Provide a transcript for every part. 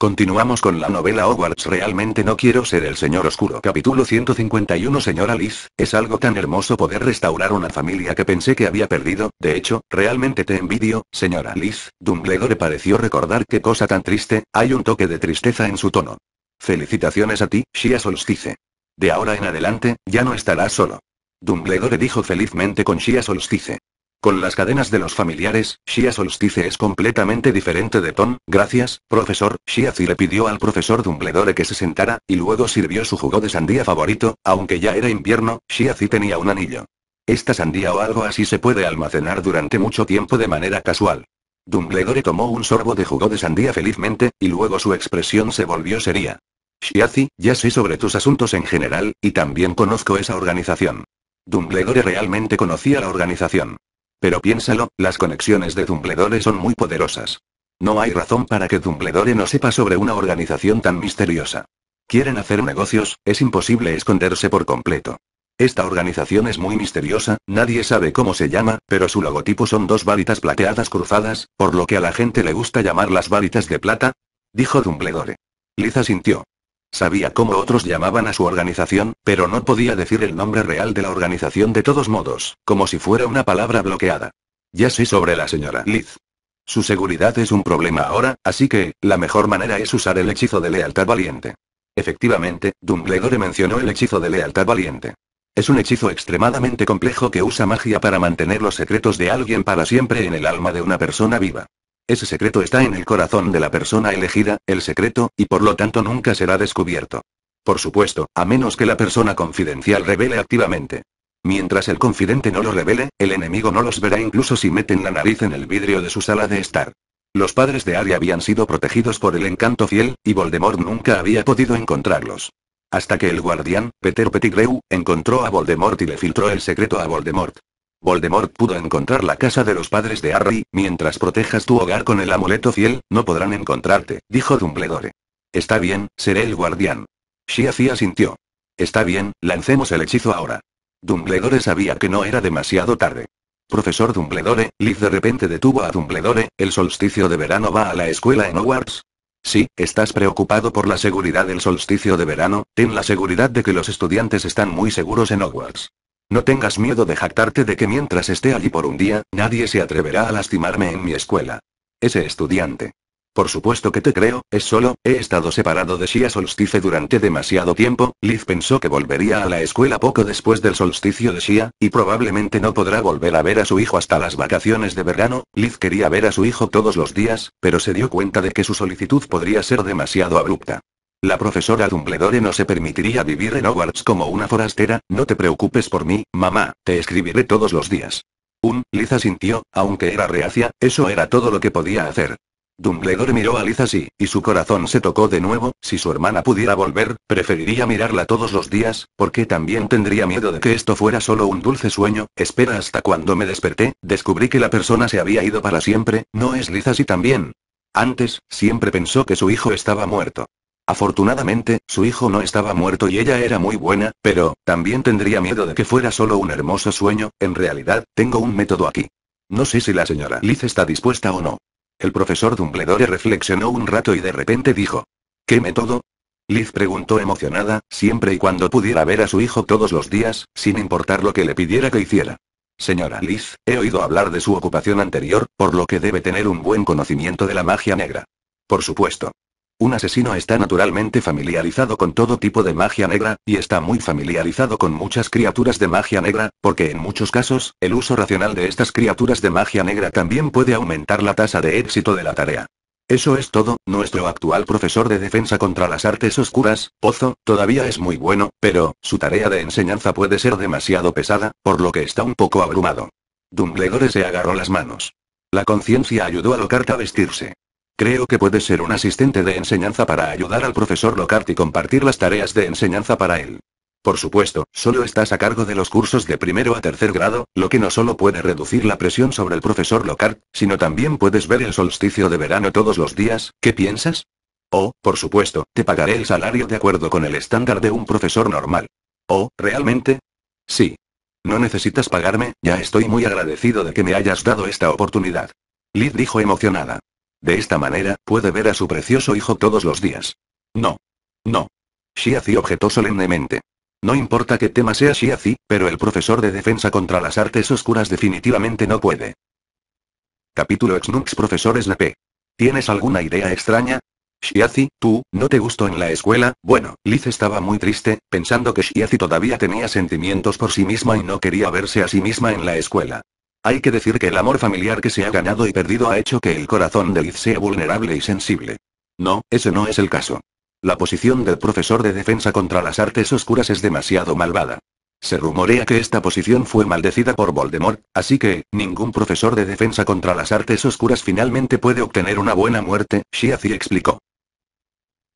Continuamos con la novela Hogwarts. Realmente no quiero ser el señor oscuro. Capítulo 151 Señora Liz, es algo tan hermoso poder restaurar una familia que pensé que había perdido, de hecho, realmente te envidio, señora Liz. Dumbledore pareció recordar qué cosa tan triste, hay un toque de tristeza en su tono. Felicitaciones a ti, Shia Solstice. De ahora en adelante, ya no estarás solo. Dumbledore dijo felizmente con Shia Solstice. Con las cadenas de los familiares, Shia Solstice es completamente diferente de Tom, gracias, profesor, Shiazi le pidió al profesor Dumbledore que se sentara, y luego sirvió su jugo de sandía favorito, aunque ya era invierno, Shiazi tenía un anillo. Esta sandía o algo así se puede almacenar durante mucho tiempo de manera casual. Dumbledore tomó un sorbo de jugo de sandía felizmente, y luego su expresión se volvió seria. Shiazi, ya sé sobre tus asuntos en general, y también conozco esa organización. Dumbledore realmente conocía la organización. Pero piénsalo, las conexiones de Dumbledore son muy poderosas. No hay razón para que Dumbledore no sepa sobre una organización tan misteriosa. Quieren hacer negocios, es imposible esconderse por completo. Esta organización es muy misteriosa, nadie sabe cómo se llama, pero su logotipo son dos varitas plateadas cruzadas, por lo que a la gente le gusta llamar las varitas de plata. Dijo Dumbledore. Liza sintió. Sabía cómo otros llamaban a su organización, pero no podía decir el nombre real de la organización de todos modos, como si fuera una palabra bloqueada. Ya sé sobre la señora Liz. Su seguridad es un problema ahora, así que, la mejor manera es usar el hechizo de lealtad valiente. Efectivamente, Dumbledore mencionó el hechizo de lealtad valiente. Es un hechizo extremadamente complejo que usa magia para mantener los secretos de alguien para siempre en el alma de una persona viva. Ese secreto está en el corazón de la persona elegida, el secreto, y por lo tanto nunca será descubierto. Por supuesto, a menos que la persona confidencial revele activamente. Mientras el confidente no lo revele, el enemigo no los verá incluso si meten la nariz en el vidrio de su sala de estar. Los padres de Arya habían sido protegidos por el encanto fiel, y Voldemort nunca había podido encontrarlos. Hasta que el guardián, Peter Pettigrew, encontró a Voldemort y le filtró el secreto a Voldemort. Voldemort pudo encontrar la casa de los padres de Harry, mientras protejas tu hogar con el amuleto fiel, no podrán encontrarte, dijo Dumbledore. Está bien, seré el guardián. Shiafia sintió. Está bien, lancemos el hechizo ahora. Dumbledore sabía que no era demasiado tarde. Profesor Dumbledore, Liz de repente detuvo a Dumbledore, el solsticio de verano va a la escuela en Hogwarts. Sí, estás preocupado por la seguridad del solsticio de verano, ten la seguridad de que los estudiantes están muy seguros en Hogwarts. No tengas miedo de jactarte de que mientras esté allí por un día, nadie se atreverá a lastimarme en mi escuela. Ese estudiante. Por supuesto que te creo, es solo, he estado separado de Shia Solstice durante demasiado tiempo, Liz pensó que volvería a la escuela poco después del solsticio de Shia, y probablemente no podrá volver a ver a su hijo hasta las vacaciones de verano, Liz quería ver a su hijo todos los días, pero se dio cuenta de que su solicitud podría ser demasiado abrupta. La profesora Dumbledore no se permitiría vivir en Hogwarts como una forastera, no te preocupes por mí, mamá, te escribiré todos los días. Un, Liza sintió, aunque era reacia, eso era todo lo que podía hacer. Dumbledore miró a Liza así, y su corazón se tocó de nuevo, si su hermana pudiera volver, preferiría mirarla todos los días, porque también tendría miedo de que esto fuera solo un dulce sueño, espera hasta cuando me desperté, descubrí que la persona se había ido para siempre, ¿no es Liza si también? Antes, siempre pensó que su hijo estaba muerto. Afortunadamente, su hijo no estaba muerto y ella era muy buena, pero, también tendría miedo de que fuera solo un hermoso sueño, en realidad, tengo un método aquí. No sé si la señora Liz está dispuesta o no. El profesor Dumbledore reflexionó un rato y de repente dijo. ¿Qué método? Liz preguntó emocionada, siempre y cuando pudiera ver a su hijo todos los días, sin importar lo que le pidiera que hiciera. Señora Liz, he oído hablar de su ocupación anterior, por lo que debe tener un buen conocimiento de la magia negra. Por supuesto. Un asesino está naturalmente familiarizado con todo tipo de magia negra, y está muy familiarizado con muchas criaturas de magia negra, porque en muchos casos, el uso racional de estas criaturas de magia negra también puede aumentar la tasa de éxito de la tarea. Eso es todo, nuestro actual profesor de defensa contra las artes oscuras, Pozo, todavía es muy bueno, pero, su tarea de enseñanza puede ser demasiado pesada, por lo que está un poco abrumado. Dumbledore se agarró las manos. La conciencia ayudó a Locarta a vestirse. Creo que puede ser un asistente de enseñanza para ayudar al profesor Lockhart y compartir las tareas de enseñanza para él. Por supuesto, solo estás a cargo de los cursos de primero a tercer grado, lo que no solo puede reducir la presión sobre el profesor Lockhart, sino también puedes ver el solsticio de verano todos los días, ¿qué piensas? Oh, por supuesto, te pagaré el salario de acuerdo con el estándar de un profesor normal. Oh, ¿realmente? Sí. No necesitas pagarme, ya estoy muy agradecido de que me hayas dado esta oportunidad. Lid dijo emocionada. De esta manera, puede ver a su precioso hijo todos los días. No. No. Shiazi objetó solemnemente. No importa qué tema sea Shiazi, pero el profesor de defensa contra las artes oscuras definitivamente no puede. Capítulo XNUX Profesores Snape. ¿Tienes alguna idea extraña? Shiazi, tú, no te gustó en la escuela, bueno, Liz estaba muy triste, pensando que Shiazi todavía tenía sentimientos por sí misma y no quería verse a sí misma en la escuela. Hay que decir que el amor familiar que se ha ganado y perdido ha hecho que el corazón de Liz sea vulnerable y sensible. No, ese no es el caso. La posición del profesor de defensa contra las artes oscuras es demasiado malvada. Se rumorea que esta posición fue maldecida por Voldemort, así que, ningún profesor de defensa contra las artes oscuras finalmente puede obtener una buena muerte, Shiazi explicó.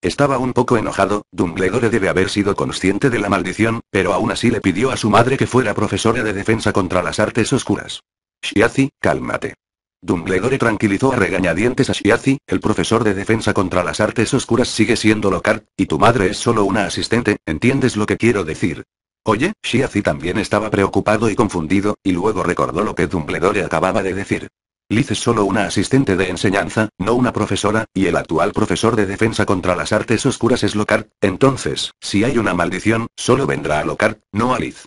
Estaba un poco enojado, Dumbledore debe haber sido consciente de la maldición, pero aún así le pidió a su madre que fuera profesora de defensa contra las artes oscuras. Shiazi, cálmate. Dumbledore tranquilizó a regañadientes a Shiazi, el profesor de defensa contra las artes oscuras sigue siendo locar y tu madre es solo una asistente, ¿entiendes lo que quiero decir? Oye, Shiazi también estaba preocupado y confundido, y luego recordó lo que Dumbledore acababa de decir. Liz es solo una asistente de enseñanza, no una profesora, y el actual profesor de defensa contra las artes oscuras es Lockhart, entonces, si hay una maldición, solo vendrá a Locar, no a Liz.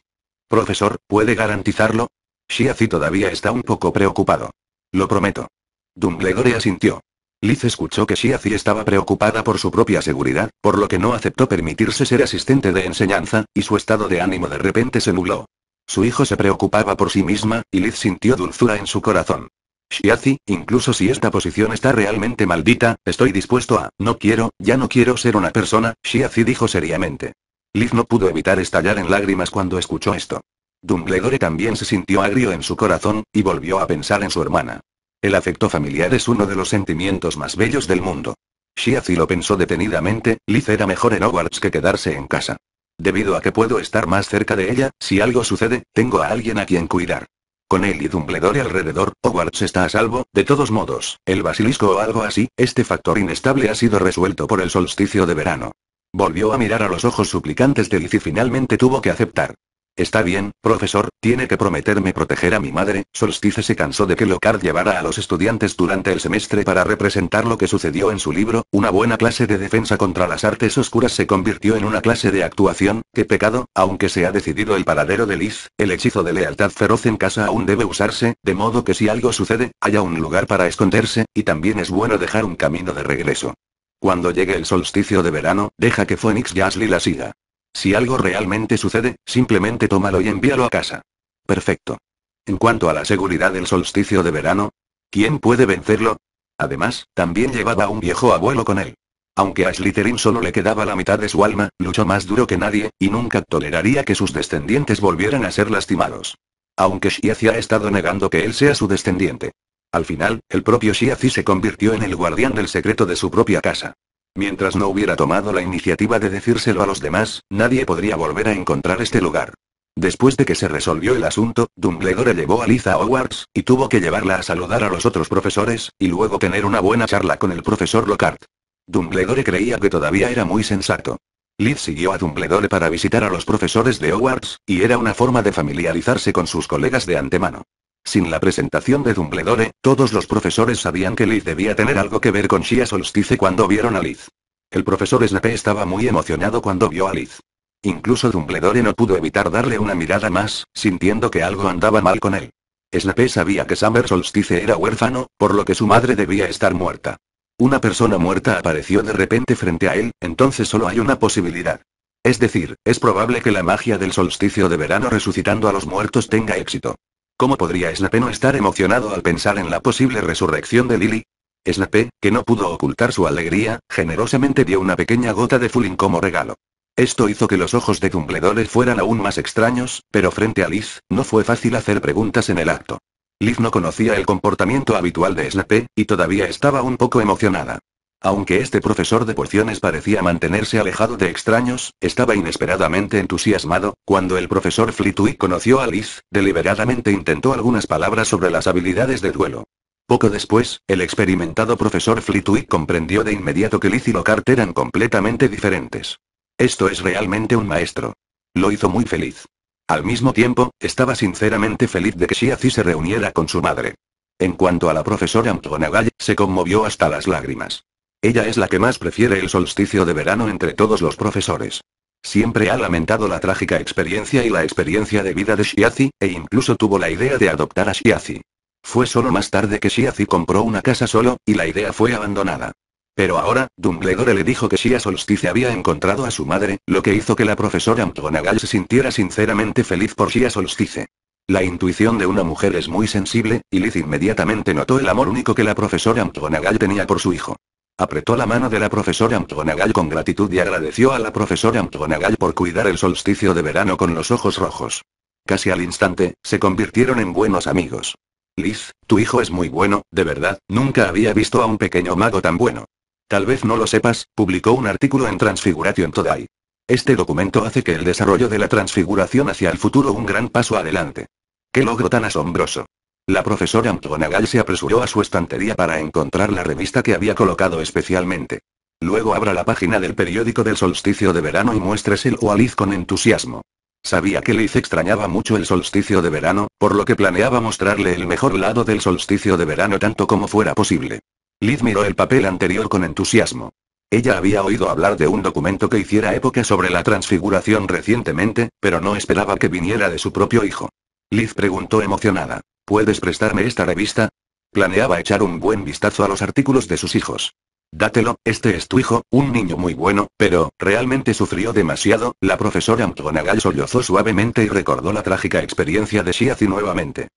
Profesor, ¿puede garantizarlo? Shiazi todavía está un poco preocupado. Lo prometo. Dumbledore asintió. Liz escuchó que Shiazi estaba preocupada por su propia seguridad, por lo que no aceptó permitirse ser asistente de enseñanza, y su estado de ánimo de repente se nubló. Su hijo se preocupaba por sí misma, y Liz sintió dulzura en su corazón. Shiazi, incluso si esta posición está realmente maldita, estoy dispuesto a, no quiero, ya no quiero ser una persona, Shiazi dijo seriamente. Liz no pudo evitar estallar en lágrimas cuando escuchó esto. Dumbledore también se sintió agrio en su corazón, y volvió a pensar en su hermana. El afecto familiar es uno de los sentimientos más bellos del mundo. Shiazi lo pensó detenidamente, Liz era mejor en Hogwarts que quedarse en casa. Debido a que puedo estar más cerca de ella, si algo sucede, tengo a alguien a quien cuidar. Con él y Dumbledore alrededor, Hogwarts está a salvo, de todos modos, el basilisco o algo así, este factor inestable ha sido resuelto por el solsticio de verano. Volvió a mirar a los ojos suplicantes de Liz y finalmente tuvo que aceptar. Está bien, profesor, tiene que prometerme proteger a mi madre. Solstice se cansó de que Lockhart llevara a los estudiantes durante el semestre para representar lo que sucedió en su libro. Una buena clase de defensa contra las artes oscuras se convirtió en una clase de actuación. Qué pecado, aunque se ha decidido el paradero de Liz, el hechizo de lealtad feroz en casa aún debe usarse, de modo que si algo sucede, haya un lugar para esconderse, y también es bueno dejar un camino de regreso. Cuando llegue el solsticio de verano, deja que Phoenix y la siga. Si algo realmente sucede, simplemente tómalo y envíalo a casa. Perfecto. En cuanto a la seguridad del solsticio de verano, ¿quién puede vencerlo? Además, también llevaba a un viejo abuelo con él. Aunque a Slytherin solo le quedaba la mitad de su alma, luchó más duro que nadie, y nunca toleraría que sus descendientes volvieran a ser lastimados. Aunque Shiazi ha estado negando que él sea su descendiente. Al final, el propio Shiazi se convirtió en el guardián del secreto de su propia casa. Mientras no hubiera tomado la iniciativa de decírselo a los demás, nadie podría volver a encontrar este lugar. Después de que se resolvió el asunto, Dumbledore llevó a Liz a Hogwarts, y tuvo que llevarla a saludar a los otros profesores, y luego tener una buena charla con el profesor Lockhart. Dumbledore creía que todavía era muy sensato. Liz siguió a Dumbledore para visitar a los profesores de Hogwarts, y era una forma de familiarizarse con sus colegas de antemano. Sin la presentación de Dumbledore, todos los profesores sabían que Liz debía tener algo que ver con Shia Solstice cuando vieron a Liz. El profesor Snape estaba muy emocionado cuando vio a Liz. Incluso Dumbledore no pudo evitar darle una mirada más, sintiendo que algo andaba mal con él. Snape sabía que Summer Solstice era huérfano, por lo que su madre debía estar muerta. Una persona muerta apareció de repente frente a él, entonces solo hay una posibilidad. Es decir, es probable que la magia del solsticio de verano resucitando a los muertos tenga éxito. ¿Cómo podría Snape no estar emocionado al pensar en la posible resurrección de Lily? Snape, que no pudo ocultar su alegría, generosamente dio una pequeña gota de Fulin como regalo. Esto hizo que los ojos de Dumbledore fueran aún más extraños, pero frente a Liz, no fue fácil hacer preguntas en el acto. Liz no conocía el comportamiento habitual de Snape, y todavía estaba un poco emocionada. Aunque este profesor de porciones parecía mantenerse alejado de extraños, estaba inesperadamente entusiasmado, cuando el profesor Flitwick conoció a Liz, deliberadamente intentó algunas palabras sobre las habilidades de duelo. Poco después, el experimentado profesor Flitwick comprendió de inmediato que Liz y Lockhart eran completamente diferentes. Esto es realmente un maestro. Lo hizo muy feliz. Al mismo tiempo, estaba sinceramente feliz de que Shiazi se reuniera con su madre. En cuanto a la profesora McGonagall, se conmovió hasta las lágrimas. Ella es la que más prefiere el solsticio de verano entre todos los profesores. Siempre ha lamentado la trágica experiencia y la experiencia de vida de Shiazi, e incluso tuvo la idea de adoptar a Shiazi. Fue solo más tarde que Shiazi compró una casa solo, y la idea fue abandonada. Pero ahora, Dumbledore le dijo que Shia Solstice había encontrado a su madre, lo que hizo que la profesora McGonagall se sintiera sinceramente feliz por Shia Solstice. La intuición de una mujer es muy sensible, y Liz inmediatamente notó el amor único que la profesora McGonagall tenía por su hijo. Apretó la mano de la profesora McGonagall con gratitud y agradeció a la profesora McGonagall por cuidar el solsticio de verano con los ojos rojos. Casi al instante, se convirtieron en buenos amigos. Liz, tu hijo es muy bueno, de verdad, nunca había visto a un pequeño mago tan bueno. Tal vez no lo sepas, publicó un artículo en Transfiguration Today. Este documento hace que el desarrollo de la transfiguración hacia el futuro un gran paso adelante. ¡Qué logro tan asombroso! La profesora McGonagall se apresuró a su estantería para encontrar la revista que había colocado especialmente. Luego abra la página del periódico del solsticio de verano y muéstreselo a Liz con entusiasmo. Sabía que Liz extrañaba mucho el solsticio de verano, por lo que planeaba mostrarle el mejor lado del solsticio de verano tanto como fuera posible. Liz miró el papel anterior con entusiasmo. Ella había oído hablar de un documento que hiciera época sobre la transfiguración recientemente, pero no esperaba que viniera de su propio hijo. Liz preguntó emocionada. ¿Puedes prestarme esta revista? Planeaba echar un buen vistazo a los artículos de sus hijos. Dátelo, este es tu hijo, un niño muy bueno, pero, realmente sufrió demasiado, la profesora McGonagall sollozó suavemente y recordó la trágica experiencia de Shiazi nuevamente.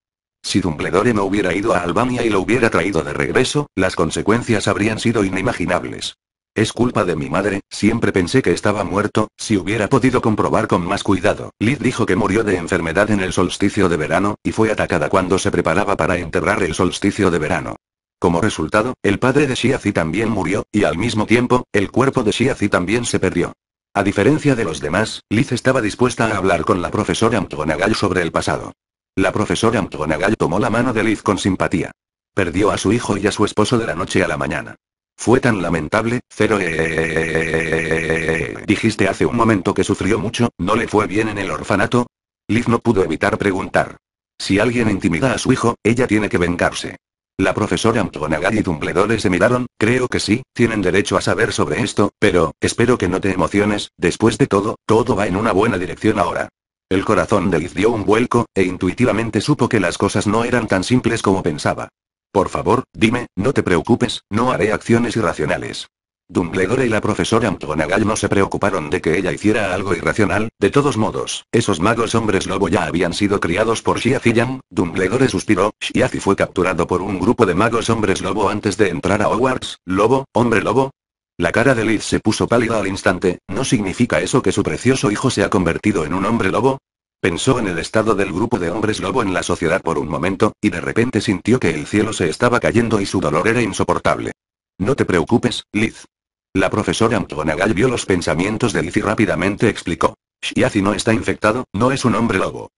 Si Dumbledore no hubiera ido a Albania y lo hubiera traído de regreso, las consecuencias habrían sido inimaginables. Es culpa de mi madre, siempre pensé que estaba muerto, si hubiera podido comprobar con más cuidado. Liz dijo que murió de enfermedad en el solsticio de verano, y fue atacada cuando se preparaba para enterrar el solsticio de verano. Como resultado, el padre de Shiazi también murió, y al mismo tiempo, el cuerpo de Shiazi también se perdió. A diferencia de los demás, Liz estaba dispuesta a hablar con la profesora McGonagall sobre el pasado. La profesora McGonagall tomó la mano de Liz con simpatía. Perdió a su hijo y a su esposo de la noche a la mañana. Fue tan lamentable, cero Dijiste hace un momento que sufrió mucho, ¿no le fue bien en el orfanato? Liz no pudo evitar preguntar. Si alguien intimida a su hijo, ella tiene que vengarse. La profesora McGonagall y Dumbledore se miraron, creo que sí, tienen derecho a saber sobre esto, pero, espero que no te emociones, después de todo, todo va en una buena dirección ahora. El corazón de Liz dio un vuelco, e intuitivamente supo que las cosas no eran tan simples como pensaba. Por favor, dime, no te preocupes, no haré acciones irracionales. Dumbledore y la profesora McGonagall no se preocuparon de que ella hiciera algo irracional, de todos modos, esos magos hombres lobo ya habían sido criados por Shiafiyan, Dumbledore suspiró, Shiafi fue capturado por un grupo de magos hombres lobo antes de entrar a Hogwarts, lobo, hombre lobo, la cara de Liz se puso pálida al instante, ¿no significa eso que su precioso hijo se ha convertido en un hombre lobo? Pensó en el estado del grupo de hombres lobo en la sociedad por un momento, y de repente sintió que el cielo se estaba cayendo y su dolor era insoportable. No te preocupes, Liz. La profesora McGonagall vio los pensamientos de Liz y rápidamente explicó. Shiazi no está infectado, no es un hombre lobo.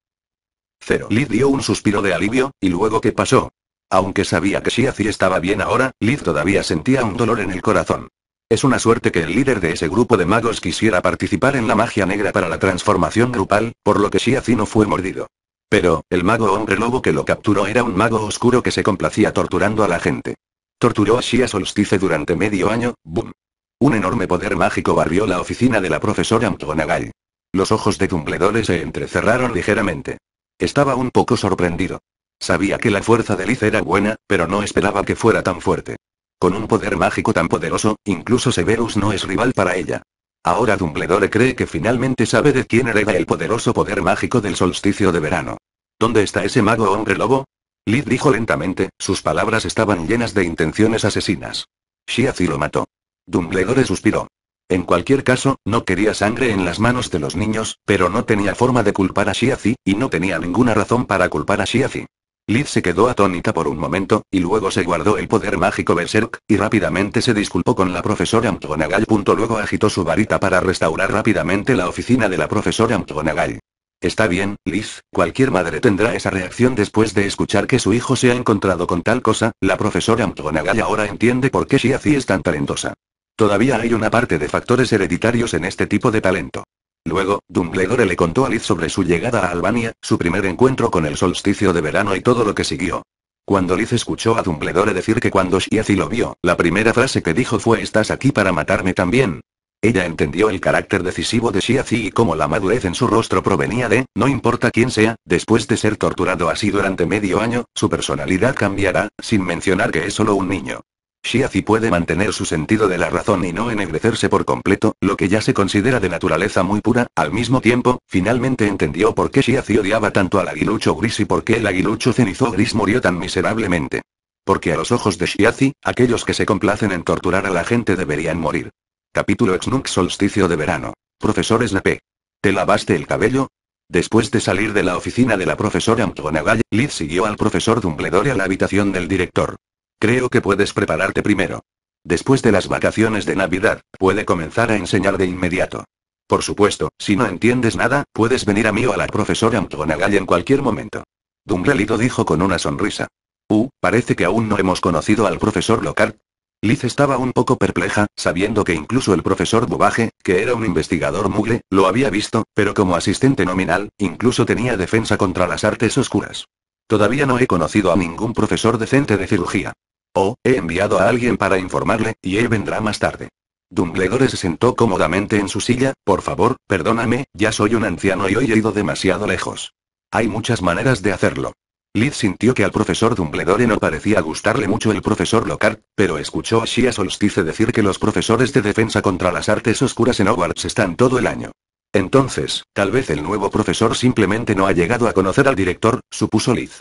Cero. Liz dio un suspiro de alivio, y luego ¿qué pasó? Aunque sabía que Shiazi estaba bien ahora, Liz todavía sentía un dolor en el corazón. Es una suerte que el líder de ese grupo de magos quisiera participar en la magia negra para la transformación grupal, por lo que Shia no fue mordido. Pero, el mago hombre lobo que lo capturó era un mago oscuro que se complacía torturando a la gente. Torturó a Shia Solstice durante medio año, boom. Un enorme poder mágico barrió la oficina de la profesora McGonagall. Los ojos de Dumbledore se entrecerraron ligeramente. Estaba un poco sorprendido. Sabía que la fuerza de Liz era buena, pero no esperaba que fuera tan fuerte. Con un poder mágico tan poderoso, incluso Severus no es rival para ella. Ahora Dumbledore cree que finalmente sabe de quién hereda el poderoso poder mágico del solsticio de verano. ¿Dónde está ese mago hombre lobo? Lid dijo lentamente, sus palabras estaban llenas de intenciones asesinas. Shiazi lo mató. Dumbledore suspiró. En cualquier caso, no quería sangre en las manos de los niños, pero no tenía forma de culpar a Shiazi, y no tenía ninguna razón para culpar a Shiazi. Liz se quedó atónita por un momento, y luego se guardó el poder mágico Berserk, y rápidamente se disculpó con la profesora McGonagall. Luego agitó su varita para restaurar rápidamente la oficina de la profesora McGonagall. Está bien, Liz, cualquier madre tendrá esa reacción después de escuchar que su hijo se ha encontrado con tal cosa, la profesora McGonagall ahora entiende por qué Shiazi es tan talentosa. Todavía hay una parte de factores hereditarios en este tipo de talento. Luego, Dumbledore le contó a Liz sobre su llegada a Albania, su primer encuentro con el solsticio de verano y todo lo que siguió. Cuando Liz escuchó a Dumbledore decir que cuando Shiazi lo vio, la primera frase que dijo fue «Estás aquí para matarme también». Ella entendió el carácter decisivo de Shiazi y cómo la madurez en su rostro provenía de, no importa quién sea, después de ser torturado así durante medio año, su personalidad cambiará, sin mencionar que es solo un niño. Shiazi puede mantener su sentido de la razón y no ennegrecerse por completo, lo que ya se considera de naturaleza muy pura, al mismo tiempo, finalmente entendió por qué Shiazi odiaba tanto al aguilucho gris y por qué el aguilucho cenizo gris murió tan miserablemente. Porque a los ojos de Shiazi, aquellos que se complacen en torturar a la gente deberían morir. Capítulo Exnux Solsticio de Verano. Profesor Snape. ¿Te lavaste el cabello? Después de salir de la oficina de la profesora McGonagall, Liz siguió al profesor Dumbledore a la habitación del director. Creo que puedes prepararte primero. Después de las vacaciones de Navidad, puede comenzar a enseñar de inmediato. Por supuesto, si no entiendes nada, puedes venir a mí o a la profesora McGonagall en cualquier momento. Dumbrelito dijo con una sonrisa. Uh, parece que aún no hemos conocido al profesor Lockhart. Liz estaba un poco perpleja, sabiendo que incluso el profesor Bubaje, que era un investigador mugle, lo había visto, pero como asistente nominal, incluso tenía defensa contra las artes oscuras. Todavía no he conocido a ningún profesor decente de cirugía. Oh, he enviado a alguien para informarle, y él vendrá más tarde. Dumbledore se sentó cómodamente en su silla, por favor, perdóname, ya soy un anciano y hoy he ido demasiado lejos. Hay muchas maneras de hacerlo. Liz sintió que al profesor Dumbledore no parecía gustarle mucho el profesor Lockhart, pero escuchó a Shia Solstice decir que los profesores de defensa contra las artes oscuras en Hogwarts están todo el año. Entonces, tal vez el nuevo profesor simplemente no ha llegado a conocer al director, supuso Liz.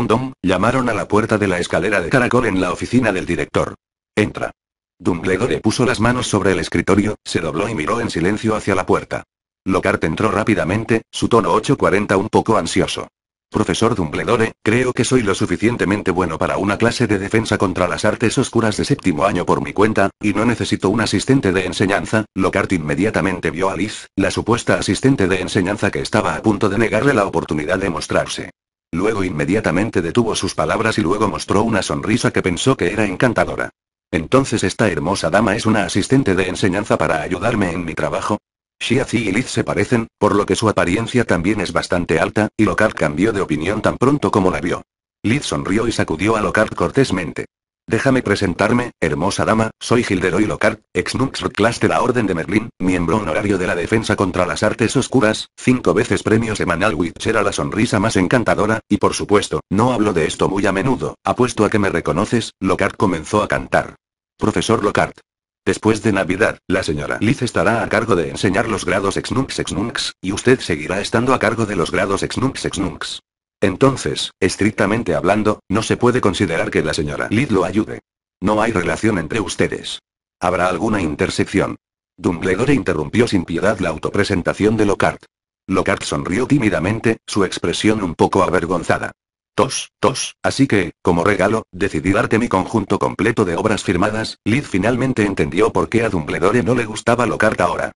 Dom llamaron a la puerta de la escalera de caracol en la oficina del director. Entra. Dumbledore puso las manos sobre el escritorio, se dobló y miró en silencio hacia la puerta. Lockhart entró rápidamente, su tono 840 un poco ansioso. Profesor Dumbledore, creo que soy lo suficientemente bueno para una clase de defensa contra las artes oscuras de séptimo año por mi cuenta, y no necesito un asistente de enseñanza. Lockhart inmediatamente vio a Liz, la supuesta asistente de enseñanza que estaba a punto de negarle la oportunidad de mostrarse. Luego inmediatamente detuvo sus palabras y luego mostró una sonrisa que pensó que era encantadora. Entonces esta hermosa dama es una asistente de enseñanza para ayudarme en mi trabajo. Shiazi y Liz se parecen, por lo que su apariencia también es bastante alta, y Locard cambió de opinión tan pronto como la vio. Liz sonrió y sacudió a Locard cortésmente. Déjame presentarme, hermosa dama, soy Gilderoy Lockhart, ex Class de la Orden de Merlín, miembro honorario de la Defensa contra las Artes Oscuras, cinco veces premio semanal Witcher a la sonrisa más encantadora, y por supuesto, no hablo de esto muy a menudo, apuesto a que me reconoces, Lockhart comenzó a cantar. Profesor Lockhart. Después de Navidad, la señora Liz estará a cargo de enseñar los grados ex Nux y usted seguirá estando a cargo de los grados ex Nux. Entonces, estrictamente hablando, no se puede considerar que la señora Lid lo ayude. No hay relación entre ustedes. Habrá alguna intersección. Dumbledore interrumpió sin piedad la autopresentación de Lockhart. Lockhart sonrió tímidamente, su expresión un poco avergonzada. Tos, tos, así que, como regalo, decidí darte mi conjunto completo de obras firmadas, Lid finalmente entendió por qué a Dumbledore no le gustaba Lockhart ahora.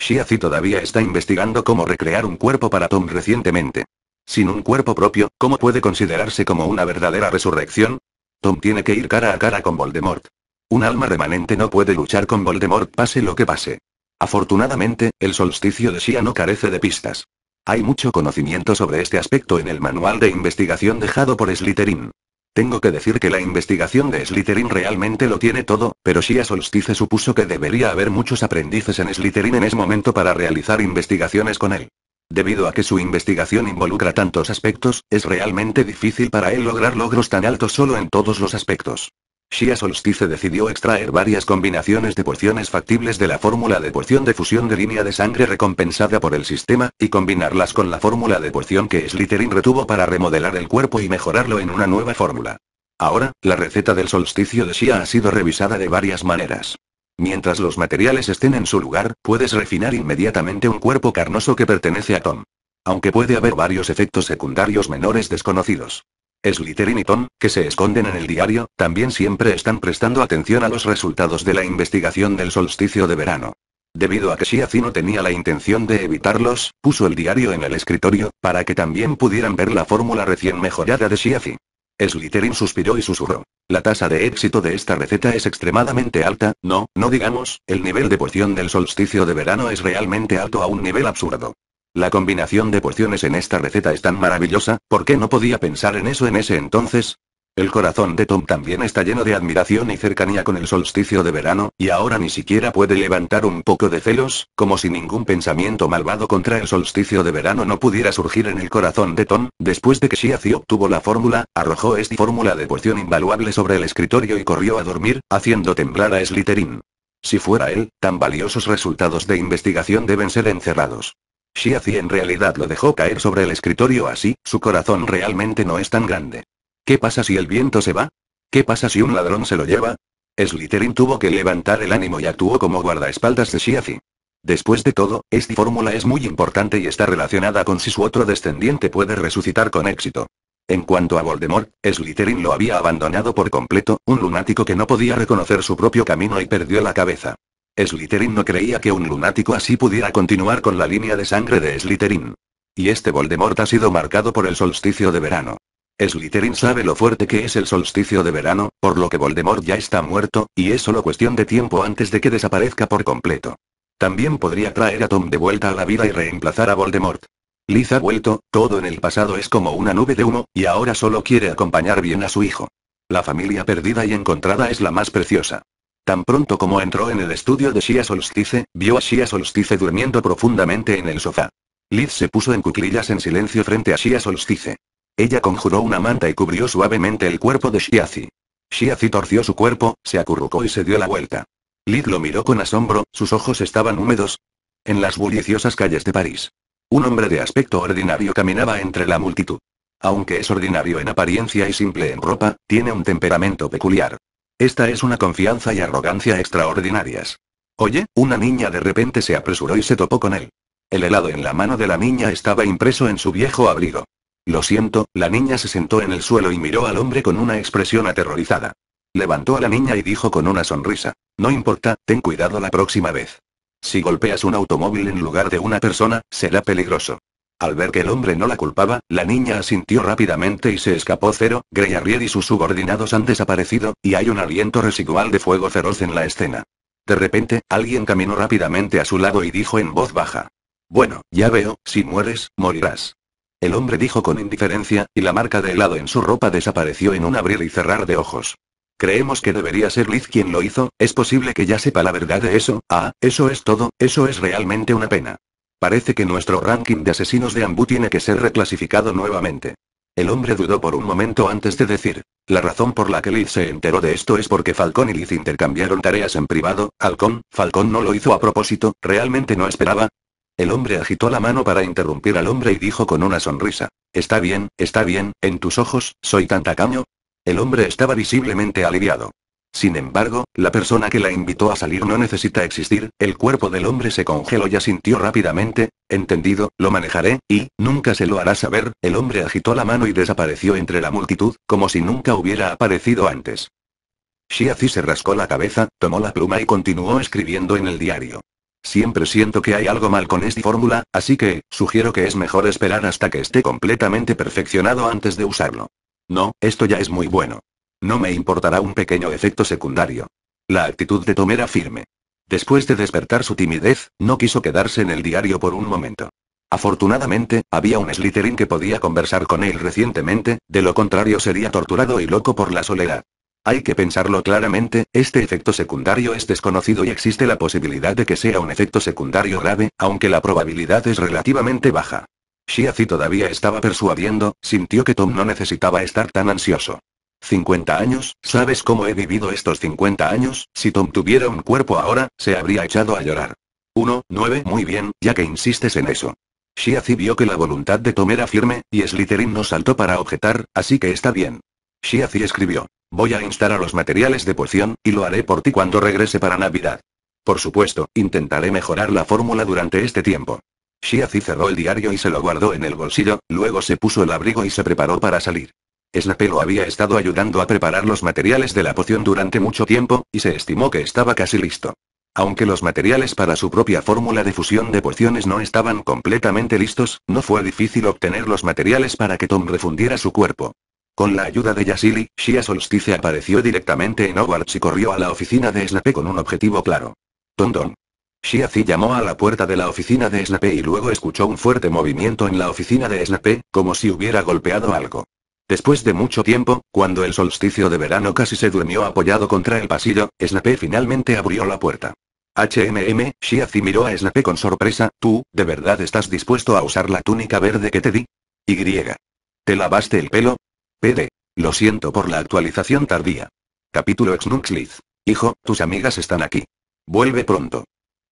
Shiazi todavía está investigando cómo recrear un cuerpo para Tom recientemente. Sin un cuerpo propio, ¿cómo puede considerarse como una verdadera resurrección? Tom tiene que ir cara a cara con Voldemort. Un alma remanente no puede luchar con Voldemort pase lo que pase. Afortunadamente, el solsticio de Shia no carece de pistas. Hay mucho conocimiento sobre este aspecto en el manual de investigación dejado por Slytherin. Tengo que decir que la investigación de Slytherin realmente lo tiene todo, pero Shia Solstice supuso que debería haber muchos aprendices en Slytherin en ese momento para realizar investigaciones con él. Debido a que su investigación involucra tantos aspectos, es realmente difícil para él lograr logros tan altos solo en todos los aspectos. Shia Solstice decidió extraer varias combinaciones de porciones factibles de la fórmula de porción de fusión de línea de sangre recompensada por el sistema, y combinarlas con la fórmula de porción que Slytherin retuvo para remodelar el cuerpo y mejorarlo en una nueva fórmula. Ahora, la receta del solsticio de Shia ha sido revisada de varias maneras. Mientras los materiales estén en su lugar, puedes refinar inmediatamente un cuerpo carnoso que pertenece a Tom. Aunque puede haber varios efectos secundarios menores desconocidos. Slytherin y Tom, que se esconden en el diario, también siempre están prestando atención a los resultados de la investigación del solsticio de verano. Debido a que Shiazi no tenía la intención de evitarlos, puso el diario en el escritorio, para que también pudieran ver la fórmula recién mejorada de Shiazi. Slytherin suspiró y susurró. La tasa de éxito de esta receta es extremadamente alta, no, no digamos, el nivel de porción del solsticio de verano es realmente alto a un nivel absurdo. La combinación de porciones en esta receta es tan maravillosa, ¿por qué no podía pensar en eso en ese entonces? El corazón de Tom también está lleno de admiración y cercanía con el solsticio de verano, y ahora ni siquiera puede levantar un poco de celos, como si ningún pensamiento malvado contra el solsticio de verano no pudiera surgir en el corazón de Tom, después de que Shiazi obtuvo la fórmula, arrojó esta fórmula de porción invaluable sobre el escritorio y corrió a dormir, haciendo temblar a Slytherin. Si fuera él, tan valiosos resultados de investigación deben ser encerrados. Shiazi en realidad lo dejó caer sobre el escritorio así, su corazón realmente no es tan grande. ¿Qué pasa si el viento se va? ¿Qué pasa si un ladrón se lo lleva? Slytherin tuvo que levantar el ánimo y actuó como guardaespaldas de Shiazi. Después de todo, esta fórmula es muy importante y está relacionada con si su otro descendiente puede resucitar con éxito. En cuanto a Voldemort, Slytherin lo había abandonado por completo, un lunático que no podía reconocer su propio camino y perdió la cabeza. Slytherin no creía que un lunático así pudiera continuar con la línea de sangre de Slytherin. Y este Voldemort ha sido marcado por el solsticio de verano. Slytherin sabe lo fuerte que es el solsticio de verano, por lo que Voldemort ya está muerto, y es solo cuestión de tiempo antes de que desaparezca por completo. También podría traer a Tom de vuelta a la vida y reemplazar a Voldemort. Liz ha vuelto, todo en el pasado es como una nube de humo, y ahora solo quiere acompañar bien a su hijo. La familia perdida y encontrada es la más preciosa. Tan pronto como entró en el estudio de Shia Solstice, vio a Shia Solstice durmiendo profundamente en el sofá. Liz se puso en cuclillas en silencio frente a Shia Solstice. Ella conjuró una manta y cubrió suavemente el cuerpo de Shiazi. Shiazi torció su cuerpo, se acurrucó y se dio la vuelta. Lid lo miró con asombro, sus ojos estaban húmedos. En las bulliciosas calles de París. Un hombre de aspecto ordinario caminaba entre la multitud. Aunque es ordinario en apariencia y simple en ropa, tiene un temperamento peculiar. Esta es una confianza y arrogancia extraordinarias. Oye, una niña de repente se apresuró y se topó con él. El helado en la mano de la niña estaba impreso en su viejo abrigo. Lo siento, la niña se sentó en el suelo y miró al hombre con una expresión aterrorizada. Levantó a la niña y dijo con una sonrisa, no importa, ten cuidado la próxima vez. Si golpeas un automóvil en lugar de una persona, será peligroso. Al ver que el hombre no la culpaba, la niña asintió rápidamente y se escapó. Cero, Greyarried y sus subordinados han desaparecido, y hay un aliento residual de fuego feroz en la escena. De repente, alguien caminó rápidamente a su lado y dijo en voz baja. Bueno, ya veo, si mueres, morirás. El hombre dijo con indiferencia, y la marca de helado en su ropa desapareció en un abrir y cerrar de ojos. Creemos que debería ser Liz quien lo hizo, es posible que ya sepa la verdad de eso, ah, eso es todo, eso es realmente una pena. Parece que nuestro ranking de asesinos de Ambu tiene que ser reclasificado nuevamente. El hombre dudó por un momento antes de decir. La razón por la que Liz se enteró de esto es porque Falcón y Liz intercambiaron tareas en privado. Halcón, Falcón no lo hizo a propósito, realmente no esperaba. El hombre agitó la mano para interrumpir al hombre y dijo con una sonrisa. Está bien, está bien, en tus ojos, soy tan tacaño. El hombre estaba visiblemente aliviado. Sin embargo, la persona que la invitó a salir no necesita existir, el cuerpo del hombre se congeló y asintió rápidamente, entendido, lo manejaré, y, nunca se lo hará saber, el hombre agitó la mano y desapareció entre la multitud, como si nunca hubiera aparecido antes. Shiazi se rascó la cabeza, tomó la pluma y continuó escribiendo en el diario. Siempre siento que hay algo mal con esta fórmula, así que, sugiero que es mejor esperar hasta que esté completamente perfeccionado antes de usarlo. No, esto ya es muy bueno. No me importará un pequeño efecto secundario. La actitud de Tom era firme. Después de despertar su timidez, no quiso quedarse en el diario por un momento. Afortunadamente, había un Slytherin que podía conversar con él recientemente, de lo contrario sería torturado y loco por la soledad. Hay que pensarlo claramente, este efecto secundario es desconocido y existe la posibilidad de que sea un efecto secundario grave, aunque la probabilidad es relativamente baja. Shiazi todavía estaba persuadiendo, sintió que Tom no necesitaba estar tan ansioso. 50 años, ¿sabes cómo he vivido estos 50 años? Si Tom tuviera un cuerpo ahora, se habría echado a llorar. 1, 9, muy bien, ya que insistes en eso. Shiazi vio que la voluntad de Tom era firme, y Slytherin no saltó para objetar, así que está bien. Shiazi escribió. Voy a instar a los materiales de poción, y lo haré por ti cuando regrese para Navidad. Por supuesto, intentaré mejorar la fórmula durante este tiempo. Shiazi cerró el diario y se lo guardó en el bolsillo, luego se puso el abrigo y se preparó para salir. Slape lo había estado ayudando a preparar los materiales de la poción durante mucho tiempo, y se estimó que estaba casi listo. Aunque los materiales para su propia fórmula de fusión de pociones no estaban completamente listos, no fue difícil obtener los materiales para que Tom refundiera su cuerpo. Con la ayuda de Yasili, Shia Solstice apareció directamente en Hogwarts y corrió a la oficina de Snape con un objetivo claro. Tondón. Shiazi llamó a la puerta de la oficina de Snape y luego escuchó un fuerte movimiento en la oficina de Snape, como si hubiera golpeado algo. Después de mucho tiempo, cuando el solsticio de verano casi se durmió apoyado contra el pasillo, Snape finalmente abrió la puerta. HMM, Shiazi miró a Snape con sorpresa, ¿tú, de verdad estás dispuesto a usar la túnica verde que te di? Y. ¿Te lavaste el pelo? PD. Lo siento por la actualización tardía. Capítulo Xnuxliz. Hijo, tus amigas están aquí. Vuelve pronto.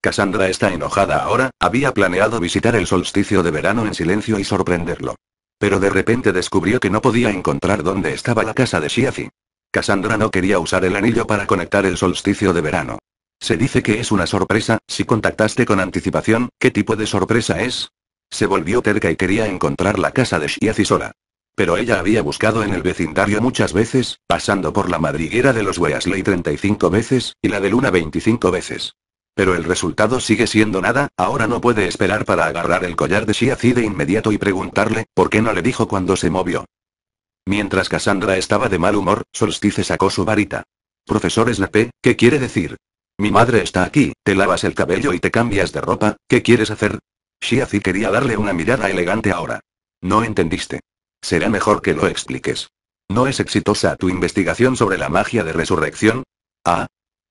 Cassandra está enojada ahora, había planeado visitar el solsticio de verano en silencio y sorprenderlo. Pero de repente descubrió que no podía encontrar dónde estaba la casa de Shiafi. Cassandra no quería usar el anillo para conectar el solsticio de verano. Se dice que es una sorpresa, si contactaste con anticipación, ¿qué tipo de sorpresa es? Se volvió terca y quería encontrar la casa de Shiazi sola. Pero ella había buscado en el vecindario muchas veces, pasando por la madriguera de los Weasley 35 veces, y la de Luna 25 veces. Pero el resultado sigue siendo nada, ahora no puede esperar para agarrar el collar de Shiazi de inmediato y preguntarle, ¿por qué no le dijo cuando se movió? Mientras Cassandra estaba de mal humor, Solstice sacó su varita. Profesor Snape, ¿qué quiere decir? Mi madre está aquí, te lavas el cabello y te cambias de ropa, ¿qué quieres hacer? Shiazi quería darle una mirada elegante ahora. No entendiste. Será mejor que lo expliques. ¿No es exitosa tu investigación sobre la magia de resurrección? Ah.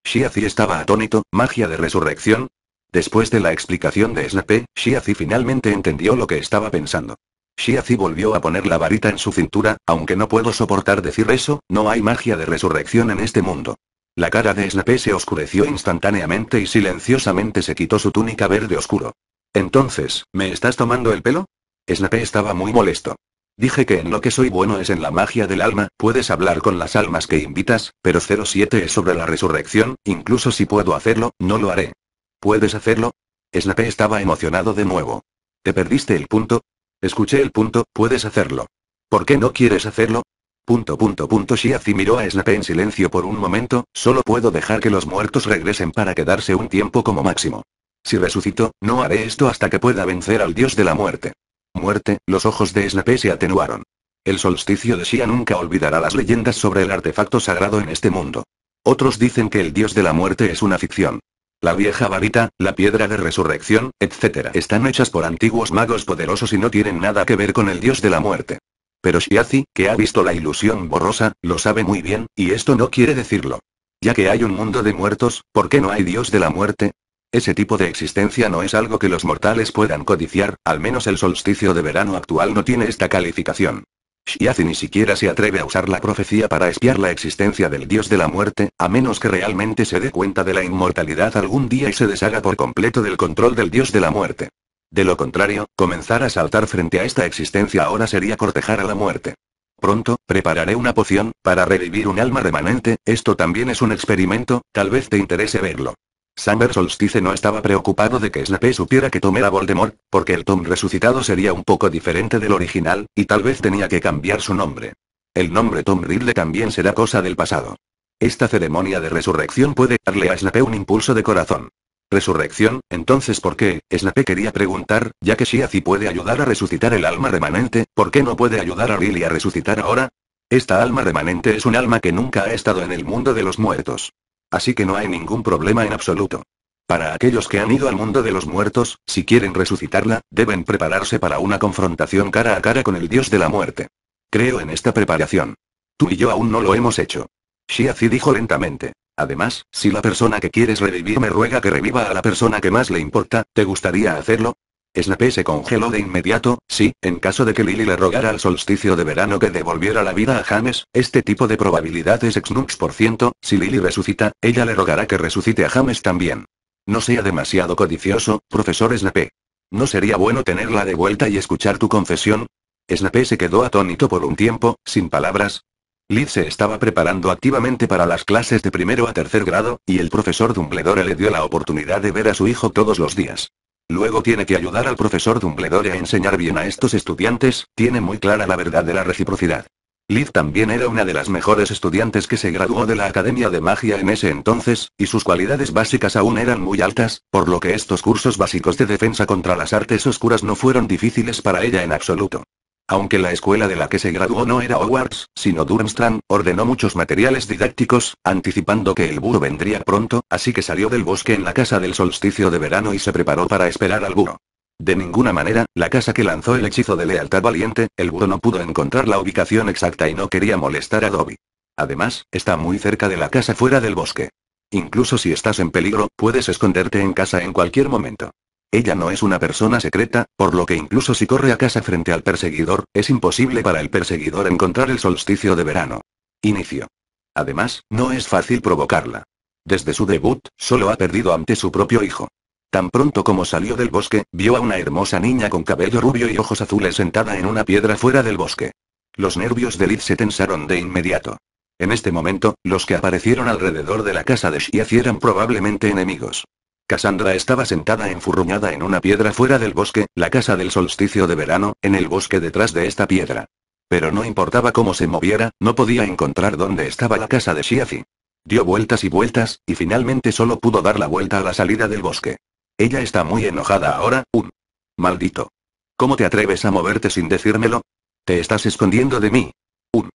Shiazi estaba atónito, ¿magia de resurrección? Después de la explicación de Snape, Shiazi finalmente entendió lo que estaba pensando. Shiazi volvió a poner la varita en su cintura, aunque no puedo soportar decir eso, no hay magia de resurrección en este mundo. La cara de Snape se oscureció instantáneamente y silenciosamente se quitó su túnica verde oscuro. Entonces, ¿me estás tomando el pelo? Snape estaba muy molesto. Dije que en lo que soy bueno es en la magia del alma, puedes hablar con las almas que invitas, pero 07 es sobre la resurrección, incluso si puedo hacerlo, no lo haré. ¿Puedes hacerlo? Snape estaba emocionado de nuevo. ¿Te perdiste el punto? Escuché el punto, puedes hacerlo. ¿Por qué no quieres hacerlo? Punto punto punto Shiazi miró a Snape en silencio por un momento, solo puedo dejar que los muertos regresen para quedarse un tiempo como máximo. Si resucito, no haré esto hasta que pueda vencer al dios de la muerte muerte, los ojos de Snape se atenuaron. El solsticio de Shia nunca olvidará las leyendas sobre el artefacto sagrado en este mundo. Otros dicen que el dios de la muerte es una ficción. La vieja varita, la piedra de resurrección, etc. están hechas por antiguos magos poderosos y no tienen nada que ver con el dios de la muerte. Pero Shiazi, que ha visto la ilusión borrosa, lo sabe muy bien, y esto no quiere decirlo. Ya que hay un mundo de muertos, ¿por qué no hay dios de la muerte? Ese tipo de existencia no es algo que los mortales puedan codiciar, al menos el solsticio de verano actual no tiene esta calificación. Shiazi ni siquiera se atreve a usar la profecía para espiar la existencia del dios de la muerte, a menos que realmente se dé cuenta de la inmortalidad algún día y se deshaga por completo del control del dios de la muerte. De lo contrario, comenzar a saltar frente a esta existencia ahora sería cortejar a la muerte. Pronto, prepararé una poción, para revivir un alma remanente, esto también es un experimento, tal vez te interese verlo. Summer Solstice no estaba preocupado de que Snape supiera que Tom era Voldemort, porque el Tom resucitado sería un poco diferente del original, y tal vez tenía que cambiar su nombre. El nombre Tom Riddle también será cosa del pasado. Esta ceremonia de resurrección puede darle a Snape un impulso de corazón. ¿Resurrección? Entonces ¿por qué? Snape quería preguntar, ya que si así puede ayudar a resucitar el alma remanente, ¿por qué no puede ayudar a Riley a resucitar ahora? Esta alma remanente es un alma que nunca ha estado en el mundo de los muertos así que no hay ningún problema en absoluto. Para aquellos que han ido al mundo de los muertos, si quieren resucitarla, deben prepararse para una confrontación cara a cara con el dios de la muerte. Creo en esta preparación. Tú y yo aún no lo hemos hecho. Shiazi dijo lentamente. Además, si la persona que quieres revivir me ruega que reviva a la persona que más le importa, ¿te gustaría hacerlo? Snape se congeló de inmediato, sí, en caso de que Lily le rogara al solsticio de verano que devolviera la vida a James, este tipo de probabilidad es ex por ciento, si Lily resucita, ella le rogará que resucite a James también. No sea demasiado codicioso, profesor Snape. ¿No sería bueno tenerla de vuelta y escuchar tu confesión? Snape se quedó atónito por un tiempo, sin palabras. Liz se estaba preparando activamente para las clases de primero a tercer grado, y el profesor Dumbledore le dio la oportunidad de ver a su hijo todos los días. Luego tiene que ayudar al profesor Dumbledore a enseñar bien a estos estudiantes, tiene muy clara la verdad de la reciprocidad. Liv también era una de las mejores estudiantes que se graduó de la Academia de Magia en ese entonces, y sus cualidades básicas aún eran muy altas, por lo que estos cursos básicos de defensa contra las artes oscuras no fueron difíciles para ella en absoluto. Aunque la escuela de la que se graduó no era Hogwarts, sino Durmstrang, ordenó muchos materiales didácticos, anticipando que el burro vendría pronto, así que salió del bosque en la casa del solsticio de verano y se preparó para esperar al búho. De ninguna manera, la casa que lanzó el hechizo de lealtad valiente, el búho no pudo encontrar la ubicación exacta y no quería molestar a Dobby. Además, está muy cerca de la casa fuera del bosque. Incluso si estás en peligro, puedes esconderte en casa en cualquier momento. Ella no es una persona secreta, por lo que incluso si corre a casa frente al perseguidor, es imposible para el perseguidor encontrar el solsticio de verano. Inicio. Además, no es fácil provocarla. Desde su debut, solo ha perdido ante su propio hijo. Tan pronto como salió del bosque, vio a una hermosa niña con cabello rubio y ojos azules sentada en una piedra fuera del bosque. Los nervios de Liz se tensaron de inmediato. En este momento, los que aparecieron alrededor de la casa de Shiaz eran probablemente enemigos. Cassandra estaba sentada enfurruñada en una piedra fuera del bosque, la casa del solsticio de verano, en el bosque detrás de esta piedra. Pero no importaba cómo se moviera, no podía encontrar dónde estaba la casa de Shiafi. Dio vueltas y vueltas, y finalmente solo pudo dar la vuelta a la salida del bosque. Ella está muy enojada ahora, un. Maldito. ¿Cómo te atreves a moverte sin decírmelo? Te estás escondiendo de mí. Un.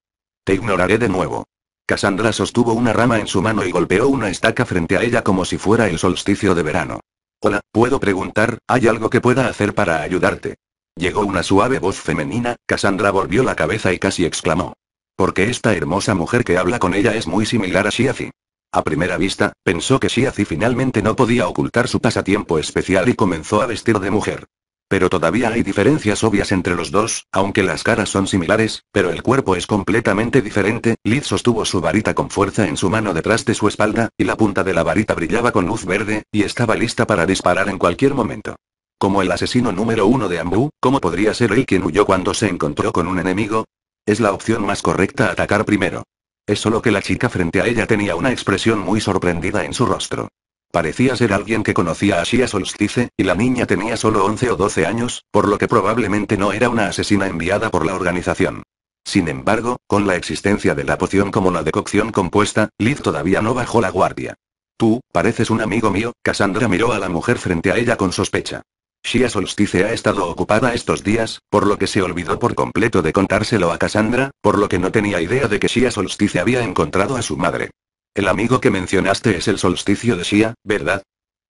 Te ignoraré de nuevo. Cassandra sostuvo una rama en su mano y golpeó una estaca frente a ella como si fuera el solsticio de verano. Hola, ¿puedo preguntar, hay algo que pueda hacer para ayudarte? Llegó una suave voz femenina, Cassandra volvió la cabeza y casi exclamó. Porque esta hermosa mujer que habla con ella es muy similar a Shiazi. A primera vista, pensó que Shiazi finalmente no podía ocultar su pasatiempo especial y comenzó a vestir de mujer. Pero todavía hay diferencias obvias entre los dos, aunque las caras son similares, pero el cuerpo es completamente diferente. Liz sostuvo su varita con fuerza en su mano detrás de su espalda, y la punta de la varita brillaba con luz verde, y estaba lista para disparar en cualquier momento. Como el asesino número uno de Ambu, ¿cómo podría ser él quien huyó cuando se encontró con un enemigo? Es la opción más correcta atacar primero. Es solo que la chica frente a ella tenía una expresión muy sorprendida en su rostro. Parecía ser alguien que conocía a Shia Solstice, y la niña tenía solo 11 o 12 años, por lo que probablemente no era una asesina enviada por la organización. Sin embargo, con la existencia de la poción como la decocción compuesta, Liz todavía no bajó la guardia. Tú, pareces un amigo mío, Cassandra miró a la mujer frente a ella con sospecha. Shia Solstice ha estado ocupada estos días, por lo que se olvidó por completo de contárselo a Cassandra, por lo que no tenía idea de que Shia Solstice había encontrado a su madre. El amigo que mencionaste es el solsticio de Shia, ¿verdad?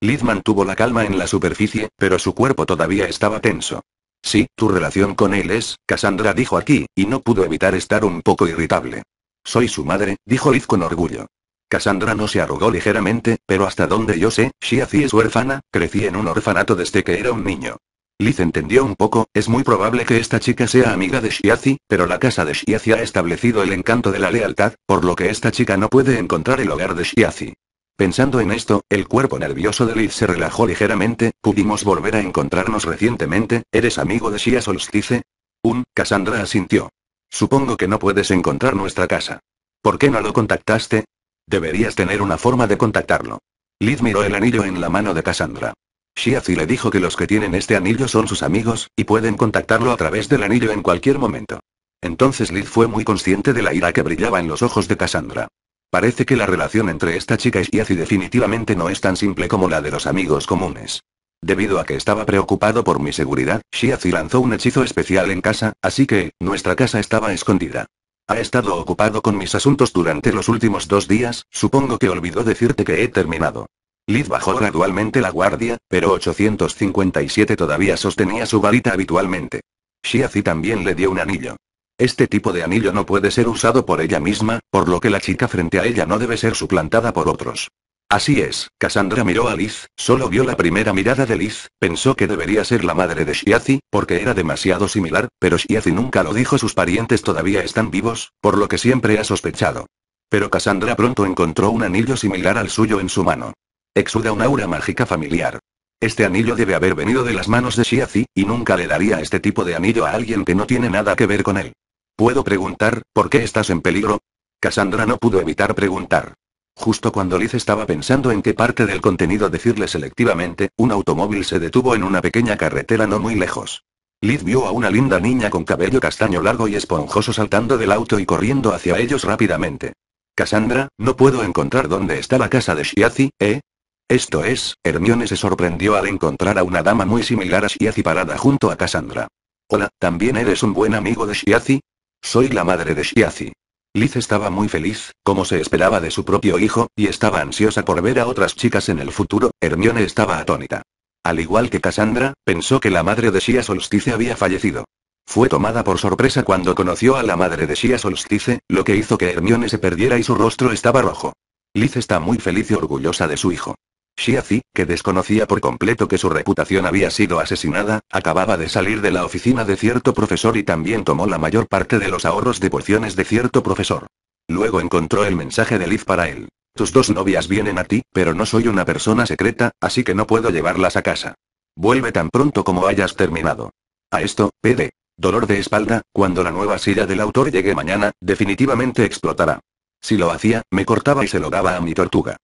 Liz mantuvo la calma en la superficie, pero su cuerpo todavía estaba tenso. Sí, tu relación con él es, Cassandra dijo aquí, y no pudo evitar estar un poco irritable. Soy su madre, dijo Liz con orgullo. Cassandra no se arrugó ligeramente, pero hasta donde yo sé, sí es huérfana, crecí en un orfanato desde que era un niño. Liz entendió un poco, es muy probable que esta chica sea amiga de Shiazi, pero la casa de Shiazi ha establecido el encanto de la lealtad, por lo que esta chica no puede encontrar el hogar de Shiazi. Pensando en esto, el cuerpo nervioso de Liz se relajó ligeramente, pudimos volver a encontrarnos recientemente, ¿eres amigo de Shia Solstice? Un, Cassandra asintió. Supongo que no puedes encontrar nuestra casa. ¿Por qué no lo contactaste? Deberías tener una forma de contactarlo. Liz miró el anillo en la mano de Cassandra. Shiazi le dijo que los que tienen este anillo son sus amigos, y pueden contactarlo a través del anillo en cualquier momento. Entonces Liz fue muy consciente de la ira que brillaba en los ojos de Cassandra. Parece que la relación entre esta chica y Shiazi definitivamente no es tan simple como la de los amigos comunes. Debido a que estaba preocupado por mi seguridad, Shiazi lanzó un hechizo especial en casa, así que, nuestra casa estaba escondida. Ha estado ocupado con mis asuntos durante los últimos dos días, supongo que olvidó decirte que he terminado. Liz bajó gradualmente la guardia, pero 857 todavía sostenía su varita habitualmente. Shiazi también le dio un anillo. Este tipo de anillo no puede ser usado por ella misma, por lo que la chica frente a ella no debe ser suplantada por otros. Así es, Cassandra miró a Liz, solo vio la primera mirada de Liz, pensó que debería ser la madre de Shiazi, porque era demasiado similar, pero Shiazi nunca lo dijo, sus parientes todavía están vivos, por lo que siempre ha sospechado. Pero Cassandra pronto encontró un anillo similar al suyo en su mano. Exuda una aura mágica familiar. Este anillo debe haber venido de las manos de Shiazi, y nunca le daría este tipo de anillo a alguien que no tiene nada que ver con él. ¿Puedo preguntar, por qué estás en peligro? Cassandra no pudo evitar preguntar. Justo cuando Liz estaba pensando en qué parte del contenido decirle selectivamente, un automóvil se detuvo en una pequeña carretera no muy lejos. Liz vio a una linda niña con cabello castaño largo y esponjoso saltando del auto y corriendo hacia ellos rápidamente. Cassandra, no puedo encontrar dónde está la casa de Shiazi, ¿eh? Esto es, Hermione se sorprendió al encontrar a una dama muy similar a Shiazi parada junto a Cassandra. Hola, ¿también eres un buen amigo de Shiazi? Soy la madre de Shiazi. Liz estaba muy feliz, como se esperaba de su propio hijo, y estaba ansiosa por ver a otras chicas en el futuro, Hermione estaba atónita. Al igual que Cassandra, pensó que la madre de Shia Solstice había fallecido. Fue tomada por sorpresa cuando conoció a la madre de Shia Solstice, lo que hizo que Hermione se perdiera y su rostro estaba rojo. Liz está muy feliz y orgullosa de su hijo. Xiazi, que desconocía por completo que su reputación había sido asesinada, acababa de salir de la oficina de cierto profesor y también tomó la mayor parte de los ahorros de porciones de cierto profesor. Luego encontró el mensaje de Liz para él. Tus dos novias vienen a ti, pero no soy una persona secreta, así que no puedo llevarlas a casa. Vuelve tan pronto como hayas terminado. A esto, pede Dolor de espalda, cuando la nueva silla del autor llegue mañana, definitivamente explotará. Si lo hacía, me cortaba y se lo daba a mi tortuga.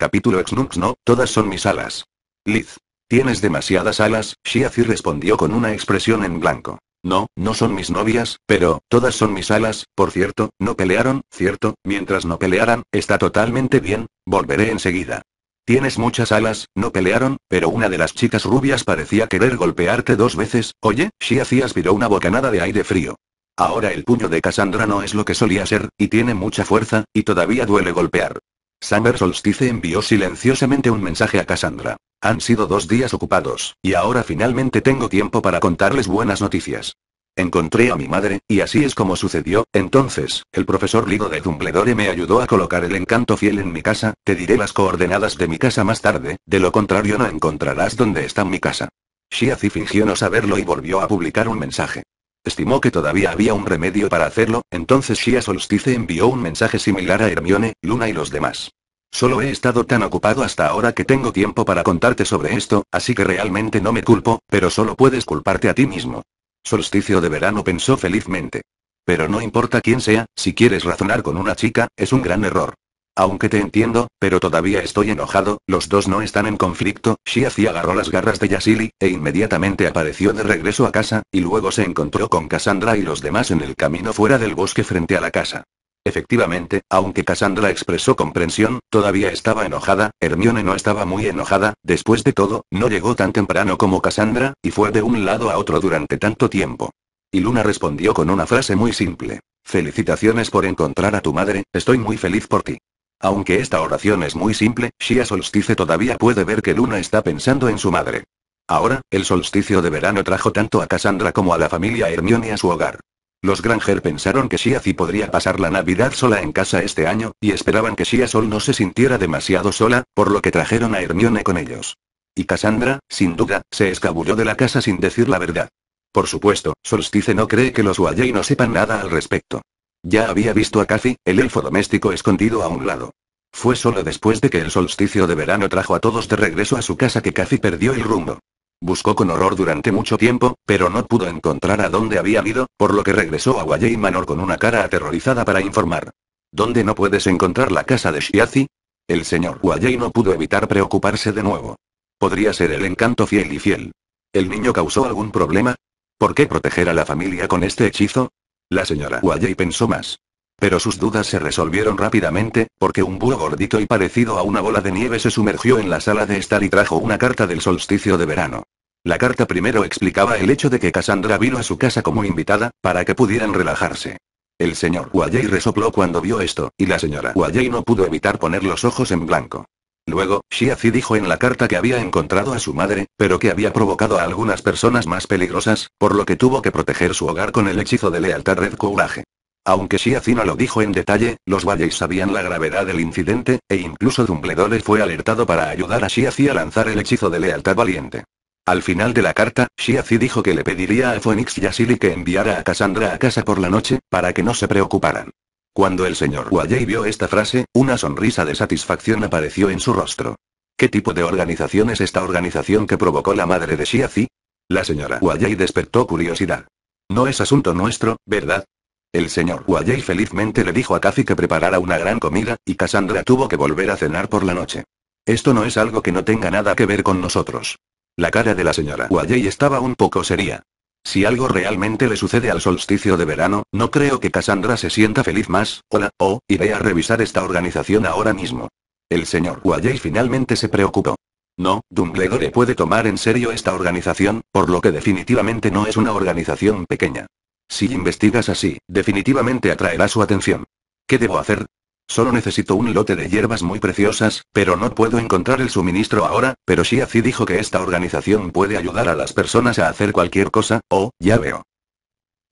Capítulo Xnux no, todas son mis alas. Liz. Tienes demasiadas alas, Shiazi respondió con una expresión en blanco. No, no son mis novias, pero, todas son mis alas, por cierto, no pelearon, cierto, mientras no pelearan, está totalmente bien, volveré enseguida. Tienes muchas alas, no pelearon, pero una de las chicas rubias parecía querer golpearte dos veces, oye, Shiazi aspiró una bocanada de aire frío. Ahora el puño de Cassandra no es lo que solía ser, y tiene mucha fuerza, y todavía duele golpear. Summer Solstice envió silenciosamente un mensaje a Cassandra. Han sido dos días ocupados, y ahora finalmente tengo tiempo para contarles buenas noticias. Encontré a mi madre, y así es como sucedió, entonces, el profesor Lido de Dumbledore me ayudó a colocar el encanto fiel en mi casa, te diré las coordenadas de mi casa más tarde, de lo contrario no encontrarás dónde está mi casa. Shiazi fingió no saberlo y volvió a publicar un mensaje. Estimó que todavía había un remedio para hacerlo, entonces Shia Solstice envió un mensaje similar a Hermione, Luna y los demás. Solo he estado tan ocupado hasta ahora que tengo tiempo para contarte sobre esto, así que realmente no me culpo, pero solo puedes culparte a ti mismo. Solsticio de verano pensó felizmente. Pero no importa quién sea, si quieres razonar con una chica, es un gran error. Aunque te entiendo, pero todavía estoy enojado, los dos no están en conflicto, Shiazi agarró las garras de Yasili, e inmediatamente apareció de regreso a casa, y luego se encontró con Cassandra y los demás en el camino fuera del bosque frente a la casa. Efectivamente, aunque Cassandra expresó comprensión, todavía estaba enojada, Hermione no estaba muy enojada, después de todo, no llegó tan temprano como Cassandra, y fue de un lado a otro durante tanto tiempo. Y Luna respondió con una frase muy simple. Felicitaciones por encontrar a tu madre, estoy muy feliz por ti. Aunque esta oración es muy simple, Shia Solstice todavía puede ver que Luna está pensando en su madre. Ahora, el solsticio de verano trajo tanto a Cassandra como a la familia Hermione a su hogar. Los Granger pensaron que Shiazi podría pasar la Navidad sola en casa este año, y esperaban que Shia Sol no se sintiera demasiado sola, por lo que trajeron a Hermione con ellos. Y Cassandra, sin duda, se escabulló de la casa sin decir la verdad. Por supuesto, Solstice no cree que los Wayay no sepan nada al respecto. Ya había visto a Kathy, el elfo doméstico escondido a un lado. Fue solo después de que el solsticio de verano trajo a todos de regreso a su casa que Kathy perdió el rumbo. Buscó con horror durante mucho tiempo, pero no pudo encontrar a dónde había ido, por lo que regresó a Guayé Manor con una cara aterrorizada para informar. ¿Dónde no puedes encontrar la casa de Shiazi? El señor Guayé no pudo evitar preocuparse de nuevo. Podría ser el encanto fiel y fiel. ¿El niño causó algún problema? ¿Por qué proteger a la familia con este hechizo? La señora Guayay pensó más. Pero sus dudas se resolvieron rápidamente, porque un búho gordito y parecido a una bola de nieve se sumergió en la sala de estar y trajo una carta del solsticio de verano. La carta primero explicaba el hecho de que Cassandra vino a su casa como invitada, para que pudieran relajarse. El señor Guayay resopló cuando vio esto, y la señora Guayay no pudo evitar poner los ojos en blanco. Luego, Xiazi dijo en la carta que había encontrado a su madre, pero que había provocado a algunas personas más peligrosas, por lo que tuvo que proteger su hogar con el hechizo de lealtad Red Courage. Aunque Xiazi no lo dijo en detalle, los Valleys sabían la gravedad del incidente, e incluso Dumbledore fue alertado para ayudar a Xiazi a lanzar el hechizo de lealtad valiente. Al final de la carta, Xiazi dijo que le pediría a Phoenix y que enviara a Cassandra a casa por la noche, para que no se preocuparan. Cuando el señor Huay vio esta frase, una sonrisa de satisfacción apareció en su rostro. ¿Qué tipo de organización es esta organización que provocó la madre de Xiazi? La señora Guayay despertó curiosidad. No es asunto nuestro, ¿verdad? El señor Guayay felizmente le dijo a Kathy que preparara una gran comida, y Cassandra tuvo que volver a cenar por la noche. Esto no es algo que no tenga nada que ver con nosotros. La cara de la señora Guayay estaba un poco seria. Si algo realmente le sucede al solsticio de verano, no creo que Cassandra se sienta feliz más. Hola, oh, iré a revisar esta organización ahora mismo. El señor Guayay finalmente se preocupó. No, Dumbledore puede tomar en serio esta organización, por lo que definitivamente no es una organización pequeña. Si investigas así, definitivamente atraerá su atención. ¿Qué debo hacer? Solo necesito un lote de hierbas muy preciosas, pero no puedo encontrar el suministro ahora, pero así dijo que esta organización puede ayudar a las personas a hacer cualquier cosa, oh, ya veo.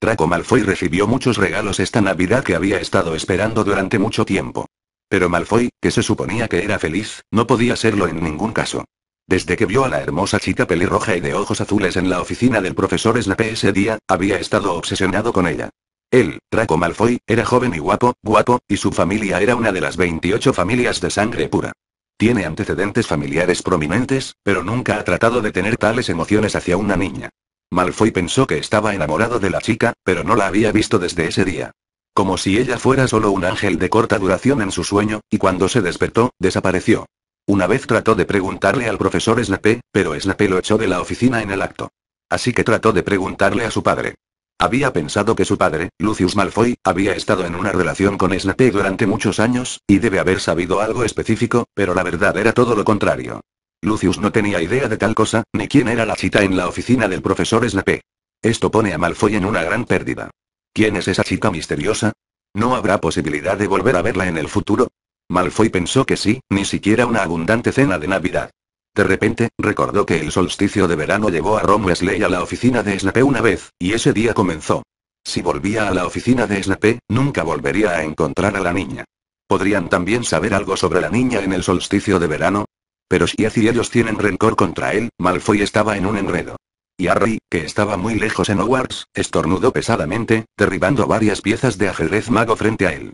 Draco Malfoy recibió muchos regalos esta Navidad que había estado esperando durante mucho tiempo. Pero Malfoy, que se suponía que era feliz, no podía serlo en ningún caso. Desde que vio a la hermosa chica pelirroja y de ojos azules en la oficina del profesor Snape ese día, había estado obsesionado con ella. Él, Draco Malfoy, era joven y guapo, guapo, y su familia era una de las 28 familias de sangre pura. Tiene antecedentes familiares prominentes, pero nunca ha tratado de tener tales emociones hacia una niña. Malfoy pensó que estaba enamorado de la chica, pero no la había visto desde ese día. Como si ella fuera solo un ángel de corta duración en su sueño, y cuando se despertó, desapareció. Una vez trató de preguntarle al profesor Snape, pero Snape lo echó de la oficina en el acto. Así que trató de preguntarle a su padre. Había pensado que su padre, Lucius Malfoy, había estado en una relación con Snape durante muchos años, y debe haber sabido algo específico, pero la verdad era todo lo contrario. Lucius no tenía idea de tal cosa, ni quién era la chica en la oficina del profesor Snape. Esto pone a Malfoy en una gran pérdida. ¿Quién es esa chica misteriosa? ¿No habrá posibilidad de volver a verla en el futuro? Malfoy pensó que sí, ni siquiera una abundante cena de Navidad. De repente, recordó que el solsticio de verano llevó a Ron Wesley a la oficina de Snape una vez, y ese día comenzó. Si volvía a la oficina de Snape, nunca volvería a encontrar a la niña. ¿Podrían también saber algo sobre la niña en el solsticio de verano? Pero si así ellos tienen rencor contra él, Malfoy estaba en un enredo. Y Harry, que estaba muy lejos en Hogwarts, estornudó pesadamente, derribando varias piezas de ajedrez mago frente a él.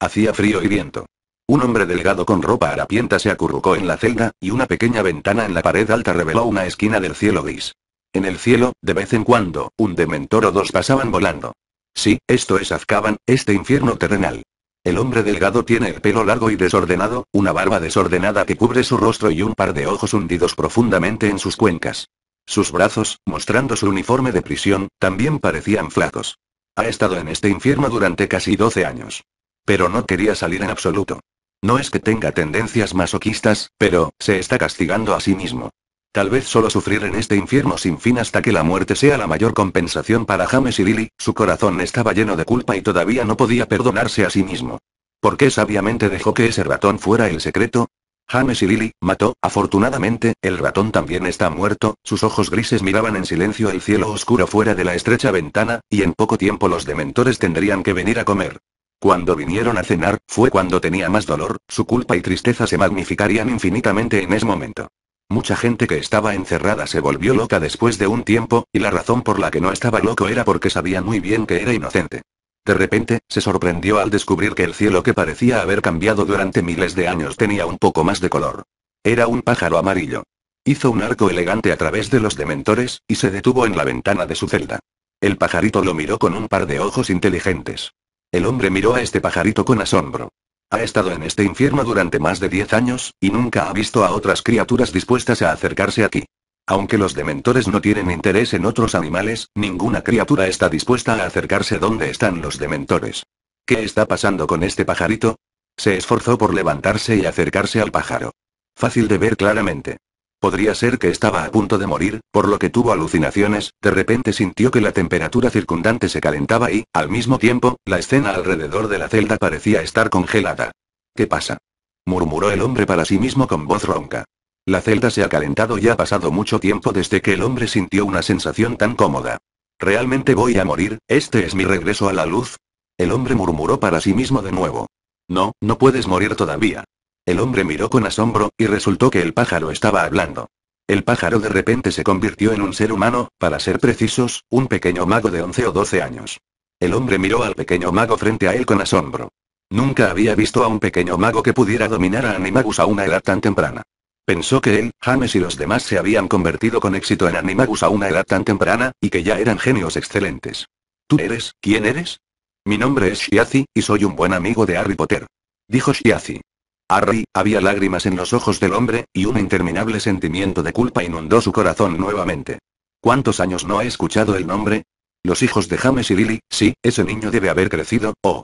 Hacía frío y viento. Un hombre delgado con ropa harapienta se acurrucó en la celda, y una pequeña ventana en la pared alta reveló una esquina del cielo gris. En el cielo, de vez en cuando, un dementor o dos pasaban volando. Sí, esto es Azkaban, este infierno terrenal. El hombre delgado tiene el pelo largo y desordenado, una barba desordenada que cubre su rostro y un par de ojos hundidos profundamente en sus cuencas. Sus brazos, mostrando su uniforme de prisión, también parecían flacos. Ha estado en este infierno durante casi 12 años. Pero no quería salir en absoluto. No es que tenga tendencias masoquistas, pero, se está castigando a sí mismo. Tal vez solo sufrir en este infierno sin fin hasta que la muerte sea la mayor compensación para James y Lily, su corazón estaba lleno de culpa y todavía no podía perdonarse a sí mismo. ¿Por qué sabiamente dejó que ese ratón fuera el secreto? James y Lily, mató, afortunadamente, el ratón también está muerto, sus ojos grises miraban en silencio el cielo oscuro fuera de la estrecha ventana, y en poco tiempo los dementores tendrían que venir a comer. Cuando vinieron a cenar, fue cuando tenía más dolor, su culpa y tristeza se magnificarían infinitamente en ese momento. Mucha gente que estaba encerrada se volvió loca después de un tiempo, y la razón por la que no estaba loco era porque sabía muy bien que era inocente. De repente, se sorprendió al descubrir que el cielo que parecía haber cambiado durante miles de años tenía un poco más de color. Era un pájaro amarillo. Hizo un arco elegante a través de los dementores, y se detuvo en la ventana de su celda. El pajarito lo miró con un par de ojos inteligentes. El hombre miró a este pajarito con asombro. Ha estado en este infierno durante más de 10 años, y nunca ha visto a otras criaturas dispuestas a acercarse aquí. Aunque los dementores no tienen interés en otros animales, ninguna criatura está dispuesta a acercarse donde están los dementores. ¿Qué está pasando con este pajarito? Se esforzó por levantarse y acercarse al pájaro. Fácil de ver claramente. Podría ser que estaba a punto de morir, por lo que tuvo alucinaciones, de repente sintió que la temperatura circundante se calentaba y, al mismo tiempo, la escena alrededor de la celda parecía estar congelada. ¿Qué pasa? murmuró el hombre para sí mismo con voz ronca. La celda se ha calentado y ha pasado mucho tiempo desde que el hombre sintió una sensación tan cómoda. ¿Realmente voy a morir? ¿Este es mi regreso a la luz? El hombre murmuró para sí mismo de nuevo. No, no puedes morir todavía. El hombre miró con asombro, y resultó que el pájaro estaba hablando. El pájaro de repente se convirtió en un ser humano, para ser precisos, un pequeño mago de 11 o 12 años. El hombre miró al pequeño mago frente a él con asombro. Nunca había visto a un pequeño mago que pudiera dominar a Animagus a una edad tan temprana. Pensó que él, James y los demás se habían convertido con éxito en Animagus a una edad tan temprana, y que ya eran genios excelentes. ¿Tú eres? ¿Quién eres? Mi nombre es Shiazi, y soy un buen amigo de Harry Potter. Dijo Shiazi. Harry, había lágrimas en los ojos del hombre, y un interminable sentimiento de culpa inundó su corazón nuevamente. ¿Cuántos años no ha escuchado el nombre? Los hijos de James y Lily, sí, ese niño debe haber crecido, oh.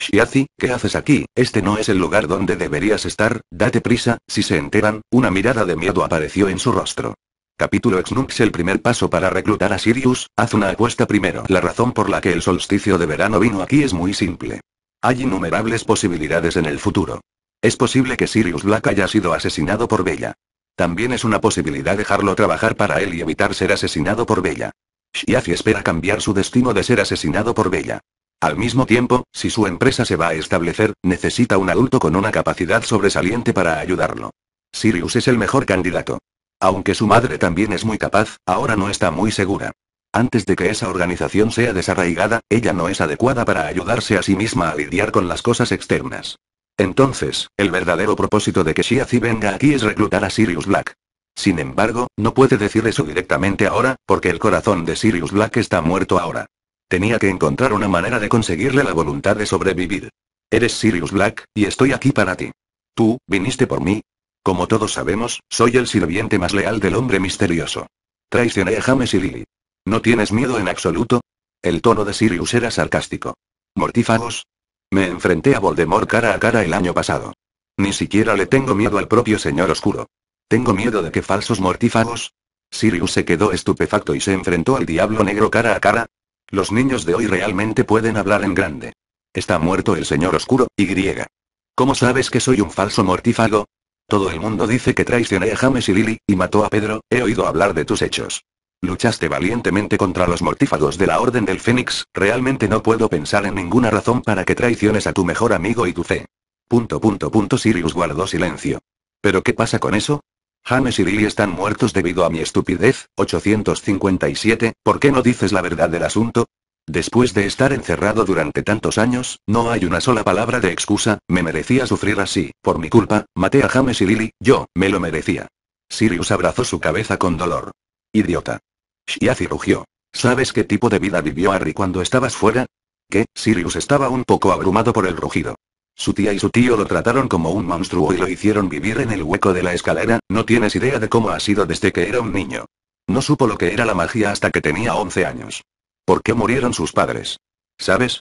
Shiazi, ¿qué haces aquí? Este no es el lugar donde deberías estar, date prisa, si se enteran, una mirada de miedo apareció en su rostro. Capítulo Xnux El primer paso para reclutar a Sirius, haz una apuesta primero. La razón por la que el solsticio de verano vino aquí es muy simple. Hay innumerables posibilidades en el futuro. Es posible que Sirius Black haya sido asesinado por Bella. También es una posibilidad dejarlo trabajar para él y evitar ser asesinado por Bella. Shiafi espera cambiar su destino de ser asesinado por Bella. Al mismo tiempo, si su empresa se va a establecer, necesita un adulto con una capacidad sobresaliente para ayudarlo. Sirius es el mejor candidato. Aunque su madre también es muy capaz, ahora no está muy segura. Antes de que esa organización sea desarraigada, ella no es adecuada para ayudarse a sí misma a lidiar con las cosas externas. Entonces, el verdadero propósito de que Shiazi venga aquí es reclutar a Sirius Black. Sin embargo, no puede decir eso directamente ahora, porque el corazón de Sirius Black está muerto ahora. Tenía que encontrar una manera de conseguirle la voluntad de sobrevivir. Eres Sirius Black, y estoy aquí para ti. Tú, viniste por mí. Como todos sabemos, soy el sirviente más leal del hombre misterioso. Traicioné a James y Lily. ¿No tienes miedo en absoluto? El tono de Sirius era sarcástico. Mortífagos, me enfrenté a Voldemort cara a cara el año pasado. Ni siquiera le tengo miedo al propio señor oscuro. Tengo miedo de que falsos mortífagos. Sirius se quedó estupefacto y se enfrentó al diablo negro cara a cara. Los niños de hoy realmente pueden hablar en grande. Está muerto el señor oscuro, y griega. ¿Cómo sabes que soy un falso mortífago? Todo el mundo dice que traicioné a James y Lily, y mató a Pedro, he oído hablar de tus hechos. Luchaste valientemente contra los mortífagos de la Orden del Fénix, realmente no puedo pensar en ninguna razón para que traiciones a tu mejor amigo y tu fe. Punto punto punto Sirius guardó silencio. ¿Pero qué pasa con eso? James y Lily están muertos debido a mi estupidez, 857, ¿por qué no dices la verdad del asunto? Después de estar encerrado durante tantos años, no hay una sola palabra de excusa, me merecía sufrir así, por mi culpa, maté a James y Lily, yo, me lo merecía. Sirius abrazó su cabeza con dolor. Idiota. Shiazi rugió. ¿Sabes qué tipo de vida vivió Harry cuando estabas fuera? ¿Qué? Sirius estaba un poco abrumado por el rugido. Su tía y su tío lo trataron como un monstruo y lo hicieron vivir en el hueco de la escalera, no tienes idea de cómo ha sido desde que era un niño. No supo lo que era la magia hasta que tenía 11 años. ¿Por qué murieron sus padres? ¿Sabes?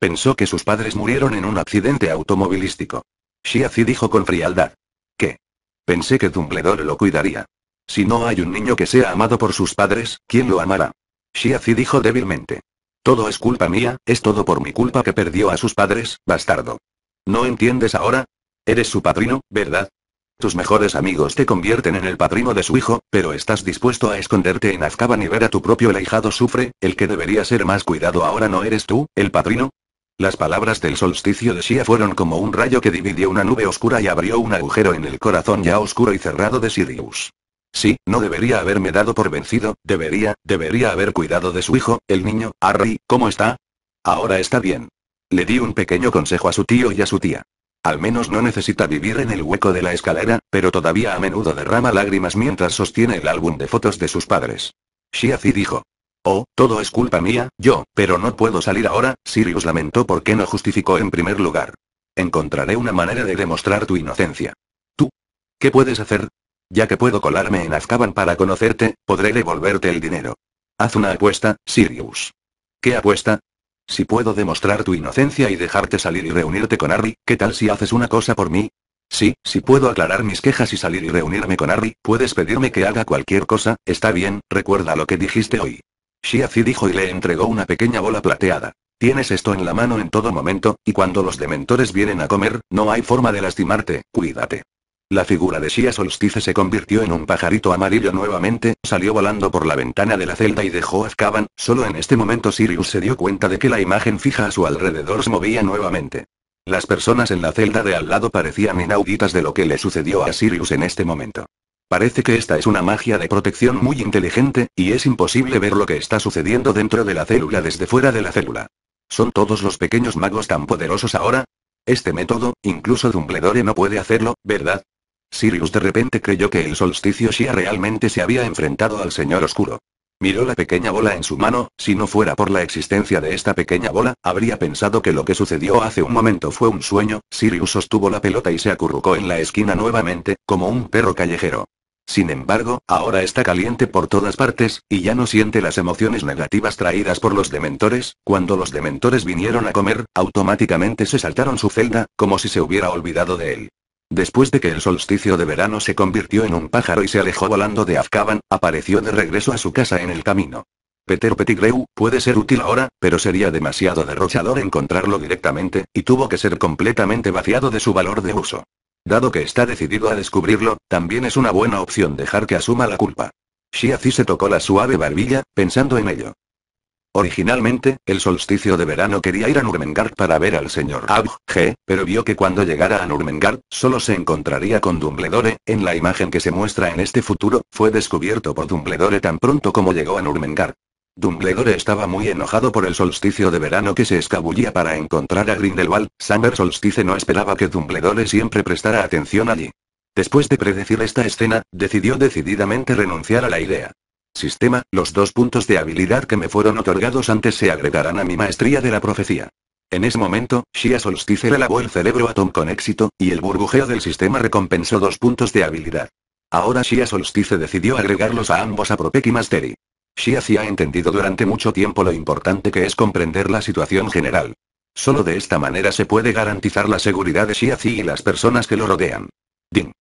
Pensó que sus padres murieron en un accidente automovilístico. Shiazi dijo con frialdad. ¿Qué? Pensé que Dumbledore lo cuidaría. Si no hay un niño que sea amado por sus padres, ¿quién lo amará? shia dijo débilmente. Todo es culpa mía, es todo por mi culpa que perdió a sus padres, bastardo. ¿No entiendes ahora? Eres su padrino, ¿verdad? Tus mejores amigos te convierten en el padrino de su hijo, pero estás dispuesto a esconderte en Azkaban y ver a tu propio ahijado sufre, el que debería ser más cuidado ahora no eres tú, el padrino. Las palabras del solsticio de Shia fueron como un rayo que dividió una nube oscura y abrió un agujero en el corazón ya oscuro y cerrado de Sirius. Sí, no debería haberme dado por vencido, debería, debería haber cuidado de su hijo, el niño, Harry, ¿cómo está? Ahora está bien. Le di un pequeño consejo a su tío y a su tía. Al menos no necesita vivir en el hueco de la escalera, pero todavía a menudo derrama lágrimas mientras sostiene el álbum de fotos de sus padres. Shiazi dijo. Oh, todo es culpa mía, yo, pero no puedo salir ahora, Sirius lamentó porque no justificó en primer lugar. Encontraré una manera de demostrar tu inocencia. ¿Tú? ¿Qué puedes hacer? Ya que puedo colarme en Azkaban para conocerte, podré devolverte el dinero. Haz una apuesta, Sirius. ¿Qué apuesta? Si puedo demostrar tu inocencia y dejarte salir y reunirte con Harry, ¿qué tal si haces una cosa por mí? Sí, si puedo aclarar mis quejas y salir y reunirme con Harry, puedes pedirme que haga cualquier cosa, está bien, recuerda lo que dijiste hoy. Shiazi dijo y le entregó una pequeña bola plateada. Tienes esto en la mano en todo momento, y cuando los dementores vienen a comer, no hay forma de lastimarte, cuídate. La figura de Sia Solstice se convirtió en un pajarito amarillo nuevamente, salió volando por la ventana de la celda y dejó a Azkaban, solo en este momento Sirius se dio cuenta de que la imagen fija a su alrededor se movía nuevamente. Las personas en la celda de al lado parecían inauditas de lo que le sucedió a Sirius en este momento. Parece que esta es una magia de protección muy inteligente, y es imposible ver lo que está sucediendo dentro de la célula desde fuera de la célula. ¿Son todos los pequeños magos tan poderosos ahora? Este método, incluso Dumbledore no puede hacerlo, ¿verdad? Sirius de repente creyó que el solsticio Shia realmente se había enfrentado al Señor Oscuro. Miró la pequeña bola en su mano, si no fuera por la existencia de esta pequeña bola, habría pensado que lo que sucedió hace un momento fue un sueño, Sirius sostuvo la pelota y se acurrucó en la esquina nuevamente, como un perro callejero. Sin embargo, ahora está caliente por todas partes, y ya no siente las emociones negativas traídas por los dementores, cuando los dementores vinieron a comer, automáticamente se saltaron su celda, como si se hubiera olvidado de él. Después de que el solsticio de verano se convirtió en un pájaro y se alejó volando de Azkaban, apareció de regreso a su casa en el camino. Peter Pettigrew puede ser útil ahora, pero sería demasiado derrochador encontrarlo directamente, y tuvo que ser completamente vaciado de su valor de uso. Dado que está decidido a descubrirlo, también es una buena opción dejar que asuma la culpa. Shiazi se tocó la suave barbilla, pensando en ello. Originalmente, el solsticio de verano quería ir a Nurmengard para ver al señor G, pero vio que cuando llegara a Nurmengard, solo se encontraría con Dumbledore, en la imagen que se muestra en este futuro, fue descubierto por Dumbledore tan pronto como llegó a Nurmengard. Dumbledore estaba muy enojado por el solsticio de verano que se escabullía para encontrar a Grindelwald, Summer Solstice no esperaba que Dumbledore siempre prestara atención allí. Después de predecir esta escena, decidió decididamente renunciar a la idea sistema, los dos puntos de habilidad que me fueron otorgados antes se agregarán a mi maestría de la profecía. En ese momento, Shia Solstice le el cerebro a Tom con éxito, y el burbujeo del sistema recompensó dos puntos de habilidad. Ahora Shia Solstice decidió agregarlos a ambos a Propec y Mastery. Shia ha entendido durante mucho tiempo lo importante que es comprender la situación general. Solo de esta manera se puede garantizar la seguridad de Shia y las personas que lo rodean. Ding.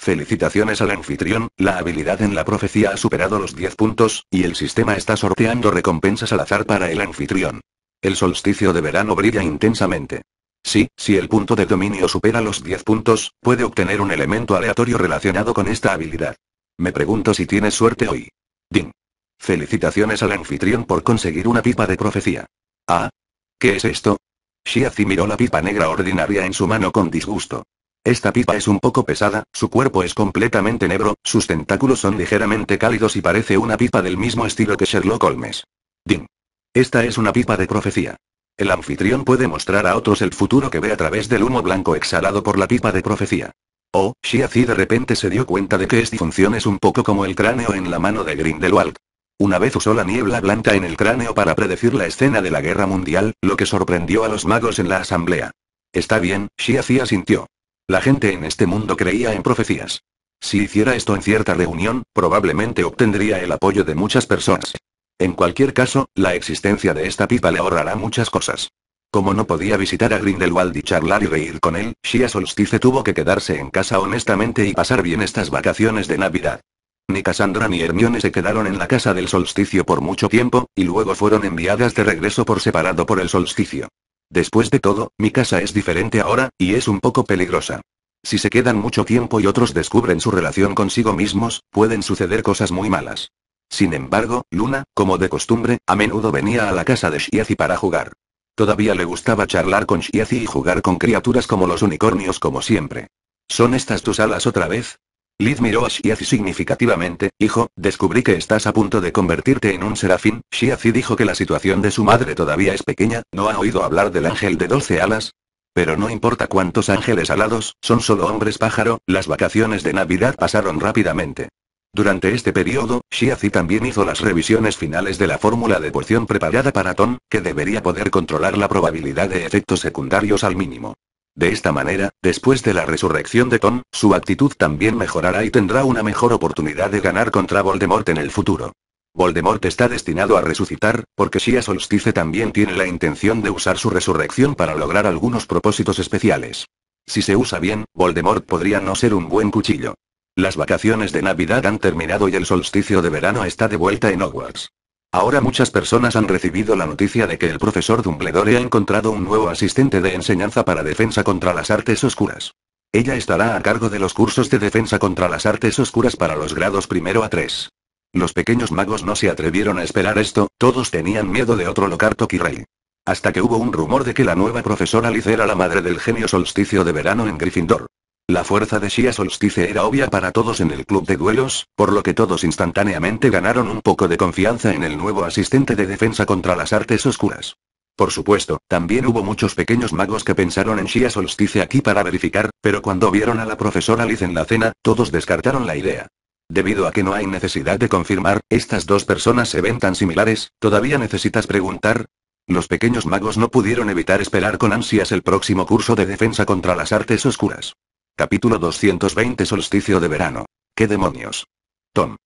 Felicitaciones al anfitrión, la habilidad en la profecía ha superado los 10 puntos, y el sistema está sorteando recompensas al azar para el anfitrión. El solsticio de verano brilla intensamente. Sí, si el punto de dominio supera los 10 puntos, puede obtener un elemento aleatorio relacionado con esta habilidad. Me pregunto si tienes suerte hoy. Din. Felicitaciones al anfitrión por conseguir una pipa de profecía. Ah. ¿Qué es esto? Shiazi miró la pipa negra ordinaria en su mano con disgusto. Esta pipa es un poco pesada, su cuerpo es completamente negro, sus tentáculos son ligeramente cálidos y parece una pipa del mismo estilo que Sherlock Holmes. Din. Esta es una pipa de profecía. El anfitrión puede mostrar a otros el futuro que ve a través del humo blanco exhalado por la pipa de profecía. Oh, Zi de repente se dio cuenta de que esta función es un poco como el cráneo en la mano de Grindelwald. Una vez usó la niebla blanca en el cráneo para predecir la escena de la guerra mundial, lo que sorprendió a los magos en la asamblea. Está bien, Shiazi asintió. La gente en este mundo creía en profecías. Si hiciera esto en cierta reunión, probablemente obtendría el apoyo de muchas personas. En cualquier caso, la existencia de esta pipa le ahorrará muchas cosas. Como no podía visitar a Grindelwald y charlar y reír con él, Shia Solstice tuvo que quedarse en casa honestamente y pasar bien estas vacaciones de Navidad. Ni Cassandra ni Hermione se quedaron en la casa del solsticio por mucho tiempo, y luego fueron enviadas de regreso por separado por el solsticio. Después de todo, mi casa es diferente ahora, y es un poco peligrosa. Si se quedan mucho tiempo y otros descubren su relación consigo mismos, pueden suceder cosas muy malas. Sin embargo, Luna, como de costumbre, a menudo venía a la casa de Shiazi para jugar. Todavía le gustaba charlar con Shiazi y jugar con criaturas como los unicornios como siempre. ¿Son estas tus alas otra vez? Liz miró a Shiazi significativamente, hijo, descubrí que estás a punto de convertirte en un serafín, Shiazi dijo que la situación de su madre todavía es pequeña, ¿no ha oído hablar del ángel de doce alas? Pero no importa cuántos ángeles alados, son solo hombres pájaro, las vacaciones de Navidad pasaron rápidamente. Durante este periodo, Shiazi también hizo las revisiones finales de la fórmula de porción preparada para Tom, que debería poder controlar la probabilidad de efectos secundarios al mínimo. De esta manera, después de la resurrección de Tom, su actitud también mejorará y tendrá una mejor oportunidad de ganar contra Voldemort en el futuro. Voldemort está destinado a resucitar, porque Shia Solstice también tiene la intención de usar su resurrección para lograr algunos propósitos especiales. Si se usa bien, Voldemort podría no ser un buen cuchillo. Las vacaciones de Navidad han terminado y el solsticio de verano está de vuelta en Hogwarts. Ahora muchas personas han recibido la noticia de que el profesor Dumbledore ha encontrado un nuevo asistente de enseñanza para defensa contra las artes oscuras. Ella estará a cargo de los cursos de defensa contra las artes oscuras para los grados primero a tres. Los pequeños magos no se atrevieron a esperar esto, todos tenían miedo de otro locarto toquirrey. Hasta que hubo un rumor de que la nueva profesora Liz era la madre del genio solsticio de verano en Gryffindor. La fuerza de Shia Solstice era obvia para todos en el club de duelos, por lo que todos instantáneamente ganaron un poco de confianza en el nuevo asistente de defensa contra las artes oscuras. Por supuesto, también hubo muchos pequeños magos que pensaron en Shia Solstice aquí para verificar, pero cuando vieron a la profesora Liz en la cena, todos descartaron la idea. Debido a que no hay necesidad de confirmar, estas dos personas se ven tan similares, ¿todavía necesitas preguntar? Los pequeños magos no pudieron evitar esperar con ansias el próximo curso de defensa contra las artes oscuras. Capítulo 220 Solsticio de verano. ¿Qué demonios? Tom.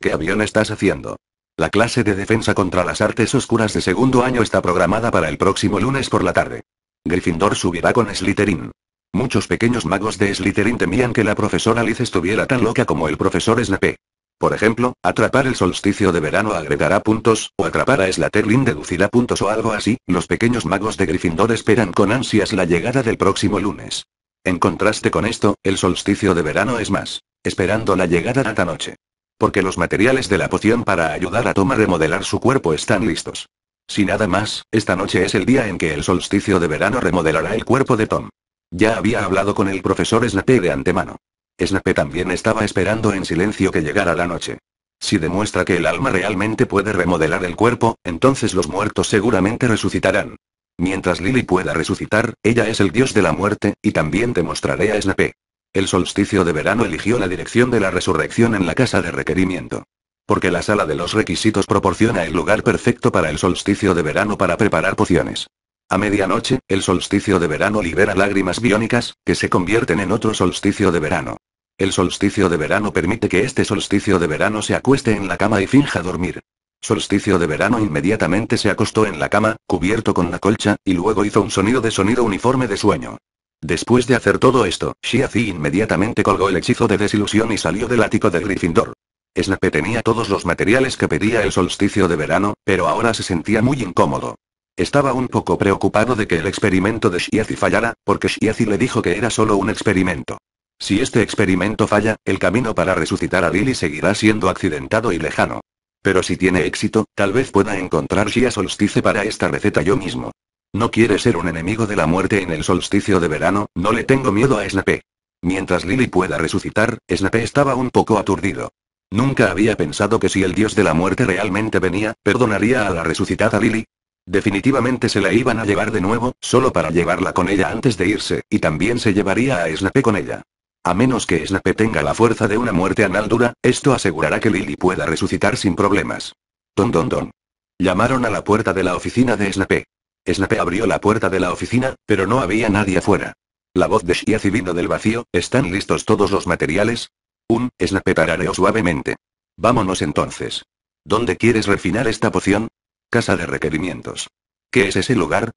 ¿Qué avión estás haciendo? La clase de defensa contra las artes oscuras de segundo año está programada para el próximo lunes por la tarde. Gryffindor subirá con Slytherin. Muchos pequeños magos de Slytherin temían que la profesora Liz estuviera tan loca como el profesor Snape. Por ejemplo, atrapar el solsticio de verano agregará puntos, o atrapar a Slytherin deducirá puntos o algo así, los pequeños magos de Gryffindor esperan con ansias la llegada del próximo lunes. En contraste con esto, el solsticio de verano es más. Esperando la llegada de esta noche. Porque los materiales de la poción para ayudar a Tom a remodelar su cuerpo están listos. Si nada más, esta noche es el día en que el solsticio de verano remodelará el cuerpo de Tom. Ya había hablado con el profesor Snape de antemano. Snape también estaba esperando en silencio que llegara la noche. Si demuestra que el alma realmente puede remodelar el cuerpo, entonces los muertos seguramente resucitarán. Mientras Lily pueda resucitar, ella es el dios de la muerte, y también te mostraré a Snape. El solsticio de verano eligió la dirección de la resurrección en la casa de requerimiento. Porque la sala de los requisitos proporciona el lugar perfecto para el solsticio de verano para preparar pociones. A medianoche, el solsticio de verano libera lágrimas biónicas, que se convierten en otro solsticio de verano. El solsticio de verano permite que este solsticio de verano se acueste en la cama y finja dormir. Solsticio de verano inmediatamente se acostó en la cama, cubierto con la colcha, y luego hizo un sonido de sonido uniforme de sueño. Después de hacer todo esto, Xiazi inmediatamente colgó el hechizo de desilusión y salió del ático de Gryffindor. Snape tenía todos los materiales que pedía el solsticio de verano, pero ahora se sentía muy incómodo. Estaba un poco preocupado de que el experimento de Shiazi fallara, porque Shiazi le dijo que era solo un experimento. Si este experimento falla, el camino para resucitar a Lily seguirá siendo accidentado y lejano. Pero si tiene éxito, tal vez pueda encontrar Shia Solstice para esta receta yo mismo. No quiere ser un enemigo de la muerte en el solsticio de verano, no le tengo miedo a Snape. Mientras Lily pueda resucitar, Snape estaba un poco aturdido. Nunca había pensado que si el dios de la muerte realmente venía, perdonaría a la resucitada Lily. Definitivamente se la iban a llevar de nuevo, solo para llevarla con ella antes de irse, y también se llevaría a Snape con ella. A menos que Snape tenga la fuerza de una muerte anal dura, esto asegurará que Lily pueda resucitar sin problemas. Don don don. Llamaron a la puerta de la oficina de Snape. Snape abrió la puerta de la oficina, pero no había nadie afuera. La voz de Shiazi vino del vacío, ¿están listos todos los materiales? Un, Snape tarareó suavemente. Vámonos entonces. ¿Dónde quieres refinar esta poción? Casa de requerimientos. ¿Qué es ese lugar?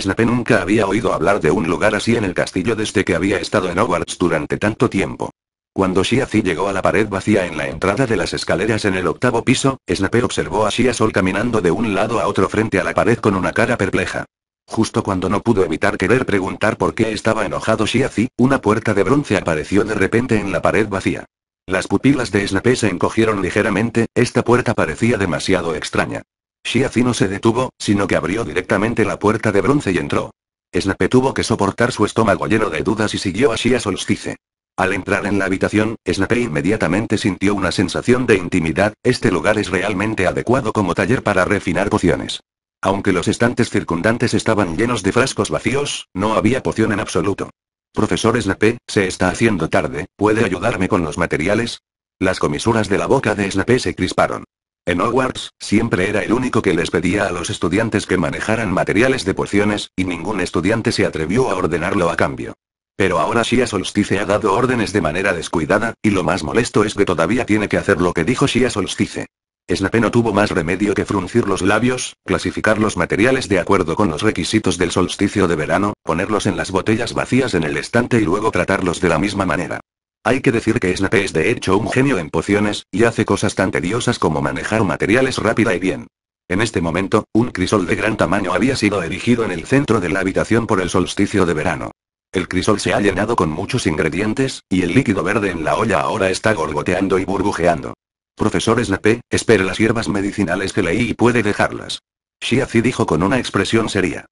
Snape nunca había oído hablar de un lugar así en el castillo desde que había estado en Hogwarts durante tanto tiempo. Cuando Shiazi llegó a la pared vacía en la entrada de las escaleras en el octavo piso, Snape observó a Shia Sol caminando de un lado a otro frente a la pared con una cara perpleja. Justo cuando no pudo evitar querer preguntar por qué estaba enojado Shiazi, una puerta de bronce apareció de repente en la pared vacía. Las pupilas de Snape se encogieron ligeramente, esta puerta parecía demasiado extraña. Shiazi no se detuvo, sino que abrió directamente la puerta de bronce y entró. Snape tuvo que soportar su estómago lleno de dudas y siguió a Shia Solstice. Al entrar en la habitación, Snape inmediatamente sintió una sensación de intimidad, este lugar es realmente adecuado como taller para refinar pociones. Aunque los estantes circundantes estaban llenos de frascos vacíos, no había poción en absoluto. Profesor Snape, se está haciendo tarde, ¿puede ayudarme con los materiales? Las comisuras de la boca de Snape se crisparon. En Hogwarts, siempre era el único que les pedía a los estudiantes que manejaran materiales de pociones, y ningún estudiante se atrevió a ordenarlo a cambio. Pero ahora Shia Solstice ha dado órdenes de manera descuidada, y lo más molesto es que todavía tiene que hacer lo que dijo Shia Solstice. Snape no tuvo más remedio que fruncir los labios, clasificar los materiales de acuerdo con los requisitos del solsticio de verano, ponerlos en las botellas vacías en el estante y luego tratarlos de la misma manera. Hay que decir que Snape es de hecho un genio en pociones, y hace cosas tan tediosas como manejar materiales rápida y bien. En este momento, un crisol de gran tamaño había sido erigido en el centro de la habitación por el solsticio de verano. El crisol se ha llenado con muchos ingredientes, y el líquido verde en la olla ahora está gorgoteando y burbujeando. Profesor Snape, espere las hierbas medicinales que leí y puede dejarlas. Shiazi dijo con una expresión seria.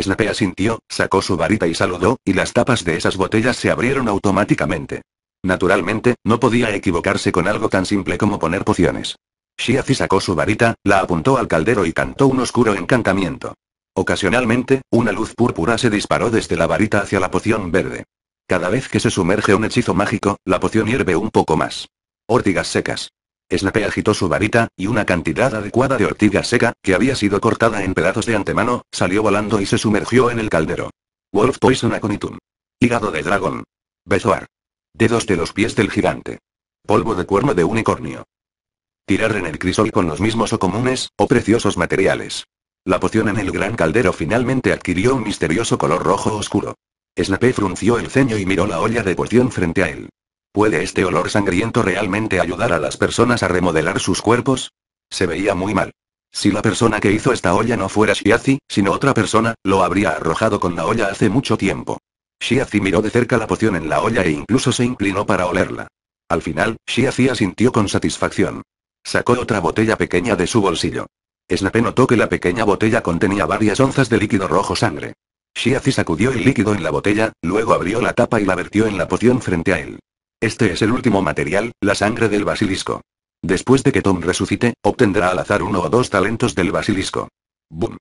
Snape asintió, sacó su varita y saludó, y las tapas de esas botellas se abrieron automáticamente. Naturalmente, no podía equivocarse con algo tan simple como poner pociones. Shiazi sacó su varita, la apuntó al caldero y cantó un oscuro encantamiento. Ocasionalmente, una luz púrpura se disparó desde la varita hacia la poción verde. Cada vez que se sumerge un hechizo mágico, la poción hierve un poco más. Ortigas secas. Snape agitó su varita, y una cantidad adecuada de ortiga seca, que había sido cortada en pedazos de antemano, salió volando y se sumergió en el caldero. Wolf Poison Aconitum. Hígado de dragón. Bezoar. Dedos de los pies del gigante. Polvo de cuerno de unicornio. Tirar en el crisol con los mismos o comunes, o preciosos materiales. La poción en el gran caldero finalmente adquirió un misterioso color rojo oscuro. Snape frunció el ceño y miró la olla de poción frente a él. ¿Puede este olor sangriento realmente ayudar a las personas a remodelar sus cuerpos? Se veía muy mal. Si la persona que hizo esta olla no fuera Shiazi, sino otra persona, lo habría arrojado con la olla hace mucho tiempo. Shiazi miró de cerca la poción en la olla e incluso se inclinó para olerla. Al final, Shiazi asintió con satisfacción. Sacó otra botella pequeña de su bolsillo. Snape notó que la pequeña botella contenía varias onzas de líquido rojo sangre. Shiazi sacudió el líquido en la botella, luego abrió la tapa y la vertió en la poción frente a él. Este es el último material, la sangre del basilisco. Después de que Tom resucite, obtendrá al azar uno o dos talentos del basilisco. ¡Boom!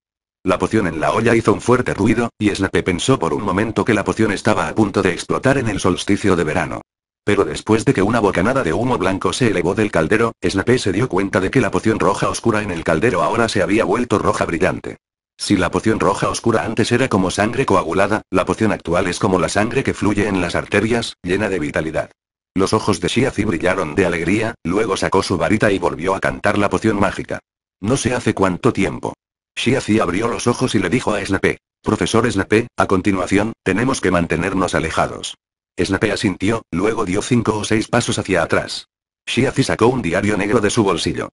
La poción en la olla hizo un fuerte ruido, y Snape pensó por un momento que la poción estaba a punto de explotar en el solsticio de verano. Pero después de que una bocanada de humo blanco se elevó del caldero, Snape se dio cuenta de que la poción roja oscura en el caldero ahora se había vuelto roja brillante. Si la poción roja oscura antes era como sangre coagulada, la poción actual es como la sangre que fluye en las arterias, llena de vitalidad. Los ojos de Shiazi brillaron de alegría, luego sacó su varita y volvió a cantar la poción mágica. No sé hace cuánto tiempo, Shiazi abrió los ojos y le dijo a Snape. Profesor Snape, a continuación, tenemos que mantenernos alejados. Snape asintió, luego dio cinco o seis pasos hacia atrás. Shiazi sacó un diario negro de su bolsillo.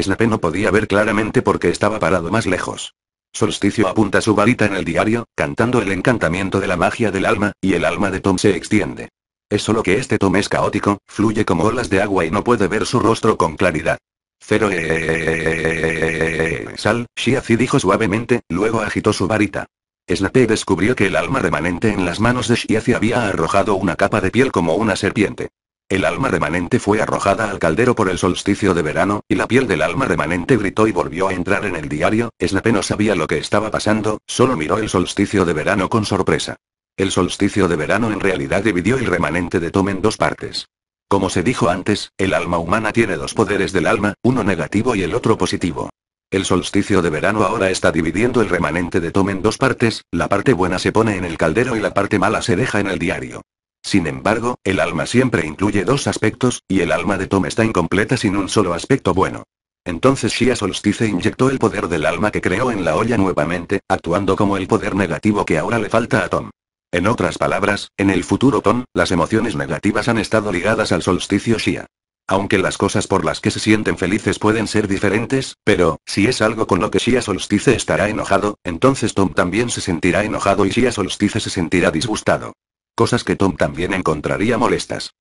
Snape no podía ver claramente porque estaba parado más lejos. Solsticio apunta su varita en el diario, cantando el encantamiento de la magia del alma, y el alma de Tom se extiende. Es solo que este Tom es caótico, fluye como olas de agua y no puede ver su rostro con claridad. Cero. Sal, Shiazi dijo suavemente, luego agitó su varita. Snape descubrió que el alma remanente en las manos de Shiazi había arrojado una capa de piel como una serpiente. El alma remanente fue arrojada al caldero por el solsticio de verano, y la piel del alma remanente gritó y volvió a entrar en el diario. Snape no sabía lo que estaba pasando, solo miró el solsticio de verano con sorpresa. El solsticio de verano en realidad dividió el remanente de Tom en dos partes. Como se dijo antes, el alma humana tiene dos poderes del alma, uno negativo y el otro positivo. El solsticio de verano ahora está dividiendo el remanente de Tom en dos partes, la parte buena se pone en el caldero y la parte mala se deja en el diario. Sin embargo, el alma siempre incluye dos aspectos, y el alma de Tom está incompleta sin un solo aspecto bueno. Entonces Shia Solstice inyectó el poder del alma que creó en la olla nuevamente, actuando como el poder negativo que ahora le falta a Tom. En otras palabras, en el futuro Tom, las emociones negativas han estado ligadas al solsticio Shia. Aunque las cosas por las que se sienten felices pueden ser diferentes, pero, si es algo con lo que Shia Solstice estará enojado, entonces Tom también se sentirá enojado y Shia Solstice se sentirá disgustado. Cosas que Tom también encontraría molestas.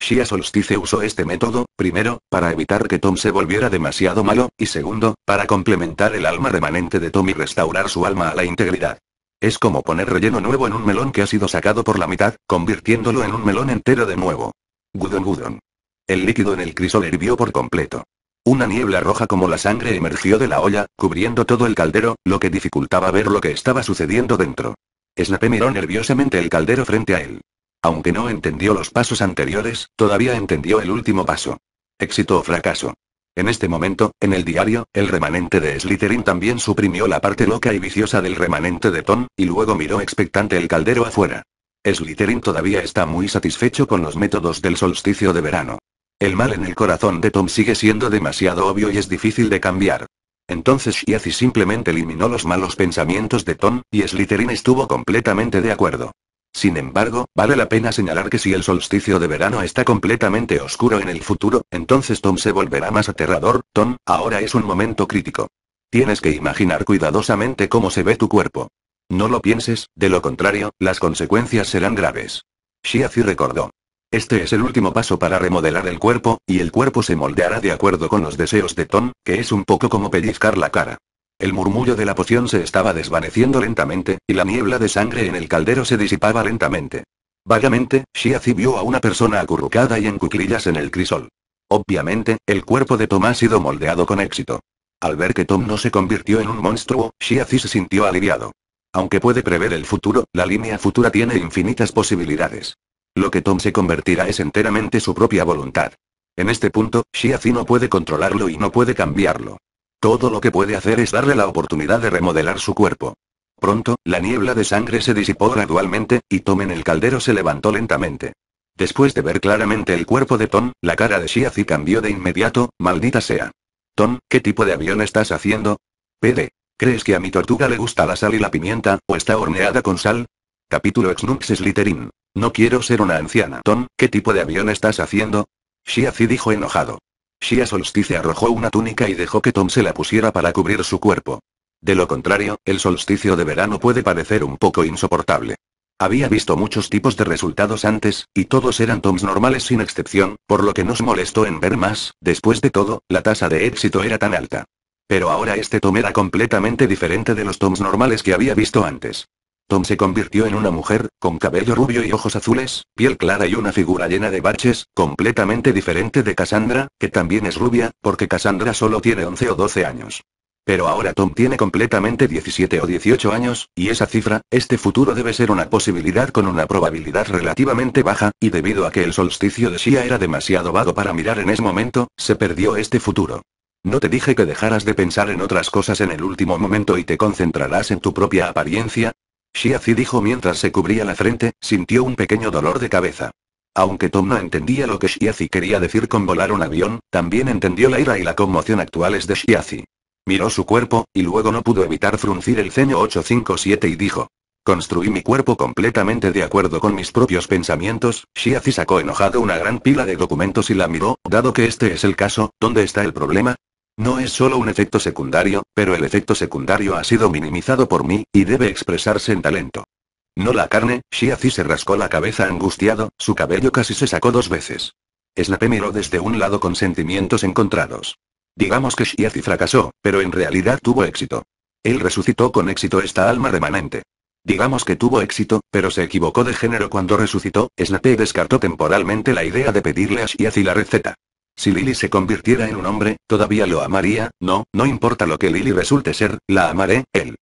Shia Solstice usó este método, primero, para evitar que Tom se volviera demasiado malo, y segundo, para complementar el alma remanente de Tom y restaurar su alma a la integridad. Es como poner relleno nuevo en un melón que ha sido sacado por la mitad, convirtiéndolo en un melón entero de nuevo. Gudon Gudon. El líquido en el crisol hirvió por completo. Una niebla roja como la sangre emergió de la olla, cubriendo todo el caldero, lo que dificultaba ver lo que estaba sucediendo dentro. Snape miró nerviosamente el caldero frente a él. Aunque no entendió los pasos anteriores, todavía entendió el último paso. Éxito o fracaso. En este momento, en el diario, el remanente de Slytherin también suprimió la parte loca y viciosa del remanente de Tom, y luego miró expectante el caldero afuera. Slytherin todavía está muy satisfecho con los métodos del solsticio de verano. El mal en el corazón de Tom sigue siendo demasiado obvio y es difícil de cambiar. Entonces Shiazi simplemente eliminó los malos pensamientos de Tom, y Slytherin estuvo completamente de acuerdo. Sin embargo, vale la pena señalar que si el solsticio de verano está completamente oscuro en el futuro, entonces Tom se volverá más aterrador. Tom, ahora es un momento crítico. Tienes que imaginar cuidadosamente cómo se ve tu cuerpo. No lo pienses, de lo contrario, las consecuencias serán graves. Shiazi recordó. Este es el último paso para remodelar el cuerpo, y el cuerpo se moldeará de acuerdo con los deseos de Tom, que es un poco como pellizcar la cara. El murmullo de la poción se estaba desvaneciendo lentamente, y la niebla de sangre en el caldero se disipaba lentamente. Vagamente, Shiazi vio a una persona acurrucada y en cuclillas en el crisol. Obviamente, el cuerpo de Tom ha sido moldeado con éxito. Al ver que Tom no se convirtió en un monstruo, Shiazi se sintió aliviado. Aunque puede prever el futuro, la línea futura tiene infinitas posibilidades. Lo que Tom se convertirá es enteramente su propia voluntad. En este punto, Shiazi no puede controlarlo y no puede cambiarlo. Todo lo que puede hacer es darle la oportunidad de remodelar su cuerpo. Pronto, la niebla de sangre se disipó gradualmente, y Tom en el caldero se levantó lentamente. Después de ver claramente el cuerpo de Tom, la cara de Shiazi cambió de inmediato, maldita sea. Tom, ¿qué tipo de avión estás haciendo? PD. ¿Crees que a mi tortuga le gusta la sal y la pimienta, o está horneada con sal? Capítulo Nuxes Slytherin. No quiero ser una anciana. Tom, ¿qué tipo de avión estás haciendo? Shiazi dijo enojado. Shia Solstice arrojó una túnica y dejó que Tom se la pusiera para cubrir su cuerpo. De lo contrario, el solsticio de verano puede parecer un poco insoportable. Había visto muchos tipos de resultados antes, y todos eran toms normales sin excepción, por lo que nos molestó en ver más, después de todo, la tasa de éxito era tan alta. Pero ahora este tom era completamente diferente de los toms normales que había visto antes. Tom se convirtió en una mujer, con cabello rubio y ojos azules, piel clara y una figura llena de baches, completamente diferente de Cassandra, que también es rubia, porque Cassandra solo tiene 11 o 12 años. Pero ahora Tom tiene completamente 17 o 18 años, y esa cifra, este futuro debe ser una posibilidad con una probabilidad relativamente baja, y debido a que el solsticio de Shia era demasiado vago para mirar en ese momento, se perdió este futuro. No te dije que dejaras de pensar en otras cosas en el último momento y te concentrarás en tu propia apariencia, Shiazi dijo mientras se cubría la frente, sintió un pequeño dolor de cabeza. Aunque Tom no entendía lo que Shiazi quería decir con volar un avión, también entendió la ira y la conmoción actuales de Shiazi. Miró su cuerpo, y luego no pudo evitar fruncir el ceño 857 y dijo. Construí mi cuerpo completamente de acuerdo con mis propios pensamientos, Shiazi sacó enojado una gran pila de documentos y la miró, dado que este es el caso, ¿dónde está el problema? No es solo un efecto secundario, pero el efecto secundario ha sido minimizado por mí, y debe expresarse en talento. No la carne, Shiazi se rascó la cabeza angustiado, su cabello casi se sacó dos veces. Snape miró desde un lado con sentimientos encontrados. Digamos que Shiazi fracasó, pero en realidad tuvo éxito. Él resucitó con éxito esta alma remanente. Digamos que tuvo éxito, pero se equivocó de género cuando resucitó, Snape descartó temporalmente la idea de pedirle a Shiazi la receta. Si Lily se convirtiera en un hombre, todavía lo amaría, no, no importa lo que Lily resulte ser, la amaré, él.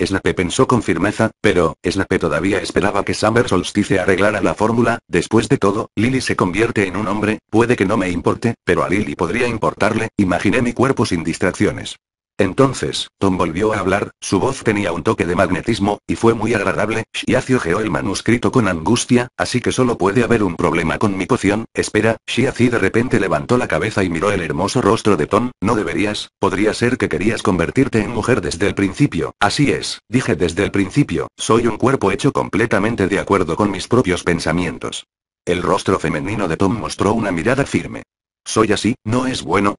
Snape pensó con firmeza, pero, Snape todavía esperaba que Summer Solstice arreglara la fórmula, después de todo, Lily se convierte en un hombre, puede que no me importe, pero a Lily podría importarle, imaginé mi cuerpo sin distracciones. Entonces, Tom volvió a hablar, su voz tenía un toque de magnetismo, y fue muy agradable, Shiacio geó el manuscrito con angustia, así que solo puede haber un problema con mi poción, espera, Shiazi de repente levantó la cabeza y miró el hermoso rostro de Tom, no deberías, podría ser que querías convertirte en mujer desde el principio, así es, dije desde el principio, soy un cuerpo hecho completamente de acuerdo con mis propios pensamientos. El rostro femenino de Tom mostró una mirada firme. Soy así, no es bueno,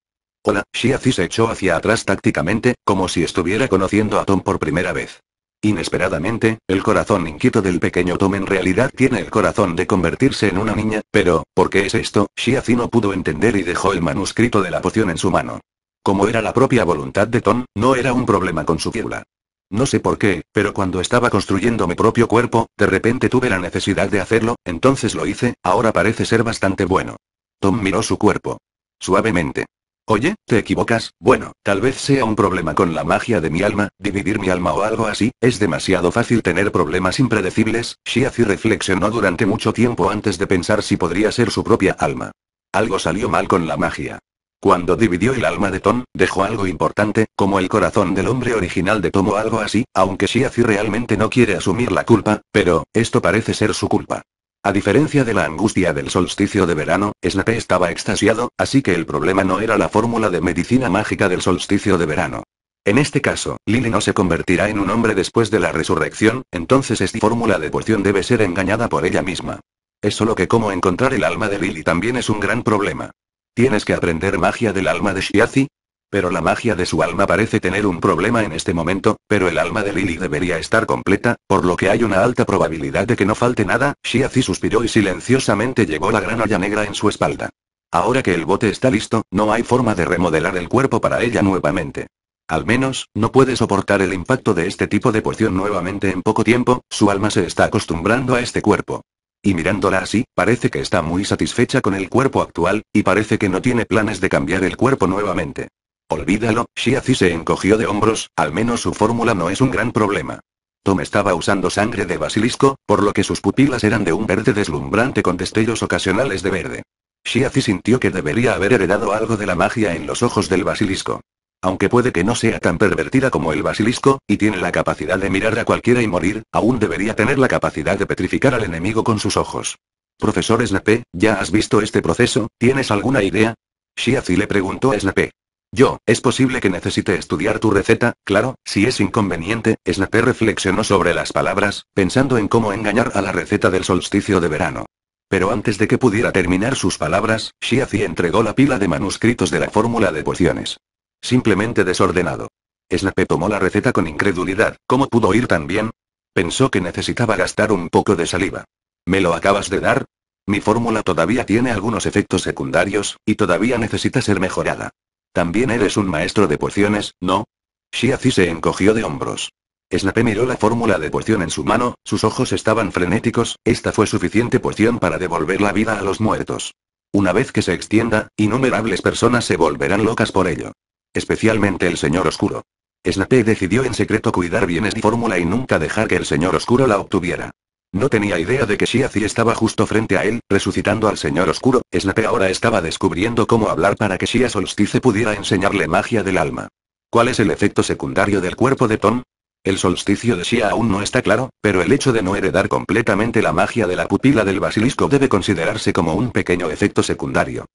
Hola, Shiazi se echó hacia atrás tácticamente, como si estuviera conociendo a Tom por primera vez. Inesperadamente, el corazón inquieto del pequeño Tom en realidad tiene el corazón de convertirse en una niña, pero, ¿por qué es esto? Shiazi no pudo entender y dejó el manuscrito de la poción en su mano. Como era la propia voluntad de Tom, no era un problema con su fíbula. No sé por qué, pero cuando estaba construyendo mi propio cuerpo, de repente tuve la necesidad de hacerlo, entonces lo hice, ahora parece ser bastante bueno. Tom miró su cuerpo. Suavemente. Oye, te equivocas, bueno, tal vez sea un problema con la magia de mi alma, dividir mi alma o algo así, es demasiado fácil tener problemas impredecibles, Shiazi reflexionó durante mucho tiempo antes de pensar si podría ser su propia alma. Algo salió mal con la magia. Cuando dividió el alma de Tom, dejó algo importante, como el corazón del hombre original de Tom o algo así, aunque Shiazi realmente no quiere asumir la culpa, pero, esto parece ser su culpa. A diferencia de la angustia del solsticio de verano, Snape estaba extasiado, así que el problema no era la fórmula de medicina mágica del solsticio de verano. En este caso, Lily no se convertirá en un hombre después de la resurrección, entonces esta fórmula de poción debe ser engañada por ella misma. Es solo que cómo encontrar el alma de Lily también es un gran problema. Tienes que aprender magia del alma de Shiazi, pero la magia de su alma parece tener un problema en este momento, pero el alma de Lily debería estar completa, por lo que hay una alta probabilidad de que no falte nada, Shiazi suspiró y silenciosamente llevó la gran olla negra en su espalda. Ahora que el bote está listo, no hay forma de remodelar el cuerpo para ella nuevamente. Al menos, no puede soportar el impacto de este tipo de poción nuevamente en poco tiempo, su alma se está acostumbrando a este cuerpo. Y mirándola así, parece que está muy satisfecha con el cuerpo actual, y parece que no tiene planes de cambiar el cuerpo nuevamente. Olvídalo, Shiazi se encogió de hombros, al menos su fórmula no es un gran problema. Tom estaba usando sangre de basilisco, por lo que sus pupilas eran de un verde deslumbrante con destellos ocasionales de verde. Shiazi sintió que debería haber heredado algo de la magia en los ojos del basilisco. Aunque puede que no sea tan pervertida como el basilisco, y tiene la capacidad de mirar a cualquiera y morir, aún debería tener la capacidad de petrificar al enemigo con sus ojos. Profesor Snape, ¿ya has visto este proceso? ¿Tienes alguna idea? Shiazi le preguntó a Snape. Yo, es posible que necesite estudiar tu receta, claro, si es inconveniente, Snape reflexionó sobre las palabras, pensando en cómo engañar a la receta del solsticio de verano. Pero antes de que pudiera terminar sus palabras, Shiazi entregó la pila de manuscritos de la fórmula de pociones. Simplemente desordenado. Snape tomó la receta con incredulidad, ¿cómo pudo ir tan bien? Pensó que necesitaba gastar un poco de saliva. ¿Me lo acabas de dar? Mi fórmula todavía tiene algunos efectos secundarios, y todavía necesita ser mejorada. También eres un maestro de pociones, ¿no? Shiazi se encogió de hombros. Snape miró la fórmula de poción en su mano, sus ojos estaban frenéticos, esta fue suficiente poción para devolver la vida a los muertos. Una vez que se extienda, innumerables personas se volverán locas por ello. Especialmente el señor oscuro. Snape decidió en secreto cuidar bien esta fórmula y nunca dejar que el señor oscuro la obtuviera. No tenía idea de que Zi estaba justo frente a él, resucitando al señor oscuro, Snape ahora estaba descubriendo cómo hablar para que Shia Solstice pudiera enseñarle magia del alma. ¿Cuál es el efecto secundario del cuerpo de Tom? El solsticio de Shia aún no está claro, pero el hecho de no heredar completamente la magia de la pupila del basilisco debe considerarse como un pequeño efecto secundario.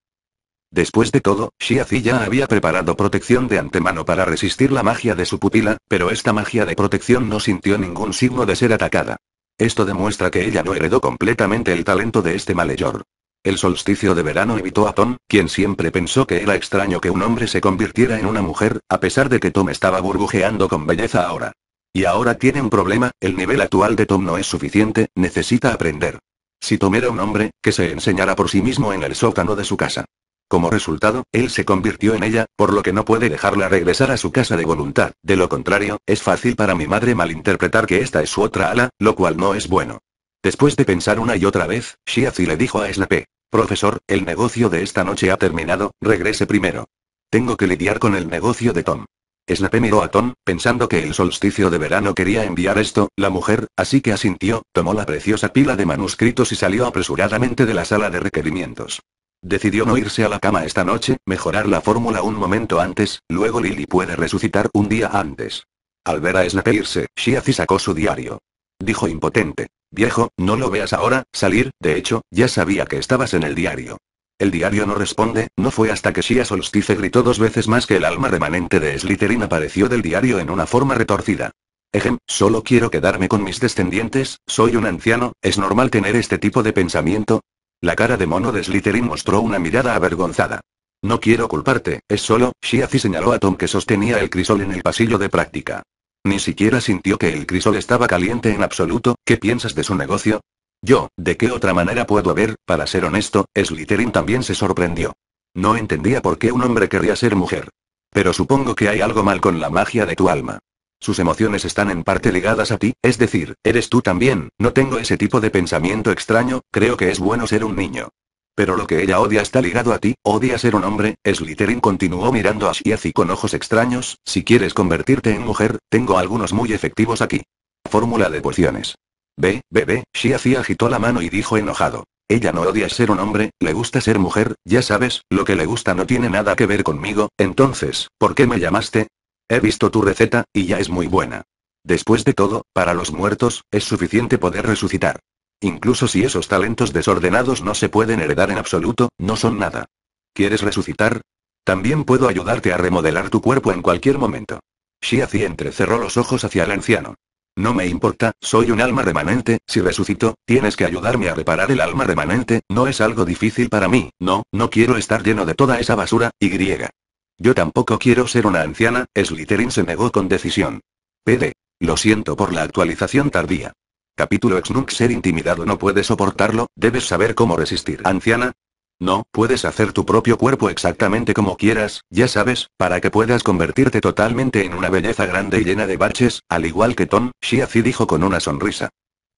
Después de todo, Zi ya había preparado protección de antemano para resistir la magia de su pupila, pero esta magia de protección no sintió ningún signo de ser atacada. Esto demuestra que ella no heredó completamente el talento de este malhechor. El solsticio de verano evitó a Tom, quien siempre pensó que era extraño que un hombre se convirtiera en una mujer, a pesar de que Tom estaba burbujeando con belleza ahora. Y ahora tiene un problema, el nivel actual de Tom no es suficiente, necesita aprender. Si Tom era un hombre, que se enseñara por sí mismo en el sótano de su casa. Como resultado, él se convirtió en ella, por lo que no puede dejarla regresar a su casa de voluntad. De lo contrario, es fácil para mi madre malinterpretar que esta es su otra ala, lo cual no es bueno. Después de pensar una y otra vez, Shiazi le dijo a Snape. Profesor, el negocio de esta noche ha terminado, regrese primero. Tengo que lidiar con el negocio de Tom. Snape miró a Tom, pensando que el solsticio de verano quería enviar esto, la mujer, así que asintió, tomó la preciosa pila de manuscritos y salió apresuradamente de la sala de requerimientos. Decidió no irse a la cama esta noche, mejorar la fórmula un momento antes, luego Lily puede resucitar un día antes. Al ver a Snape irse, Shiazi sacó su diario. Dijo impotente. Viejo, no lo veas ahora, salir, de hecho, ya sabía que estabas en el diario. El diario no responde, no fue hasta que Shia Solstice gritó dos veces más que el alma remanente de Slytherin apareció del diario en una forma retorcida. Ejem, solo quiero quedarme con mis descendientes, soy un anciano, ¿es normal tener este tipo de pensamiento? La cara de mono de Slytherin mostró una mirada avergonzada. No quiero culparte, es solo, Shiazi señaló a Tom que sostenía el crisol en el pasillo de práctica. Ni siquiera sintió que el crisol estaba caliente en absoluto, ¿qué piensas de su negocio? Yo, ¿de qué otra manera puedo haber, Para ser honesto, Slytherin también se sorprendió. No entendía por qué un hombre querría ser mujer. Pero supongo que hay algo mal con la magia de tu alma. Sus emociones están en parte ligadas a ti, es decir, eres tú también, no tengo ese tipo de pensamiento extraño, creo que es bueno ser un niño. Pero lo que ella odia está ligado a ti, odia ser un hombre, Slytherin continuó mirando a Shiazi con ojos extraños, si quieres convertirte en mujer, tengo algunos muy efectivos aquí. Fórmula de pociones. Ve, bebé, Shiazi agitó la mano y dijo enojado. Ella no odia ser un hombre, le gusta ser mujer, ya sabes, lo que le gusta no tiene nada que ver conmigo, entonces, ¿por qué me llamaste? He visto tu receta, y ya es muy buena. Después de todo, para los muertos, es suficiente poder resucitar. Incluso si esos talentos desordenados no se pueden heredar en absoluto, no son nada. ¿Quieres resucitar? También puedo ayudarte a remodelar tu cuerpo en cualquier momento. Shiazi entrecerró los ojos hacia el anciano. No me importa, soy un alma remanente, si resucito, tienes que ayudarme a reparar el alma remanente, no es algo difícil para mí, no, no quiero estar lleno de toda esa basura, y griega. Yo tampoco quiero ser una anciana, Slytherin se negó con decisión. PD. Lo siento por la actualización tardía. Capítulo Xnuk Ser intimidado no puede soportarlo, debes saber cómo resistir. Anciana. No, puedes hacer tu propio cuerpo exactamente como quieras, ya sabes, para que puedas convertirte totalmente en una belleza grande y llena de baches, al igual que Tom, Shiazi dijo con una sonrisa.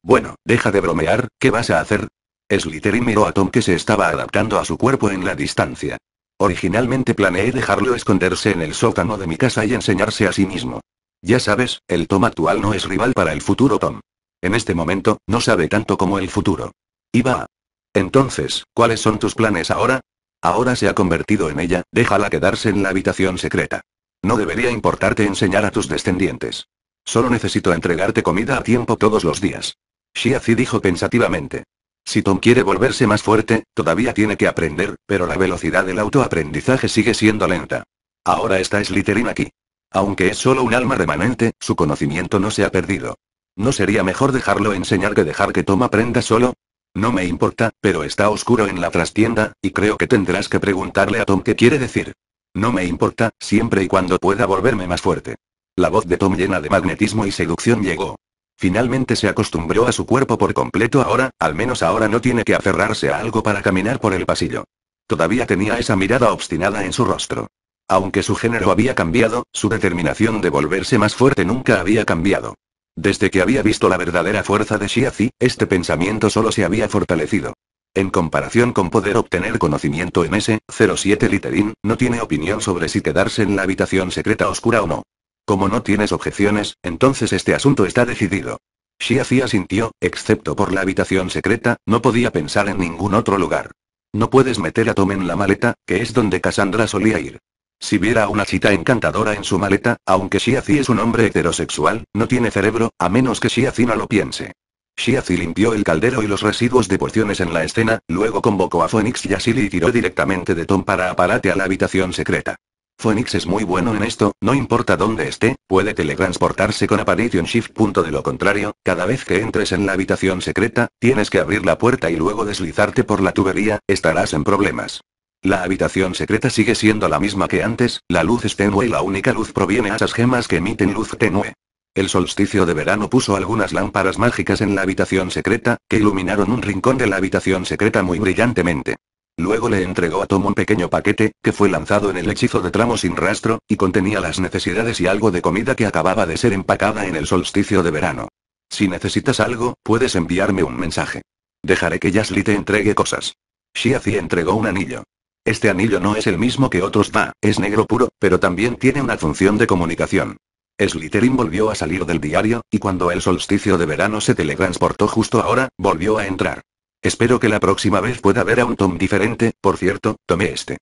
Bueno, deja de bromear, ¿qué vas a hacer? Slytherin miró a Tom que se estaba adaptando a su cuerpo en la distancia. Originalmente planeé dejarlo esconderse en el sótano de mi casa y enseñarse a sí mismo. Ya sabes, el Tom actual no es rival para el futuro Tom. En este momento, no sabe tanto como el futuro. Iba. Entonces, ¿cuáles son tus planes ahora? Ahora se ha convertido en ella, déjala quedarse en la habitación secreta. No debería importarte enseñar a tus descendientes. Solo necesito entregarte comida a tiempo todos los días. Shiazi dijo pensativamente. Si Tom quiere volverse más fuerte, todavía tiene que aprender, pero la velocidad del autoaprendizaje sigue siendo lenta. Ahora está Slytherin aquí. Aunque es solo un alma remanente, su conocimiento no se ha perdido. ¿No sería mejor dejarlo enseñar que dejar que Tom aprenda solo? No me importa, pero está oscuro en la trastienda, y creo que tendrás que preguntarle a Tom qué quiere decir. No me importa, siempre y cuando pueda volverme más fuerte. La voz de Tom llena de magnetismo y seducción llegó. Finalmente se acostumbró a su cuerpo por completo ahora, al menos ahora no tiene que aferrarse a algo para caminar por el pasillo. Todavía tenía esa mirada obstinada en su rostro. Aunque su género había cambiado, su determinación de volverse más fuerte nunca había cambiado. Desde que había visto la verdadera fuerza de Shiazi, este pensamiento solo se había fortalecido. En comparación con poder obtener conocimiento en ese 07 Literin, no tiene opinión sobre si quedarse en la habitación secreta oscura o no. Como no tienes objeciones, entonces este asunto está decidido. Shiazi asintió, excepto por la habitación secreta, no podía pensar en ningún otro lugar. No puedes meter a Tom en la maleta, que es donde Cassandra solía ir. Si viera una chita encantadora en su maleta, aunque Shiazi es un hombre heterosexual, no tiene cerebro, a menos que Shiazi no lo piense. Shiazi limpió el caldero y los residuos de porciones en la escena, luego convocó a Phoenix y Asili y tiró directamente de Tom para aparate a la habitación secreta. Phoenix es muy bueno en esto, no importa dónde esté, puede teletransportarse con Apparition Shift. de lo contrario, cada vez que entres en la habitación secreta, tienes que abrir la puerta y luego deslizarte por la tubería, estarás en problemas. La habitación secreta sigue siendo la misma que antes, la luz es tenue y la única luz proviene a esas gemas que emiten luz tenue. El solsticio de verano puso algunas lámparas mágicas en la habitación secreta, que iluminaron un rincón de la habitación secreta muy brillantemente. Luego le entregó a Tom un pequeño paquete, que fue lanzado en el hechizo de tramo sin rastro, y contenía las necesidades y algo de comida que acababa de ser empacada en el solsticio de verano. Si necesitas algo, puedes enviarme un mensaje. Dejaré que Yasli te entregue cosas. Shiazi entregó un anillo. Este anillo no es el mismo que otros va, es negro puro, pero también tiene una función de comunicación. Slytherin volvió a salir del diario, y cuando el solsticio de verano se teletransportó justo ahora, volvió a entrar. Espero que la próxima vez pueda ver a un Tom diferente, por cierto, tomé este.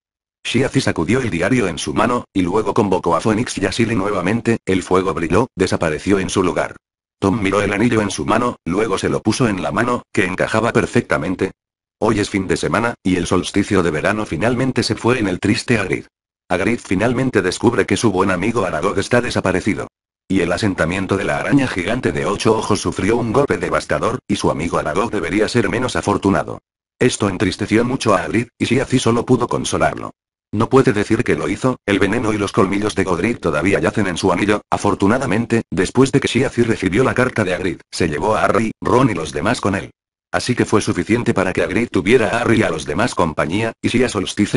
Shiazi sacudió el diario en su mano, y luego convocó a Phoenix y a nuevamente, el fuego brilló, desapareció en su lugar. Tom miró el anillo en su mano, luego se lo puso en la mano, que encajaba perfectamente. Hoy es fin de semana, y el solsticio de verano finalmente se fue en el triste Agrid. Agrid finalmente descubre que su buen amigo Aragog está desaparecido y el asentamiento de la araña gigante de ocho ojos sufrió un golpe devastador, y su amigo Aragog debería ser menos afortunado. Esto entristeció mucho a Agrid, y si solo pudo consolarlo. No puede decir que lo hizo, el veneno y los colmillos de Godric todavía yacen en su anillo. Afortunadamente, después de que Shiazi recibió la carta de Agrid, se llevó a Harry, Ron y los demás con él. Así que fue suficiente para que Agrid tuviera a Harry y a los demás compañía, y si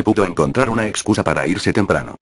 pudo encontrar una excusa para irse temprano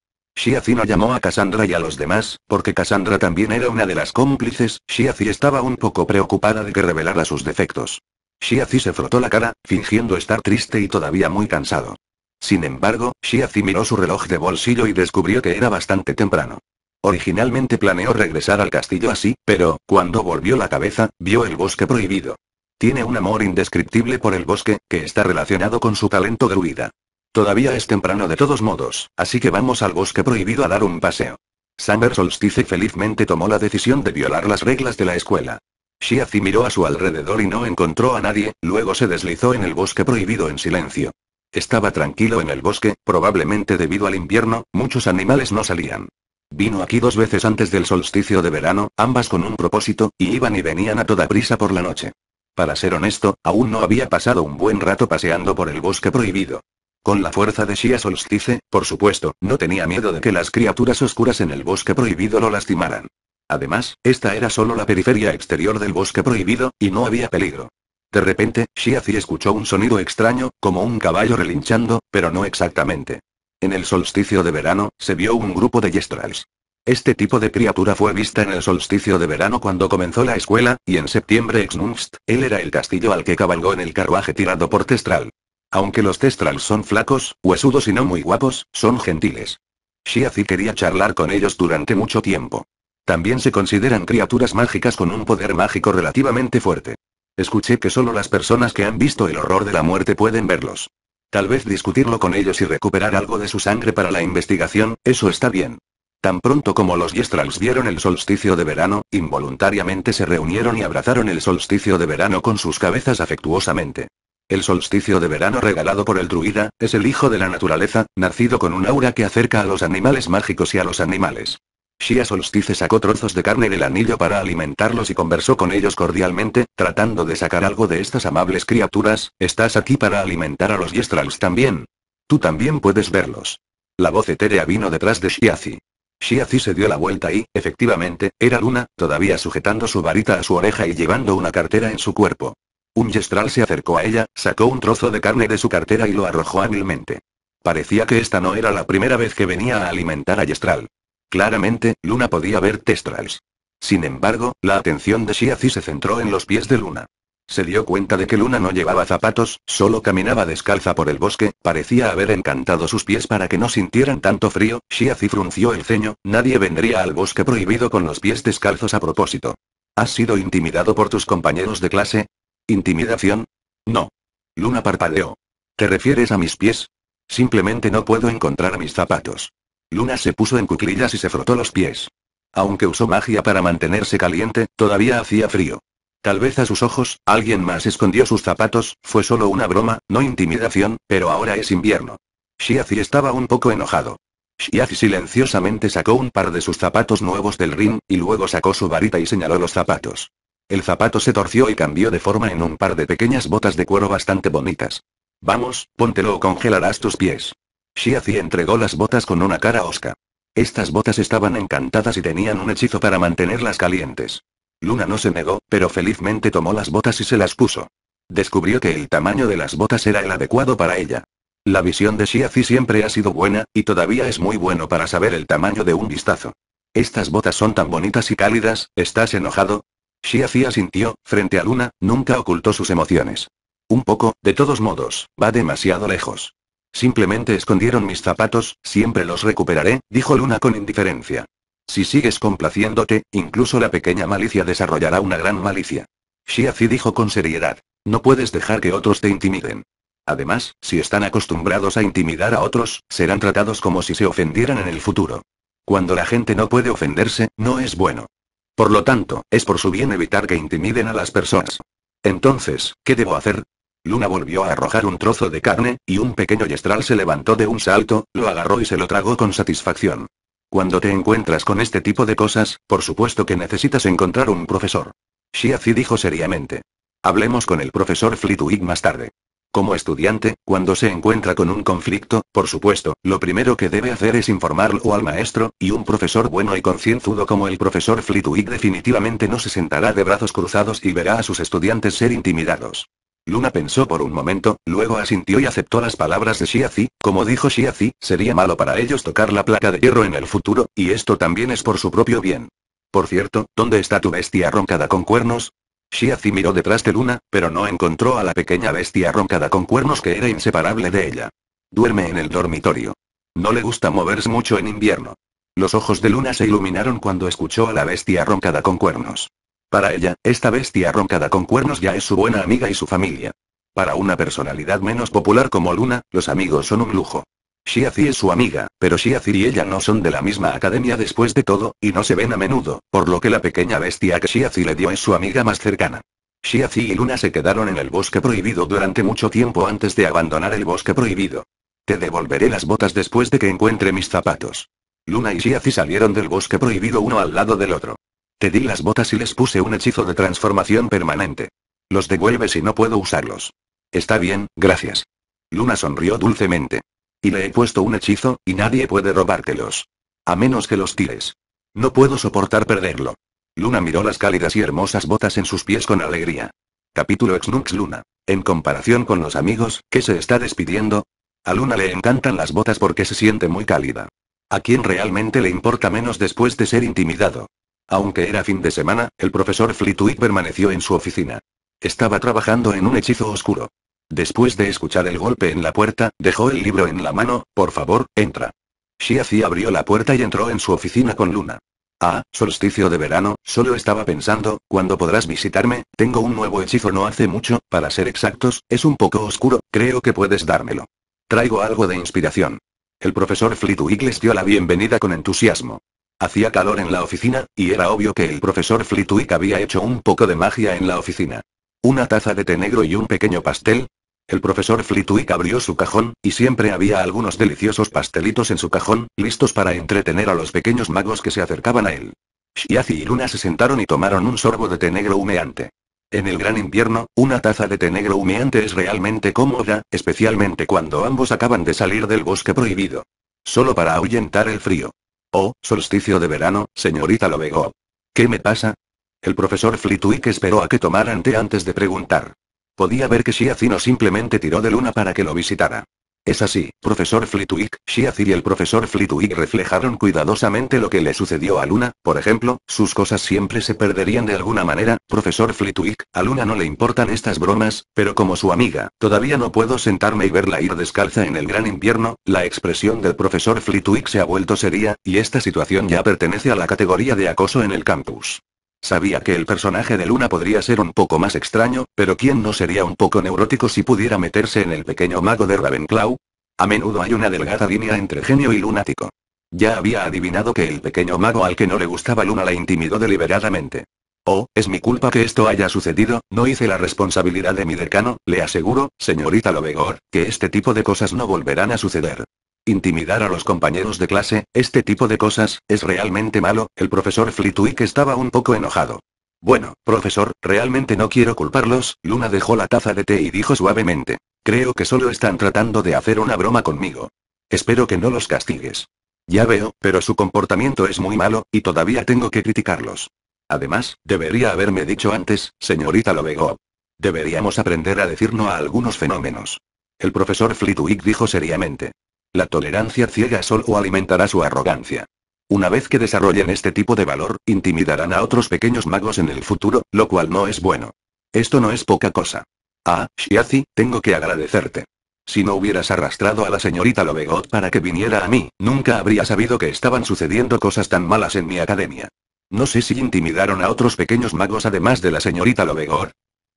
no llamó a Cassandra y a los demás, porque Cassandra también era una de las cómplices, Shiazi estaba un poco preocupada de que revelara sus defectos. Shiazi se frotó la cara, fingiendo estar triste y todavía muy cansado. Sin embargo, Shiazi miró su reloj de bolsillo y descubrió que era bastante temprano. Originalmente planeó regresar al castillo así, pero, cuando volvió la cabeza, vio el bosque prohibido. Tiene un amor indescriptible por el bosque, que está relacionado con su talento de druida. Todavía es temprano de todos modos, así que vamos al bosque prohibido a dar un paseo. Summer Solstice felizmente tomó la decisión de violar las reglas de la escuela. Shiazi miró a su alrededor y no encontró a nadie, luego se deslizó en el bosque prohibido en silencio. Estaba tranquilo en el bosque, probablemente debido al invierno, muchos animales no salían. Vino aquí dos veces antes del solsticio de verano, ambas con un propósito, y iban y venían a toda prisa por la noche. Para ser honesto, aún no había pasado un buen rato paseando por el bosque prohibido. Con la fuerza de Shia Solstice, por supuesto, no tenía miedo de que las criaturas oscuras en el bosque prohibido lo lastimaran. Además, esta era solo la periferia exterior del bosque prohibido, y no había peligro. De repente, Shiazi escuchó un sonido extraño, como un caballo relinchando, pero no exactamente. En el solsticio de verano, se vio un grupo de yestrals. Este tipo de criatura fue vista en el solsticio de verano cuando comenzó la escuela, y en septiembre Exnunst, él era el castillo al que cabalgó en el carruaje tirado por Testral. Aunque los Testrals son flacos, huesudos y no muy guapos, son gentiles. Shiazi quería charlar con ellos durante mucho tiempo. También se consideran criaturas mágicas con un poder mágico relativamente fuerte. Escuché que solo las personas que han visto el horror de la muerte pueden verlos. Tal vez discutirlo con ellos y recuperar algo de su sangre para la investigación, eso está bien. Tan pronto como los Yestrals vieron el solsticio de verano, involuntariamente se reunieron y abrazaron el solsticio de verano con sus cabezas afectuosamente. El solsticio de verano regalado por el druida, es el hijo de la naturaleza, nacido con un aura que acerca a los animales mágicos y a los animales. Shia Solstice sacó trozos de carne del anillo para alimentarlos y conversó con ellos cordialmente, tratando de sacar algo de estas amables criaturas, estás aquí para alimentar a los Yestrals también. Tú también puedes verlos. La voz etérea vino detrás de Shiazi. Shiazi se dio la vuelta y, efectivamente, era Luna, todavía sujetando su varita a su oreja y llevando una cartera en su cuerpo. Un yestral se acercó a ella, sacó un trozo de carne de su cartera y lo arrojó hábilmente. Parecía que esta no era la primera vez que venía a alimentar a Yestral. Claramente, Luna podía ver testrals. Sin embargo, la atención de Shiazi se centró en los pies de Luna. Se dio cuenta de que Luna no llevaba zapatos, solo caminaba descalza por el bosque, parecía haber encantado sus pies para que no sintieran tanto frío, Shiazi frunció el ceño, nadie vendría al bosque prohibido con los pies descalzos a propósito. ¿Has sido intimidado por tus compañeros de clase? ¿Intimidación? No. Luna parpadeó. ¿Te refieres a mis pies? Simplemente no puedo encontrar mis zapatos. Luna se puso en cuclillas y se frotó los pies. Aunque usó magia para mantenerse caliente, todavía hacía frío. Tal vez a sus ojos, alguien más escondió sus zapatos, fue solo una broma, no intimidación, pero ahora es invierno. Shiazi estaba un poco enojado. Shiazi silenciosamente sacó un par de sus zapatos nuevos del ring, y luego sacó su varita y señaló los zapatos. El zapato se torció y cambió de forma en un par de pequeñas botas de cuero bastante bonitas. Vamos, póntelo o congelarás tus pies. Shiazi entregó las botas con una cara osca. Estas botas estaban encantadas y tenían un hechizo para mantenerlas calientes. Luna no se negó, pero felizmente tomó las botas y se las puso. Descubrió que el tamaño de las botas era el adecuado para ella. La visión de Shiazi siempre ha sido buena, y todavía es muy bueno para saber el tamaño de un vistazo. Estas botas son tan bonitas y cálidas, ¿estás enojado? Xia sintió, frente a Luna, nunca ocultó sus emociones. Un poco, de todos modos, va demasiado lejos. Simplemente escondieron mis zapatos, siempre los recuperaré, dijo Luna con indiferencia. Si sigues complaciéndote, incluso la pequeña malicia desarrollará una gran malicia. Xiazi dijo con seriedad. No puedes dejar que otros te intimiden. Además, si están acostumbrados a intimidar a otros, serán tratados como si se ofendieran en el futuro. Cuando la gente no puede ofenderse, no es bueno. Por lo tanto, es por su bien evitar que intimiden a las personas. Entonces, ¿qué debo hacer? Luna volvió a arrojar un trozo de carne, y un pequeño yestral se levantó de un salto, lo agarró y se lo tragó con satisfacción. Cuando te encuentras con este tipo de cosas, por supuesto que necesitas encontrar un profesor. Shiazi dijo seriamente. Hablemos con el profesor Flitwick más tarde. Como estudiante, cuando se encuentra con un conflicto, por supuesto, lo primero que debe hacer es informarlo al maestro, y un profesor bueno y concienzudo como el profesor Flitwick definitivamente no se sentará de brazos cruzados y verá a sus estudiantes ser intimidados. Luna pensó por un momento, luego asintió y aceptó las palabras de Shiazi, como dijo Shiazi, sería malo para ellos tocar la placa de hierro en el futuro, y esto también es por su propio bien. Por cierto, ¿dónde está tu bestia roncada con cuernos? Shiazi miró detrás de Luna, pero no encontró a la pequeña bestia roncada con cuernos que era inseparable de ella. Duerme en el dormitorio. No le gusta moverse mucho en invierno. Los ojos de Luna se iluminaron cuando escuchó a la bestia roncada con cuernos. Para ella, esta bestia roncada con cuernos ya es su buena amiga y su familia. Para una personalidad menos popular como Luna, los amigos son un lujo. Shiazi es su amiga, pero Shiazi y ella no son de la misma academia después de todo, y no se ven a menudo, por lo que la pequeña bestia que Shiazi le dio es su amiga más cercana. Shiazi y Luna se quedaron en el bosque prohibido durante mucho tiempo antes de abandonar el bosque prohibido. Te devolveré las botas después de que encuentre mis zapatos. Luna y Shiazi salieron del bosque prohibido uno al lado del otro. Te di las botas y les puse un hechizo de transformación permanente. Los devuelves si no puedo usarlos. Está bien, gracias. Luna sonrió dulcemente. Y le he puesto un hechizo, y nadie puede robártelos. A menos que los tires. No puedo soportar perderlo. Luna miró las cálidas y hermosas botas en sus pies con alegría. Capítulo XNUX Luna. En comparación con los amigos, que se está despidiendo? A Luna le encantan las botas porque se siente muy cálida. ¿A quién realmente le importa menos después de ser intimidado? Aunque era fin de semana, el profesor Flitwick permaneció en su oficina. Estaba trabajando en un hechizo oscuro. Después de escuchar el golpe en la puerta, dejó el libro en la mano, por favor, entra. Shiazi abrió la puerta y entró en su oficina con Luna. Ah, solsticio de verano, solo estaba pensando, ¿cuándo podrás visitarme? Tengo un nuevo hechizo no hace mucho, para ser exactos, es un poco oscuro, creo que puedes dármelo. Traigo algo de inspiración. El profesor Flitwick les dio la bienvenida con entusiasmo. Hacía calor en la oficina, y era obvio que el profesor Flitwick había hecho un poco de magia en la oficina. Una taza de té negro y un pequeño pastel. El profesor Flitwick abrió su cajón, y siempre había algunos deliciosos pastelitos en su cajón, listos para entretener a los pequeños magos que se acercaban a él. Shiazi y Luna se sentaron y tomaron un sorbo de té negro humeante. En el gran invierno, una taza de té negro humeante es realmente cómoda, especialmente cuando ambos acaban de salir del bosque prohibido. Solo para ahuyentar el frío. Oh, solsticio de verano, señorita Lobego. ¿Qué me pasa? El profesor Flitwick esperó a que tomaran té antes de preguntar. Podía ver que Shiazino simplemente tiró de Luna para que lo visitara. Es así, profesor Flitwick, Shiazir y el profesor Flitwick reflejaron cuidadosamente lo que le sucedió a Luna, por ejemplo, sus cosas siempre se perderían de alguna manera, profesor Flitwick, a Luna no le importan estas bromas, pero como su amiga, todavía no puedo sentarme y verla ir descalza en el gran invierno, la expresión del profesor Flitwick se ha vuelto seria, y esta situación ya pertenece a la categoría de acoso en el campus. Sabía que el personaje de Luna podría ser un poco más extraño, pero ¿quién no sería un poco neurótico si pudiera meterse en el pequeño mago de Ravenclaw? A menudo hay una delgada línea entre genio y lunático. Ya había adivinado que el pequeño mago al que no le gustaba Luna la intimidó deliberadamente. Oh, es mi culpa que esto haya sucedido, no hice la responsabilidad de mi decano, le aseguro, señorita Lovegor, que este tipo de cosas no volverán a suceder. Intimidar a los compañeros de clase, este tipo de cosas, es realmente malo, el profesor Flitwick estaba un poco enojado. Bueno, profesor, realmente no quiero culparlos, Luna dejó la taza de té y dijo suavemente. Creo que solo están tratando de hacer una broma conmigo. Espero que no los castigues. Ya veo, pero su comportamiento es muy malo, y todavía tengo que criticarlos. Además, debería haberme dicho antes, señorita Lovego. Deberíamos aprender a decir no a algunos fenómenos. El profesor Flitwick dijo seriamente. La tolerancia ciega solo alimentará su arrogancia. Una vez que desarrollen este tipo de valor, intimidarán a otros pequeños magos en el futuro, lo cual no es bueno. Esto no es poca cosa. Ah, Shiazi, tengo que agradecerte. Si no hubieras arrastrado a la señorita Lobegot para que viniera a mí, nunca habría sabido que estaban sucediendo cosas tan malas en mi academia. No sé si intimidaron a otros pequeños magos además de la señorita Lobegot.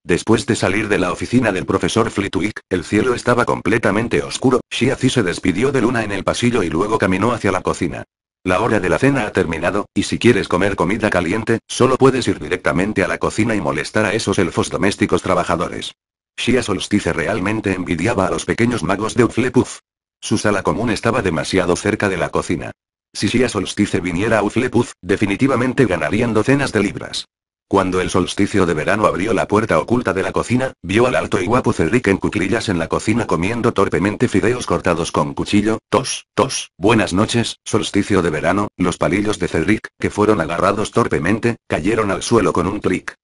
Después de salir de la oficina del profesor Flitwick, el cielo estaba completamente oscuro, Shiazi se despidió de Luna en el pasillo y luego caminó hacia la cocina. La hora de la cena ha terminado, y si quieres comer comida caliente, solo puedes ir directamente a la cocina y molestar a esos elfos domésticos trabajadores. Shia Solstice realmente envidiaba a los pequeños magos de Uflepuff. Su sala común estaba demasiado cerca de la cocina. Si Shia Solstice viniera a Uflepuff, definitivamente ganarían docenas de libras. Cuando el solsticio de verano abrió la puerta oculta de la cocina, vio al alto y guapo Cedric en cuclillas en la cocina comiendo torpemente fideos cortados con cuchillo, tos, tos, buenas noches, solsticio de verano, los palillos de Cedric, que fueron agarrados torpemente, cayeron al suelo con un clic.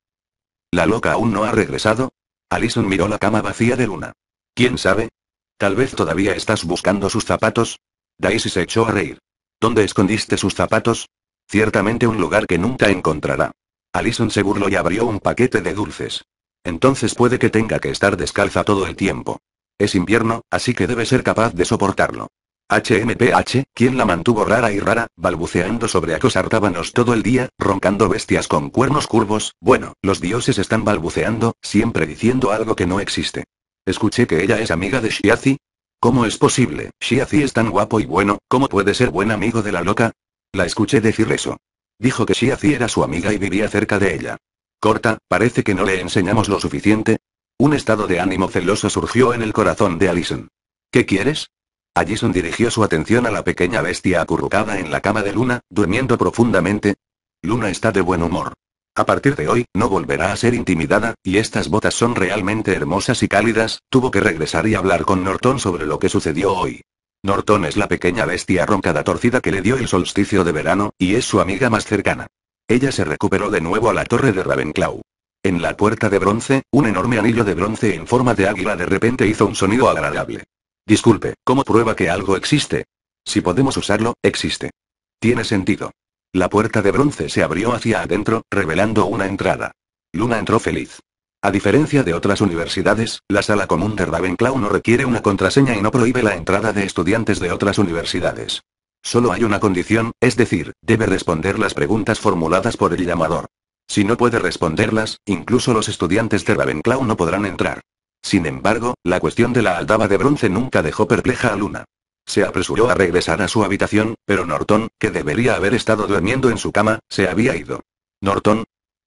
¿La loca aún no ha regresado? Alison miró la cama vacía de Luna. ¿Quién sabe? Tal vez todavía estás buscando sus zapatos. Daisy se echó a reír. ¿Dónde escondiste sus zapatos? Ciertamente un lugar que nunca encontrará. Alison se burló y abrió un paquete de dulces. Entonces puede que tenga que estar descalza todo el tiempo. Es invierno, así que debe ser capaz de soportarlo. HMPH, quien la mantuvo rara y rara, balbuceando sobre acosar todo el día, roncando bestias con cuernos curvos, bueno, los dioses están balbuceando, siempre diciendo algo que no existe. Escuché que ella es amiga de Shiazi. ¿Cómo es posible? Shiazi es tan guapo y bueno, ¿cómo puede ser buen amigo de la loca? La escuché decir eso. Dijo que Shiazi era su amiga y vivía cerca de ella. Corta, parece que no le enseñamos lo suficiente. Un estado de ánimo celoso surgió en el corazón de Allison. ¿Qué quieres? Allison dirigió su atención a la pequeña bestia acurrucada en la cama de Luna, durmiendo profundamente. Luna está de buen humor. A partir de hoy, no volverá a ser intimidada, y estas botas son realmente hermosas y cálidas, tuvo que regresar y hablar con Norton sobre lo que sucedió hoy. Norton es la pequeña bestia roncada torcida que le dio el solsticio de verano, y es su amiga más cercana. Ella se recuperó de nuevo a la torre de Ravenclaw. En la puerta de bronce, un enorme anillo de bronce en forma de águila de repente hizo un sonido agradable. Disculpe, ¿cómo prueba que algo existe? Si podemos usarlo, existe. Tiene sentido. La puerta de bronce se abrió hacia adentro, revelando una entrada. Luna entró feliz. A diferencia de otras universidades, la sala común de Ravenclaw no requiere una contraseña y no prohíbe la entrada de estudiantes de otras universidades. Solo hay una condición, es decir, debe responder las preguntas formuladas por el llamador. Si no puede responderlas, incluso los estudiantes de Ravenclaw no podrán entrar. Sin embargo, la cuestión de la aldaba de bronce nunca dejó perpleja a Luna. Se apresuró a regresar a su habitación, pero Norton, que debería haber estado durmiendo en su cama, se había ido. Norton,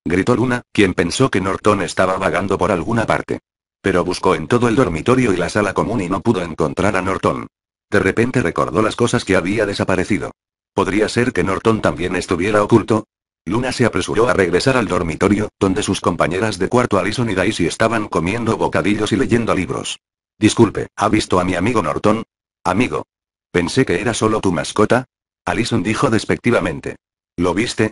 gritó Luna, quien pensó que Norton estaba vagando por alguna parte. Pero buscó en todo el dormitorio y la sala común y no pudo encontrar a Norton. De repente recordó las cosas que había desaparecido. ¿Podría ser que Norton también estuviera oculto? Luna se apresuró a regresar al dormitorio, donde sus compañeras de cuarto Alison y Daisy estaban comiendo bocadillos y leyendo libros. Disculpe, ¿ha visto a mi amigo Norton? Amigo. Pensé que era solo tu mascota. Alison dijo despectivamente. ¿Lo viste?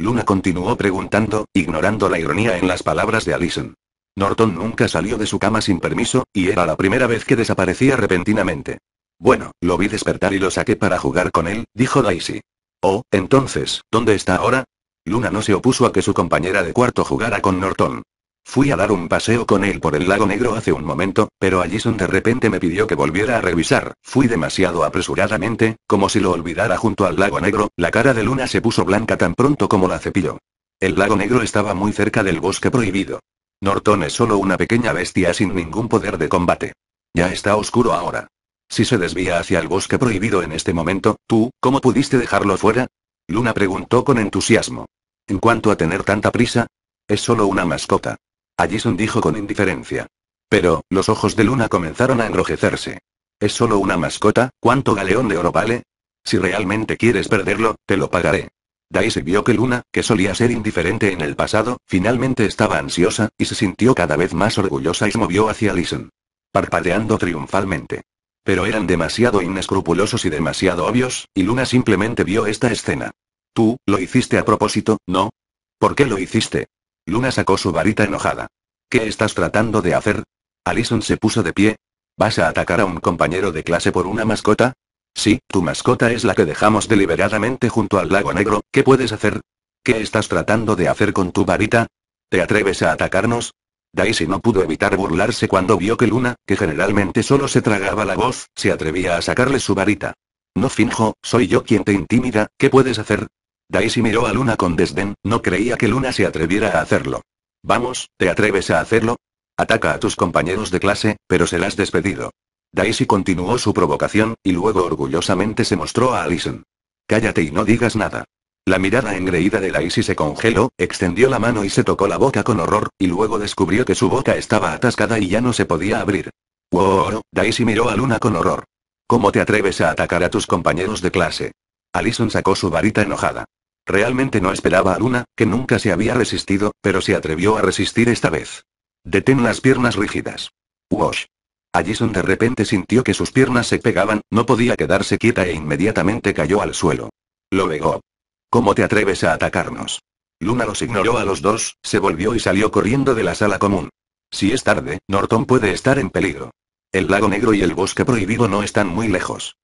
Luna continuó preguntando, ignorando la ironía en las palabras de Allison. Norton nunca salió de su cama sin permiso, y era la primera vez que desaparecía repentinamente. Bueno, lo vi despertar y lo saqué para jugar con él, dijo Daisy. Oh, entonces, ¿dónde está ahora? Luna no se opuso a que su compañera de cuarto jugara con Norton. Fui a dar un paseo con él por el lago negro hace un momento, pero Allison de repente me pidió que volviera a revisar. Fui demasiado apresuradamente, como si lo olvidara junto al lago negro, la cara de Luna se puso blanca tan pronto como la cepilló. El lago negro estaba muy cerca del bosque prohibido. Norton es solo una pequeña bestia sin ningún poder de combate. Ya está oscuro ahora. Si se desvía hacia el bosque prohibido en este momento, ¿tú, cómo pudiste dejarlo fuera? Luna preguntó con entusiasmo. En cuanto a tener tanta prisa, es solo una mascota. Allison dijo con indiferencia. Pero, los ojos de Luna comenzaron a enrojecerse. Es solo una mascota, ¿cuánto galeón de oro vale? Si realmente quieres perderlo, te lo pagaré. Daisy vio que Luna, que solía ser indiferente en el pasado, finalmente estaba ansiosa, y se sintió cada vez más orgullosa y se movió hacia Allison. Parpadeando triunfalmente. Pero eran demasiado inescrupulosos y demasiado obvios, y Luna simplemente vio esta escena. Tú, lo hiciste a propósito, ¿no? ¿Por qué lo hiciste? Luna sacó su varita enojada. ¿Qué estás tratando de hacer? Alison se puso de pie. ¿Vas a atacar a un compañero de clase por una mascota? Sí, tu mascota es la que dejamos deliberadamente junto al lago negro, ¿qué puedes hacer? ¿Qué estás tratando de hacer con tu varita? ¿Te atreves a atacarnos? Daisy no pudo evitar burlarse cuando vio que Luna, que generalmente solo se tragaba la voz, se atrevía a sacarle su varita. No finjo, soy yo quien te intimida, ¿qué puedes hacer? Daisy miró a Luna con desdén, no creía que Luna se atreviera a hacerlo. Vamos, ¿te atreves a hacerlo? Ataca a tus compañeros de clase, pero serás despedido. Daisy continuó su provocación, y luego orgullosamente se mostró a Alison. Cállate y no digas nada. La mirada engreída de Daisy se congeló, extendió la mano y se tocó la boca con horror, y luego descubrió que su boca estaba atascada y ya no se podía abrir. Wow, Daisy miró a Luna con horror. ¿Cómo te atreves a atacar a tus compañeros de clase? Alison sacó su varita enojada. Realmente no esperaba a Luna, que nunca se había resistido, pero se atrevió a resistir esta vez. Detén las piernas rígidas. Wash. Allison de repente sintió que sus piernas se pegaban, no podía quedarse quieta e inmediatamente cayó al suelo. Lo veo. ¿Cómo te atreves a atacarnos? Luna los ignoró a los dos, se volvió y salió corriendo de la sala común. Si es tarde, Norton puede estar en peligro. El lago negro y el bosque prohibido no están muy lejos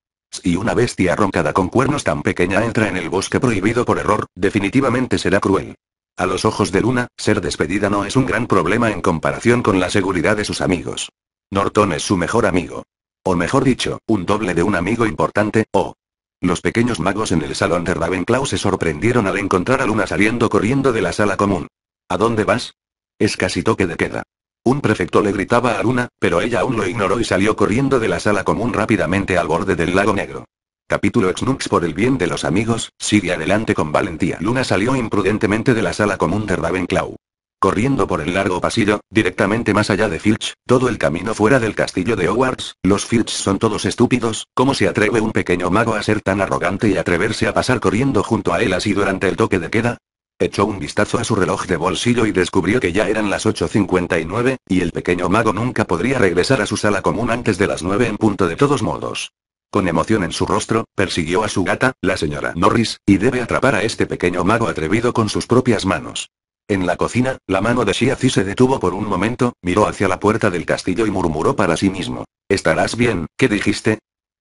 y una bestia roncada con cuernos tan pequeña entra en el bosque prohibido por error, definitivamente será cruel. A los ojos de Luna, ser despedida no es un gran problema en comparación con la seguridad de sus amigos. Norton es su mejor amigo. O mejor dicho, un doble de un amigo importante, o... Los pequeños magos en el salón de Ravenclaw se sorprendieron al encontrar a Luna saliendo corriendo de la sala común. ¿A dónde vas? Es casi toque de queda. Un prefecto le gritaba a Luna, pero ella aún lo ignoró y salió corriendo de la sala común rápidamente al borde del lago negro. Capítulo X-Nux por el bien de los amigos, sigue adelante con valentía. Luna salió imprudentemente de la sala común de Ravenclaw. Corriendo por el largo pasillo, directamente más allá de Filch, todo el camino fuera del castillo de Hogwarts, los Filch son todos estúpidos, ¿cómo se atreve un pequeño mago a ser tan arrogante y atreverse a pasar corriendo junto a él así durante el toque de queda? Echó un vistazo a su reloj de bolsillo y descubrió que ya eran las 8.59, y el pequeño mago nunca podría regresar a su sala común antes de las 9 en punto de todos modos. Con emoción en su rostro, persiguió a su gata, la señora Norris, y debe atrapar a este pequeño mago atrevido con sus propias manos. En la cocina, la mano de Shiazi se detuvo por un momento, miró hacia la puerta del castillo y murmuró para sí mismo. ¿Estarás bien? ¿Qué dijiste?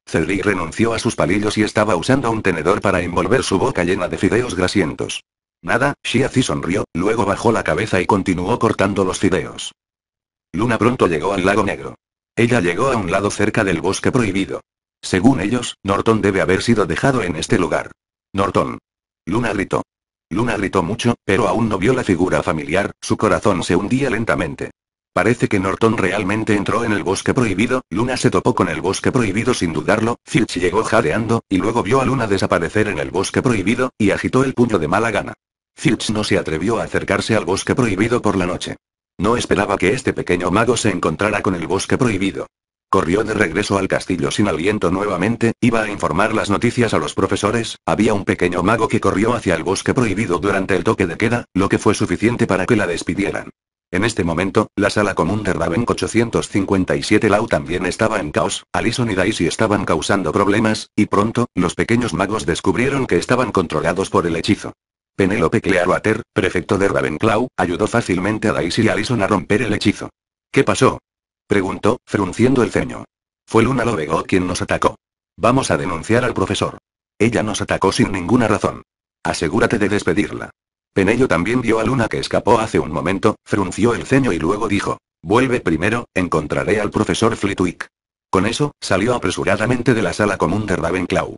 Cedric renunció a sus palillos y estaba usando un tenedor para envolver su boca llena de fideos grasientos. Nada, Shiazi sonrió, luego bajó la cabeza y continuó cortando los fideos. Luna pronto llegó al lago negro. Ella llegó a un lado cerca del bosque prohibido. Según ellos, Norton debe haber sido dejado en este lugar. Norton. Luna gritó. Luna gritó mucho, pero aún no vio la figura familiar, su corazón se hundía lentamente. Parece que Norton realmente entró en el bosque prohibido, Luna se topó con el bosque prohibido sin dudarlo, Filch llegó jadeando, y luego vio a Luna desaparecer en el bosque prohibido, y agitó el puño de mala gana. Fuchs no se atrevió a acercarse al bosque prohibido por la noche. No esperaba que este pequeño mago se encontrara con el bosque prohibido. Corrió de regreso al castillo sin aliento nuevamente, iba a informar las noticias a los profesores, había un pequeño mago que corrió hacia el bosque prohibido durante el toque de queda, lo que fue suficiente para que la despidieran. En este momento, la sala común de Raven 857 Lau también estaba en caos, Alison y Daisy estaban causando problemas, y pronto, los pequeños magos descubrieron que estaban controlados por el hechizo. Penélope Clearwater, prefecto de Ravenclaw, ayudó fácilmente a Daisy y Allison a romper el hechizo. ¿Qué pasó? preguntó, frunciendo el ceño. Fue Luna Lovegood quien nos atacó. Vamos a denunciar al profesor. Ella nos atacó sin ninguna razón. Asegúrate de despedirla. Penello también vio a Luna que escapó hace un momento, frunció el ceño y luego dijo, vuelve primero, encontraré al profesor Flitwick. Con eso, salió apresuradamente de la sala común de Ravenclaw.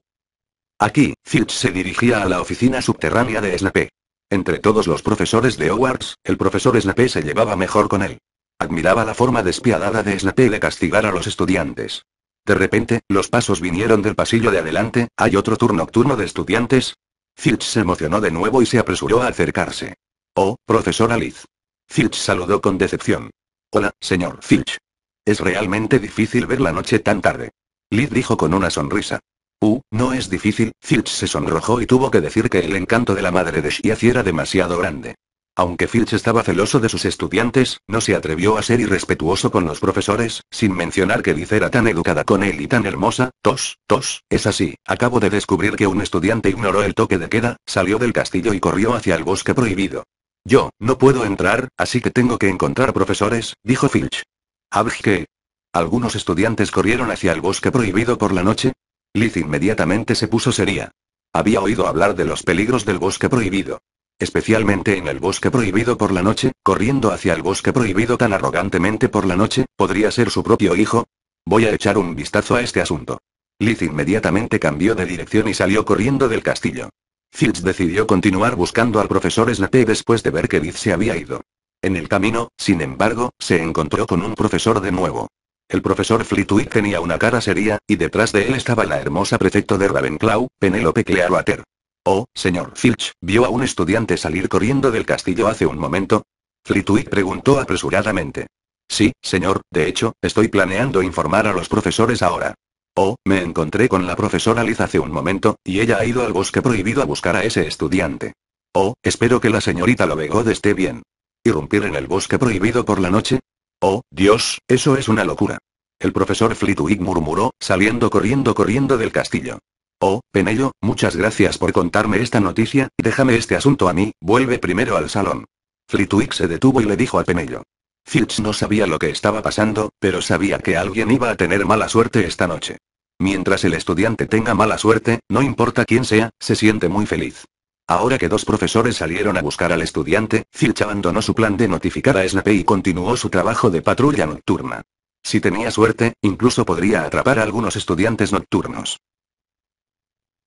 Aquí, Filch se dirigía a la oficina subterránea de Snape. Entre todos los profesores de Hogwarts, el profesor Snape se llevaba mejor con él. Admiraba la forma despiadada de Snape de castigar a los estudiantes. De repente, los pasos vinieron del pasillo de adelante, ¿hay otro turno nocturno de estudiantes? Filch se emocionó de nuevo y se apresuró a acercarse. Oh, profesora Liz. Filch saludó con decepción. Hola, señor Filch. Es realmente difícil ver la noche tan tarde. Liz dijo con una sonrisa. Uh, no es difícil, Filch se sonrojó y tuvo que decir que el encanto de la madre de Shiazi era demasiado grande. Aunque Filch estaba celoso de sus estudiantes, no se atrevió a ser irrespetuoso con los profesores, sin mencionar que Liz era tan educada con él y tan hermosa, tos, tos, es así, acabo de descubrir que un estudiante ignoró el toque de queda, salió del castillo y corrió hacia el bosque prohibido. Yo, no puedo entrar, así que tengo que encontrar profesores, dijo Filch. Abj que? Algunos estudiantes corrieron hacia el bosque prohibido por la noche, Liz inmediatamente se puso seria. Había oído hablar de los peligros del bosque prohibido. Especialmente en el bosque prohibido por la noche, corriendo hacia el bosque prohibido tan arrogantemente por la noche, podría ser su propio hijo. Voy a echar un vistazo a este asunto. Liz inmediatamente cambió de dirección y salió corriendo del castillo. Fields decidió continuar buscando al profesor Snape después de ver que Liz se había ido. En el camino, sin embargo, se encontró con un profesor de nuevo. El profesor Flitwick tenía una cara seria, y detrás de él estaba la hermosa prefecto de Ravenclaw, Penélope Clearwater. Oh, señor Filch, ¿vio a un estudiante salir corriendo del castillo hace un momento? Flitwick preguntó apresuradamente. Sí, señor, de hecho, estoy planeando informar a los profesores ahora. Oh, me encontré con la profesora Liz hace un momento, y ella ha ido al bosque prohibido a buscar a ese estudiante. Oh, espero que la señorita Lobegod esté bien. ¿Irrumpir en el bosque prohibido por la noche? Oh, Dios, eso es una locura. El profesor Flitwick murmuró, saliendo corriendo corriendo del castillo. Oh, Penello, muchas gracias por contarme esta noticia, déjame este asunto a mí, vuelve primero al salón. Flitwick se detuvo y le dijo a Penello. Filch no sabía lo que estaba pasando, pero sabía que alguien iba a tener mala suerte esta noche. Mientras el estudiante tenga mala suerte, no importa quién sea, se siente muy feliz. Ahora que dos profesores salieron a buscar al estudiante, Filch abandonó su plan de notificar a Snape y continuó su trabajo de patrulla nocturna. Si tenía suerte, incluso podría atrapar a algunos estudiantes nocturnos.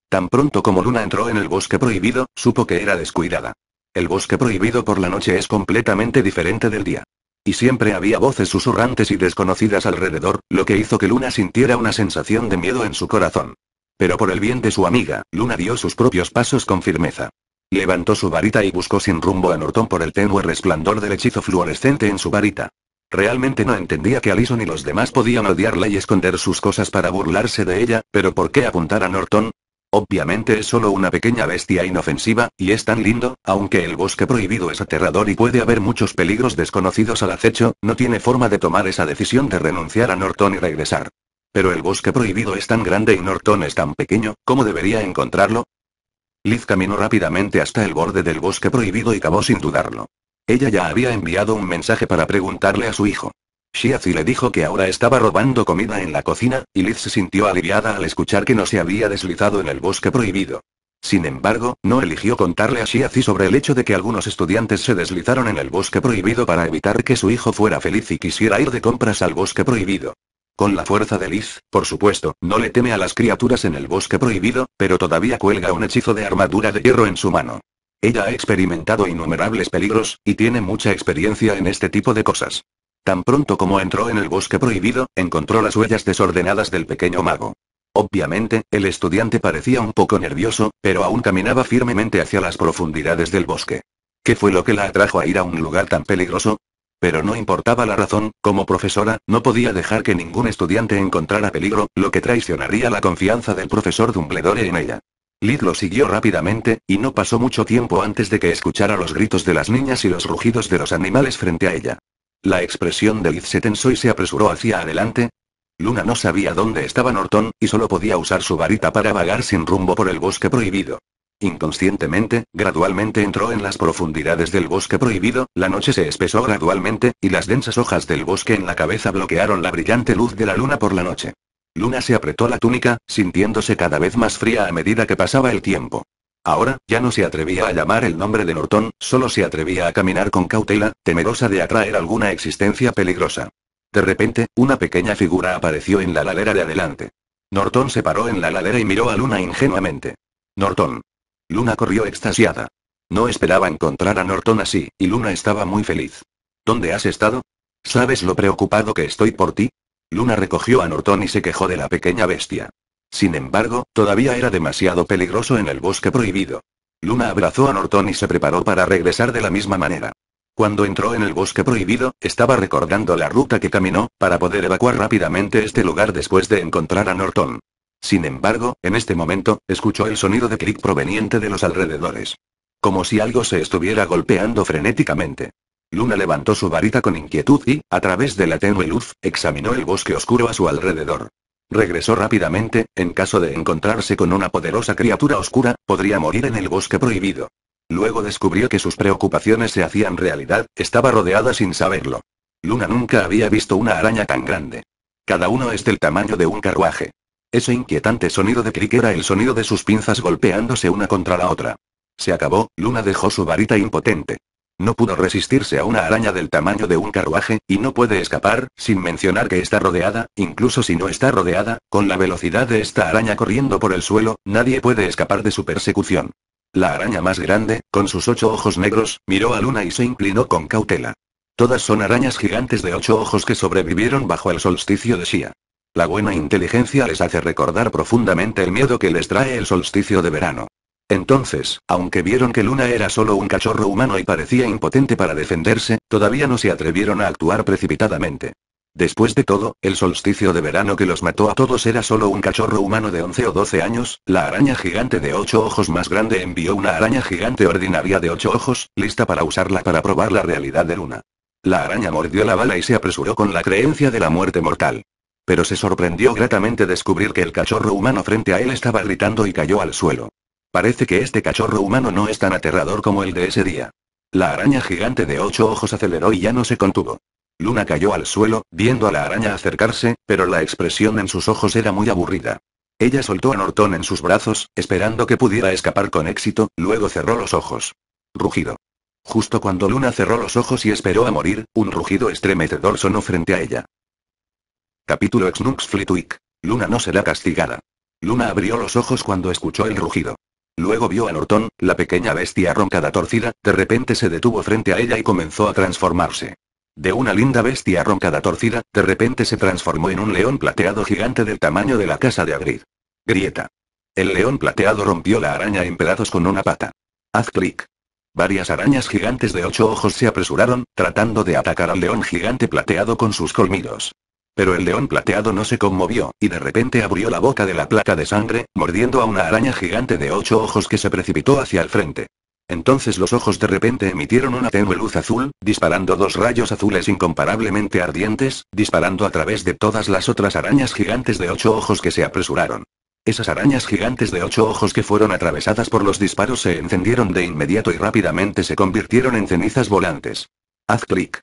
Tan pronto como Luna entró en el bosque prohibido, supo que era descuidada. El bosque prohibido por la noche es completamente diferente del día. Y siempre había voces susurrantes y desconocidas alrededor, lo que hizo que Luna sintiera una sensación de miedo en su corazón. Pero por el bien de su amiga, Luna dio sus propios pasos con firmeza. Levantó su varita y buscó sin rumbo a Norton por el tenue resplandor del hechizo fluorescente en su varita. Realmente no entendía que Alison y los demás podían odiarla y esconder sus cosas para burlarse de ella, pero ¿por qué apuntar a Norton? Obviamente es solo una pequeña bestia inofensiva, y es tan lindo, aunque el bosque prohibido es aterrador y puede haber muchos peligros desconocidos al acecho, no tiene forma de tomar esa decisión de renunciar a Norton y regresar. Pero el bosque prohibido es tan grande y Norton es tan pequeño, ¿cómo debería encontrarlo? Liz caminó rápidamente hasta el borde del bosque prohibido y cavó sin dudarlo. Ella ya había enviado un mensaje para preguntarle a su hijo. Shiazi le dijo que ahora estaba robando comida en la cocina, y Liz se sintió aliviada al escuchar que no se había deslizado en el bosque prohibido. Sin embargo, no eligió contarle a Shiazi sobre el hecho de que algunos estudiantes se deslizaron en el bosque prohibido para evitar que su hijo fuera feliz y quisiera ir de compras al bosque prohibido. Con la fuerza de Liz, por supuesto, no le teme a las criaturas en el bosque prohibido, pero todavía cuelga un hechizo de armadura de hierro en su mano. Ella ha experimentado innumerables peligros, y tiene mucha experiencia en este tipo de cosas. Tan pronto como entró en el bosque prohibido, encontró las huellas desordenadas del pequeño mago. Obviamente, el estudiante parecía un poco nervioso, pero aún caminaba firmemente hacia las profundidades del bosque. ¿Qué fue lo que la atrajo a ir a un lugar tan peligroso? Pero no importaba la razón, como profesora, no podía dejar que ningún estudiante encontrara peligro, lo que traicionaría la confianza del profesor Dumbledore en ella. Lid lo siguió rápidamente, y no pasó mucho tiempo antes de que escuchara los gritos de las niñas y los rugidos de los animales frente a ella. La expresión de Lid se tensó y se apresuró hacia adelante. Luna no sabía dónde estaba Norton, y solo podía usar su varita para vagar sin rumbo por el bosque prohibido. Inconscientemente, gradualmente entró en las profundidades del bosque prohibido, la noche se espesó gradualmente, y las densas hojas del bosque en la cabeza bloquearon la brillante luz de la luna por la noche. Luna se apretó la túnica, sintiéndose cada vez más fría a medida que pasaba el tiempo. Ahora, ya no se atrevía a llamar el nombre de Norton, solo se atrevía a caminar con cautela, temerosa de atraer alguna existencia peligrosa. De repente, una pequeña figura apareció en la ladera de adelante. Norton se paró en la ladera y miró a Luna ingenuamente. Norton. Luna corrió extasiada. No esperaba encontrar a Norton así, y Luna estaba muy feliz. ¿Dónde has estado? ¿Sabes lo preocupado que estoy por ti? Luna recogió a Norton y se quejó de la pequeña bestia. Sin embargo, todavía era demasiado peligroso en el bosque prohibido. Luna abrazó a Norton y se preparó para regresar de la misma manera. Cuando entró en el bosque prohibido, estaba recordando la ruta que caminó, para poder evacuar rápidamente este lugar después de encontrar a Norton. Sin embargo, en este momento, escuchó el sonido de clic proveniente de los alrededores. Como si algo se estuviera golpeando frenéticamente. Luna levantó su varita con inquietud y, a través de la tenue luz, examinó el bosque oscuro a su alrededor. Regresó rápidamente, en caso de encontrarse con una poderosa criatura oscura, podría morir en el bosque prohibido. Luego descubrió que sus preocupaciones se hacían realidad, estaba rodeada sin saberlo. Luna nunca había visto una araña tan grande. Cada uno es del tamaño de un carruaje. Ese inquietante sonido de clic era el sonido de sus pinzas golpeándose una contra la otra. Se acabó, Luna dejó su varita impotente. No pudo resistirse a una araña del tamaño de un carruaje, y no puede escapar, sin mencionar que está rodeada, incluso si no está rodeada, con la velocidad de esta araña corriendo por el suelo, nadie puede escapar de su persecución. La araña más grande, con sus ocho ojos negros, miró a Luna y se inclinó con cautela. Todas son arañas gigantes de ocho ojos que sobrevivieron bajo el solsticio de Shia. La buena inteligencia les hace recordar profundamente el miedo que les trae el solsticio de verano. Entonces, aunque vieron que Luna era solo un cachorro humano y parecía impotente para defenderse, todavía no se atrevieron a actuar precipitadamente. Después de todo, el solsticio de verano que los mató a todos era solo un cachorro humano de 11 o 12 años, la araña gigante de 8 ojos más grande envió una araña gigante ordinaria de 8 ojos, lista para usarla para probar la realidad de Luna. La araña mordió la bala y se apresuró con la creencia de la muerte mortal. Pero se sorprendió gratamente descubrir que el cachorro humano frente a él estaba gritando y cayó al suelo. Parece que este cachorro humano no es tan aterrador como el de ese día. La araña gigante de ocho ojos aceleró y ya no se contuvo. Luna cayó al suelo, viendo a la araña acercarse, pero la expresión en sus ojos era muy aburrida. Ella soltó a Norton en sus brazos, esperando que pudiera escapar con éxito, luego cerró los ojos. Rugido. Justo cuando Luna cerró los ojos y esperó a morir, un rugido estremecedor sonó frente a ella. Capítulo X Nux Flitwick. Luna no será castigada. Luna abrió los ojos cuando escuchó el rugido. Luego vio a Norton, la pequeña bestia roncada torcida, de repente se detuvo frente a ella y comenzó a transformarse. De una linda bestia roncada torcida, de repente se transformó en un león plateado gigante del tamaño de la casa de Agrid. Grieta. El león plateado rompió la araña en pedazos con una pata. Haz clic. Varias arañas gigantes de ocho ojos se apresuraron, tratando de atacar al león gigante plateado con sus colmidos. Pero el león plateado no se conmovió, y de repente abrió la boca de la placa de sangre, mordiendo a una araña gigante de ocho ojos que se precipitó hacia el frente. Entonces los ojos de repente emitieron una tenue luz azul, disparando dos rayos azules incomparablemente ardientes, disparando a través de todas las otras arañas gigantes de ocho ojos que se apresuraron. Esas arañas gigantes de ocho ojos que fueron atravesadas por los disparos se encendieron de inmediato y rápidamente se convirtieron en cenizas volantes. Haz clic.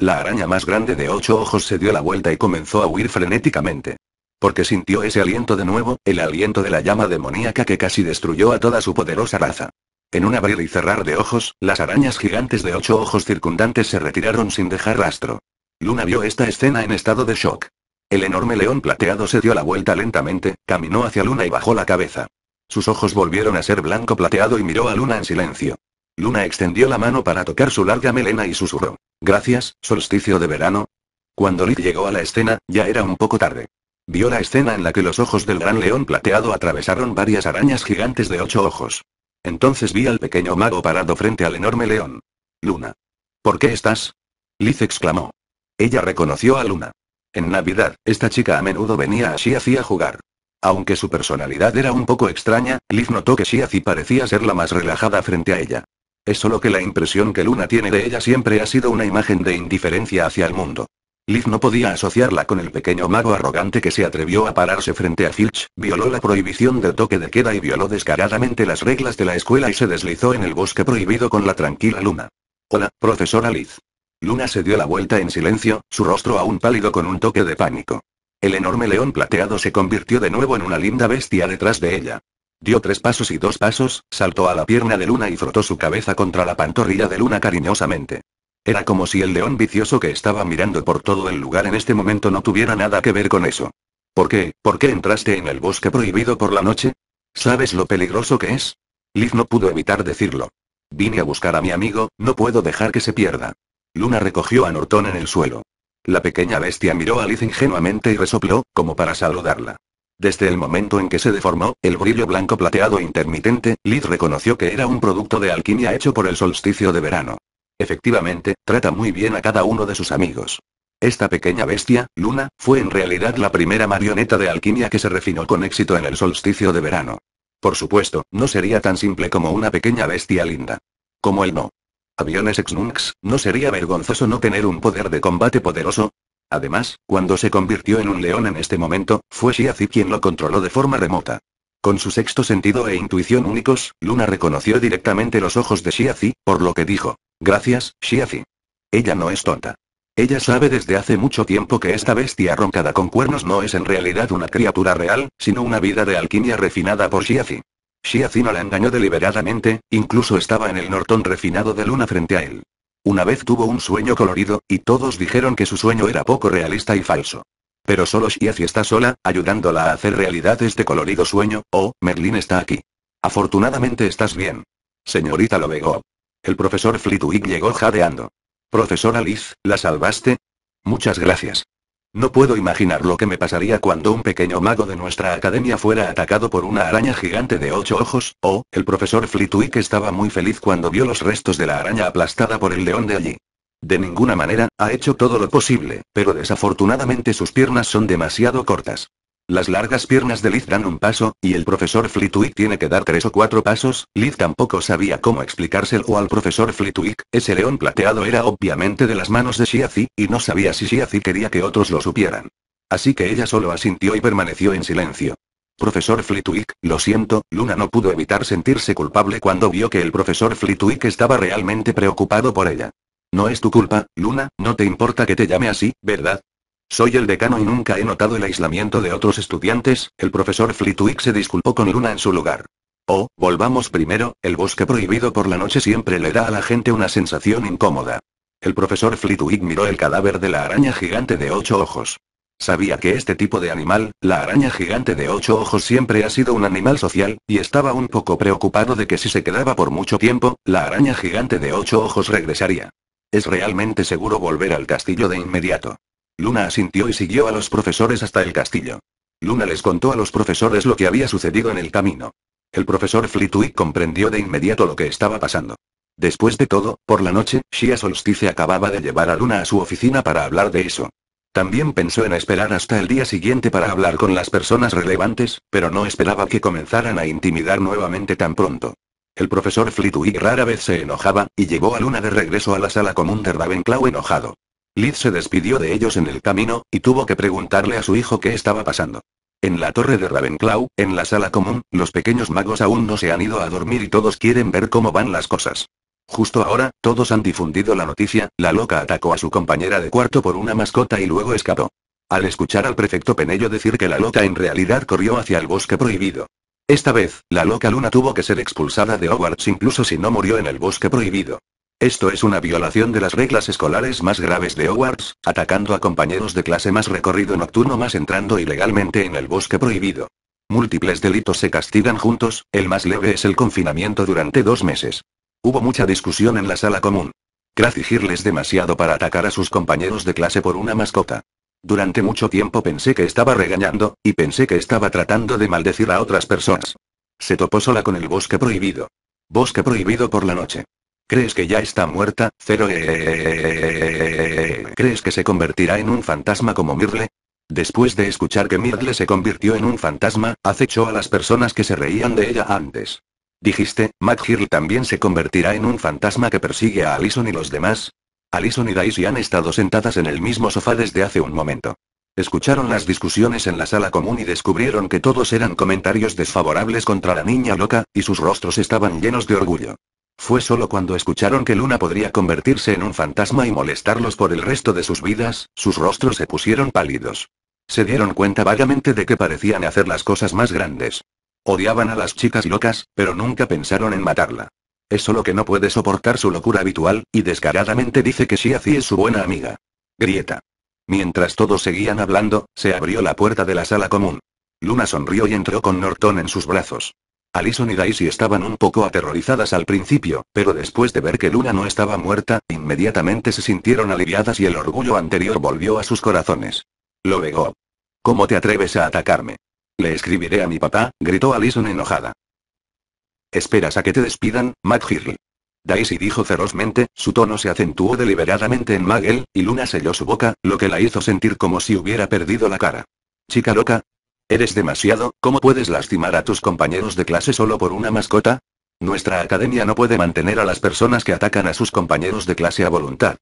La araña más grande de ocho ojos se dio la vuelta y comenzó a huir frenéticamente. Porque sintió ese aliento de nuevo, el aliento de la llama demoníaca que casi destruyó a toda su poderosa raza. En un abrir y cerrar de ojos, las arañas gigantes de ocho ojos circundantes se retiraron sin dejar rastro. Luna vio esta escena en estado de shock. El enorme león plateado se dio la vuelta lentamente, caminó hacia Luna y bajó la cabeza. Sus ojos volvieron a ser blanco plateado y miró a Luna en silencio. Luna extendió la mano para tocar su larga melena y susurró. Gracias, solsticio de verano. Cuando Liz llegó a la escena, ya era un poco tarde. Vio la escena en la que los ojos del gran león plateado atravesaron varias arañas gigantes de ocho ojos. Entonces vi al pequeño mago parado frente al enorme león. Luna. ¿Por qué estás? Liz exclamó. Ella reconoció a Luna. En Navidad, esta chica a menudo venía a Shiazi a jugar. Aunque su personalidad era un poco extraña, Liz notó que Shiazi parecía ser la más relajada frente a ella. Es solo que la impresión que Luna tiene de ella siempre ha sido una imagen de indiferencia hacia el mundo. Liz no podía asociarla con el pequeño mago arrogante que se atrevió a pararse frente a Filch, violó la prohibición de toque de queda y violó descaradamente las reglas de la escuela y se deslizó en el bosque prohibido con la tranquila Luna. Hola, profesora Liz. Luna se dio la vuelta en silencio, su rostro aún pálido con un toque de pánico. El enorme león plateado se convirtió de nuevo en una linda bestia detrás de ella. Dio tres pasos y dos pasos, saltó a la pierna de Luna y frotó su cabeza contra la pantorrilla de Luna cariñosamente. Era como si el león vicioso que estaba mirando por todo el lugar en este momento no tuviera nada que ver con eso. ¿Por qué? ¿Por qué entraste en el bosque prohibido por la noche? ¿Sabes lo peligroso que es? Liz no pudo evitar decirlo. Vine a buscar a mi amigo, no puedo dejar que se pierda. Luna recogió a Norton en el suelo. La pequeña bestia miró a Liz ingenuamente y resopló, como para saludarla. Desde el momento en que se deformó, el brillo blanco plateado intermitente, Lid reconoció que era un producto de alquimia hecho por el solsticio de verano. Efectivamente, trata muy bien a cada uno de sus amigos. Esta pequeña bestia, Luna, fue en realidad la primera marioneta de alquimia que se refinó con éxito en el solsticio de verano. Por supuesto, no sería tan simple como una pequeña bestia linda. Como el no. Aviones ex nunx, ¿no sería vergonzoso no tener un poder de combate poderoso? Además, cuando se convirtió en un león en este momento, fue Shiazi quien lo controló de forma remota. Con su sexto sentido e intuición únicos, Luna reconoció directamente los ojos de Xiazi, por lo que dijo, gracias, Shiazi. Ella no es tonta. Ella sabe desde hace mucho tiempo que esta bestia roncada con cuernos no es en realidad una criatura real, sino una vida de alquimia refinada por Xiazi. Xiazi no la engañó deliberadamente, incluso estaba en el nortón refinado de Luna frente a él. Una vez tuvo un sueño colorido, y todos dijeron que su sueño era poco realista y falso. Pero solo Shiazi está sola, ayudándola a hacer realidad este colorido sueño, oh, Merlin está aquí. Afortunadamente estás bien. Señorita Lobegov. El profesor Flitwick llegó jadeando. Profesora Liz, ¿la salvaste? Muchas gracias. No puedo imaginar lo que me pasaría cuando un pequeño mago de nuestra academia fuera atacado por una araña gigante de ocho ojos, o, el profesor Flitwick estaba muy feliz cuando vio los restos de la araña aplastada por el león de allí. De ninguna manera, ha hecho todo lo posible, pero desafortunadamente sus piernas son demasiado cortas. Las largas piernas de Liz dan un paso, y el profesor Flitwick tiene que dar tres o cuatro pasos. Liz tampoco sabía cómo explicárselo al profesor Flitwick. Ese león plateado era obviamente de las manos de Shiazi, y no sabía si Shiazi quería que otros lo supieran. Así que ella solo asintió y permaneció en silencio. Profesor Flitwick, lo siento, Luna no pudo evitar sentirse culpable cuando vio que el profesor Flitwick estaba realmente preocupado por ella. No es tu culpa, Luna, no te importa que te llame así, ¿verdad? Soy el decano y nunca he notado el aislamiento de otros estudiantes, el profesor Flitwick se disculpó con Luna en su lugar. Oh, volvamos primero, el bosque prohibido por la noche siempre le da a la gente una sensación incómoda. El profesor Flitwick miró el cadáver de la araña gigante de ocho ojos. Sabía que este tipo de animal, la araña gigante de ocho ojos siempre ha sido un animal social, y estaba un poco preocupado de que si se quedaba por mucho tiempo, la araña gigante de ocho ojos regresaría. Es realmente seguro volver al castillo de inmediato. Luna asintió y siguió a los profesores hasta el castillo. Luna les contó a los profesores lo que había sucedido en el camino. El profesor Flitwick comprendió de inmediato lo que estaba pasando. Después de todo, por la noche, Shia Solstice acababa de llevar a Luna a su oficina para hablar de eso. También pensó en esperar hasta el día siguiente para hablar con las personas relevantes, pero no esperaba que comenzaran a intimidar nuevamente tan pronto. El profesor Flitwick rara vez se enojaba, y llevó a Luna de regreso a la sala común de Ravenclaw enojado. Liz se despidió de ellos en el camino, y tuvo que preguntarle a su hijo qué estaba pasando. En la torre de Ravenclaw, en la sala común, los pequeños magos aún no se han ido a dormir y todos quieren ver cómo van las cosas. Justo ahora, todos han difundido la noticia, la loca atacó a su compañera de cuarto por una mascota y luego escapó. Al escuchar al prefecto Penello decir que la loca en realidad corrió hacia el bosque prohibido. Esta vez, la loca luna tuvo que ser expulsada de Hogwarts incluso si no murió en el bosque prohibido. Esto es una violación de las reglas escolares más graves de Hogwarts, atacando a compañeros de clase más recorrido nocturno más entrando ilegalmente en el bosque prohibido. Múltiples delitos se castigan juntos, el más leve es el confinamiento durante dos meses. Hubo mucha discusión en la sala común. Crafty es demasiado para atacar a sus compañeros de clase por una mascota. Durante mucho tiempo pensé que estaba regañando, y pensé que estaba tratando de maldecir a otras personas. Se topó sola con el bosque prohibido. Bosque prohibido por la noche. ¿Crees que ya está muerta, Cero? ¿Crees que se convertirá en un fantasma como Mirle? Después de escuchar que Mirle se convirtió en un fantasma, acechó a las personas que se reían de ella antes. Dijiste, McGirl también se convertirá en un fantasma que persigue a Alison y los demás. Alison y Daisy han estado sentadas en el mismo sofá desde hace un momento. Escucharon las discusiones en la sala común y descubrieron que todos eran comentarios desfavorables contra la niña loca, y sus rostros estaban llenos de orgullo. Fue solo cuando escucharon que Luna podría convertirse en un fantasma y molestarlos por el resto de sus vidas, sus rostros se pusieron pálidos. Se dieron cuenta vagamente de que parecían hacer las cosas más grandes. Odiaban a las chicas locas, pero nunca pensaron en matarla. Es solo que no puede soportar su locura habitual, y descaradamente dice que así es su buena amiga. Grieta. Mientras todos seguían hablando, se abrió la puerta de la sala común. Luna sonrió y entró con Norton en sus brazos. Alison y Daisy estaban un poco aterrorizadas al principio, pero después de ver que Luna no estaba muerta, inmediatamente se sintieron aliviadas y el orgullo anterior volvió a sus corazones. Lo vegó. ¿Cómo te atreves a atacarme? Le escribiré a mi papá, gritó Alison enojada. ¿Esperas a que te despidan, Matt Daisy dijo ferozmente, su tono se acentuó deliberadamente en Magel, y Luna selló su boca, lo que la hizo sentir como si hubiera perdido la cara. Chica loca, Eres demasiado, ¿cómo puedes lastimar a tus compañeros de clase solo por una mascota? Nuestra academia no puede mantener a las personas que atacan a sus compañeros de clase a voluntad.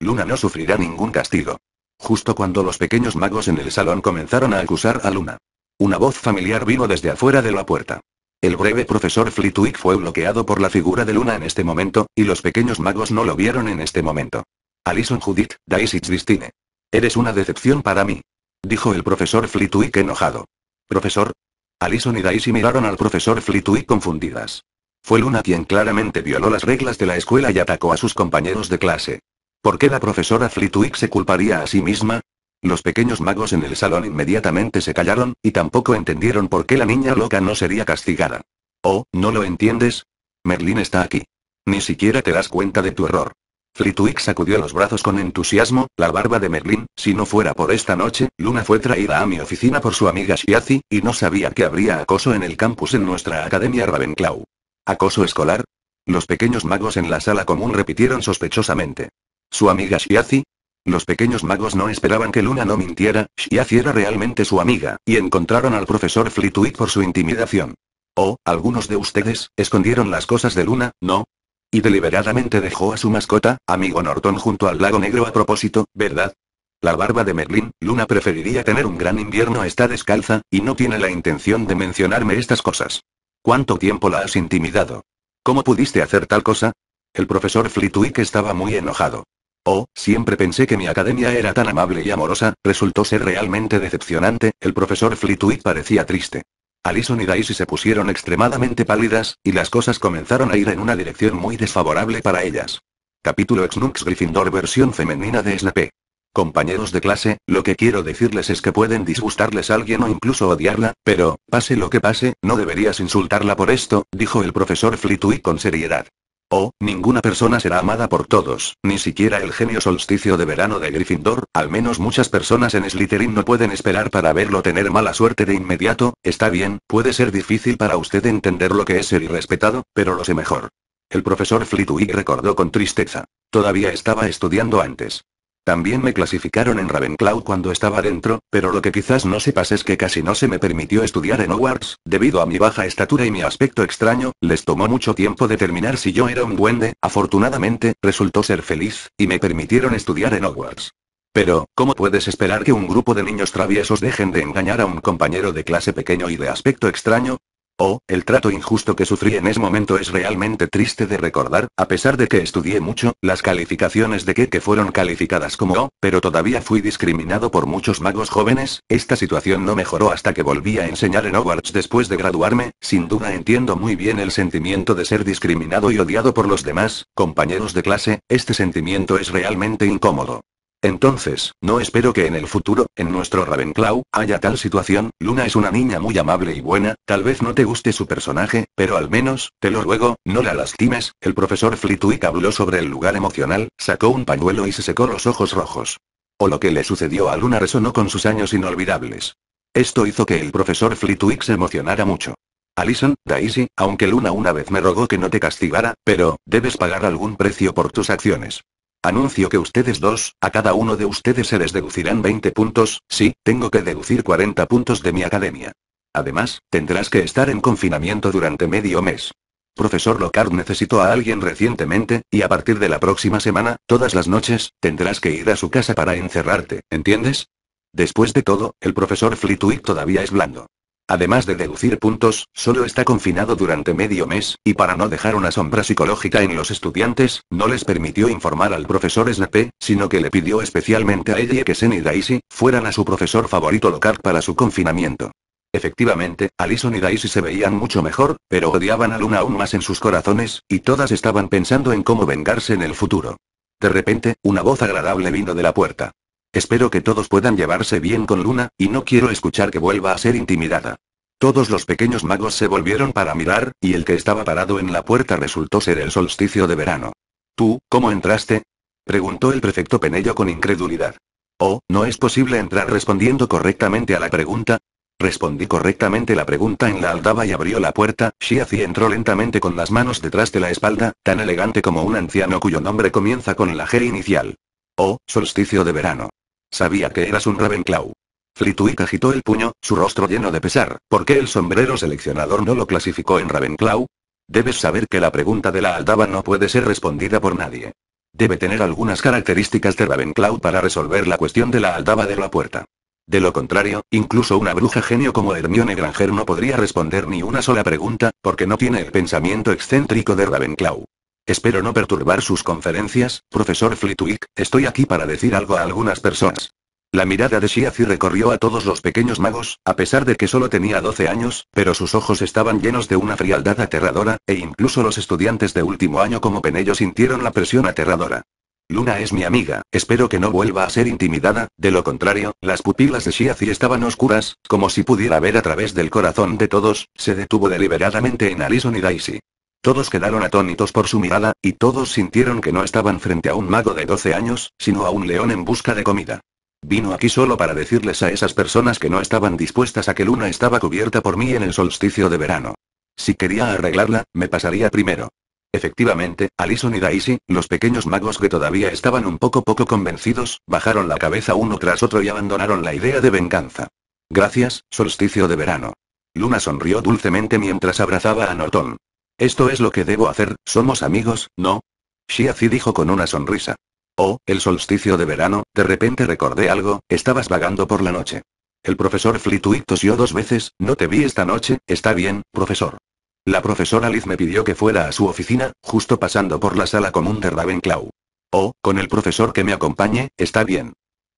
Luna no sufrirá ningún castigo. Justo cuando los pequeños magos en el salón comenzaron a acusar a Luna. Una voz familiar vino desde afuera de la puerta. El breve profesor Flitwick fue bloqueado por la figura de Luna en este momento, y los pequeños magos no lo vieron en este momento. Alison Judith, Daisy Distine. Eres una decepción para mí. Dijo el profesor Flitwick enojado. Profesor. Alison y Daisy miraron al profesor Flitwick confundidas. Fue Luna quien claramente violó las reglas de la escuela y atacó a sus compañeros de clase. ¿Por qué la profesora Flitwick se culparía a sí misma? Los pequeños magos en el salón inmediatamente se callaron, y tampoco entendieron por qué la niña loca no sería castigada. Oh, ¿no lo entiendes? Merlín está aquí. Ni siquiera te das cuenta de tu error. Flitwick sacudió los brazos con entusiasmo, la barba de Merlin, si no fuera por esta noche, Luna fue traída a mi oficina por su amiga Shiazi, y no sabía que habría acoso en el campus en nuestra academia Ravenclaw. ¿Acoso escolar? Los pequeños magos en la sala común repitieron sospechosamente. ¿Su amiga Shiazi? Los pequeños magos no esperaban que Luna no mintiera, Shiazi era realmente su amiga, y encontraron al profesor Flitwick por su intimidación. Oh, algunos de ustedes, escondieron las cosas de Luna, ¿no? Y deliberadamente dejó a su mascota, amigo Norton junto al lago negro a propósito, ¿verdad? La barba de Merlin, Luna preferiría tener un gran invierno, está descalza, y no tiene la intención de mencionarme estas cosas. ¿Cuánto tiempo la has intimidado? ¿Cómo pudiste hacer tal cosa? El profesor Flitwick estaba muy enojado. Oh, siempre pensé que mi academia era tan amable y amorosa, resultó ser realmente decepcionante, el profesor Flitwick parecía triste. Alison y Daisy se pusieron extremadamente pálidas, y las cosas comenzaron a ir en una dirección muy desfavorable para ellas. Capítulo XNUX Gryffindor versión femenina de Snape. Compañeros de clase, lo que quiero decirles es que pueden disgustarles a alguien o incluso odiarla, pero, pase lo que pase, no deberías insultarla por esto, dijo el profesor Flitwick con seriedad. Oh, ninguna persona será amada por todos, ni siquiera el genio solsticio de verano de Gryffindor, al menos muchas personas en Slytherin no pueden esperar para verlo tener mala suerte de inmediato, está bien, puede ser difícil para usted entender lo que es ser irrespetado, pero lo sé mejor. El profesor Flitwick recordó con tristeza. Todavía estaba estudiando antes. También me clasificaron en Ravenclaw cuando estaba dentro, pero lo que quizás no sepas es que casi no se me permitió estudiar en Hogwarts, debido a mi baja estatura y mi aspecto extraño, les tomó mucho tiempo determinar si yo era un duende, afortunadamente, resultó ser feliz, y me permitieron estudiar en Hogwarts. Pero, ¿cómo puedes esperar que un grupo de niños traviesos dejen de engañar a un compañero de clase pequeño y de aspecto extraño? Oh, el trato injusto que sufrí en ese momento es realmente triste de recordar, a pesar de que estudié mucho, las calificaciones de que fueron calificadas como oh, pero todavía fui discriminado por muchos magos jóvenes, esta situación no mejoró hasta que volví a enseñar en Hogwarts después de graduarme, sin duda entiendo muy bien el sentimiento de ser discriminado y odiado por los demás, compañeros de clase, este sentimiento es realmente incómodo. Entonces, no espero que en el futuro, en nuestro Ravenclaw, haya tal situación, Luna es una niña muy amable y buena, tal vez no te guste su personaje, pero al menos, te lo ruego, no la lastimes, el profesor Flitwick habló sobre el lugar emocional, sacó un pañuelo y se secó los ojos rojos. O lo que le sucedió a Luna resonó con sus años inolvidables. Esto hizo que el profesor Flitwick se emocionara mucho. Alison, Daisy, aunque Luna una vez me rogó que no te castigara, pero, debes pagar algún precio por tus acciones. Anuncio que ustedes dos, a cada uno de ustedes se les deducirán 20 puntos, sí, tengo que deducir 40 puntos de mi academia. Además, tendrás que estar en confinamiento durante medio mes. Profesor Lockhart necesitó a alguien recientemente, y a partir de la próxima semana, todas las noches, tendrás que ir a su casa para encerrarte, ¿entiendes? Después de todo, el profesor Flitwick todavía es blando. Además de deducir puntos, solo está confinado durante medio mes, y para no dejar una sombra psicológica en los estudiantes, no les permitió informar al profesor Snape, sino que le pidió especialmente a ella que Sen y Daisy, fueran a su profesor favorito local para su confinamiento. Efectivamente, Alison y Daisy se veían mucho mejor, pero odiaban a Luna aún más en sus corazones, y todas estaban pensando en cómo vengarse en el futuro. De repente, una voz agradable vino de la puerta. Espero que todos puedan llevarse bien con Luna, y no quiero escuchar que vuelva a ser intimidada. Todos los pequeños magos se volvieron para mirar, y el que estaba parado en la puerta resultó ser el solsticio de verano. ¿Tú, cómo entraste? preguntó el prefecto Penello con incredulidad. Oh, no es posible entrar respondiendo correctamente a la pregunta. Respondí correctamente la pregunta en la aldaba y abrió la puerta, Shiazi entró lentamente con las manos detrás de la espalda, tan elegante como un anciano cuyo nombre comienza con la G inicial. Oh, solsticio de verano. Sabía que eras un Ravenclaw. Flitwick agitó el puño, su rostro lleno de pesar. ¿Por qué el sombrero seleccionador no lo clasificó en Ravenclaw? Debes saber que la pregunta de la aldaba no puede ser respondida por nadie. Debe tener algunas características de Ravenclaw para resolver la cuestión de la aldaba de la puerta. De lo contrario, incluso una bruja genio como Hermione Granger no podría responder ni una sola pregunta, porque no tiene el pensamiento excéntrico de Ravenclaw. Espero no perturbar sus conferencias, profesor Flitwick, estoy aquí para decir algo a algunas personas. La mirada de Shiazi recorrió a todos los pequeños magos, a pesar de que solo tenía 12 años, pero sus ojos estaban llenos de una frialdad aterradora, e incluso los estudiantes de último año como Penello sintieron la presión aterradora. Luna es mi amiga, espero que no vuelva a ser intimidada, de lo contrario, las pupilas de Shiazi estaban oscuras, como si pudiera ver a través del corazón de todos, se detuvo deliberadamente en Alison y Daisy. Todos quedaron atónitos por su mirada, y todos sintieron que no estaban frente a un mago de 12 años, sino a un león en busca de comida. Vino aquí solo para decirles a esas personas que no estaban dispuestas a que Luna estaba cubierta por mí en el solsticio de verano. Si quería arreglarla, me pasaría primero. Efectivamente, Alison y Daisy, los pequeños magos que todavía estaban un poco poco convencidos, bajaron la cabeza uno tras otro y abandonaron la idea de venganza. Gracias, solsticio de verano. Luna sonrió dulcemente mientras abrazaba a Norton. Esto es lo que debo hacer, somos amigos, ¿no? Shiazi dijo con una sonrisa. Oh, el solsticio de verano, de repente recordé algo, estabas vagando por la noche. El profesor Flitwick tosió dos veces, no te vi esta noche, está bien, profesor. La profesora Liz me pidió que fuera a su oficina, justo pasando por la sala común de Ravenclaw. Oh, con el profesor que me acompañe, está bien.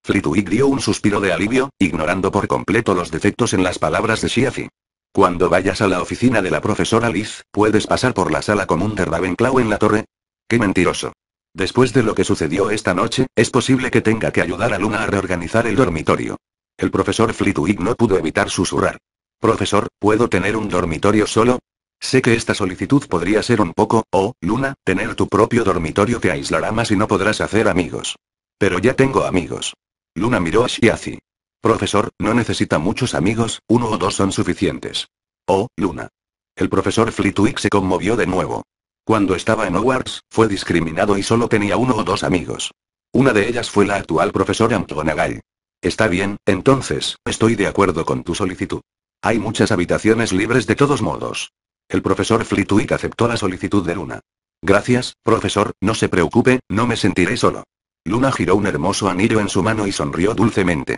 Flitwick dio un suspiro de alivio, ignorando por completo los defectos en las palabras de Shiafi. Cuando vayas a la oficina de la profesora Liz, ¿puedes pasar por la sala común de Ravenclaw en la torre? ¡Qué mentiroso! Después de lo que sucedió esta noche, es posible que tenga que ayudar a Luna a reorganizar el dormitorio. El profesor Flitwick no pudo evitar susurrar. Profesor, ¿puedo tener un dormitorio solo? Sé que esta solicitud podría ser un poco, oh, Luna, tener tu propio dormitorio te aislará más y no podrás hacer amigos. Pero ya tengo amigos. Luna miró a Shiazi. Profesor, no necesita muchos amigos, uno o dos son suficientes. Oh, Luna. El profesor Flitwick se conmovió de nuevo. Cuando estaba en Hogwarts, fue discriminado y solo tenía uno o dos amigos. Una de ellas fue la actual profesora McGonagall. Está bien, entonces, estoy de acuerdo con tu solicitud. Hay muchas habitaciones libres de todos modos. El profesor Flitwick aceptó la solicitud de Luna. Gracias, profesor, no se preocupe, no me sentiré solo. Luna giró un hermoso anillo en su mano y sonrió dulcemente.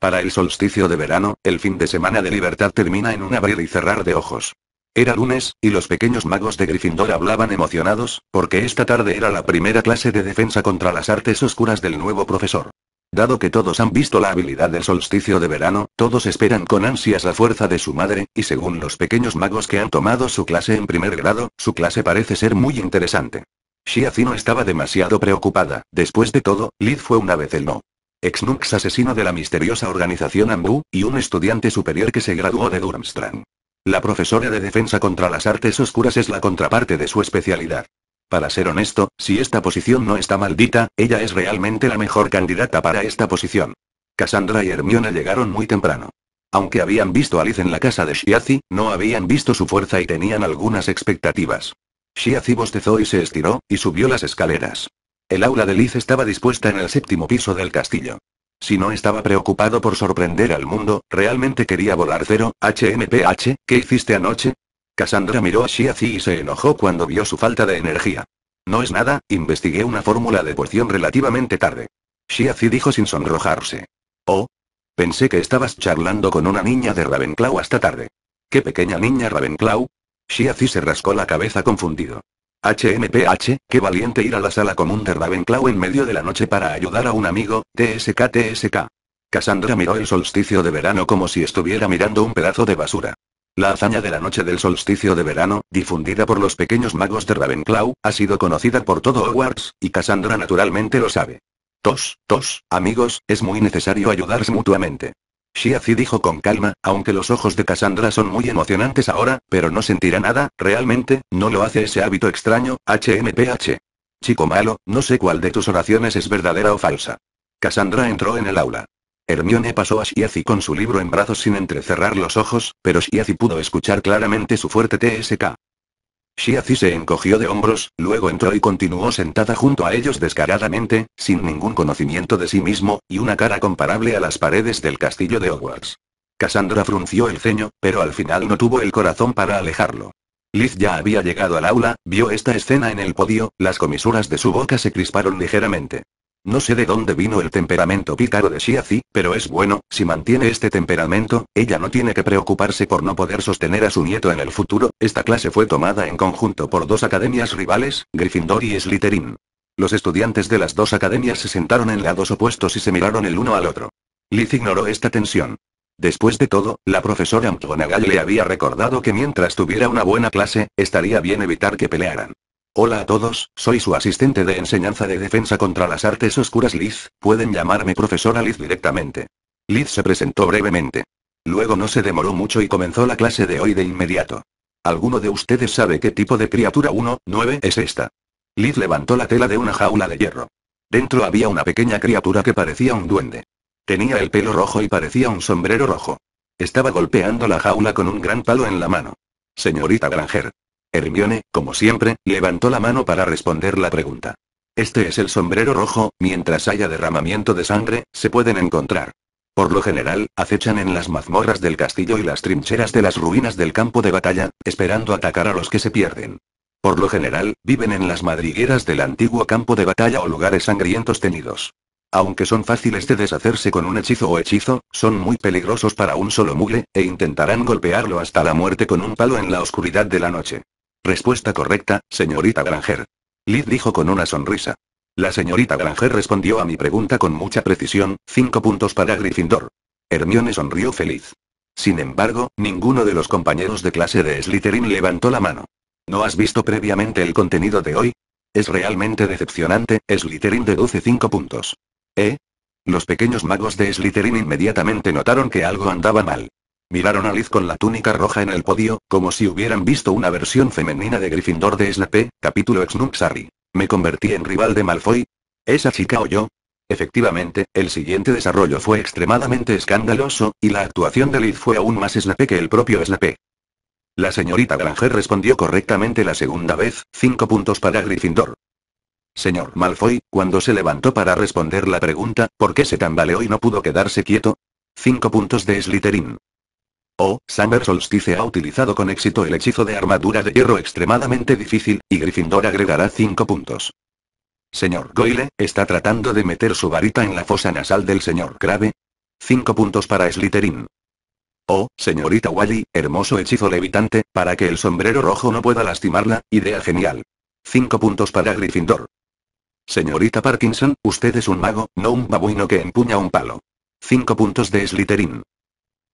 Para el solsticio de verano, el fin de semana de libertad termina en un abrir y cerrar de ojos. Era lunes, y los pequeños magos de Gryffindor hablaban emocionados, porque esta tarde era la primera clase de defensa contra las artes oscuras del nuevo profesor. Dado que todos han visto la habilidad del solsticio de verano, todos esperan con ansias la fuerza de su madre, y según los pequeños magos que han tomado su clase en primer grado, su clase parece ser muy interesante. Shia estaba demasiado preocupada, después de todo, Lid fue una vez el no. Ex-Nux asesino de la misteriosa organización Ambu, y un estudiante superior que se graduó de Durmstrang. La profesora de defensa contra las artes oscuras es la contraparte de su especialidad. Para ser honesto, si esta posición no está maldita, ella es realmente la mejor candidata para esta posición. Cassandra y Hermione llegaron muy temprano. Aunque habían visto a Liz en la casa de Shiazi, no habían visto su fuerza y tenían algunas expectativas. Shiazi bostezó y se estiró, y subió las escaleras. El aula de Liz estaba dispuesta en el séptimo piso del castillo. Si no estaba preocupado por sorprender al mundo, realmente quería volar cero, HMPH, ¿qué hiciste anoche? Cassandra miró a Shiazi y se enojó cuando vio su falta de energía. No es nada, investigué una fórmula de poción relativamente tarde. Shiazi dijo sin sonrojarse. Oh. Pensé que estabas charlando con una niña de Ravenclaw hasta tarde. ¿Qué pequeña niña Ravenclaw? Shiazi se rascó la cabeza confundido. HMPH, qué valiente ir a la sala común de Ravenclaw en medio de la noche para ayudar a un amigo, TSK TSK. Cassandra miró el solsticio de verano como si estuviera mirando un pedazo de basura. La hazaña de la noche del solsticio de verano, difundida por los pequeños magos de Ravenclaw, ha sido conocida por todo Hogwarts, y Cassandra naturalmente lo sabe. Tos, tos, amigos, es muy necesario ayudarse mutuamente. Shiazi dijo con calma, aunque los ojos de Cassandra son muy emocionantes ahora, pero no sentirá nada, realmente, no lo hace ese hábito extraño, HMPH. Chico malo, no sé cuál de tus oraciones es verdadera o falsa. Cassandra entró en el aula. Hermione pasó a Shiazi con su libro en brazos sin entrecerrar los ojos, pero Shiazi pudo escuchar claramente su fuerte TSK. Shiazi se encogió de hombros, luego entró y continuó sentada junto a ellos descaradamente, sin ningún conocimiento de sí mismo, y una cara comparable a las paredes del castillo de Hogwarts. Cassandra frunció el ceño, pero al final no tuvo el corazón para alejarlo. Liz ya había llegado al aula, vio esta escena en el podio, las comisuras de su boca se crisparon ligeramente. No sé de dónde vino el temperamento pícaro de Xiazi, pero es bueno, si mantiene este temperamento, ella no tiene que preocuparse por no poder sostener a su nieto en el futuro, esta clase fue tomada en conjunto por dos academias rivales, Gryffindor y Slytherin. Los estudiantes de las dos academias se sentaron en lados opuestos y se miraron el uno al otro. Liz ignoró esta tensión. Después de todo, la profesora McGonagall le había recordado que mientras tuviera una buena clase, estaría bien evitar que pelearan. Hola a todos, soy su asistente de enseñanza de defensa contra las artes oscuras Liz, pueden llamarme profesora Liz directamente. Liz se presentó brevemente. Luego no se demoró mucho y comenzó la clase de hoy de inmediato. ¿Alguno de ustedes sabe qué tipo de criatura 1-9 es esta? Liz levantó la tela de una jaula de hierro. Dentro había una pequeña criatura que parecía un duende. Tenía el pelo rojo y parecía un sombrero rojo. Estaba golpeando la jaula con un gran palo en la mano. Señorita Granger, Hermione, como siempre, levantó la mano para responder la pregunta. Este es el sombrero rojo, mientras haya derramamiento de sangre, se pueden encontrar. Por lo general, acechan en las mazmorras del castillo y las trincheras de las ruinas del campo de batalla, esperando atacar a los que se pierden. Por lo general, viven en las madrigueras del antiguo campo de batalla o lugares sangrientos tenidos. Aunque son fáciles de deshacerse con un hechizo o hechizo, son muy peligrosos para un solo mugle, e intentarán golpearlo hasta la muerte con un palo en la oscuridad de la noche. Respuesta correcta, señorita Granger. Lid dijo con una sonrisa. La señorita Granger respondió a mi pregunta con mucha precisión, cinco puntos para Gryffindor. Hermione sonrió feliz. Sin embargo, ninguno de los compañeros de clase de Slytherin levantó la mano. ¿No has visto previamente el contenido de hoy? Es realmente decepcionante, Slytherin deduce cinco puntos. ¿Eh? Los pequeños magos de Slytherin inmediatamente notaron que algo andaba mal. Miraron a Liz con la túnica roja en el podio, como si hubieran visto una versión femenina de Gryffindor de Snape, capítulo X ¿Me convertí en rival de Malfoy? ¿Esa chica o yo? Efectivamente, el siguiente desarrollo fue extremadamente escandaloso, y la actuación de Liz fue aún más Snape que el propio Snape. La señorita Granger respondió correctamente la segunda vez, 5 puntos para Gryffindor. Señor Malfoy, cuando se levantó para responder la pregunta, ¿por qué se tambaleó y no pudo quedarse quieto? 5 puntos de Slytherin. Oh, Summer Solstice ha utilizado con éxito el hechizo de armadura de hierro extremadamente difícil, y Gryffindor agregará 5 puntos. Señor Goyle, ¿está tratando de meter su varita en la fosa nasal del señor Crave? 5 puntos para Slytherin. Oh, señorita Wally, hermoso hechizo levitante, para que el sombrero rojo no pueda lastimarla, idea genial. 5 puntos para Gryffindor. Señorita Parkinson, usted es un mago, no un babuino que empuña un palo. 5 puntos de Slytherin.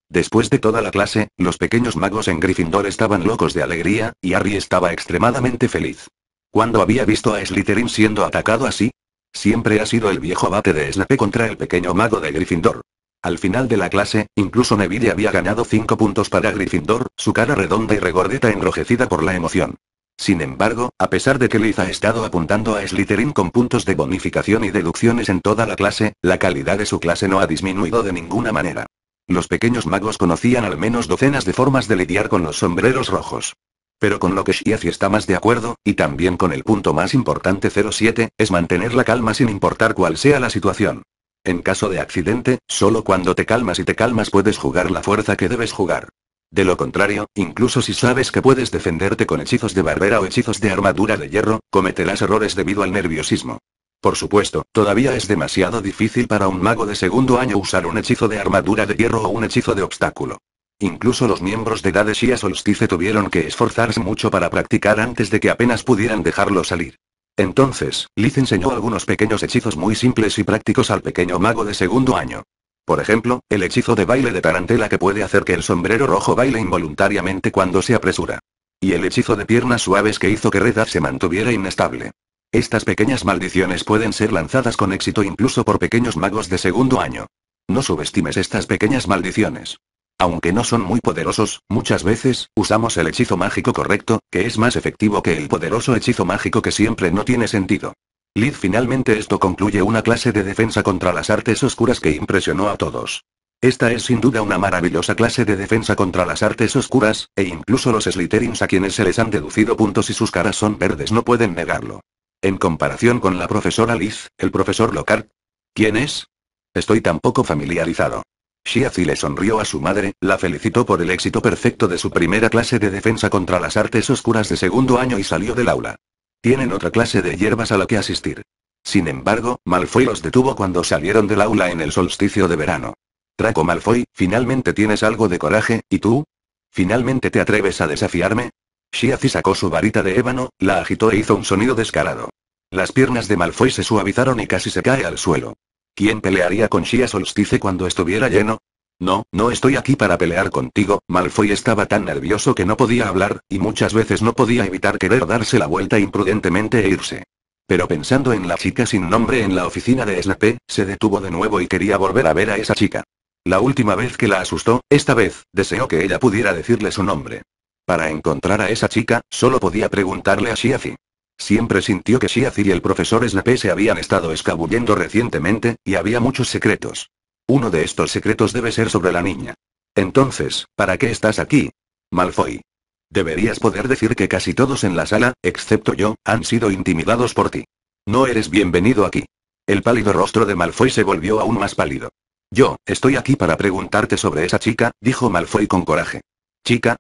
Después de toda la clase, los pequeños magos en Gryffindor estaban locos de alegría, y Harry estaba extremadamente feliz. ¿Cuándo había visto a Slytherin siendo atacado así? Siempre ha sido el viejo bate de Snape contra el pequeño mago de Gryffindor. Al final de la clase, incluso Neville había ganado 5 puntos para Gryffindor, su cara redonda y regordeta enrojecida por la emoción. Sin embargo, a pesar de que Liz ha estado apuntando a Slytherin con puntos de bonificación y deducciones en toda la clase, la calidad de su clase no ha disminuido de ninguna manera. Los pequeños magos conocían al menos docenas de formas de lidiar con los sombreros rojos. Pero con lo que Shiazi está más de acuerdo, y también con el punto más importante 07, es mantener la calma sin importar cuál sea la situación. En caso de accidente, solo cuando te calmas y te calmas puedes jugar la fuerza que debes jugar. De lo contrario, incluso si sabes que puedes defenderte con hechizos de barbera o hechizos de armadura de hierro, cometerás errores debido al nerviosismo. Por supuesto, todavía es demasiado difícil para un mago de segundo año usar un hechizo de armadura de hierro o un hechizo de obstáculo. Incluso los miembros de Dades y a tuvieron que esforzarse mucho para practicar antes de que apenas pudieran dejarlo salir. Entonces, Liz enseñó algunos pequeños hechizos muy simples y prácticos al pequeño mago de segundo año. Por ejemplo, el hechizo de baile de tarantela que puede hacer que el sombrero rojo baile involuntariamente cuando se apresura. Y el hechizo de piernas suaves que hizo que Reda se mantuviera inestable. Estas pequeñas maldiciones pueden ser lanzadas con éxito incluso por pequeños magos de segundo año. No subestimes estas pequeñas maldiciones. Aunque no son muy poderosos, muchas veces, usamos el hechizo mágico correcto, que es más efectivo que el poderoso hechizo mágico que siempre no tiene sentido. Lid finalmente esto concluye una clase de defensa contra las artes oscuras que impresionó a todos. Esta es sin duda una maravillosa clase de defensa contra las artes oscuras, e incluso los Slytherins a quienes se les han deducido puntos y sus caras son verdes no pueden negarlo. En comparación con la profesora Liz, el profesor Lockhart. ¿Quién es? Estoy tan poco familiarizado. Shiazi le sonrió a su madre, la felicitó por el éxito perfecto de su primera clase de defensa contra las artes oscuras de segundo año y salió del aula. Tienen otra clase de hierbas a la que asistir. Sin embargo, Malfoy los detuvo cuando salieron del aula en el solsticio de verano. Draco Malfoy, finalmente tienes algo de coraje, ¿y tú? ¿Finalmente te atreves a desafiarme? Shiazi sacó su varita de ébano, la agitó e hizo un sonido descarado. Las piernas de Malfoy se suavizaron y casi se cae al suelo. ¿Quién pelearía con Shia Solstice cuando estuviera lleno? No, no estoy aquí para pelear contigo, Malfoy estaba tan nervioso que no podía hablar, y muchas veces no podía evitar querer darse la vuelta imprudentemente e irse. Pero pensando en la chica sin nombre en la oficina de Snape, se detuvo de nuevo y quería volver a ver a esa chica. La última vez que la asustó, esta vez, deseó que ella pudiera decirle su nombre. Para encontrar a esa chica, solo podía preguntarle a Shiazi. Siempre sintió que Shiazi y el profesor Snape se habían estado escabullendo recientemente, y había muchos secretos. Uno de estos secretos debe ser sobre la niña. Entonces, ¿para qué estás aquí? Malfoy. Deberías poder decir que casi todos en la sala, excepto yo, han sido intimidados por ti. No eres bienvenido aquí. El pálido rostro de Malfoy se volvió aún más pálido. Yo, estoy aquí para preguntarte sobre esa chica, dijo Malfoy con coraje. Chica,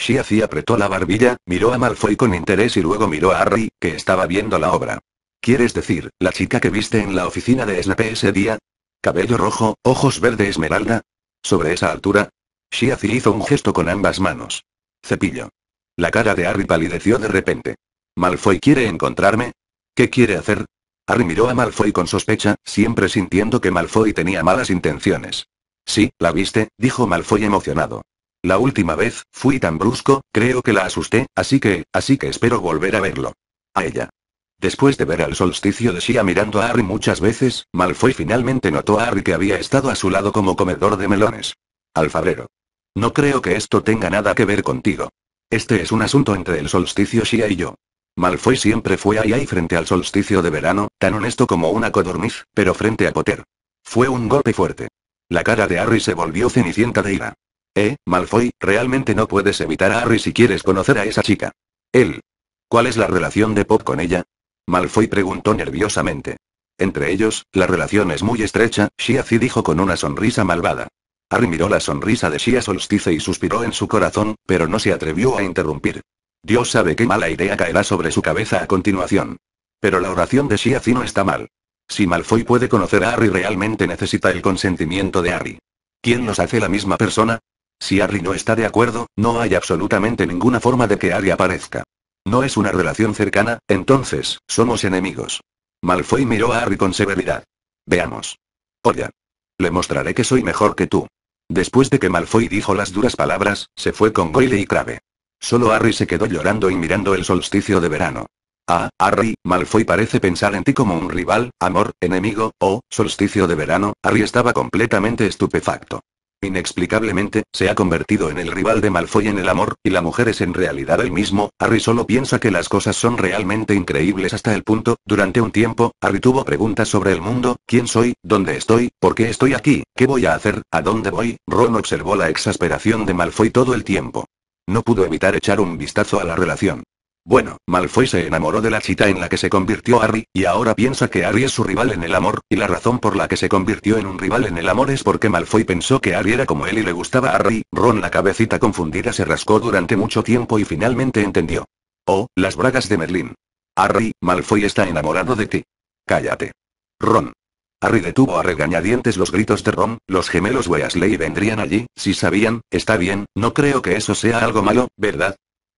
Shiazi apretó la barbilla, miró a Malfoy con interés y luego miró a Harry, que estaba viendo la obra. ¿Quieres decir, la chica que viste en la oficina de Snape ese día? Cabello rojo, ojos verde esmeralda. Sobre esa altura. Shiazi hizo un gesto con ambas manos. Cepillo. La cara de Harry palideció de repente. ¿Malfoy quiere encontrarme? ¿Qué quiere hacer? Harry miró a Malfoy con sospecha, siempre sintiendo que Malfoy tenía malas intenciones. Sí, la viste, dijo Malfoy emocionado. La última vez, fui tan brusco, creo que la asusté, así que, así que espero volver a verlo. A ella. Después de ver al solsticio de Shia mirando a Harry muchas veces, Malfoy finalmente notó a Harry que había estado a su lado como comedor de melones. Alfabrero. No creo que esto tenga nada que ver contigo. Este es un asunto entre el solsticio Shia y yo. Malfoy siempre fue ahí ahí frente al solsticio de verano, tan honesto como una codorniz, pero frente a Potter. Fue un golpe fuerte. La cara de Harry se volvió cenicienta de ira. Eh, Malfoy, realmente no puedes evitar a Harry si quieres conocer a esa chica. Él. ¿Cuál es la relación de Pop con ella? Malfoy preguntó nerviosamente. Entre ellos, la relación es muy estrecha, Shiazi dijo con una sonrisa malvada. Harry miró la sonrisa de Shia Solstice y suspiró en su corazón, pero no se atrevió a interrumpir. Dios sabe qué mala idea caerá sobre su cabeza a continuación. Pero la oración de Shiazi no está mal. Si Malfoy puede conocer a Harry realmente necesita el consentimiento de Harry. ¿Quién nos hace la misma persona? Si Harry no está de acuerdo, no hay absolutamente ninguna forma de que Harry aparezca. No es una relación cercana, entonces, somos enemigos. Malfoy miró a Harry con severidad. Veamos. Oye. Le mostraré que soy mejor que tú. Después de que Malfoy dijo las duras palabras, se fue con Goyle y Crave. Solo Harry se quedó llorando y mirando el solsticio de verano. Ah, Harry, Malfoy parece pensar en ti como un rival, amor, enemigo, o, solsticio de verano, Harry estaba completamente estupefacto. Inexplicablemente, se ha convertido en el rival de Malfoy en el amor, y la mujer es en realidad el mismo, Harry solo piensa que las cosas son realmente increíbles hasta el punto, durante un tiempo, Harry tuvo preguntas sobre el mundo, ¿quién soy? ¿Dónde estoy? ¿Por qué estoy aquí? ¿Qué voy a hacer? ¿A dónde voy? Ron observó la exasperación de Malfoy todo el tiempo. No pudo evitar echar un vistazo a la relación. Bueno, Malfoy se enamoró de la chita en la que se convirtió Harry, y ahora piensa que Harry es su rival en el amor, y la razón por la que se convirtió en un rival en el amor es porque Malfoy pensó que Harry era como él y le gustaba a Harry. Ron la cabecita confundida se rascó durante mucho tiempo y finalmente entendió. Oh, las bragas de Merlín. Harry, Malfoy está enamorado de ti. Cállate. Ron. Harry detuvo a regañadientes los gritos de Ron, los gemelos Weasley vendrían allí, si sabían, está bien, no creo que eso sea algo malo, ¿verdad?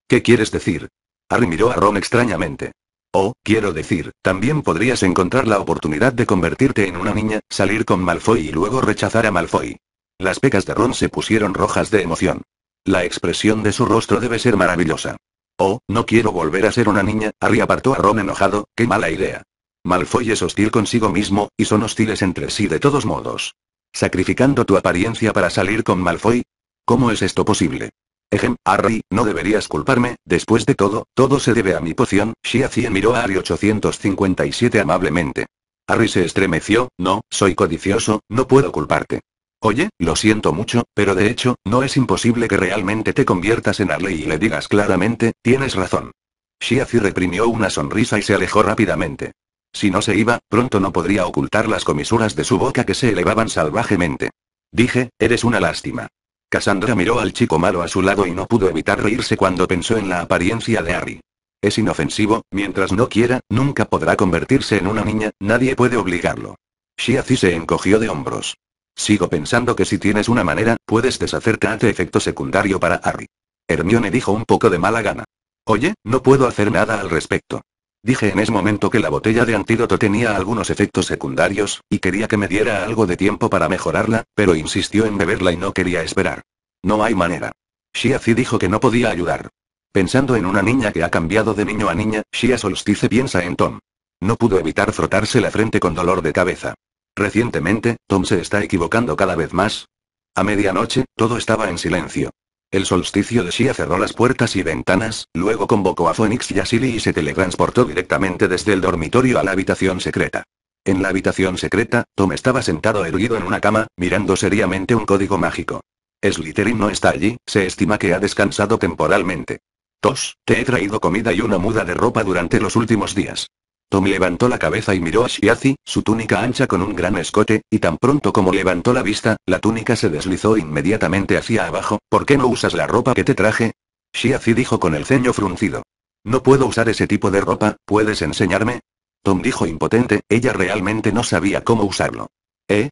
¿Qué quieres decir? Harry miró a Ron extrañamente. Oh, quiero decir, también podrías encontrar la oportunidad de convertirte en una niña, salir con Malfoy y luego rechazar a Malfoy. Las pecas de Ron se pusieron rojas de emoción. La expresión de su rostro debe ser maravillosa. Oh, no quiero volver a ser una niña, Harry apartó a Ron enojado, qué mala idea. Malfoy es hostil consigo mismo, y son hostiles entre sí de todos modos. ¿Sacrificando tu apariencia para salir con Malfoy? ¿Cómo es esto posible? Ejem, Harry, no deberías culparme, después de todo, todo se debe a mi poción, Shia miró a Harry 857 amablemente. Harry se estremeció, no, soy codicioso, no puedo culparte. Oye, lo siento mucho, pero de hecho, no es imposible que realmente te conviertas en Harley y le digas claramente, tienes razón. Shiazi reprimió una sonrisa y se alejó rápidamente. Si no se iba, pronto no podría ocultar las comisuras de su boca que se elevaban salvajemente. Dije, eres una lástima. Cassandra miró al chico malo a su lado y no pudo evitar reírse cuando pensó en la apariencia de Harry. Es inofensivo, mientras no quiera, nunca podrá convertirse en una niña, nadie puede obligarlo. Shiazi se encogió de hombros. Sigo pensando que si tienes una manera, puedes deshacerte ante efecto secundario para Harry. Hermione dijo un poco de mala gana. Oye, no puedo hacer nada al respecto. Dije en ese momento que la botella de antídoto tenía algunos efectos secundarios, y quería que me diera algo de tiempo para mejorarla, pero insistió en beberla y no quería esperar. No hay manera. Shiazi dijo que no podía ayudar. Pensando en una niña que ha cambiado de niño a niña, Shia Solstice piensa en Tom. No pudo evitar frotarse la frente con dolor de cabeza. Recientemente, Tom se está equivocando cada vez más. A medianoche, todo estaba en silencio. El solsticio de Shia cerró las puertas y ventanas, luego convocó a Phoenix y a y se teletransportó directamente desde el dormitorio a la habitación secreta. En la habitación secreta, Tom estaba sentado erguido en una cama, mirando seriamente un código mágico. Slytherin no está allí, se estima que ha descansado temporalmente. Tos, te he traído comida y una muda de ropa durante los últimos días. Tom levantó la cabeza y miró a Shiazi, su túnica ancha con un gran escote, y tan pronto como levantó la vista, la túnica se deslizó inmediatamente hacia abajo, ¿por qué no usas la ropa que te traje? Shiazi dijo con el ceño fruncido. No puedo usar ese tipo de ropa, ¿puedes enseñarme? Tom dijo impotente, ella realmente no sabía cómo usarlo. ¿Eh?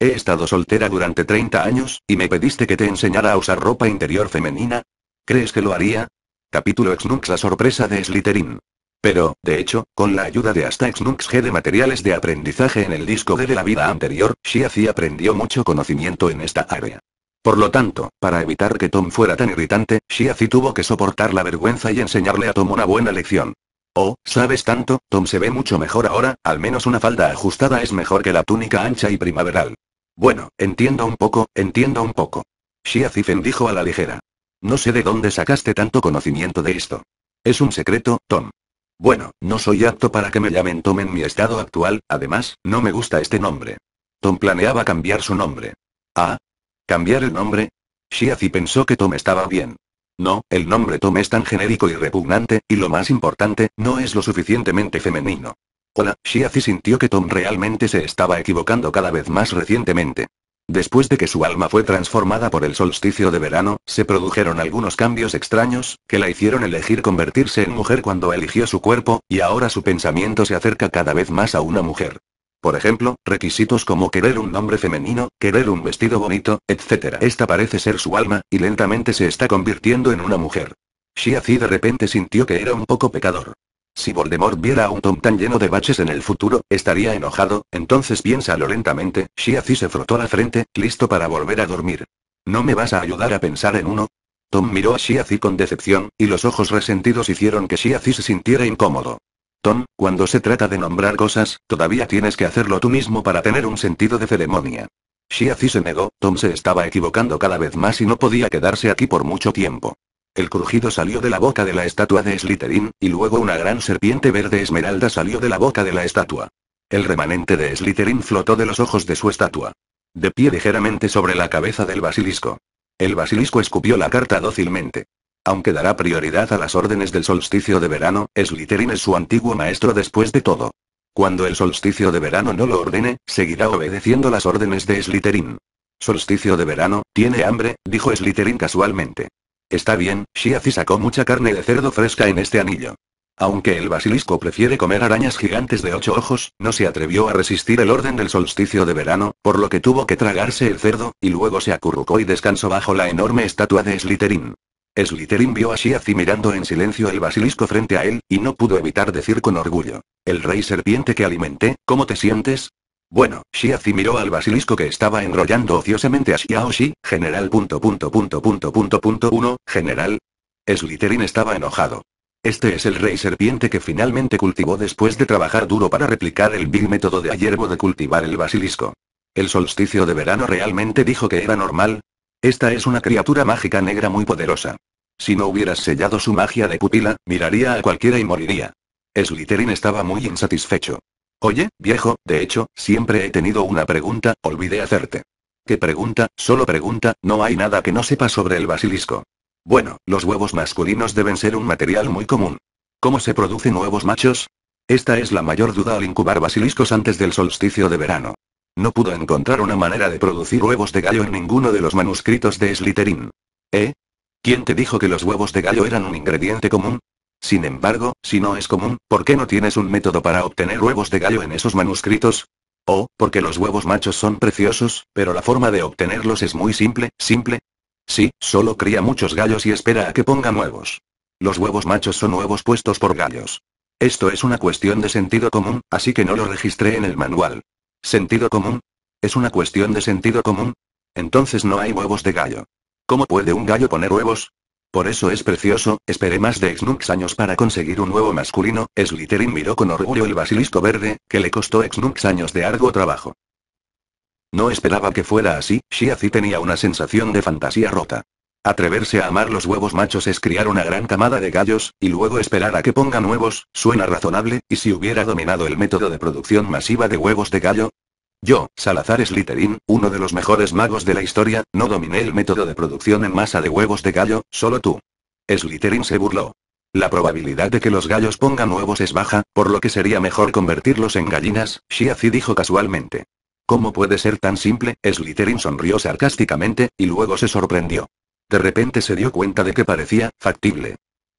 He estado soltera durante 30 años, y me pediste que te enseñara a usar ropa interior femenina. ¿Crees que lo haría? Capítulo XNUX La sorpresa de Slytherin. Pero, de hecho, con la ayuda de hasta Xnux G de materiales de aprendizaje en el disco D de la vida anterior, Shiazi aprendió mucho conocimiento en esta área. Por lo tanto, para evitar que Tom fuera tan irritante, Shiazi tuvo que soportar la vergüenza y enseñarle a Tom una buena lección. Oh, ¿sabes tanto? Tom se ve mucho mejor ahora, al menos una falda ajustada es mejor que la túnica ancha y primaveral. Bueno, entiendo un poco, entiendo un poco. Shiazi dijo a la ligera. No sé de dónde sacaste tanto conocimiento de esto. Es un secreto, Tom. Bueno, no soy apto para que me llamen Tom en mi estado actual, además, no me gusta este nombre. Tom planeaba cambiar su nombre. ¿Ah? ¿Cambiar el nombre? Shiazi pensó que Tom estaba bien. No, el nombre Tom es tan genérico y repugnante, y lo más importante, no es lo suficientemente femenino. Hola, Shiazi sintió que Tom realmente se estaba equivocando cada vez más recientemente. Después de que su alma fue transformada por el solsticio de verano, se produjeron algunos cambios extraños, que la hicieron elegir convertirse en mujer cuando eligió su cuerpo, y ahora su pensamiento se acerca cada vez más a una mujer. Por ejemplo, requisitos como querer un nombre femenino, querer un vestido bonito, etc. Esta parece ser su alma, y lentamente se está convirtiendo en una mujer. Shia de repente sintió que era un poco pecador. Si Voldemort viera a un Tom tan lleno de baches en el futuro, estaría enojado, entonces piénsalo lentamente, Shiazi se frotó la frente, listo para volver a dormir. ¿No me vas a ayudar a pensar en uno? Tom miró a Shiazi con decepción, y los ojos resentidos hicieron que Shiazi se sintiera incómodo. Tom, cuando se trata de nombrar cosas, todavía tienes que hacerlo tú mismo para tener un sentido de ceremonia. Shiazi se negó, Tom se estaba equivocando cada vez más y no podía quedarse aquí por mucho tiempo. El crujido salió de la boca de la estatua de Slytherin, y luego una gran serpiente verde esmeralda salió de la boca de la estatua. El remanente de Slytherin flotó de los ojos de su estatua. De pie ligeramente sobre la cabeza del basilisco. El basilisco escupió la carta dócilmente. Aunque dará prioridad a las órdenes del solsticio de verano, Slytherin es su antiguo maestro después de todo. Cuando el solsticio de verano no lo ordene, seguirá obedeciendo las órdenes de Slytherin. Solsticio de verano, tiene hambre, dijo Slytherin casualmente. Está bien, Shiazi sacó mucha carne de cerdo fresca en este anillo. Aunque el basilisco prefiere comer arañas gigantes de ocho ojos, no se atrevió a resistir el orden del solsticio de verano, por lo que tuvo que tragarse el cerdo, y luego se acurrucó y descansó bajo la enorme estatua de Slytherin. Slytherin vio a Shiazi mirando en silencio el basilisco frente a él, y no pudo evitar decir con orgullo. El rey serpiente que alimenté, ¿cómo te sientes? Bueno, Xiazi miró al basilisco que estaba enrollando ociosamente a Xiaoxi, general punto general. Slytherin estaba enojado. Este es el rey serpiente que finalmente cultivó después de trabajar duro para replicar el Big método de ayerbo de cultivar el basilisco. ¿El solsticio de verano realmente dijo que era normal? Esta es una criatura mágica negra muy poderosa. Si no hubieras sellado su magia de pupila, miraría a cualquiera y moriría. Slytherin estaba muy insatisfecho. Oye, viejo, de hecho, siempre he tenido una pregunta, olvidé hacerte. ¿Qué pregunta? Solo pregunta, no hay nada que no sepa sobre el basilisco. Bueno, los huevos masculinos deben ser un material muy común. ¿Cómo se producen huevos machos? Esta es la mayor duda al incubar basiliscos antes del solsticio de verano. No pudo encontrar una manera de producir huevos de gallo en ninguno de los manuscritos de Slytherin. ¿Eh? ¿Quién te dijo que los huevos de gallo eran un ingrediente común? Sin embargo, si no es común, ¿por qué no tienes un método para obtener huevos de gallo en esos manuscritos? O, porque los huevos machos son preciosos, pero la forma de obtenerlos es muy simple, simple. Sí, solo cría muchos gallos y espera a que ponga huevos. Los huevos machos son huevos puestos por gallos. Esto es una cuestión de sentido común, así que no lo registré en el manual. ¿Sentido común? ¿Es una cuestión de sentido común? Entonces no hay huevos de gallo. ¿Cómo puede un gallo poner huevos? Por eso es precioso, esperé más de Xnux años para conseguir un nuevo masculino, Slytherin miró con orgullo el basilisco verde, que le costó Xnux años de arduo trabajo. No esperaba que fuera así, Shiazi tenía una sensación de fantasía rota. Atreverse a amar los huevos machos es criar una gran camada de gallos, y luego esperar a que ponga huevos, suena razonable, y si hubiera dominado el método de producción masiva de huevos de gallo, yo, Salazar Slytherin, uno de los mejores magos de la historia, no dominé el método de producción en masa de huevos de gallo, solo tú. Slytherin se burló. La probabilidad de que los gallos pongan huevos es baja, por lo que sería mejor convertirlos en gallinas, Shiazi dijo casualmente. ¿Cómo puede ser tan simple? Slytherin sonrió sarcásticamente, y luego se sorprendió. De repente se dio cuenta de que parecía factible.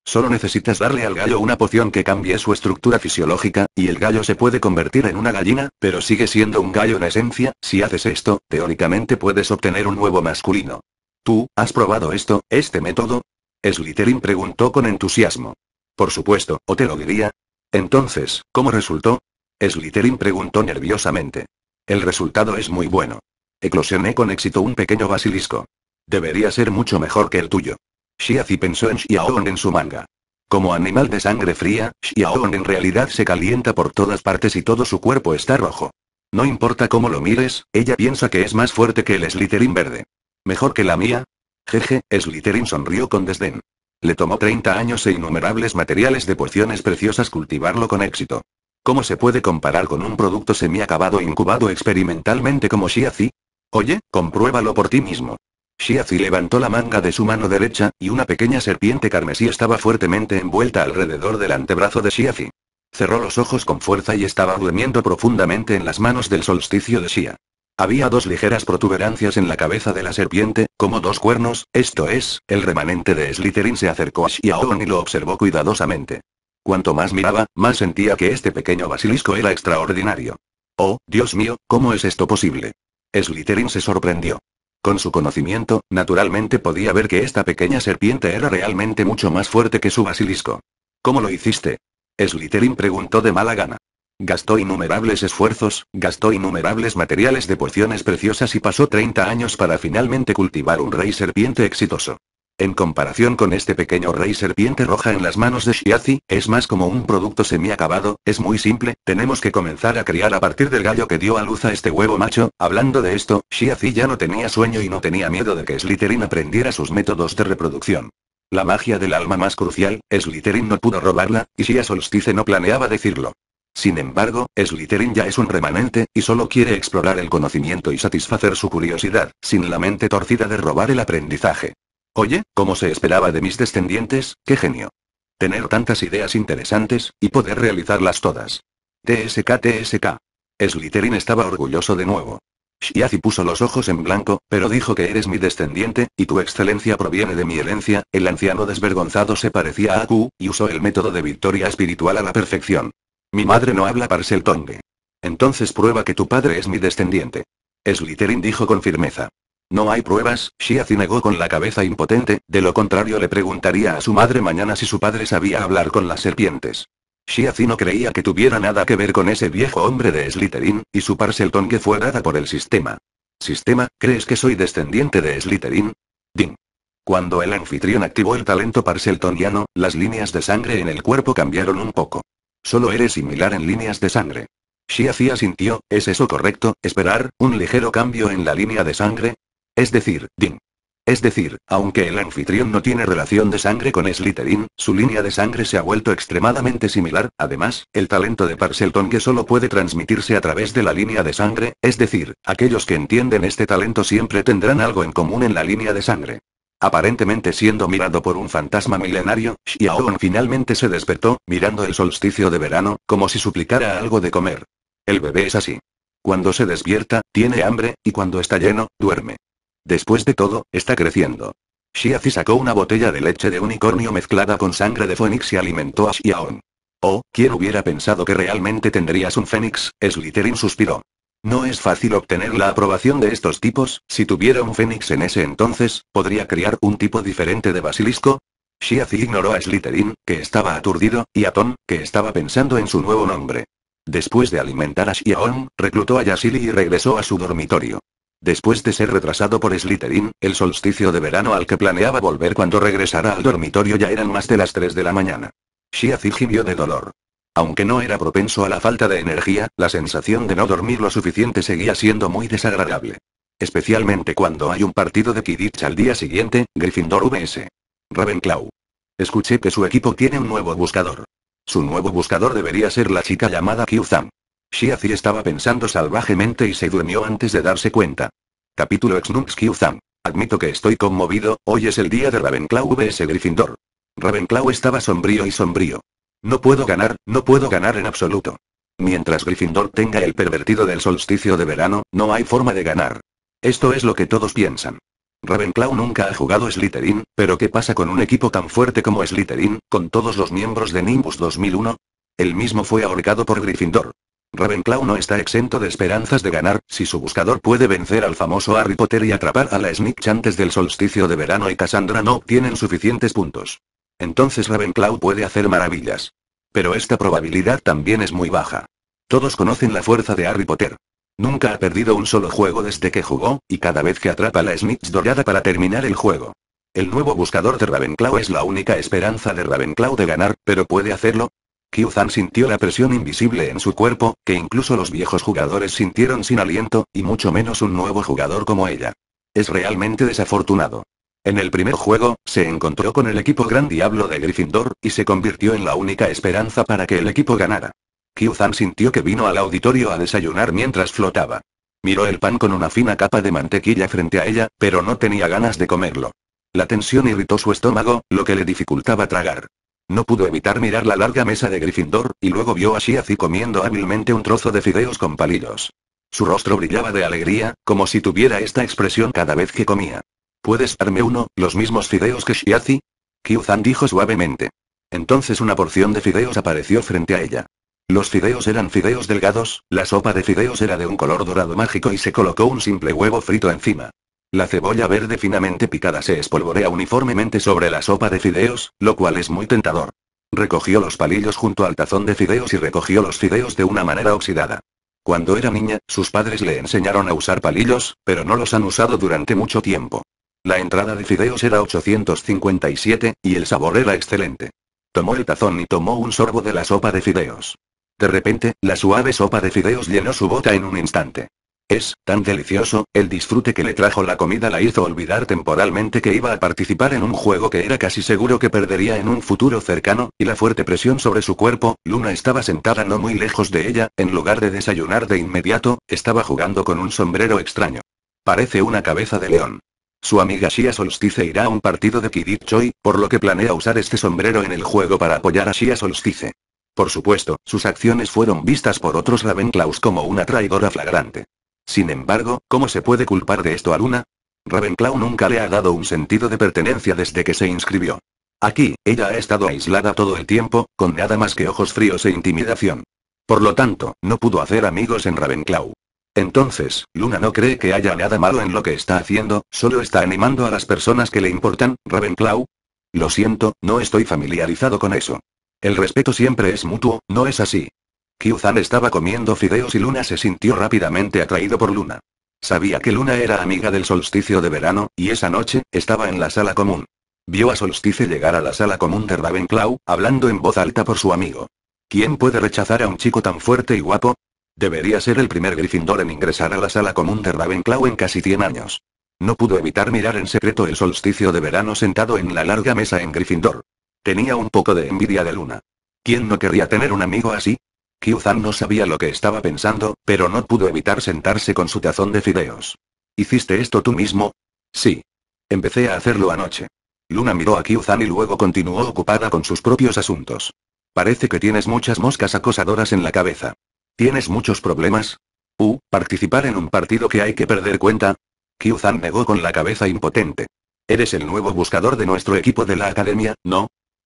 Solo necesitas darle al gallo una poción que cambie su estructura fisiológica, y el gallo se puede convertir en una gallina, pero sigue siendo un gallo en esencia, si haces esto, teóricamente puedes obtener un nuevo masculino. ¿Tú, has probado esto, este método? Slytherin preguntó con entusiasmo. Por supuesto, o te lo diría. Entonces, ¿cómo resultó? Slytherin preguntó nerviosamente. El resultado es muy bueno. Eclosioné con éxito un pequeño basilisco. Debería ser mucho mejor que el tuyo. Shiazi pensó en Xiaohong en su manga. Como animal de sangre fría, Xiaohong en realidad se calienta por todas partes y todo su cuerpo está rojo. No importa cómo lo mires, ella piensa que es más fuerte que el Slytherin verde. ¿Mejor que la mía? Jeje, Slytherin sonrió con desdén. Le tomó 30 años e innumerables materiales de pociones preciosas cultivarlo con éxito. ¿Cómo se puede comparar con un producto semiacabado e incubado experimentalmente como Shiazi? Oye, compruébalo por ti mismo. Shiazi levantó la manga de su mano derecha, y una pequeña serpiente carmesí estaba fuertemente envuelta alrededor del antebrazo de Shiazi. Cerró los ojos con fuerza y estaba durmiendo profundamente en las manos del solsticio de Shia. Había dos ligeras protuberancias en la cabeza de la serpiente, como dos cuernos, esto es, el remanente de Slytherin se acercó a Shiaon y lo observó cuidadosamente. Cuanto más miraba, más sentía que este pequeño basilisco era extraordinario. Oh, Dios mío, ¿cómo es esto posible? Slytherin se sorprendió. Con su conocimiento, naturalmente podía ver que esta pequeña serpiente era realmente mucho más fuerte que su basilisco. ¿Cómo lo hiciste? Slytherin preguntó de mala gana. Gastó innumerables esfuerzos, gastó innumerables materiales de porciones preciosas y pasó 30 años para finalmente cultivar un rey serpiente exitoso. En comparación con este pequeño rey serpiente roja en las manos de Shiazi, es más como un producto semiacabado, es muy simple, tenemos que comenzar a criar a partir del gallo que dio a luz a este huevo macho, hablando de esto, Shiazi ya no tenía sueño y no tenía miedo de que Slytherin aprendiera sus métodos de reproducción. La magia del alma más crucial, Slytherin no pudo robarla, y Shia Solstice no planeaba decirlo. Sin embargo, Slytherin ya es un remanente, y solo quiere explorar el conocimiento y satisfacer su curiosidad, sin la mente torcida de robar el aprendizaje. Oye, como se esperaba de mis descendientes, qué genio. Tener tantas ideas interesantes, y poder realizarlas todas. TSK TSK. Slytherin estaba orgulloso de nuevo. Shiazi puso los ojos en blanco, pero dijo que eres mi descendiente, y tu excelencia proviene de mi herencia. El anciano desvergonzado se parecía a Aku, y usó el método de victoria espiritual a la perfección. Mi madre no habla parseltongue. Entonces prueba que tu padre es mi descendiente. Slytherin dijo con firmeza. No hay pruebas, Shiazi negó con la cabeza impotente, de lo contrario le preguntaría a su madre mañana si su padre sabía hablar con las serpientes. Shiazi no creía que tuviera nada que ver con ese viejo hombre de Slytherin, y su Parcelton que fue dada por el sistema. Sistema, ¿crees que soy descendiente de Slytherin? Ding. Cuando el anfitrión activó el talento parceltoniano, las líneas de sangre en el cuerpo cambiaron un poco. Solo eres similar en líneas de sangre. Shiazi sintió, ¿es eso correcto? Esperar, un ligero cambio en la línea de sangre, es decir, Dean. Es decir, aunque el anfitrión no tiene relación de sangre con Slytherin, su línea de sangre se ha vuelto extremadamente similar, además, el talento de Parcelton que solo puede transmitirse a través de la línea de sangre, es decir, aquellos que entienden este talento siempre tendrán algo en común en la línea de sangre. Aparentemente siendo mirado por un fantasma milenario, Xiaoon finalmente se despertó, mirando el solsticio de verano, como si suplicara algo de comer. El bebé es así. Cuando se despierta, tiene hambre, y cuando está lleno, duerme. Después de todo, está creciendo. Shiazi sacó una botella de leche de unicornio mezclada con sangre de fénix y alimentó a Xiaon. Oh, ¿quién hubiera pensado que realmente tendrías un fénix? Slytherin suspiró. No es fácil obtener la aprobación de estos tipos, si tuviera un fénix en ese entonces, ¿podría criar un tipo diferente de basilisco? Shiazi ignoró a Slytherin, que estaba aturdido, y a Tom, que estaba pensando en su nuevo nombre. Después de alimentar a Xiaon, reclutó a Yasili y regresó a su dormitorio. Después de ser retrasado por Slytherin, el solsticio de verano al que planeaba volver cuando regresara al dormitorio ya eran más de las 3 de la mañana. Shiazil gimió de dolor. Aunque no era propenso a la falta de energía, la sensación de no dormir lo suficiente seguía siendo muy desagradable. Especialmente cuando hay un partido de Quidditch al día siguiente, Gryffindor VS. Ravenclaw. Escuché que su equipo tiene un nuevo buscador. Su nuevo buscador debería ser la chica llamada Q-Zam. Shiazi estaba pensando salvajemente y se durmió antes de darse cuenta. Capítulo x Admito que estoy conmovido, hoy es el día de Ravenclaw vs Gryffindor. Ravenclaw estaba sombrío y sombrío. No puedo ganar, no puedo ganar en absoluto. Mientras Gryffindor tenga el pervertido del solsticio de verano, no hay forma de ganar. Esto es lo que todos piensan. Ravenclaw nunca ha jugado Slytherin, pero ¿qué pasa con un equipo tan fuerte como Slytherin, con todos los miembros de Nimbus 2001? El mismo fue ahorcado por Gryffindor. Ravenclaw no está exento de esperanzas de ganar, si su buscador puede vencer al famoso Harry Potter y atrapar a la Snitch antes del solsticio de verano y Cassandra no obtienen suficientes puntos. Entonces Ravenclaw puede hacer maravillas. Pero esta probabilidad también es muy baja. Todos conocen la fuerza de Harry Potter. Nunca ha perdido un solo juego desde que jugó, y cada vez que atrapa la Snitch dorada para terminar el juego. El nuevo buscador de Ravenclaw es la única esperanza de Ravenclaw de ganar, pero ¿puede hacerlo? Kyuzan sintió la presión invisible en su cuerpo, que incluso los viejos jugadores sintieron sin aliento, y mucho menos un nuevo jugador como ella. Es realmente desafortunado. En el primer juego, se encontró con el equipo Gran Diablo de Gryffindor, y se convirtió en la única esperanza para que el equipo ganara. Kyuzan sintió que vino al auditorio a desayunar mientras flotaba. Miró el pan con una fina capa de mantequilla frente a ella, pero no tenía ganas de comerlo. La tensión irritó su estómago, lo que le dificultaba tragar. No pudo evitar mirar la larga mesa de Gryffindor, y luego vio a Shiazi comiendo hábilmente un trozo de fideos con palillos. Su rostro brillaba de alegría, como si tuviera esta expresión cada vez que comía. ¿Puedes darme uno, los mismos fideos que Shiazi? Kyuzan dijo suavemente. Entonces una porción de fideos apareció frente a ella. Los fideos eran fideos delgados, la sopa de fideos era de un color dorado mágico y se colocó un simple huevo frito encima. La cebolla verde finamente picada se espolvorea uniformemente sobre la sopa de fideos, lo cual es muy tentador. Recogió los palillos junto al tazón de fideos y recogió los fideos de una manera oxidada. Cuando era niña, sus padres le enseñaron a usar palillos, pero no los han usado durante mucho tiempo. La entrada de fideos era 857, y el sabor era excelente. Tomó el tazón y tomó un sorbo de la sopa de fideos. De repente, la suave sopa de fideos llenó su bota en un instante. Es tan delicioso, el disfrute que le trajo la comida la hizo olvidar temporalmente que iba a participar en un juego que era casi seguro que perdería en un futuro cercano, y la fuerte presión sobre su cuerpo, Luna estaba sentada no muy lejos de ella, en lugar de desayunar de inmediato, estaba jugando con un sombrero extraño. Parece una cabeza de león. Su amiga Shia Solstice irá a un partido de Kidit Choi, por lo que planea usar este sombrero en el juego para apoyar a Shia Solstice. Por supuesto, sus acciones fueron vistas por otros Ravenclaws como una traidora flagrante. Sin embargo, ¿cómo se puede culpar de esto a Luna? Ravenclaw nunca le ha dado un sentido de pertenencia desde que se inscribió. Aquí, ella ha estado aislada todo el tiempo, con nada más que ojos fríos e intimidación. Por lo tanto, no pudo hacer amigos en Ravenclaw. Entonces, Luna no cree que haya nada malo en lo que está haciendo, solo está animando a las personas que le importan, Ravenclaw. Lo siento, no estoy familiarizado con eso. El respeto siempre es mutuo, ¿no es así? Kyuzan estaba comiendo fideos y Luna se sintió rápidamente atraído por Luna. Sabía que Luna era amiga del solsticio de verano, y esa noche, estaba en la sala común. Vio a Solstice llegar a la sala común de Ravenclaw, hablando en voz alta por su amigo. ¿Quién puede rechazar a un chico tan fuerte y guapo? Debería ser el primer Gryffindor en ingresar a la sala común de Ravenclaw en casi 100 años. No pudo evitar mirar en secreto el solsticio de verano sentado en la larga mesa en Gryffindor. Tenía un poco de envidia de Luna. ¿Quién no querría tener un amigo así? Kyuzan no sabía lo que estaba pensando, pero no pudo evitar sentarse con su tazón de fideos. ¿Hiciste esto tú mismo? Sí. Empecé a hacerlo anoche. Luna miró a Kyuzan y luego continuó ocupada con sus propios asuntos. Parece que tienes muchas moscas acosadoras en la cabeza. ¿Tienes muchos problemas? U. Uh, participar en un partido que hay que perder cuenta. Kyuzan negó con la cabeza impotente. Eres el nuevo buscador de nuestro equipo de la academia, ¿no?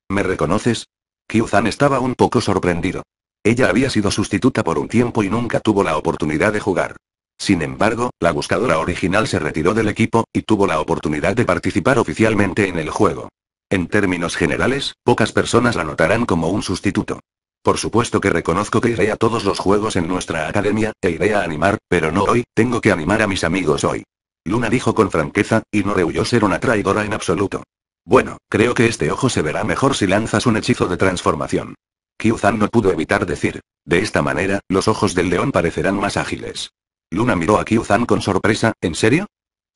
¿Me reconoces? Kyuzan estaba un poco sorprendido. Ella había sido sustituta por un tiempo y nunca tuvo la oportunidad de jugar. Sin embargo, la buscadora original se retiró del equipo, y tuvo la oportunidad de participar oficialmente en el juego. En términos generales, pocas personas la notarán como un sustituto. Por supuesto que reconozco que iré a todos los juegos en nuestra academia, e iré a animar, pero no hoy, tengo que animar a mis amigos hoy. Luna dijo con franqueza, y no rehuyó ser una traidora en absoluto. Bueno, creo que este ojo se verá mejor si lanzas un hechizo de transformación. Kyuzan no pudo evitar decir. De esta manera, los ojos del león parecerán más ágiles. Luna miró a Kyuzan con sorpresa, ¿en serio?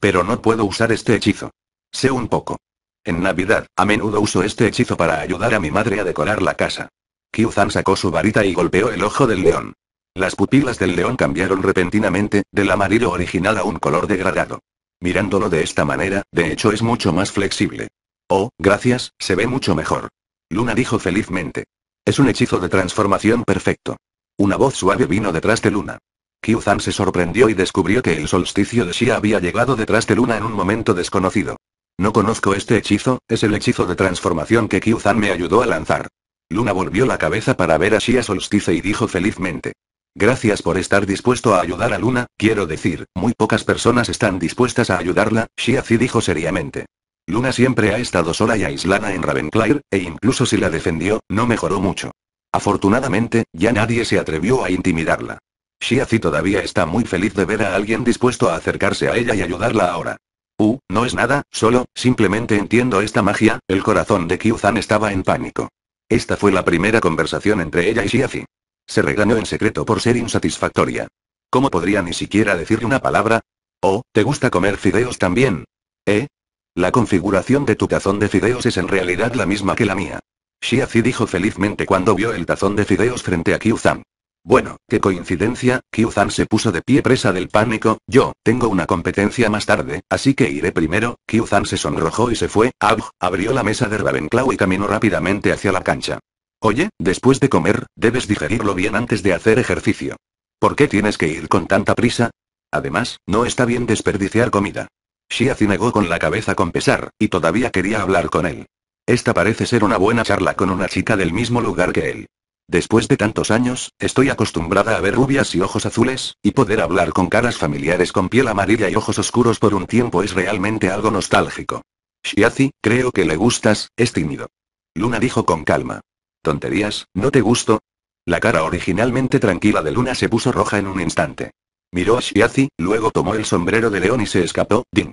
Pero no puedo usar este hechizo. Sé un poco. En Navidad, a menudo uso este hechizo para ayudar a mi madre a decorar la casa. Kyuzan sacó su varita y golpeó el ojo del león. Las pupilas del león cambiaron repentinamente, del amarillo original a un color degradado. Mirándolo de esta manera, de hecho es mucho más flexible. Oh, gracias, se ve mucho mejor. Luna dijo felizmente. Es un hechizo de transformación perfecto. Una voz suave vino detrás de Luna. Kyuzan se sorprendió y descubrió que el solsticio de Shia había llegado detrás de Luna en un momento desconocido. No conozco este hechizo, es el hechizo de transformación que Kyuzan me ayudó a lanzar. Luna volvió la cabeza para ver a Shia solstice y dijo felizmente. Gracias por estar dispuesto a ayudar a Luna, quiero decir, muy pocas personas están dispuestas a ayudarla, Shia Zi dijo seriamente. Luna siempre ha estado sola y aislada en Ravenclair, e incluso si la defendió, no mejoró mucho. Afortunadamente, ya nadie se atrevió a intimidarla. Shiazi todavía está muy feliz de ver a alguien dispuesto a acercarse a ella y ayudarla ahora. Uh, no es nada, solo, simplemente entiendo esta magia, el corazón de Kyuzan estaba en pánico. Esta fue la primera conversación entre ella y Shiazi. Se regañó en secreto por ser insatisfactoria. ¿Cómo podría ni siquiera decirle una palabra? Oh, ¿te gusta comer fideos también? ¿Eh? La configuración de tu tazón de fideos es en realidad la misma que la mía. Shiazi dijo felizmente cuando vio el tazón de fideos frente a Kyuzan. Bueno, qué coincidencia, Kyuzan se puso de pie presa del pánico, yo, tengo una competencia más tarde, así que iré primero, Kyuzan se sonrojó y se fue, abrió la mesa de Ravenclaw y caminó rápidamente hacia la cancha. Oye, después de comer, debes digerirlo bien antes de hacer ejercicio. ¿Por qué tienes que ir con tanta prisa? Además, no está bien desperdiciar comida. Shiazi negó con la cabeza con pesar, y todavía quería hablar con él. Esta parece ser una buena charla con una chica del mismo lugar que él. Después de tantos años, estoy acostumbrada a ver rubias y ojos azules, y poder hablar con caras familiares con piel amarilla y ojos oscuros por un tiempo es realmente algo nostálgico. Shiazi, creo que le gustas, es tímido. Luna dijo con calma. Tonterías, ¿no te gusto? La cara originalmente tranquila de Luna se puso roja en un instante. Miró a Shiazi, luego tomó el sombrero de león y se escapó, Ding.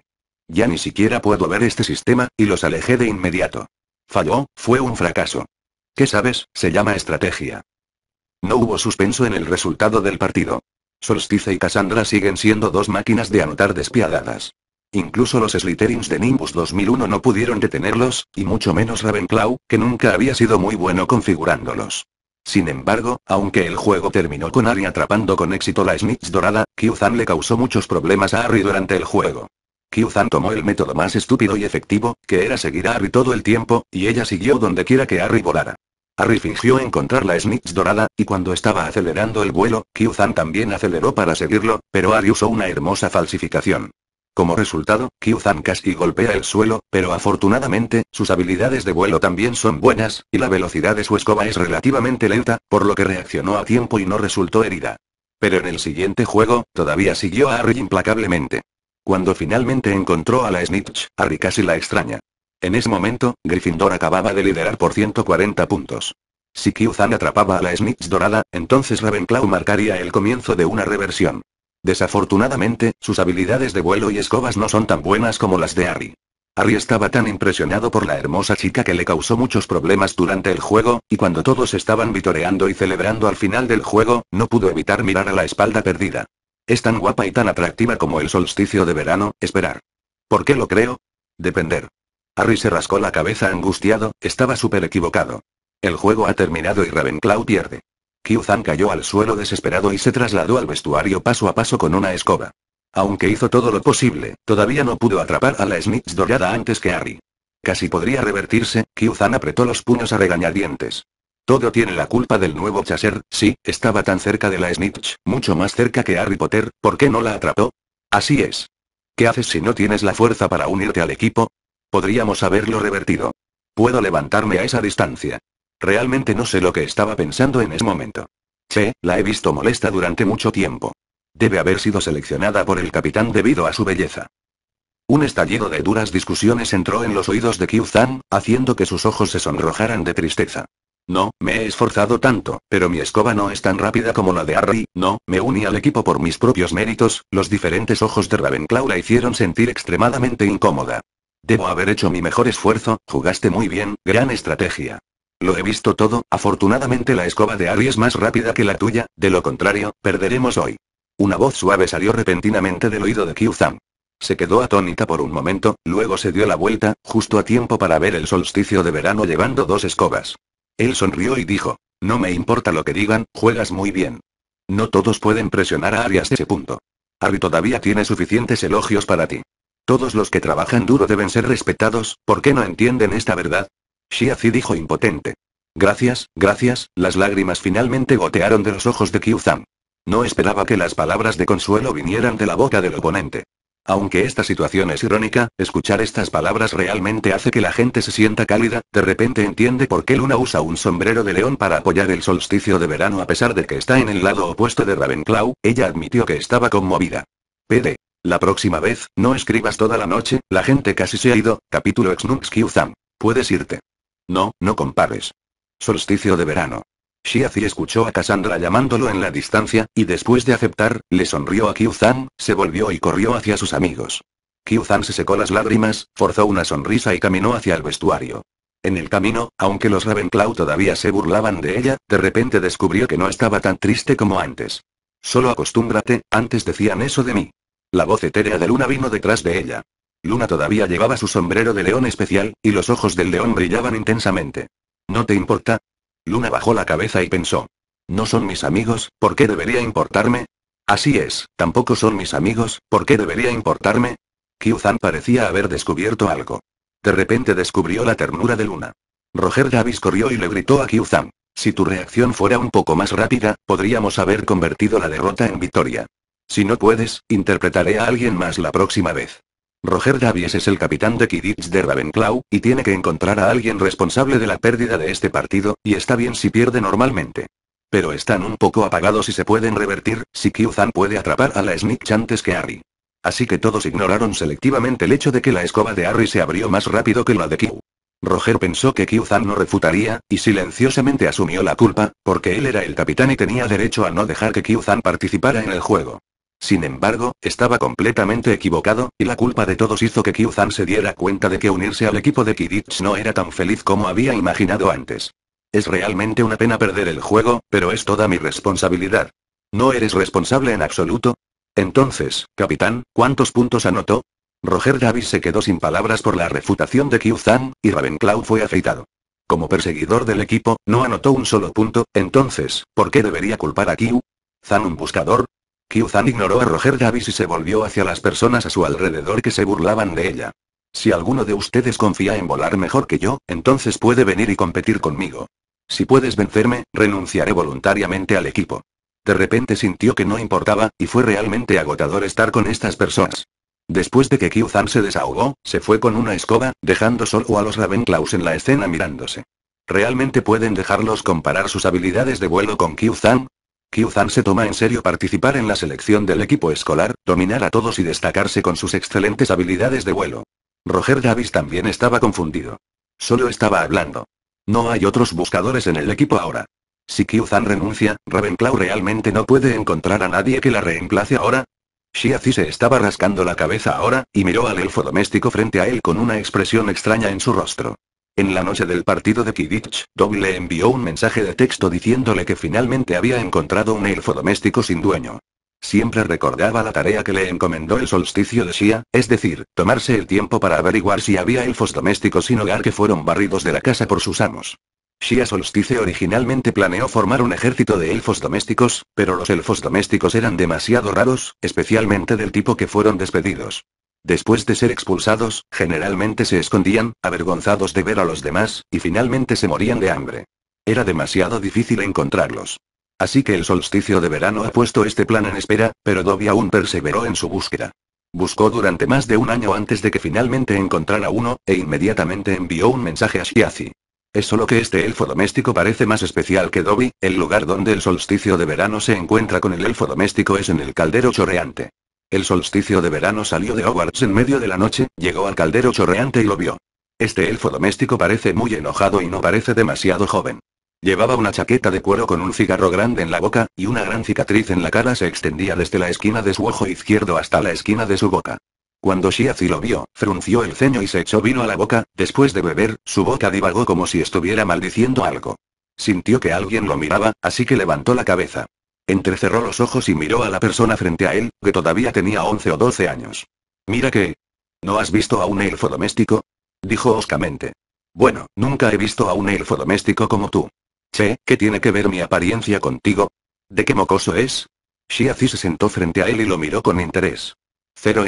Ya ni siquiera puedo ver este sistema, y los alejé de inmediato. Falló, fue un fracaso. ¿Qué sabes? Se llama estrategia. No hubo suspenso en el resultado del partido. Solstice y Cassandra siguen siendo dos máquinas de anotar despiadadas. Incluso los Slytherins de Nimbus 2001 no pudieron detenerlos, y mucho menos Ravenclaw, que nunca había sido muy bueno configurándolos. Sin embargo, aunque el juego terminó con Ari atrapando con éxito la Snitch dorada, Q-Zan le causó muchos problemas a Harry durante el juego. Kyuzan tomó el método más estúpido y efectivo, que era seguir a Harry todo el tiempo, y ella siguió donde quiera que Harry volara. Harry fingió encontrar la Snitch dorada, y cuando estaba acelerando el vuelo, Kyuzan también aceleró para seguirlo, pero Harry usó una hermosa falsificación. Como resultado, Kyuzan casi golpea el suelo, pero afortunadamente, sus habilidades de vuelo también son buenas, y la velocidad de su escoba es relativamente lenta, por lo que reaccionó a tiempo y no resultó herida. Pero en el siguiente juego, todavía siguió a Harry implacablemente. Cuando finalmente encontró a la Snitch, Harry casi la extraña. En ese momento, Gryffindor acababa de liderar por 140 puntos. Si Q-Zan atrapaba a la Snitch dorada, entonces Ravenclaw marcaría el comienzo de una reversión. Desafortunadamente, sus habilidades de vuelo y escobas no son tan buenas como las de Harry. Harry estaba tan impresionado por la hermosa chica que le causó muchos problemas durante el juego, y cuando todos estaban vitoreando y celebrando al final del juego, no pudo evitar mirar a la espalda perdida. Es tan guapa y tan atractiva como el solsticio de verano, esperar. ¿Por qué lo creo? Depender. Harry se rascó la cabeza angustiado, estaba súper equivocado. El juego ha terminado y Ravenclaw pierde. Kyuzan cayó al suelo desesperado y se trasladó al vestuario paso a paso con una escoba. Aunque hizo todo lo posible, todavía no pudo atrapar a la Smiths dorada antes que Harry. Casi podría revertirse, Kyuzan apretó los puños a regañadientes. Todo tiene la culpa del nuevo chaser, sí, estaba tan cerca de la Snitch, mucho más cerca que Harry Potter, ¿por qué no la atrapó? Así es. ¿Qué haces si no tienes la fuerza para unirte al equipo? Podríamos haberlo revertido. Puedo levantarme a esa distancia. Realmente no sé lo que estaba pensando en ese momento. Che, la he visto molesta durante mucho tiempo. Debe haber sido seleccionada por el capitán debido a su belleza. Un estallido de duras discusiones entró en los oídos de Q-Zan, haciendo que sus ojos se sonrojaran de tristeza. No, me he esforzado tanto, pero mi escoba no es tan rápida como la de Harry, no, me uní al equipo por mis propios méritos, los diferentes ojos de Ravenclaw la hicieron sentir extremadamente incómoda. Debo haber hecho mi mejor esfuerzo, jugaste muy bien, gran estrategia. Lo he visto todo, afortunadamente la escoba de Harry es más rápida que la tuya, de lo contrario, perderemos hoy. Una voz suave salió repentinamente del oído de q Se quedó atónita por un momento, luego se dio la vuelta, justo a tiempo para ver el solsticio de verano llevando dos escobas. Él sonrió y dijo, no me importa lo que digan, juegas muy bien. No todos pueden presionar a Ari hasta ese punto. Ari todavía tiene suficientes elogios para ti. Todos los que trabajan duro deben ser respetados, ¿por qué no entienden esta verdad? Shiazi dijo impotente. Gracias, gracias, las lágrimas finalmente gotearon de los ojos de Zhang. No esperaba que las palabras de consuelo vinieran de la boca del oponente. Aunque esta situación es irónica, escuchar estas palabras realmente hace que la gente se sienta cálida, de repente entiende por qué Luna usa un sombrero de león para apoyar el solsticio de verano a pesar de que está en el lado opuesto de Ravenclaw, ella admitió que estaba conmovida. PD. La próxima vez, no escribas toda la noche, la gente casi se ha ido, capítulo Xnux Puedes irte. No, no compares. Solsticio de verano. Shiazi escuchó a Cassandra llamándolo en la distancia, y después de aceptar, le sonrió a Kiu-Zan, se volvió y corrió hacia sus amigos. kiu se secó las lágrimas, forzó una sonrisa y caminó hacia el vestuario. En el camino, aunque los Ravenclaw todavía se burlaban de ella, de repente descubrió que no estaba tan triste como antes. Solo acostúmbrate, antes decían eso de mí. La voz etérea de Luna vino detrás de ella. Luna todavía llevaba su sombrero de león especial, y los ojos del león brillaban intensamente. ¿No te importa? Luna bajó la cabeza y pensó. No son mis amigos, ¿por qué debería importarme? Así es, tampoco son mis amigos, ¿por qué debería importarme? Kyuzan parecía haber descubierto algo. De repente descubrió la ternura de Luna. Roger Davis corrió y le gritó a Kyuzan. Si tu reacción fuera un poco más rápida, podríamos haber convertido la derrota en victoria. Si no puedes, interpretaré a alguien más la próxima vez. Roger Davies es el capitán de Kidditch de Ravenclaw, y tiene que encontrar a alguien responsable de la pérdida de este partido, y está bien si pierde normalmente. Pero están un poco apagados y se pueden revertir, si Kyuzan puede atrapar a la Snitch antes que Harry. Así que todos ignoraron selectivamente el hecho de que la escoba de Harry se abrió más rápido que la de Q. Roger pensó que Kyuzan no refutaría, y silenciosamente asumió la culpa, porque él era el capitán y tenía derecho a no dejar que Kyuzan participara en el juego. Sin embargo, estaba completamente equivocado, y la culpa de todos hizo que Kyu-Zan se diera cuenta de que unirse al equipo de Kidich no era tan feliz como había imaginado antes. Es realmente una pena perder el juego, pero es toda mi responsabilidad. ¿No eres responsable en absoluto? Entonces, capitán, ¿cuántos puntos anotó? Roger Davis se quedó sin palabras por la refutación de Kyu-Zan, y Ravenclaw fue afeitado. Como perseguidor del equipo, no anotó un solo punto, entonces, ¿por qué debería culpar a Kyu? ¿Zan un buscador? Kyuzan ignoró a Roger Davis y se volvió hacia las personas a su alrededor que se burlaban de ella. Si alguno de ustedes confía en volar mejor que yo, entonces puede venir y competir conmigo. Si puedes vencerme, renunciaré voluntariamente al equipo. De repente sintió que no importaba, y fue realmente agotador estar con estas personas. Después de que Kyuzan se desahogó, se fue con una escoba, dejando solo a los Ravenclaws en la escena mirándose. ¿Realmente pueden dejarlos comparar sus habilidades de vuelo con Kyuzan? Kyuzan se toma en serio participar en la selección del equipo escolar, dominar a todos y destacarse con sus excelentes habilidades de vuelo. Roger Davis también estaba confundido. Solo estaba hablando. No hay otros buscadores en el equipo ahora. Si Kyuzan renuncia, Ravenclaw realmente no puede encontrar a nadie que la reemplace ahora. Shiazi se estaba rascando la cabeza ahora, y miró al elfo doméstico frente a él con una expresión extraña en su rostro. En la noche del partido de Kidditch, Dobby le envió un mensaje de texto diciéndole que finalmente había encontrado un elfo doméstico sin dueño. Siempre recordaba la tarea que le encomendó el solsticio de Shia, es decir, tomarse el tiempo para averiguar si había elfos domésticos sin hogar que fueron barridos de la casa por sus amos. Shia Solstice originalmente planeó formar un ejército de elfos domésticos, pero los elfos domésticos eran demasiado raros, especialmente del tipo que fueron despedidos. Después de ser expulsados, generalmente se escondían, avergonzados de ver a los demás, y finalmente se morían de hambre. Era demasiado difícil encontrarlos. Así que el solsticio de verano ha puesto este plan en espera, pero Dobby aún perseveró en su búsqueda. Buscó durante más de un año antes de que finalmente encontrara uno, e inmediatamente envió un mensaje a Shiazi. Es solo que este elfo doméstico parece más especial que Dobby, el lugar donde el solsticio de verano se encuentra con el elfo doméstico es en el caldero chorreante. El solsticio de verano salió de Hogwarts en medio de la noche, llegó al caldero chorreante y lo vio. Este elfo doméstico parece muy enojado y no parece demasiado joven. Llevaba una chaqueta de cuero con un cigarro grande en la boca, y una gran cicatriz en la cara se extendía desde la esquina de su ojo izquierdo hasta la esquina de su boca. Cuando Shiazi lo vio, frunció el ceño y se echó vino a la boca, después de beber, su boca divagó como si estuviera maldiciendo algo. Sintió que alguien lo miraba, así que levantó la cabeza. Entrecerró los ojos y miró a la persona frente a él, que todavía tenía 11 o 12 años. Mira que... ¿No has visto a un elfo doméstico? Dijo oscamente. Bueno, nunca he visto a un elfo doméstico como tú. Che, ¿qué tiene que ver mi apariencia contigo? ¿De qué mocoso es? Shiazi se sentó frente a él y lo miró con interés. Cero.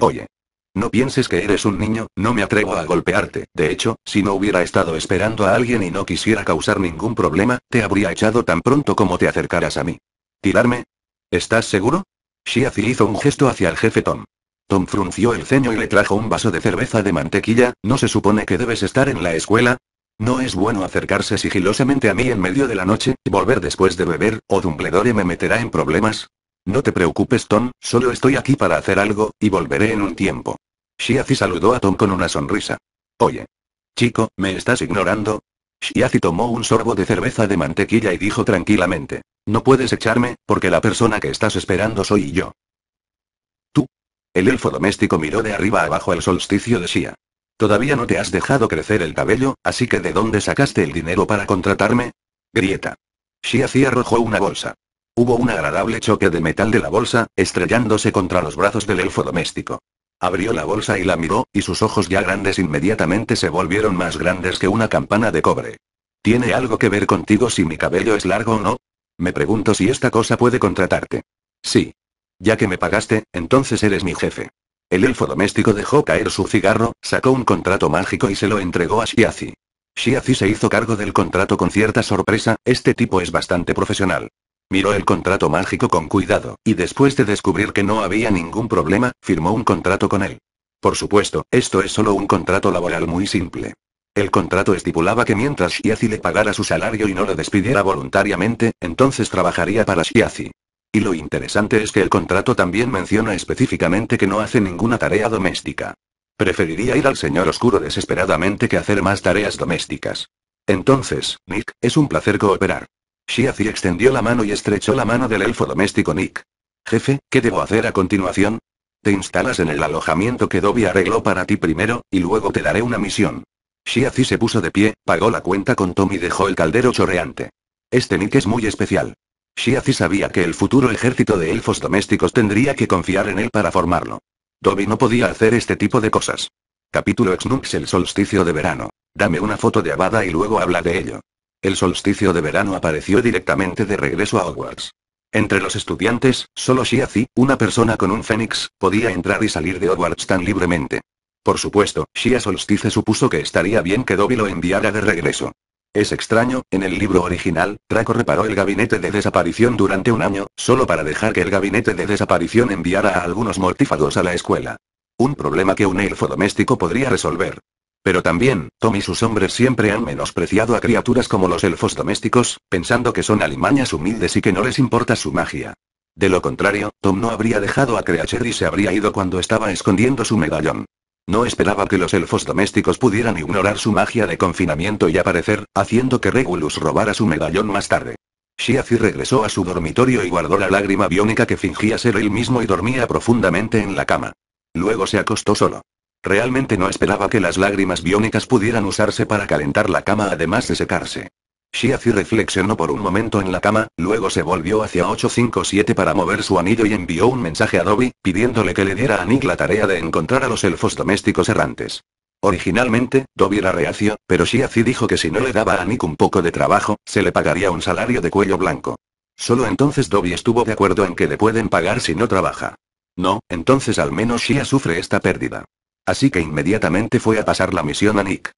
Oye. No pienses que eres un niño, no me atrevo a golpearte. De hecho, si no hubiera estado esperando a alguien y no quisiera causar ningún problema, te habría echado tan pronto como te acercaras a mí. ¿Tirarme? ¿Estás seguro? Shiazi hizo un gesto hacia el jefe Tom. Tom frunció el ceño y le trajo un vaso de cerveza de mantequilla, ¿no se supone que debes estar en la escuela? No es bueno acercarse sigilosamente a mí en medio de la noche, volver después de beber, o Dumbledore me meterá en problemas. No te preocupes Tom, solo estoy aquí para hacer algo, y volveré en un tiempo. Shiazi saludó a Tom con una sonrisa. Oye. Chico, ¿me estás ignorando? Shiazi tomó un sorbo de cerveza de mantequilla y dijo tranquilamente. No puedes echarme, porque la persona que estás esperando soy yo. ¿Tú? El elfo doméstico miró de arriba abajo al solsticio de Shia. Todavía no te has dejado crecer el cabello, así que ¿de dónde sacaste el dinero para contratarme? Grieta. Shiazi arrojó una bolsa. Hubo un agradable choque de metal de la bolsa, estrellándose contra los brazos del elfo doméstico. Abrió la bolsa y la miró, y sus ojos ya grandes inmediatamente se volvieron más grandes que una campana de cobre. ¿Tiene algo que ver contigo si mi cabello es largo o no? Me pregunto si esta cosa puede contratarte. Sí. Ya que me pagaste, entonces eres mi jefe. El elfo doméstico dejó caer su cigarro, sacó un contrato mágico y se lo entregó a Shiazi. Shiazi se hizo cargo del contrato con cierta sorpresa, este tipo es bastante profesional. Miró el contrato mágico con cuidado, y después de descubrir que no había ningún problema, firmó un contrato con él. Por supuesto, esto es solo un contrato laboral muy simple. El contrato estipulaba que mientras Shiazi le pagara su salario y no lo despidiera voluntariamente, entonces trabajaría para Shiazi. Y lo interesante es que el contrato también menciona específicamente que no hace ninguna tarea doméstica. Preferiría ir al señor oscuro desesperadamente que hacer más tareas domésticas. Entonces, Nick, es un placer cooperar. Shiazi extendió la mano y estrechó la mano del elfo doméstico Nick. Jefe, ¿qué debo hacer a continuación? Te instalas en el alojamiento que Dobby arregló para ti primero, y luego te daré una misión. Shiazi se puso de pie, pagó la cuenta con Tom y dejó el caldero chorreante. Este Nick es muy especial. Shiazi sabía que el futuro ejército de elfos domésticos tendría que confiar en él para formarlo. Dobby no podía hacer este tipo de cosas. Capítulo X-NUX El solsticio de verano. Dame una foto de Abada y luego habla de ello. El solsticio de verano apareció directamente de regreso a Hogwarts. Entre los estudiantes, solo Shiazi, una persona con un fénix, podía entrar y salir de Hogwarts tan libremente. Por supuesto, Shia Solstice supuso que estaría bien que Dobby lo enviara de regreso. Es extraño, en el libro original, Draco reparó el gabinete de desaparición durante un año, solo para dejar que el gabinete de desaparición enviara a algunos mortífagos a la escuela. Un problema que un elfo doméstico podría resolver. Pero también, Tom y sus hombres siempre han menospreciado a criaturas como los elfos domésticos, pensando que son alimañas humildes y que no les importa su magia. De lo contrario, Tom no habría dejado a Creacher y se habría ido cuando estaba escondiendo su medallón. No esperaba que los elfos domésticos pudieran ignorar su magia de confinamiento y aparecer, haciendo que Regulus robara su medallón más tarde. Shiazi regresó a su dormitorio y guardó la lágrima biónica que fingía ser él mismo y dormía profundamente en la cama. Luego se acostó solo. Realmente no esperaba que las lágrimas biónicas pudieran usarse para calentar la cama además de secarse. Shiazi reflexionó por un momento en la cama, luego se volvió hacia 857 para mover su anillo y envió un mensaje a Dobby, pidiéndole que le diera a Nick la tarea de encontrar a los elfos domésticos errantes. Originalmente, Dobby era reacio, pero Shiazi dijo que si no le daba a Nick un poco de trabajo, se le pagaría un salario de cuello blanco. Solo entonces Dobby estuvo de acuerdo en que le pueden pagar si no trabaja. No, entonces al menos Shia sufre esta pérdida así que inmediatamente fue a pasar la misión a Nick.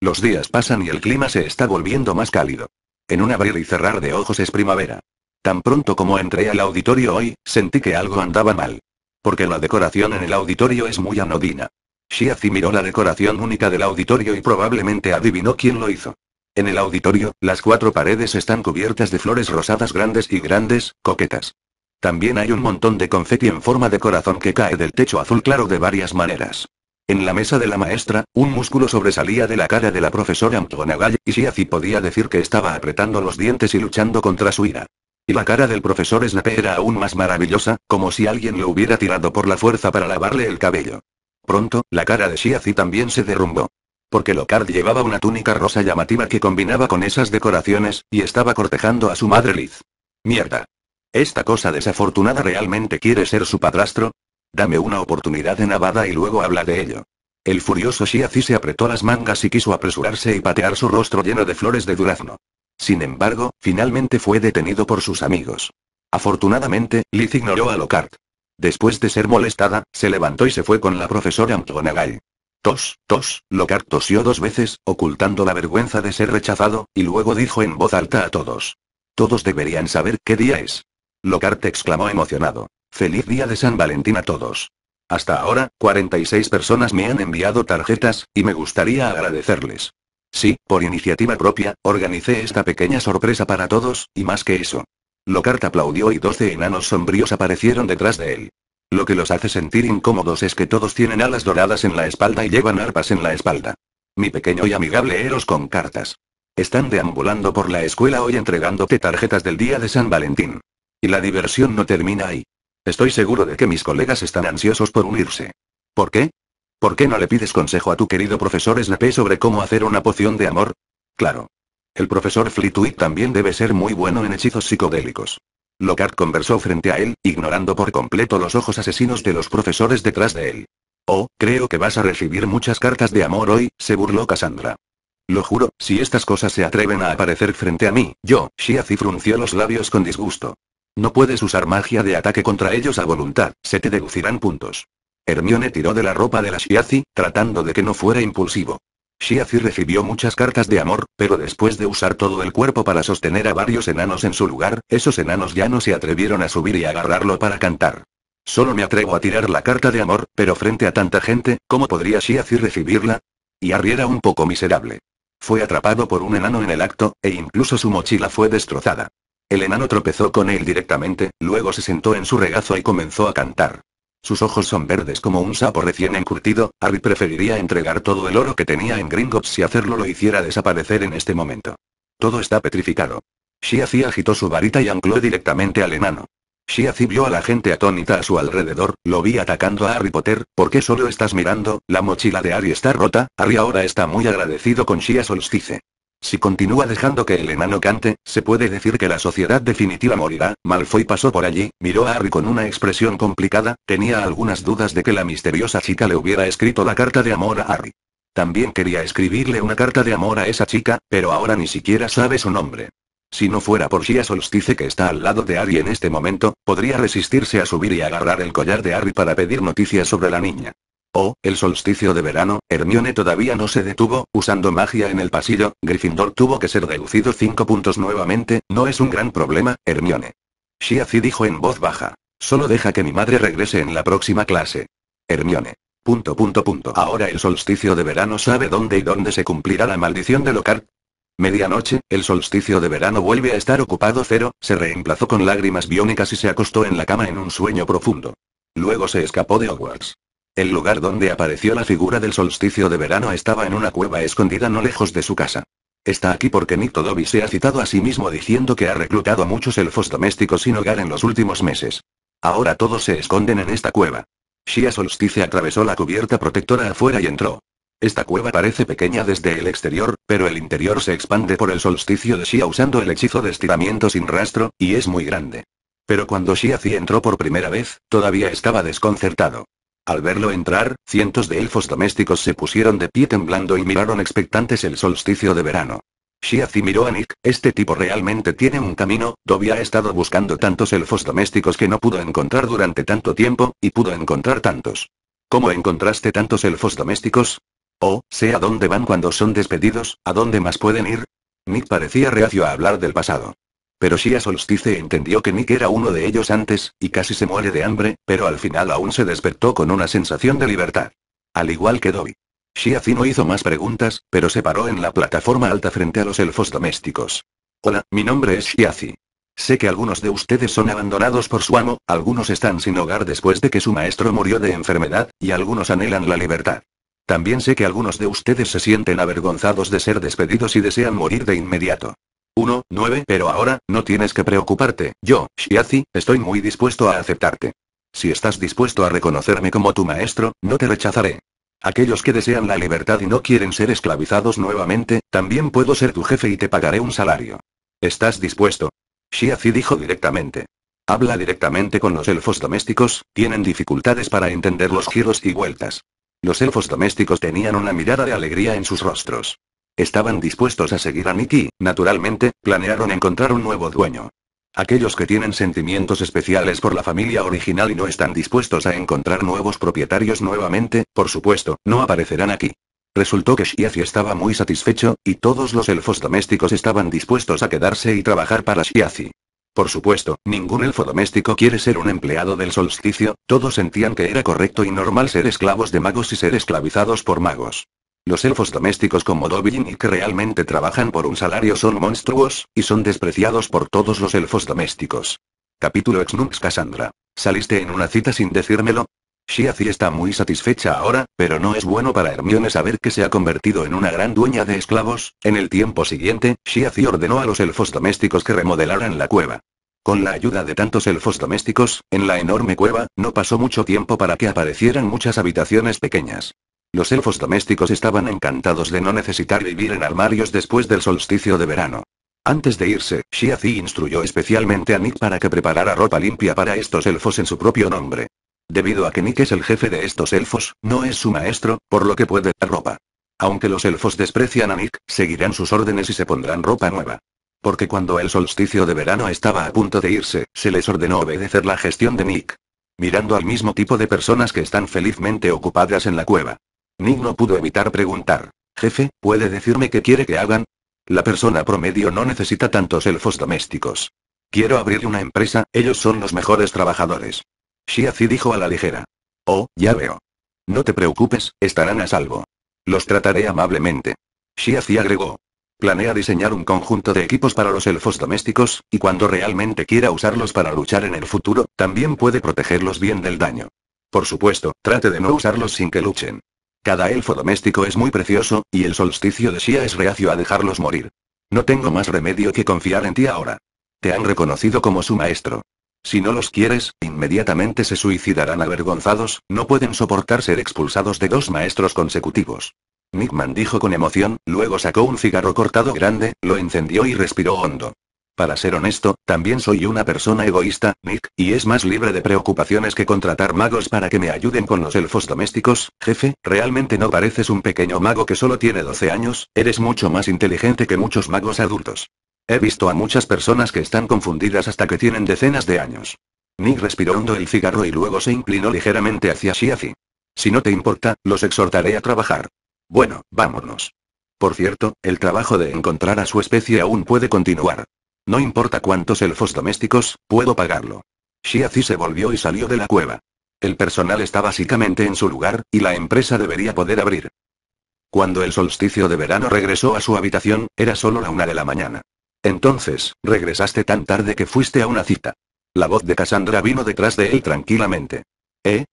Los días pasan y el clima se está volviendo más cálido. En un abrir y cerrar de ojos es primavera. Tan pronto como entré al auditorio hoy, sentí que algo andaba mal. Porque la decoración en el auditorio es muy anodina. Shiazi miró la decoración única del auditorio y probablemente adivinó quién lo hizo. En el auditorio, las cuatro paredes están cubiertas de flores rosadas grandes y grandes, coquetas. También hay un montón de confeti en forma de corazón que cae del techo azul claro de varias maneras. En la mesa de la maestra, un músculo sobresalía de la cara de la profesora McGonagall, y Shiazi podía decir que estaba apretando los dientes y luchando contra su ira. Y la cara del profesor Snape era aún más maravillosa, como si alguien lo hubiera tirado por la fuerza para lavarle el cabello. Pronto, la cara de Shiazi también se derrumbó. Porque Locard llevaba una túnica rosa llamativa que combinaba con esas decoraciones, y estaba cortejando a su madre Liz. Mierda. ¿Esta cosa desafortunada realmente quiere ser su padrastro? Dame una oportunidad en Navada y luego habla de ello. El furioso Shiazi se apretó las mangas y quiso apresurarse y patear su rostro lleno de flores de durazno. Sin embargo, finalmente fue detenido por sus amigos. Afortunadamente, Liz ignoró a Lockhart. Después de ser molestada, se levantó y se fue con la profesora McGonagall. Tos, tos, Lockhart tosió dos veces, ocultando la vergüenza de ser rechazado, y luego dijo en voz alta a todos. Todos deberían saber qué día es. Locarte exclamó emocionado. Feliz día de San Valentín a todos. Hasta ahora, 46 personas me han enviado tarjetas, y me gustaría agradecerles. Sí, por iniciativa propia, organicé esta pequeña sorpresa para todos, y más que eso. Locarte aplaudió y 12 enanos sombríos aparecieron detrás de él. Lo que los hace sentir incómodos es que todos tienen alas doradas en la espalda y llevan arpas en la espalda. Mi pequeño y amigable Eros con cartas. Están deambulando por la escuela hoy entregándote tarjetas del día de San Valentín. Y la diversión no termina ahí. Estoy seguro de que mis colegas están ansiosos por unirse. ¿Por qué? ¿Por qué no le pides consejo a tu querido profesor Snape sobre cómo hacer una poción de amor? Claro. El profesor Flitwick también debe ser muy bueno en hechizos psicodélicos. Lockhart conversó frente a él, ignorando por completo los ojos asesinos de los profesores detrás de él. Oh, creo que vas a recibir muchas cartas de amor hoy, se burló Cassandra. Lo juro, si estas cosas se atreven a aparecer frente a mí, yo, Shiazi frunció los labios con disgusto. No puedes usar magia de ataque contra ellos a voluntad, se te deducirán puntos. Hermione tiró de la ropa de la Shiazi, tratando de que no fuera impulsivo. Shiazi recibió muchas cartas de amor, pero después de usar todo el cuerpo para sostener a varios enanos en su lugar, esos enanos ya no se atrevieron a subir y agarrarlo para cantar. Solo me atrevo a tirar la carta de amor, pero frente a tanta gente, ¿cómo podría Shiazi recibirla? Y arriera un poco miserable. Fue atrapado por un enano en el acto, e incluso su mochila fue destrozada. El enano tropezó con él directamente, luego se sentó en su regazo y comenzó a cantar. Sus ojos son verdes como un sapo recién encurtido, Harry preferiría entregar todo el oro que tenía en Gringotts si hacerlo lo hiciera desaparecer en este momento. Todo está petrificado. Shiazi agitó su varita y ancló directamente al enano. Shiazi vio a la gente atónita a su alrededor, lo vi atacando a Harry Potter, ¿por qué solo estás mirando? La mochila de Harry está rota, Harry ahora está muy agradecido con Shia Solstice. Si continúa dejando que el enano cante, se puede decir que la sociedad definitiva morirá. Malfoy pasó por allí, miró a Harry con una expresión complicada, tenía algunas dudas de que la misteriosa chica le hubiera escrito la carta de amor a Harry. También quería escribirle una carta de amor a esa chica, pero ahora ni siquiera sabe su nombre. Si no fuera por Shia Solstice que está al lado de Harry en este momento, podría resistirse a subir y agarrar el collar de Harry para pedir noticias sobre la niña. Oh, el solsticio de verano, Hermione todavía no se detuvo, usando magia en el pasillo, Gryffindor tuvo que ser reducido 5 puntos nuevamente, no es un gran problema, Hermione. Shiazi dijo en voz baja. Solo deja que mi madre regrese en la próxima clase. Hermione. Punto punto punto. Ahora el solsticio de verano sabe dónde y dónde se cumplirá la maldición de Lockhart. Medianoche, el solsticio de verano vuelve a estar ocupado cero, se reemplazó con lágrimas biónicas y se acostó en la cama en un sueño profundo. Luego se escapó de Hogwarts. El lugar donde apareció la figura del solsticio de verano estaba en una cueva escondida no lejos de su casa. Está aquí porque Nito Dobby se ha citado a sí mismo diciendo que ha reclutado a muchos elfos domésticos sin hogar en los últimos meses. Ahora todos se esconden en esta cueva. Shia Solstice atravesó la cubierta protectora afuera y entró. Esta cueva parece pequeña desde el exterior, pero el interior se expande por el solsticio de Shia usando el hechizo de estiramiento sin rastro, y es muy grande. Pero cuando Shia entró por primera vez, todavía estaba desconcertado. Al verlo entrar, cientos de elfos domésticos se pusieron de pie temblando y miraron expectantes el solsticio de verano. Shiazi miró a Nick, este tipo realmente tiene un camino, Dobby ha estado buscando tantos elfos domésticos que no pudo encontrar durante tanto tiempo, y pudo encontrar tantos. ¿Cómo encontraste tantos elfos domésticos? Oh, sé a dónde van cuando son despedidos, ¿a dónde más pueden ir? Nick parecía reacio a hablar del pasado. Pero Shia Solstice entendió que Nick era uno de ellos antes, y casi se muere de hambre, pero al final aún se despertó con una sensación de libertad. Al igual que Dobby. Shia no hizo más preguntas, pero se paró en la plataforma alta frente a los elfos domésticos. Hola, mi nombre es Shiazi. Sé que algunos de ustedes son abandonados por su amo, algunos están sin hogar después de que su maestro murió de enfermedad, y algunos anhelan la libertad. También sé que algunos de ustedes se sienten avergonzados de ser despedidos y desean morir de inmediato. 1, 9. Pero ahora, no tienes que preocuparte, yo, Shiazi, estoy muy dispuesto a aceptarte. Si estás dispuesto a reconocerme como tu maestro, no te rechazaré. Aquellos que desean la libertad y no quieren ser esclavizados nuevamente, también puedo ser tu jefe y te pagaré un salario. ¿Estás dispuesto? Shiazi dijo directamente. Habla directamente con los elfos domésticos, tienen dificultades para entender los giros y vueltas. Los elfos domésticos tenían una mirada de alegría en sus rostros. Estaban dispuestos a seguir a Nikki, naturalmente, planearon encontrar un nuevo dueño. Aquellos que tienen sentimientos especiales por la familia original y no están dispuestos a encontrar nuevos propietarios nuevamente, por supuesto, no aparecerán aquí. Resultó que Shiazi estaba muy satisfecho, y todos los elfos domésticos estaban dispuestos a quedarse y trabajar para Shiazi. Por supuesto, ningún elfo doméstico quiere ser un empleado del solsticio, todos sentían que era correcto y normal ser esclavos de magos y ser esclavizados por magos. Los elfos domésticos como Dobin y que realmente trabajan por un salario son monstruos, y son despreciados por todos los elfos domésticos. Capítulo Exnux Cassandra. ¿Saliste en una cita sin decírmelo? Shiazi está muy satisfecha ahora, pero no es bueno para Hermione saber que se ha convertido en una gran dueña de esclavos. En el tiempo siguiente, Shiazi ordenó a los elfos domésticos que remodelaran la cueva. Con la ayuda de tantos elfos domésticos, en la enorme cueva, no pasó mucho tiempo para que aparecieran muchas habitaciones pequeñas. Los elfos domésticos estaban encantados de no necesitar vivir en armarios después del solsticio de verano. Antes de irse, Shiazi instruyó especialmente a Nick para que preparara ropa limpia para estos elfos en su propio nombre. Debido a que Nick es el jefe de estos elfos, no es su maestro, por lo que puede dar ropa. Aunque los elfos desprecian a Nick, seguirán sus órdenes y se pondrán ropa nueva. Porque cuando el solsticio de verano estaba a punto de irse, se les ordenó obedecer la gestión de Nick. Mirando al mismo tipo de personas que están felizmente ocupadas en la cueva. Nick no pudo evitar preguntar. Jefe, ¿puede decirme qué quiere que hagan? La persona promedio no necesita tantos elfos domésticos. Quiero abrir una empresa, ellos son los mejores trabajadores. Shiazi dijo a la ligera. Oh, ya veo. No te preocupes, estarán a salvo. Los trataré amablemente. Shiazi agregó. Planea diseñar un conjunto de equipos para los elfos domésticos, y cuando realmente quiera usarlos para luchar en el futuro, también puede protegerlos bien del daño. Por supuesto, trate de no usarlos sin que luchen. Cada elfo doméstico es muy precioso, y el solsticio de Shia es reacio a dejarlos morir. No tengo más remedio que confiar en ti ahora. Te han reconocido como su maestro. Si no los quieres, inmediatamente se suicidarán avergonzados, no pueden soportar ser expulsados de dos maestros consecutivos. Nickman dijo con emoción, luego sacó un cigarro cortado grande, lo encendió y respiró hondo. Para ser honesto, también soy una persona egoísta, Nick, y es más libre de preocupaciones que contratar magos para que me ayuden con los elfos domésticos, jefe, realmente no pareces un pequeño mago que solo tiene 12 años, eres mucho más inteligente que muchos magos adultos. He visto a muchas personas que están confundidas hasta que tienen decenas de años. Nick respiró hondo el cigarro y luego se inclinó ligeramente hacia Shiafi. Si no te importa, los exhortaré a trabajar. Bueno, vámonos. Por cierto, el trabajo de encontrar a su especie aún puede continuar. No importa cuántos elfos domésticos, puedo pagarlo. Shiazi se volvió y salió de la cueva. El personal está básicamente en su lugar, y la empresa debería poder abrir. Cuando el solsticio de verano regresó a su habitación, era solo la una de la mañana. Entonces, regresaste tan tarde que fuiste a una cita. La voz de Cassandra vino detrás de él tranquilamente. ¿Eh?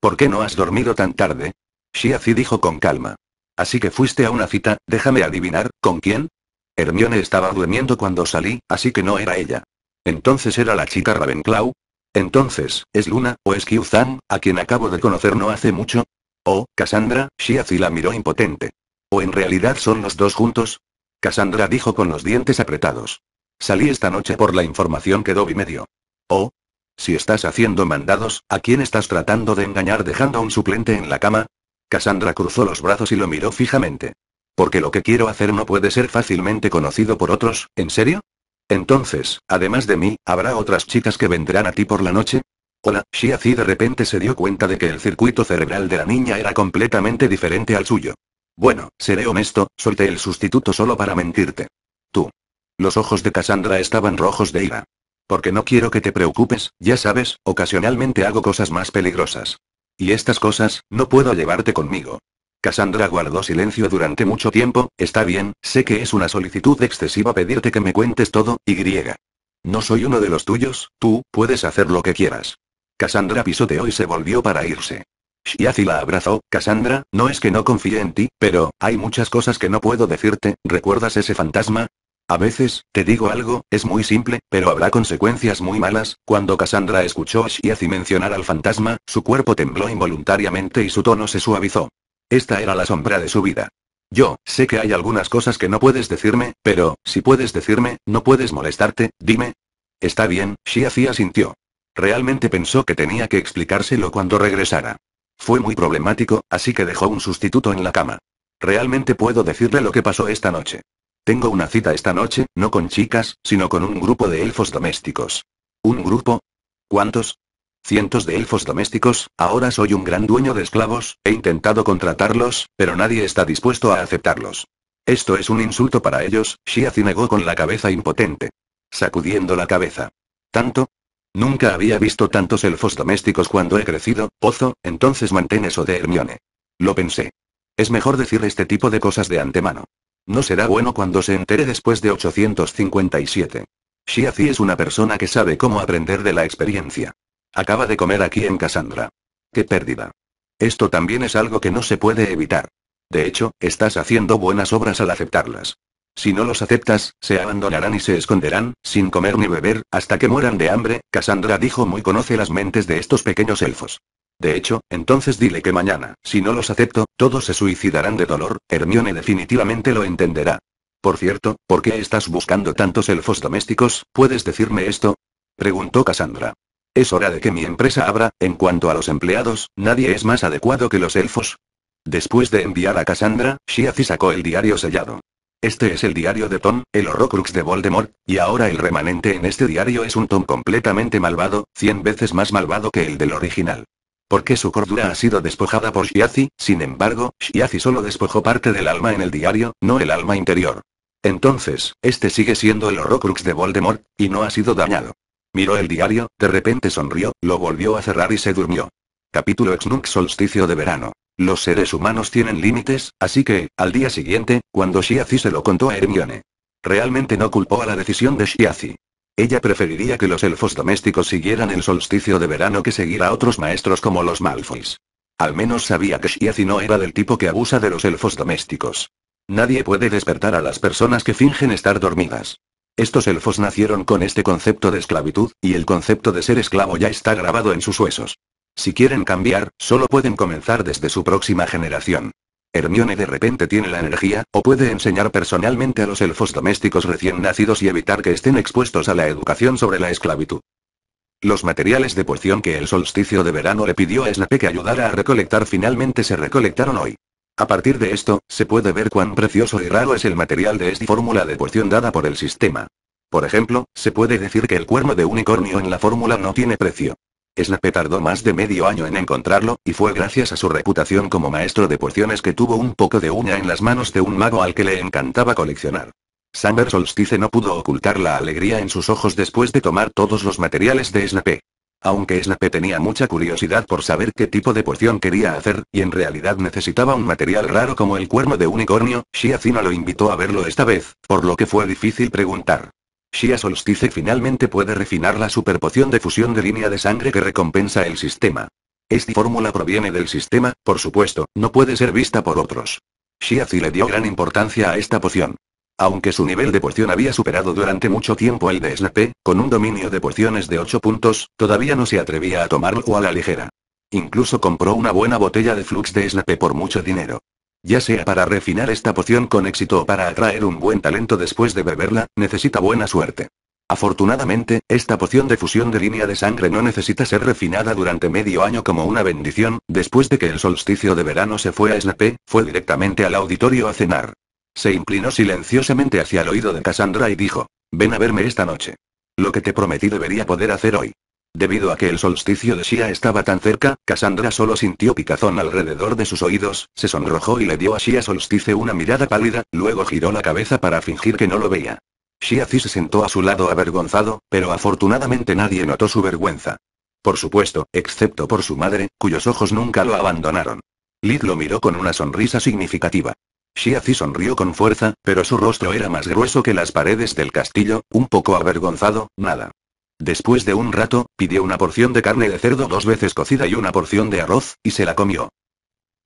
¿Por qué no has dormido tan tarde? Shiazi dijo con calma. Así que fuiste a una cita, déjame adivinar, ¿con quién? Hermione estaba durmiendo cuando salí, así que no era ella. Entonces era la chica Ravenclaw. Entonces, ¿es Luna, o es Kyuzan, a quien acabo de conocer no hace mucho? ¿O, Cassandra, Shiazi la miró impotente. ¿O en realidad son los dos juntos? Cassandra dijo con los dientes apretados. Salí esta noche por la información que Dobby me dio. Oh. Si estás haciendo mandados, ¿a quién estás tratando de engañar dejando a un suplente en la cama? Cassandra cruzó los brazos y lo miró fijamente. Porque lo que quiero hacer no puede ser fácilmente conocido por otros, ¿en serio? Entonces, además de mí, ¿habrá otras chicas que vendrán a ti por la noche? Hola, Shiazi de repente se dio cuenta de que el circuito cerebral de la niña era completamente diferente al suyo. Bueno, seré honesto, solté el sustituto solo para mentirte. Tú. Los ojos de Cassandra estaban rojos de ira. Porque no quiero que te preocupes, ya sabes, ocasionalmente hago cosas más peligrosas. Y estas cosas, no puedo llevarte conmigo. Cassandra guardó silencio durante mucho tiempo, está bien, sé que es una solicitud excesiva pedirte que me cuentes todo, y No soy uno de los tuyos, tú, puedes hacer lo que quieras. Cassandra pisoteó y se volvió para irse. Shiazi la abrazó, Cassandra, no es que no confíe en ti, pero, hay muchas cosas que no puedo decirte, ¿recuerdas ese fantasma? A veces, te digo algo, es muy simple, pero habrá consecuencias muy malas. Cuando Cassandra escuchó a Shiazi mencionar al fantasma, su cuerpo tembló involuntariamente y su tono se suavizó. Esta era la sombra de su vida. Yo, sé que hay algunas cosas que no puedes decirme, pero, si puedes decirme, no puedes molestarte, dime. Está bien, Shia sintió. Realmente pensó que tenía que explicárselo cuando regresara. Fue muy problemático, así que dejó un sustituto en la cama. Realmente puedo decirle lo que pasó esta noche. Tengo una cita esta noche, no con chicas, sino con un grupo de elfos domésticos. ¿Un grupo? ¿Cuántos? cientos de elfos domésticos, ahora soy un gran dueño de esclavos, he intentado contratarlos, pero nadie está dispuesto a aceptarlos. Esto es un insulto para ellos, Shiazi negó con la cabeza impotente. Sacudiendo la cabeza. ¿Tanto? Nunca había visto tantos elfos domésticos cuando he crecido, Pozo, entonces mantén eso de Hermione. Lo pensé. Es mejor decir este tipo de cosas de antemano. No será bueno cuando se entere después de 857. Shiazi es una persona que sabe cómo aprender de la experiencia. Acaba de comer aquí en Cassandra. ¡Qué pérdida! Esto también es algo que no se puede evitar. De hecho, estás haciendo buenas obras al aceptarlas. Si no los aceptas, se abandonarán y se esconderán, sin comer ni beber, hasta que mueran de hambre, Cassandra dijo muy conoce las mentes de estos pequeños elfos. De hecho, entonces dile que mañana, si no los acepto, todos se suicidarán de dolor, Hermione definitivamente lo entenderá. Por cierto, ¿por qué estás buscando tantos elfos domésticos? ¿Puedes decirme esto? Preguntó Cassandra. Es hora de que mi empresa abra, en cuanto a los empleados, nadie es más adecuado que los elfos. Después de enviar a Cassandra, Shiazi sacó el diario sellado. Este es el diario de Tom, el Horrocrux de Voldemort, y ahora el remanente en este diario es un Tom completamente malvado, cien veces más malvado que el del original. Porque su cordura ha sido despojada por Shiazi, sin embargo, Shiazi solo despojó parte del alma en el diario, no el alma interior. Entonces, este sigue siendo el Horrocrux de Voldemort, y no ha sido dañado. Miró el diario, de repente sonrió, lo volvió a cerrar y se durmió. Capítulo Xnuk Solsticio de Verano. Los seres humanos tienen límites, así que, al día siguiente, cuando Shiazi se lo contó a Hermione. Realmente no culpó a la decisión de Shiazi. Ella preferiría que los elfos domésticos siguieran el solsticio de verano que seguir a otros maestros como los Malfoys. Al menos sabía que Shiazi no era del tipo que abusa de los elfos domésticos. Nadie puede despertar a las personas que fingen estar dormidas. Estos elfos nacieron con este concepto de esclavitud, y el concepto de ser esclavo ya está grabado en sus huesos. Si quieren cambiar, solo pueden comenzar desde su próxima generación. Hermione de repente tiene la energía, o puede enseñar personalmente a los elfos domésticos recién nacidos y evitar que estén expuestos a la educación sobre la esclavitud. Los materiales de poción que el solsticio de verano le pidió a Snape que ayudara a recolectar finalmente se recolectaron hoy. A partir de esto, se puede ver cuán precioso y raro es el material de esta fórmula de porción dada por el sistema. Por ejemplo, se puede decir que el cuerno de unicornio en la fórmula no tiene precio. Snape tardó más de medio año en encontrarlo, y fue gracias a su reputación como maestro de porciones que tuvo un poco de uña en las manos de un mago al que le encantaba coleccionar. Samber Solstice no pudo ocultar la alegría en sus ojos después de tomar todos los materiales de Snape. Aunque Snape tenía mucha curiosidad por saber qué tipo de poción quería hacer, y en realidad necesitaba un material raro como el cuerno de unicornio, Shia lo invitó a verlo esta vez, por lo que fue difícil preguntar. Shia Solstice finalmente puede refinar la superpoción de fusión de línea de sangre que recompensa el sistema. Esta fórmula proviene del sistema, por supuesto, no puede ser vista por otros. Shiazi le dio gran importancia a esta poción. Aunque su nivel de porción había superado durante mucho tiempo el de Snape, con un dominio de porciones de 8 puntos, todavía no se atrevía a tomarlo a la ligera. Incluso compró una buena botella de flux de Snape por mucho dinero. Ya sea para refinar esta poción con éxito o para atraer un buen talento después de beberla, necesita buena suerte. Afortunadamente, esta poción de fusión de línea de sangre no necesita ser refinada durante medio año como una bendición, después de que el solsticio de verano se fue a Snape, fue directamente al auditorio a cenar. Se inclinó silenciosamente hacia el oído de Cassandra y dijo, ven a verme esta noche. Lo que te prometí debería poder hacer hoy. Debido a que el solsticio de Shia estaba tan cerca, Cassandra solo sintió picazón alrededor de sus oídos, se sonrojó y le dio a Shia Solstice una mirada pálida, luego giró la cabeza para fingir que no lo veía. Shia Zi se sentó a su lado avergonzado, pero afortunadamente nadie notó su vergüenza. Por supuesto, excepto por su madre, cuyos ojos nunca lo abandonaron. Lid lo miró con una sonrisa significativa. Shiazi sonrió con fuerza, pero su rostro era más grueso que las paredes del castillo, un poco avergonzado, nada. Después de un rato, pidió una porción de carne de cerdo dos veces cocida y una porción de arroz, y se la comió.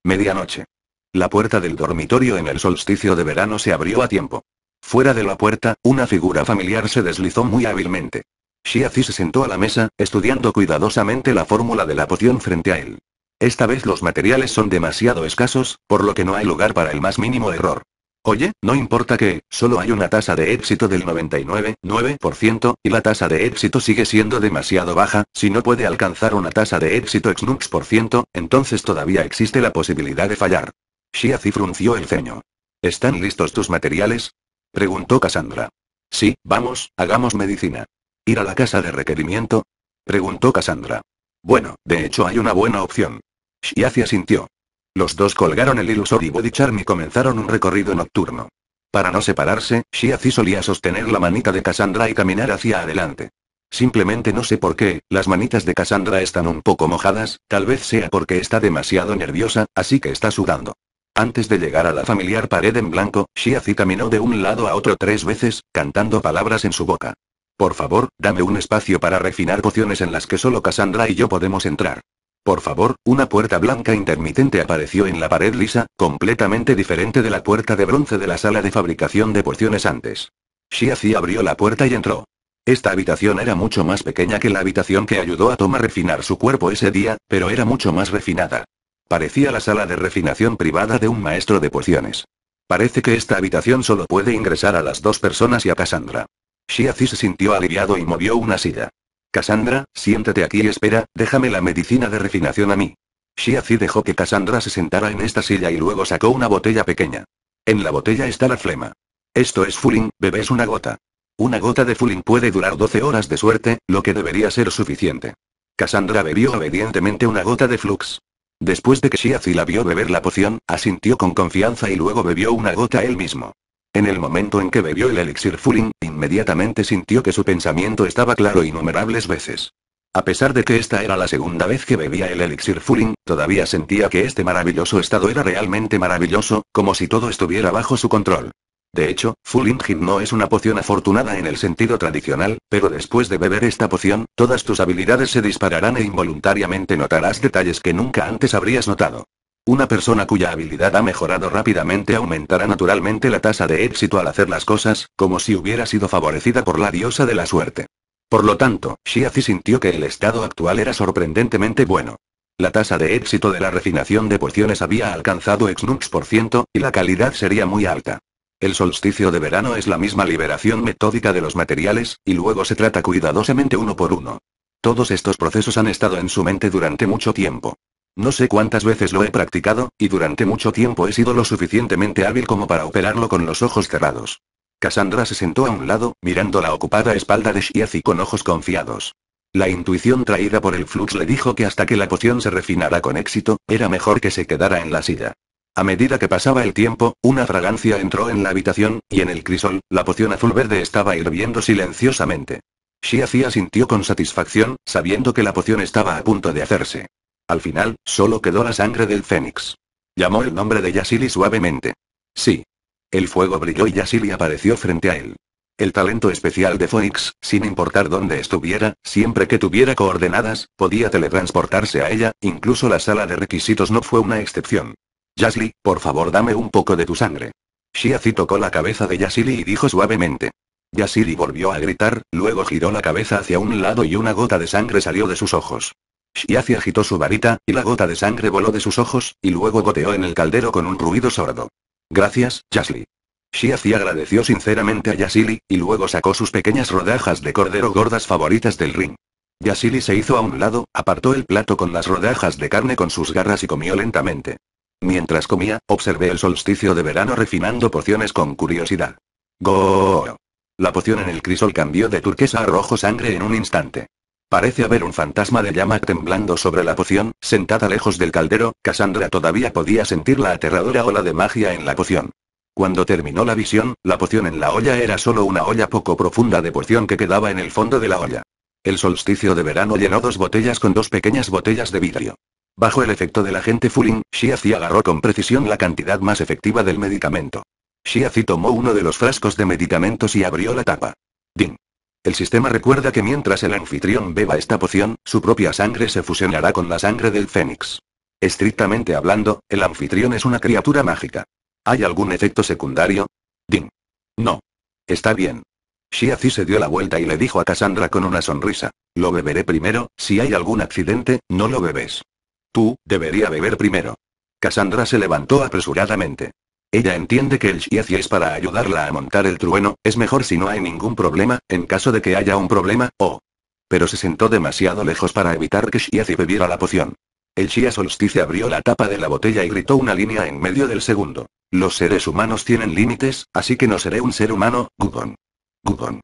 Medianoche. La puerta del dormitorio en el solsticio de verano se abrió a tiempo. Fuera de la puerta, una figura familiar se deslizó muy hábilmente. Shiazi se sentó a la mesa, estudiando cuidadosamente la fórmula de la poción frente a él. Esta vez los materiales son demasiado escasos, por lo que no hay lugar para el más mínimo error. Oye, no importa que, solo hay una tasa de éxito del 99,9%, y la tasa de éxito sigue siendo demasiado baja, si no puede alcanzar una tasa de éxito ex nux por ciento, entonces todavía existe la posibilidad de fallar. Shiazi frunció el ceño. ¿Están listos tus materiales? Preguntó Cassandra. Sí, vamos, hagamos medicina. ¿Ir a la casa de requerimiento? Preguntó Cassandra. Bueno, de hecho hay una buena opción. Shiazi asintió. Los dos colgaron el ilusorio Charm y comenzaron un recorrido nocturno. Para no separarse, Shiazi solía sostener la manita de Cassandra y caminar hacia adelante. Simplemente no sé por qué, las manitas de Cassandra están un poco mojadas, tal vez sea porque está demasiado nerviosa, así que está sudando. Antes de llegar a la familiar pared en blanco, Shiazi caminó de un lado a otro tres veces, cantando palabras en su boca. Por favor, dame un espacio para refinar pociones en las que solo Cassandra y yo podemos entrar. Por favor, una puerta blanca intermitente apareció en la pared lisa, completamente diferente de la puerta de bronce de la sala de fabricación de porciones antes. Shiazi abrió la puerta y entró. Esta habitación era mucho más pequeña que la habitación que ayudó a a refinar su cuerpo ese día, pero era mucho más refinada. Parecía la sala de refinación privada de un maestro de pociones. Parece que esta habitación solo puede ingresar a las dos personas y a Cassandra. Shiazi se sintió aliviado y movió una silla. Cassandra, siéntate aquí y espera, déjame la medicina de refinación a mí. Shiazi dejó que Cassandra se sentara en esta silla y luego sacó una botella pequeña. En la botella está la flema. Esto es Fulin, bebes una gota. Una gota de Fulin puede durar 12 horas de suerte, lo que debería ser suficiente. Cassandra bebió obedientemente una gota de flux. Después de que Shiazi la vio beber la poción, asintió con confianza y luego bebió una gota él mismo. En el momento en que bebió el elixir Fuling, inmediatamente sintió que su pensamiento estaba claro innumerables veces. A pesar de que esta era la segunda vez que bebía el elixir Fuling, todavía sentía que este maravilloso estado era realmente maravilloso, como si todo estuviera bajo su control. De hecho, Fulingin no es una poción afortunada en el sentido tradicional, pero después de beber esta poción, todas tus habilidades se dispararán e involuntariamente notarás detalles que nunca antes habrías notado. Una persona cuya habilidad ha mejorado rápidamente aumentará naturalmente la tasa de éxito al hacer las cosas, como si hubiera sido favorecida por la diosa de la suerte. Por lo tanto, Shiazi sintió que el estado actual era sorprendentemente bueno. La tasa de éxito de la refinación de pociones había alcanzado nux por ciento, y la calidad sería muy alta. El solsticio de verano es la misma liberación metódica de los materiales, y luego se trata cuidadosamente uno por uno. Todos estos procesos han estado en su mente durante mucho tiempo. No sé cuántas veces lo he practicado, y durante mucho tiempo he sido lo suficientemente hábil como para operarlo con los ojos cerrados. Cassandra se sentó a un lado, mirando la ocupada espalda de Shiazi con ojos confiados. La intuición traída por el flux le dijo que hasta que la poción se refinara con éxito, era mejor que se quedara en la silla. A medida que pasaba el tiempo, una fragancia entró en la habitación, y en el crisol, la poción azul verde estaba hirviendo silenciosamente. Shiazi asintió con satisfacción, sabiendo que la poción estaba a punto de hacerse. Al final, solo quedó la sangre del Fénix. Llamó el nombre de Yasili suavemente. Sí. El fuego brilló y Yasili apareció frente a él. El talento especial de Phoenix, sin importar dónde estuviera, siempre que tuviera coordenadas, podía teletransportarse a ella, incluso la sala de requisitos no fue una excepción. Yasli, por favor dame un poco de tu sangre. Shiazi tocó la cabeza de Yasili y dijo suavemente. Yasili volvió a gritar, luego giró la cabeza hacia un lado y una gota de sangre salió de sus ojos. Shiazi agitó su varita, y la gota de sangre voló de sus ojos, y luego goteó en el caldero con un ruido sordo. Gracias, Yasli. Shiazi agradeció sinceramente a Yasili, y luego sacó sus pequeñas rodajas de cordero gordas favoritas del ring. Yasili se hizo a un lado, apartó el plato con las rodajas de carne con sus garras y comió lentamente. Mientras comía, observé el solsticio de verano refinando pociones con curiosidad. Go. La poción en el crisol cambió de turquesa a rojo sangre en un instante. Parece haber un fantasma de llama temblando sobre la poción, sentada lejos del caldero, Cassandra todavía podía sentir la aterradora ola de magia en la poción. Cuando terminó la visión, la poción en la olla era solo una olla poco profunda de poción que quedaba en el fondo de la olla. El solsticio de verano llenó dos botellas con dos pequeñas botellas de vidrio. Bajo el efecto de la gente Fulling, Shiazi agarró con precisión la cantidad más efectiva del medicamento. Shiazi tomó uno de los frascos de medicamentos y abrió la tapa. Ding. El sistema recuerda que mientras el anfitrión beba esta poción, su propia sangre se fusionará con la sangre del fénix. Estrictamente hablando, el anfitrión es una criatura mágica. ¿Hay algún efecto secundario? Ding. No. Está bien. Shiazi se dio la vuelta y le dijo a Cassandra con una sonrisa. Lo beberé primero, si hay algún accidente, no lo bebes. Tú, debería beber primero. Cassandra se levantó apresuradamente. Ella entiende que el Shiazi es para ayudarla a montar el trueno, es mejor si no hay ningún problema, en caso de que haya un problema, o... Oh. Pero se sentó demasiado lejos para evitar que Shiazi bebiera la poción. El Shia Solstice abrió la tapa de la botella y gritó una línea en medio del segundo. Los seres humanos tienen límites, así que no seré un ser humano, Gubon. Gubon.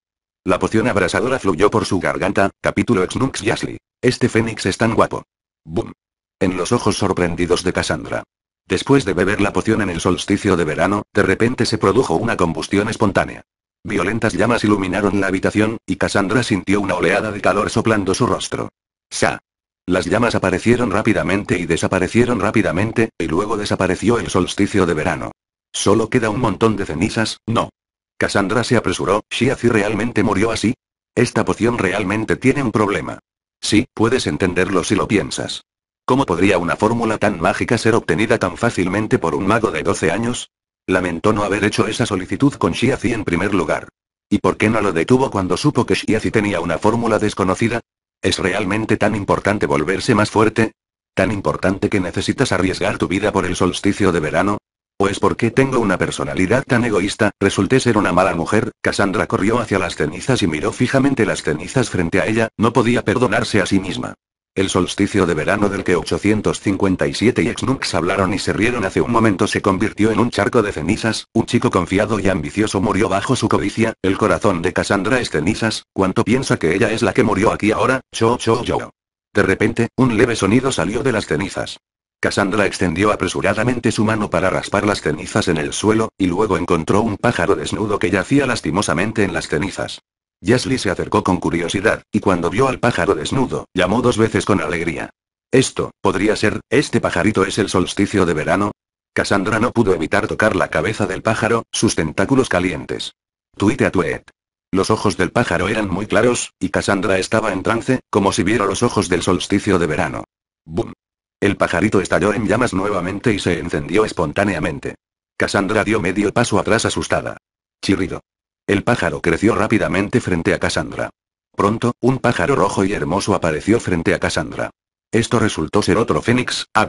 La poción abrasadora fluyó por su garganta, capítulo ex Nux Yasli. Este fénix es tan guapo. Boom. En los ojos sorprendidos de Cassandra. Después de beber la poción en el solsticio de verano, de repente se produjo una combustión espontánea. Violentas llamas iluminaron la habitación, y Cassandra sintió una oleada de calor soplando su rostro. ¡Sa! Las llamas aparecieron rápidamente y desaparecieron rápidamente, y luego desapareció el solsticio de verano. Solo queda un montón de cenizas, no. Cassandra se apresuró, ¿Shiazi realmente murió así? Esta poción realmente tiene un problema. Sí, puedes entenderlo si lo piensas. ¿Cómo podría una fórmula tan mágica ser obtenida tan fácilmente por un mago de 12 años? Lamentó no haber hecho esa solicitud con Shiazi en primer lugar. ¿Y por qué no lo detuvo cuando supo que Shiazi tenía una fórmula desconocida? ¿Es realmente tan importante volverse más fuerte? ¿Tan importante que necesitas arriesgar tu vida por el solsticio de verano? ¿O es porque tengo una personalidad tan egoísta? Resulté ser una mala mujer. Cassandra corrió hacia las cenizas y miró fijamente las cenizas frente a ella, no podía perdonarse a sí misma. El solsticio de verano del que 857 y Exnux hablaron y se rieron hace un momento se convirtió en un charco de cenizas, un chico confiado y ambicioso murió bajo su codicia, el corazón de Cassandra es cenizas, ¿cuánto piensa que ella es la que murió aquí ahora? Cho cho yo. De repente, un leve sonido salió de las cenizas. Cassandra extendió apresuradamente su mano para raspar las cenizas en el suelo, y luego encontró un pájaro desnudo que yacía lastimosamente en las cenizas. Yasli se acercó con curiosidad, y cuando vio al pájaro desnudo, llamó dos veces con alegría. Esto, podría ser, este pajarito es el solsticio de verano. Cassandra no pudo evitar tocar la cabeza del pájaro, sus tentáculos calientes. Tuite a tuet. Los ojos del pájaro eran muy claros, y Cassandra estaba en trance, como si viera los ojos del solsticio de verano. ¡Bum! El pajarito estalló en llamas nuevamente y se encendió espontáneamente. Cassandra dio medio paso atrás asustada. Chirrido. El pájaro creció rápidamente frente a Cassandra. Pronto, un pájaro rojo y hermoso apareció frente a Cassandra. Esto resultó ser otro fénix, ag.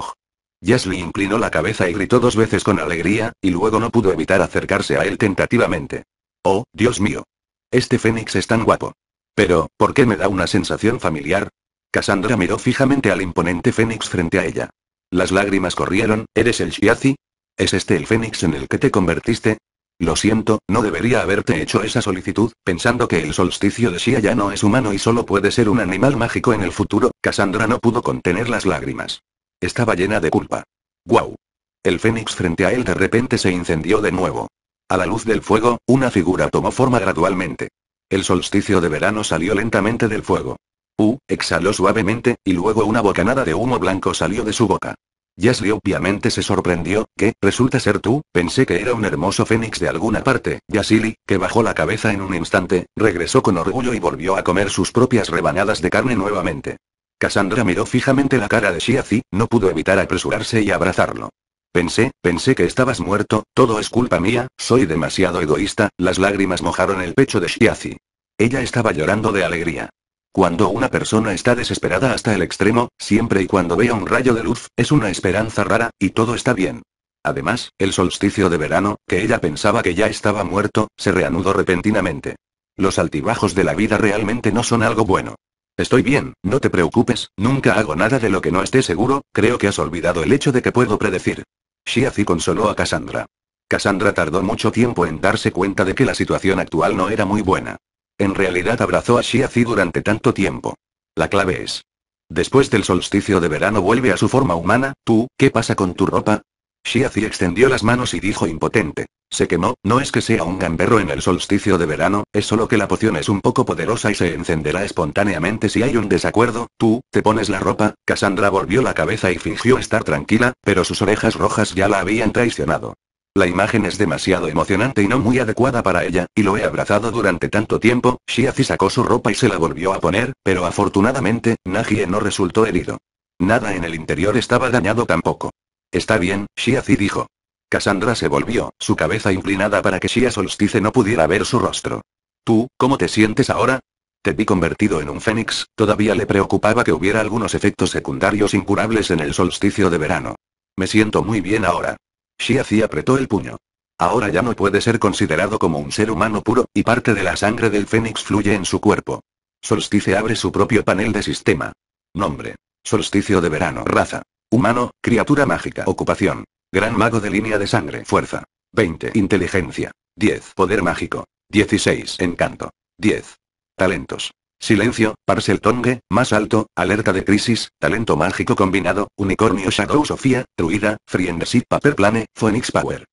Jasly inclinó la cabeza y gritó dos veces con alegría, y luego no pudo evitar acercarse a él tentativamente. Oh, Dios mío. Este fénix es tan guapo. Pero, ¿por qué me da una sensación familiar? Cassandra miró fijamente al imponente fénix frente a ella. Las lágrimas corrieron, ¿eres el Shiazi? ¿Es este el fénix en el que te convertiste? Lo siento, no debería haberte hecho esa solicitud, pensando que el solsticio de Shia ya no es humano y solo puede ser un animal mágico en el futuro, Cassandra no pudo contener las lágrimas. Estaba llena de culpa. ¡Guau! El fénix frente a él de repente se incendió de nuevo. A la luz del fuego, una figura tomó forma gradualmente. El solsticio de verano salió lentamente del fuego. U, uh, exhaló suavemente, y luego una bocanada de humo blanco salió de su boca. Yasli obviamente se sorprendió, que, resulta ser tú, pensé que era un hermoso fénix de alguna parte, Yasili, que bajó la cabeza en un instante, regresó con orgullo y volvió a comer sus propias rebanadas de carne nuevamente. Cassandra miró fijamente la cara de Shiazi, no pudo evitar apresurarse y abrazarlo. Pensé, pensé que estabas muerto, todo es culpa mía, soy demasiado egoísta, las lágrimas mojaron el pecho de Shiazi. Ella estaba llorando de alegría. Cuando una persona está desesperada hasta el extremo, siempre y cuando vea un rayo de luz, es una esperanza rara, y todo está bien. Además, el solsticio de verano, que ella pensaba que ya estaba muerto, se reanudó repentinamente. Los altibajos de la vida realmente no son algo bueno. Estoy bien, no te preocupes, nunca hago nada de lo que no esté seguro, creo que has olvidado el hecho de que puedo predecir. Shiazi consoló a Cassandra. Cassandra tardó mucho tiempo en darse cuenta de que la situación actual no era muy buena. En realidad abrazó a Shiazi durante tanto tiempo. La clave es. Después del solsticio de verano vuelve a su forma humana, tú, ¿qué pasa con tu ropa? Shiazi extendió las manos y dijo impotente. Se quemó, no es que sea un gamberro en el solsticio de verano, es solo que la poción es un poco poderosa y se encenderá espontáneamente si hay un desacuerdo, tú, te pones la ropa, Cassandra volvió la cabeza y fingió estar tranquila, pero sus orejas rojas ya la habían traicionado. La imagen es demasiado emocionante y no muy adecuada para ella, y lo he abrazado durante tanto tiempo, Shiazi sacó su ropa y se la volvió a poner, pero afortunadamente, Najie no resultó herido. Nada en el interior estaba dañado tampoco. Está bien, Shiazi dijo. Cassandra se volvió, su cabeza inclinada para que Shia Solstice no pudiera ver su rostro. ¿Tú, cómo te sientes ahora? Te vi convertido en un fénix, todavía le preocupaba que hubiera algunos efectos secundarios incurables en el solsticio de verano. Me siento muy bien ahora. Xiazi apretó el puño. Ahora ya no puede ser considerado como un ser humano puro, y parte de la sangre del Fénix fluye en su cuerpo. Solstice abre su propio panel de sistema. Nombre. Solsticio de verano. Raza. Humano, criatura mágica. Ocupación. Gran mago de línea de sangre. Fuerza. 20. Inteligencia. 10. Poder mágico. 16. Encanto. 10. Talentos. Silencio, Parcel Tongue, más alto, alerta de crisis, talento mágico combinado, unicornio Shadow Sofía, Truida, Friendship Paper Plane, Phoenix Power.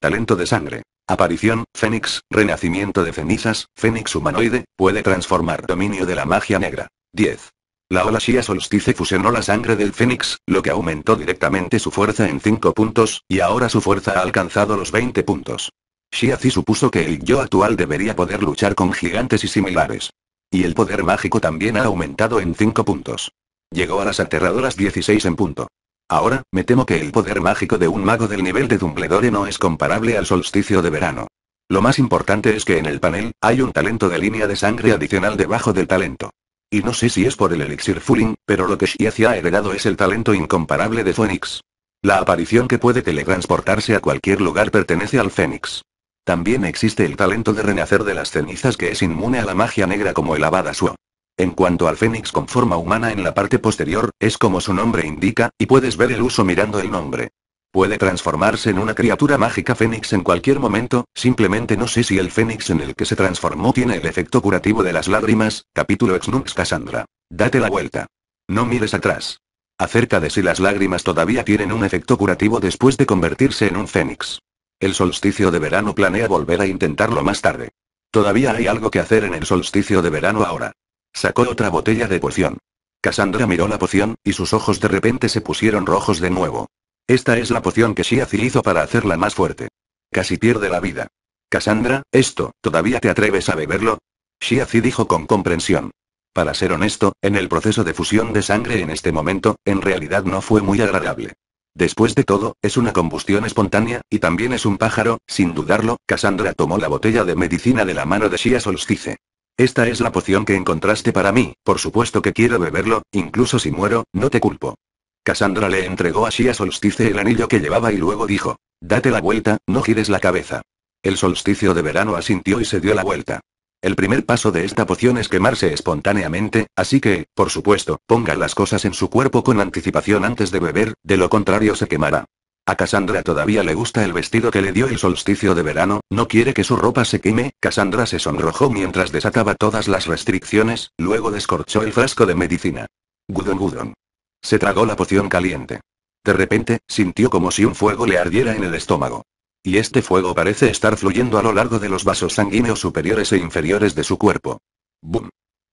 Talento de sangre. Aparición, Fénix, renacimiento de cenizas, Fénix humanoide, puede transformar dominio de la magia negra. 10. La ola Shia Solstice fusionó la sangre del Fénix, lo que aumentó directamente su fuerza en 5 puntos, y ahora su fuerza ha alcanzado los 20 puntos. Zi supuso que el yo actual debería poder luchar con gigantes y similares. Y el poder mágico también ha aumentado en 5 puntos. Llegó a las aterradoras 16 en punto. Ahora, me temo que el poder mágico de un mago del nivel de Dumbledore no es comparable al solsticio de verano. Lo más importante es que en el panel, hay un talento de línea de sangre adicional debajo del talento. Y no sé si es por el elixir Fulling, pero lo que Shiazia ha heredado es el talento incomparable de Fénix. La aparición que puede teletransportarse a cualquier lugar pertenece al Fénix. También existe el talento de renacer de las cenizas que es inmune a la magia negra como el Abadasuo. En cuanto al fénix con forma humana en la parte posterior, es como su nombre indica, y puedes ver el uso mirando el nombre. Puede transformarse en una criatura mágica fénix en cualquier momento, simplemente no sé si el fénix en el que se transformó tiene el efecto curativo de las lágrimas, capítulo X Nux Cassandra. Date la vuelta. No mires atrás. Acerca de si las lágrimas todavía tienen un efecto curativo después de convertirse en un fénix. El solsticio de verano planea volver a intentarlo más tarde. Todavía hay algo que hacer en el solsticio de verano ahora. Sacó otra botella de poción. Cassandra miró la poción, y sus ojos de repente se pusieron rojos de nuevo. Esta es la poción que Shiazi hizo para hacerla más fuerte. Casi pierde la vida. Cassandra, esto, ¿todavía te atreves a beberlo? Shiazi dijo con comprensión. Para ser honesto, en el proceso de fusión de sangre en este momento, en realidad no fue muy agradable. Después de todo, es una combustión espontánea, y también es un pájaro, sin dudarlo, Cassandra tomó la botella de medicina de la mano de Shia Solstice. Esta es la poción que encontraste para mí, por supuesto que quiero beberlo, incluso si muero, no te culpo. Cassandra le entregó a Shia Solstice el anillo que llevaba y luego dijo, date la vuelta, no gires la cabeza. El solsticio de verano asintió y se dio la vuelta. El primer paso de esta poción es quemarse espontáneamente, así que, por supuesto, ponga las cosas en su cuerpo con anticipación antes de beber, de lo contrario se quemará. A Cassandra todavía le gusta el vestido que le dio el solsticio de verano, no quiere que su ropa se queme, Cassandra se sonrojó mientras desataba todas las restricciones, luego descorchó el frasco de medicina. Gudon Gudon. Se tragó la poción caliente. De repente, sintió como si un fuego le ardiera en el estómago. Y este fuego parece estar fluyendo a lo largo de los vasos sanguíneos superiores e inferiores de su cuerpo. ¡Bum!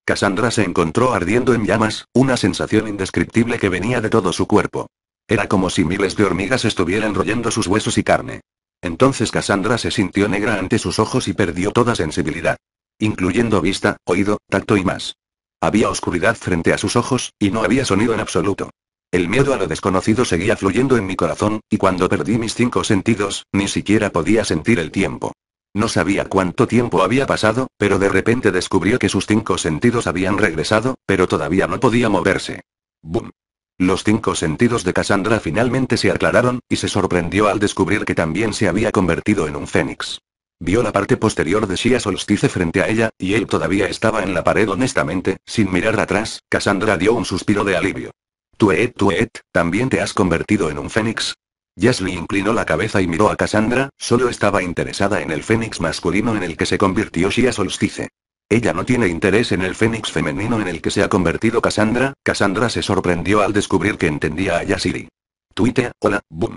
Cassandra se encontró ardiendo en llamas, una sensación indescriptible que venía de todo su cuerpo. Era como si miles de hormigas estuvieran royendo sus huesos y carne. Entonces Cassandra se sintió negra ante sus ojos y perdió toda sensibilidad. Incluyendo vista, oído, tacto y más. Había oscuridad frente a sus ojos, y no había sonido en absoluto. El miedo a lo desconocido seguía fluyendo en mi corazón, y cuando perdí mis cinco sentidos, ni siquiera podía sentir el tiempo. No sabía cuánto tiempo había pasado, pero de repente descubrió que sus cinco sentidos habían regresado, pero todavía no podía moverse. ¡Bum! Los cinco sentidos de Cassandra finalmente se aclararon, y se sorprendió al descubrir que también se había convertido en un fénix. Vio la parte posterior de Shia Solstice frente a ella, y él todavía estaba en la pared honestamente, sin mirar atrás, Cassandra dio un suspiro de alivio. Tuet, tuet, ¿también te has convertido en un fénix? Yasli inclinó la cabeza y miró a Cassandra, solo estaba interesada en el fénix masculino en el que se convirtió Shia Solstice. Ella no tiene interés en el fénix femenino en el que se ha convertido Cassandra, Cassandra se sorprendió al descubrir que entendía a Yasiri. Tuitea, hola, boom.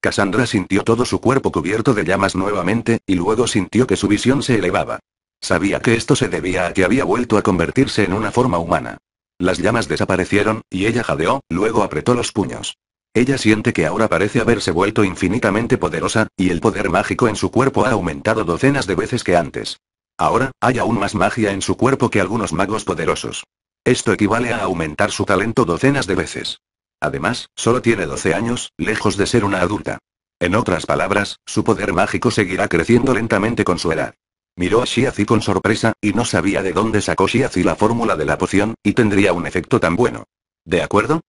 Cassandra sintió todo su cuerpo cubierto de llamas nuevamente, y luego sintió que su visión se elevaba. Sabía que esto se debía a que había vuelto a convertirse en una forma humana. Las llamas desaparecieron, y ella jadeó, luego apretó los puños. Ella siente que ahora parece haberse vuelto infinitamente poderosa, y el poder mágico en su cuerpo ha aumentado docenas de veces que antes. Ahora, hay aún más magia en su cuerpo que algunos magos poderosos. Esto equivale a aumentar su talento docenas de veces. Además, solo tiene 12 años, lejos de ser una adulta. En otras palabras, su poder mágico seguirá creciendo lentamente con su edad. Miró a Shiazi con sorpresa, y no sabía de dónde sacó Shiazi la fórmula de la poción, y tendría un efecto tan bueno. ¿De acuerdo?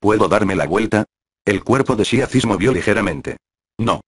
¿Puedo darme la vuelta? El cuerpo de Shiazi movió ligeramente. No.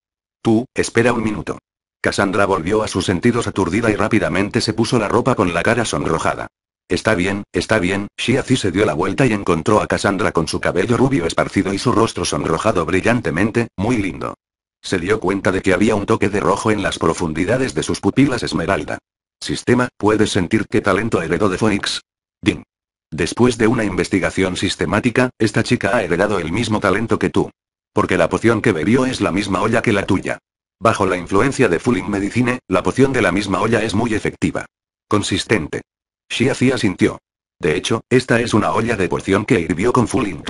Tú, espera un minuto. Cassandra volvió a sus sentidos aturdida y rápidamente se puso la ropa con la cara sonrojada. Está bien, está bien, Shiazi se dio la vuelta y encontró a Cassandra con su cabello rubio esparcido y su rostro sonrojado brillantemente, muy lindo. Se dio cuenta de que había un toque de rojo en las profundidades de sus pupilas esmeralda. Sistema, ¿puedes sentir qué talento heredó de Phoenix? Ding. Después de una investigación sistemática, esta chica ha heredado el mismo talento que tú. Porque la poción que bebió es la misma olla que la tuya. Bajo la influencia de Fuling Medicine, la poción de la misma olla es muy efectiva. Consistente. Shia sintió. De hecho, esta es una olla de poción que hirvió con Fulling.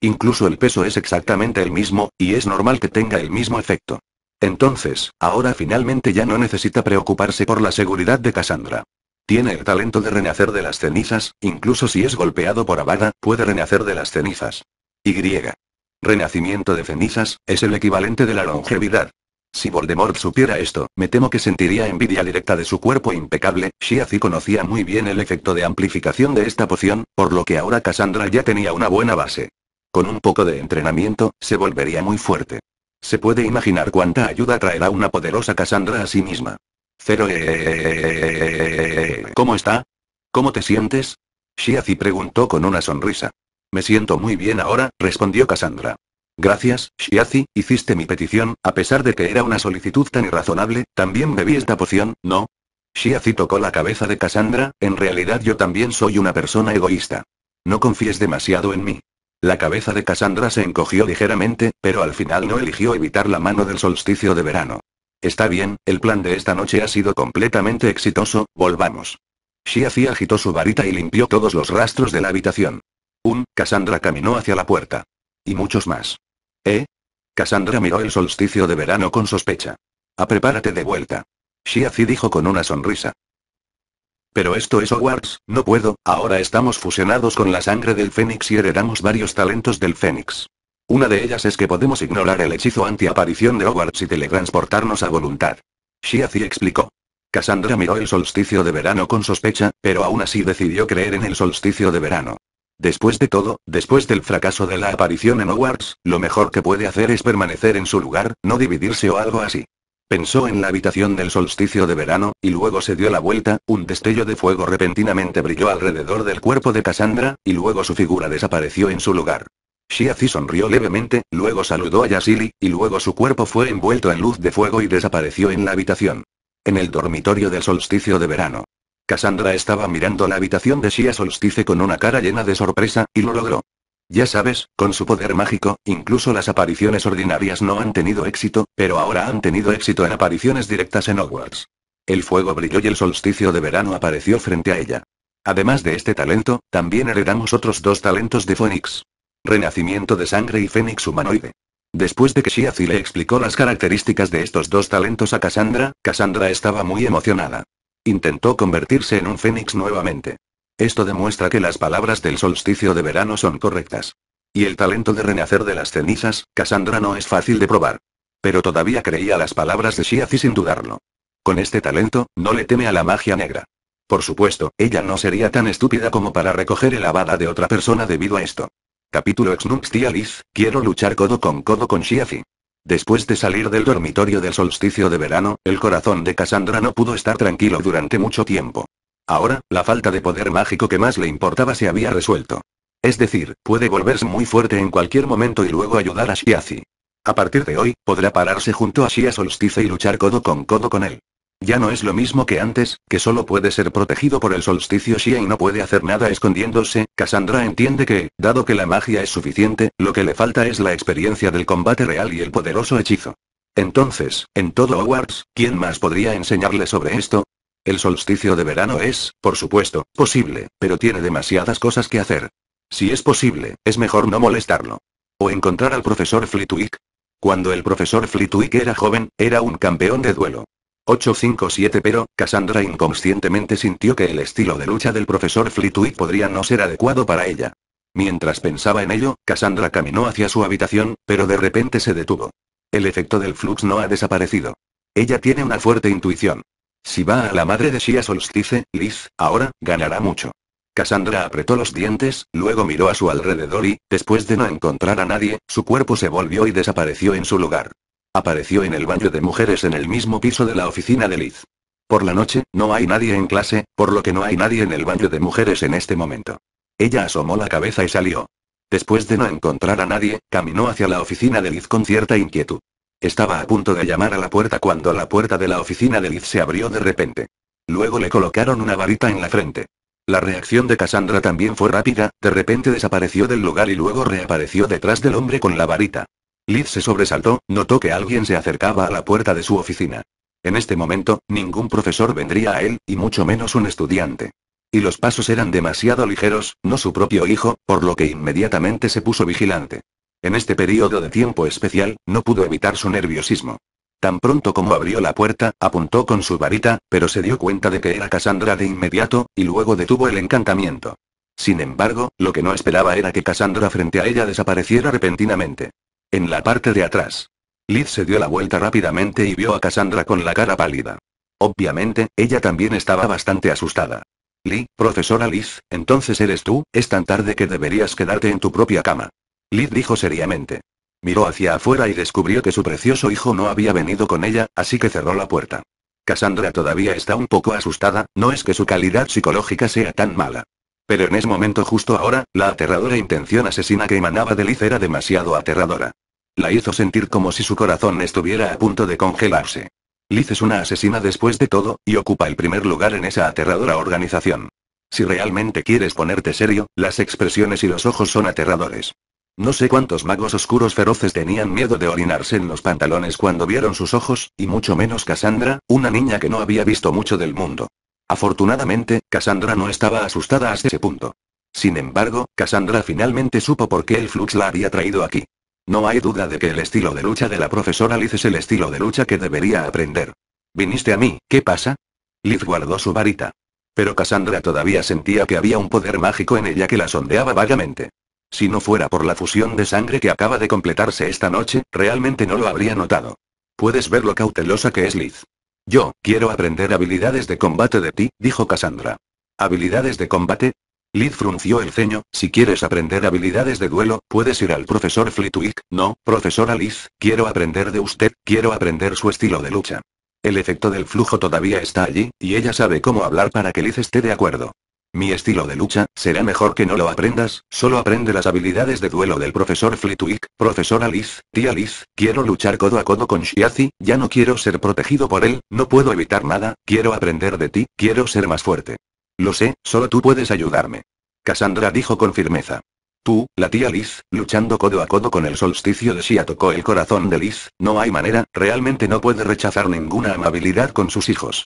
Incluso el peso es exactamente el mismo, y es normal que tenga el mismo efecto. Entonces, ahora finalmente ya no necesita preocuparse por la seguridad de Cassandra. Tiene el talento de renacer de las cenizas, incluso si es golpeado por Avada, puede renacer de las cenizas. Y. Renacimiento de cenizas, es el equivalente de la longevidad. Si Voldemort supiera esto, me temo que sentiría envidia directa de su cuerpo impecable, Shiazi conocía muy bien el efecto de amplificación de esta poción, por lo que ahora Cassandra ya tenía una buena base. Con un poco de entrenamiento, se volvería muy fuerte. Se puede imaginar cuánta ayuda traerá una poderosa Cassandra a sí misma. Cero. ¿Cómo está? ¿Cómo te sientes? Shiazi preguntó con una sonrisa. Me siento muy bien ahora, respondió Cassandra. Gracias, Shiazi, hiciste mi petición, a pesar de que era una solicitud tan irrazonable, también bebí esta poción, ¿no? Shiazi tocó la cabeza de Cassandra, en realidad yo también soy una persona egoísta. No confíes demasiado en mí. La cabeza de Cassandra se encogió ligeramente, pero al final no eligió evitar la mano del solsticio de verano. Está bien, el plan de esta noche ha sido completamente exitoso, volvamos. Shiazi agitó su varita y limpió todos los rastros de la habitación. Un, Cassandra caminó hacia la puerta. Y muchos más. ¿Eh? Cassandra miró el solsticio de verano con sospecha. A ah, prepárate de vuelta. Shiazi dijo con una sonrisa. Pero esto es Hogwarts, no puedo, ahora estamos fusionados con la sangre del Fénix y heredamos varios talentos del Fénix. Una de ellas es que podemos ignorar el hechizo antiaparición de Hogwarts y teletransportarnos a voluntad. Shiazi explicó. Cassandra miró el solsticio de verano con sospecha, pero aún así decidió creer en el solsticio de verano. Después de todo, después del fracaso de la aparición en Hogwarts, lo mejor que puede hacer es permanecer en su lugar, no dividirse o algo así. Pensó en la habitación del solsticio de verano, y luego se dio la vuelta, un destello de fuego repentinamente brilló alrededor del cuerpo de Cassandra, y luego su figura desapareció en su lugar. Shiazi sonrió levemente, luego saludó a Yasili, y luego su cuerpo fue envuelto en luz de fuego y desapareció en la habitación. En el dormitorio del solsticio de verano. Cassandra estaba mirando la habitación de Shia Solstice con una cara llena de sorpresa, y lo logró. Ya sabes, con su poder mágico, incluso las apariciones ordinarias no han tenido éxito, pero ahora han tenido éxito en apariciones directas en Hogwarts. El fuego brilló y el solsticio de verano apareció frente a ella. Además de este talento, también heredamos otros dos talentos de Phoenix. Renacimiento de sangre y Fénix humanoide. Después de que Shiazi le explicó las características de estos dos talentos a Cassandra, Cassandra estaba muy emocionada. Intentó convertirse en un Fénix nuevamente. Esto demuestra que las palabras del solsticio de verano son correctas. Y el talento de renacer de las cenizas, Cassandra no es fácil de probar. Pero todavía creía las palabras de Shiazi sin dudarlo. Con este talento, no le teme a la magia negra. Por supuesto, ella no sería tan estúpida como para recoger el avada de otra persona debido a esto. Capítulo x Liz, quiero luchar codo con codo con Shiazi. Después de salir del dormitorio del solsticio de verano, el corazón de Cassandra no pudo estar tranquilo durante mucho tiempo. Ahora, la falta de poder mágico que más le importaba se había resuelto. Es decir, puede volverse muy fuerte en cualquier momento y luego ayudar a Shiazi. A partir de hoy, podrá pararse junto a Shia Solstice y luchar codo con codo con él. Ya no es lo mismo que antes, que solo puede ser protegido por el solsticio Shia y no puede hacer nada escondiéndose, Cassandra entiende que, dado que la magia es suficiente, lo que le falta es la experiencia del combate real y el poderoso hechizo. Entonces, en todo Hogwarts, ¿quién más podría enseñarle sobre esto? El solsticio de verano es, por supuesto, posible, pero tiene demasiadas cosas que hacer. Si es posible, es mejor no molestarlo. O encontrar al profesor Flitwick. Cuando el profesor Flitwick era joven, era un campeón de duelo. 857 pero, Cassandra inconscientemente sintió que el estilo de lucha del profesor Flitwick podría no ser adecuado para ella. Mientras pensaba en ello, Cassandra caminó hacia su habitación, pero de repente se detuvo. El efecto del flux no ha desaparecido. Ella tiene una fuerte intuición. Si va a la madre de Shia Solstice, Liz, ahora, ganará mucho. Cassandra apretó los dientes, luego miró a su alrededor y, después de no encontrar a nadie, su cuerpo se volvió y desapareció en su lugar. Apareció en el baño de mujeres en el mismo piso de la oficina de Liz. Por la noche, no hay nadie en clase, por lo que no hay nadie en el baño de mujeres en este momento. Ella asomó la cabeza y salió. Después de no encontrar a nadie, caminó hacia la oficina de Liz con cierta inquietud. Estaba a punto de llamar a la puerta cuando la puerta de la oficina de Liz se abrió de repente. Luego le colocaron una varita en la frente. La reacción de Cassandra también fue rápida, de repente desapareció del lugar y luego reapareció detrás del hombre con la varita. Liz se sobresaltó, notó que alguien se acercaba a la puerta de su oficina. En este momento, ningún profesor vendría a él, y mucho menos un estudiante. Y los pasos eran demasiado ligeros, no su propio hijo, por lo que inmediatamente se puso vigilante. En este periodo de tiempo especial, no pudo evitar su nerviosismo. Tan pronto como abrió la puerta, apuntó con su varita, pero se dio cuenta de que era Cassandra de inmediato, y luego detuvo el encantamiento. Sin embargo, lo que no esperaba era que Cassandra frente a ella desapareciera repentinamente. En la parte de atrás. Liz se dio la vuelta rápidamente y vio a Cassandra con la cara pálida. Obviamente, ella también estaba bastante asustada. Lee, profesora Liz, entonces eres tú, es tan tarde que deberías quedarte en tu propia cama. Liz dijo seriamente. Miró hacia afuera y descubrió que su precioso hijo no había venido con ella, así que cerró la puerta. Cassandra todavía está un poco asustada, no es que su calidad psicológica sea tan mala. Pero en ese momento justo ahora, la aterradora intención asesina que emanaba de Liz era demasiado aterradora. La hizo sentir como si su corazón estuviera a punto de congelarse. Liz es una asesina después de todo, y ocupa el primer lugar en esa aterradora organización. Si realmente quieres ponerte serio, las expresiones y los ojos son aterradores. No sé cuántos magos oscuros feroces tenían miedo de orinarse en los pantalones cuando vieron sus ojos, y mucho menos Cassandra, una niña que no había visto mucho del mundo. Afortunadamente, Cassandra no estaba asustada hasta ese punto. Sin embargo, Cassandra finalmente supo por qué el Flux la había traído aquí. No hay duda de que el estilo de lucha de la profesora Liz es el estilo de lucha que debería aprender. Viniste a mí, ¿qué pasa? Liz guardó su varita. Pero Cassandra todavía sentía que había un poder mágico en ella que la sondeaba vagamente. Si no fuera por la fusión de sangre que acaba de completarse esta noche, realmente no lo habría notado. Puedes ver lo cautelosa que es Liz. Yo, quiero aprender habilidades de combate de ti, dijo Cassandra. ¿Habilidades de combate? Liz frunció el ceño, si quieres aprender habilidades de duelo, puedes ir al profesor Flitwick, no, profesora Liz, quiero aprender de usted, quiero aprender su estilo de lucha. El efecto del flujo todavía está allí, y ella sabe cómo hablar para que Liz esté de acuerdo. Mi estilo de lucha, será mejor que no lo aprendas, solo aprende las habilidades de duelo del profesor Flitwick, profesora Liz, tía Liz, quiero luchar codo a codo con Shiazi, ya no quiero ser protegido por él, no puedo evitar nada, quiero aprender de ti, quiero ser más fuerte. Lo sé, solo tú puedes ayudarme. Cassandra dijo con firmeza. Tú, la tía Liz, luchando codo a codo con el solsticio de Shia tocó el corazón de Liz, no hay manera, realmente no puede rechazar ninguna amabilidad con sus hijos.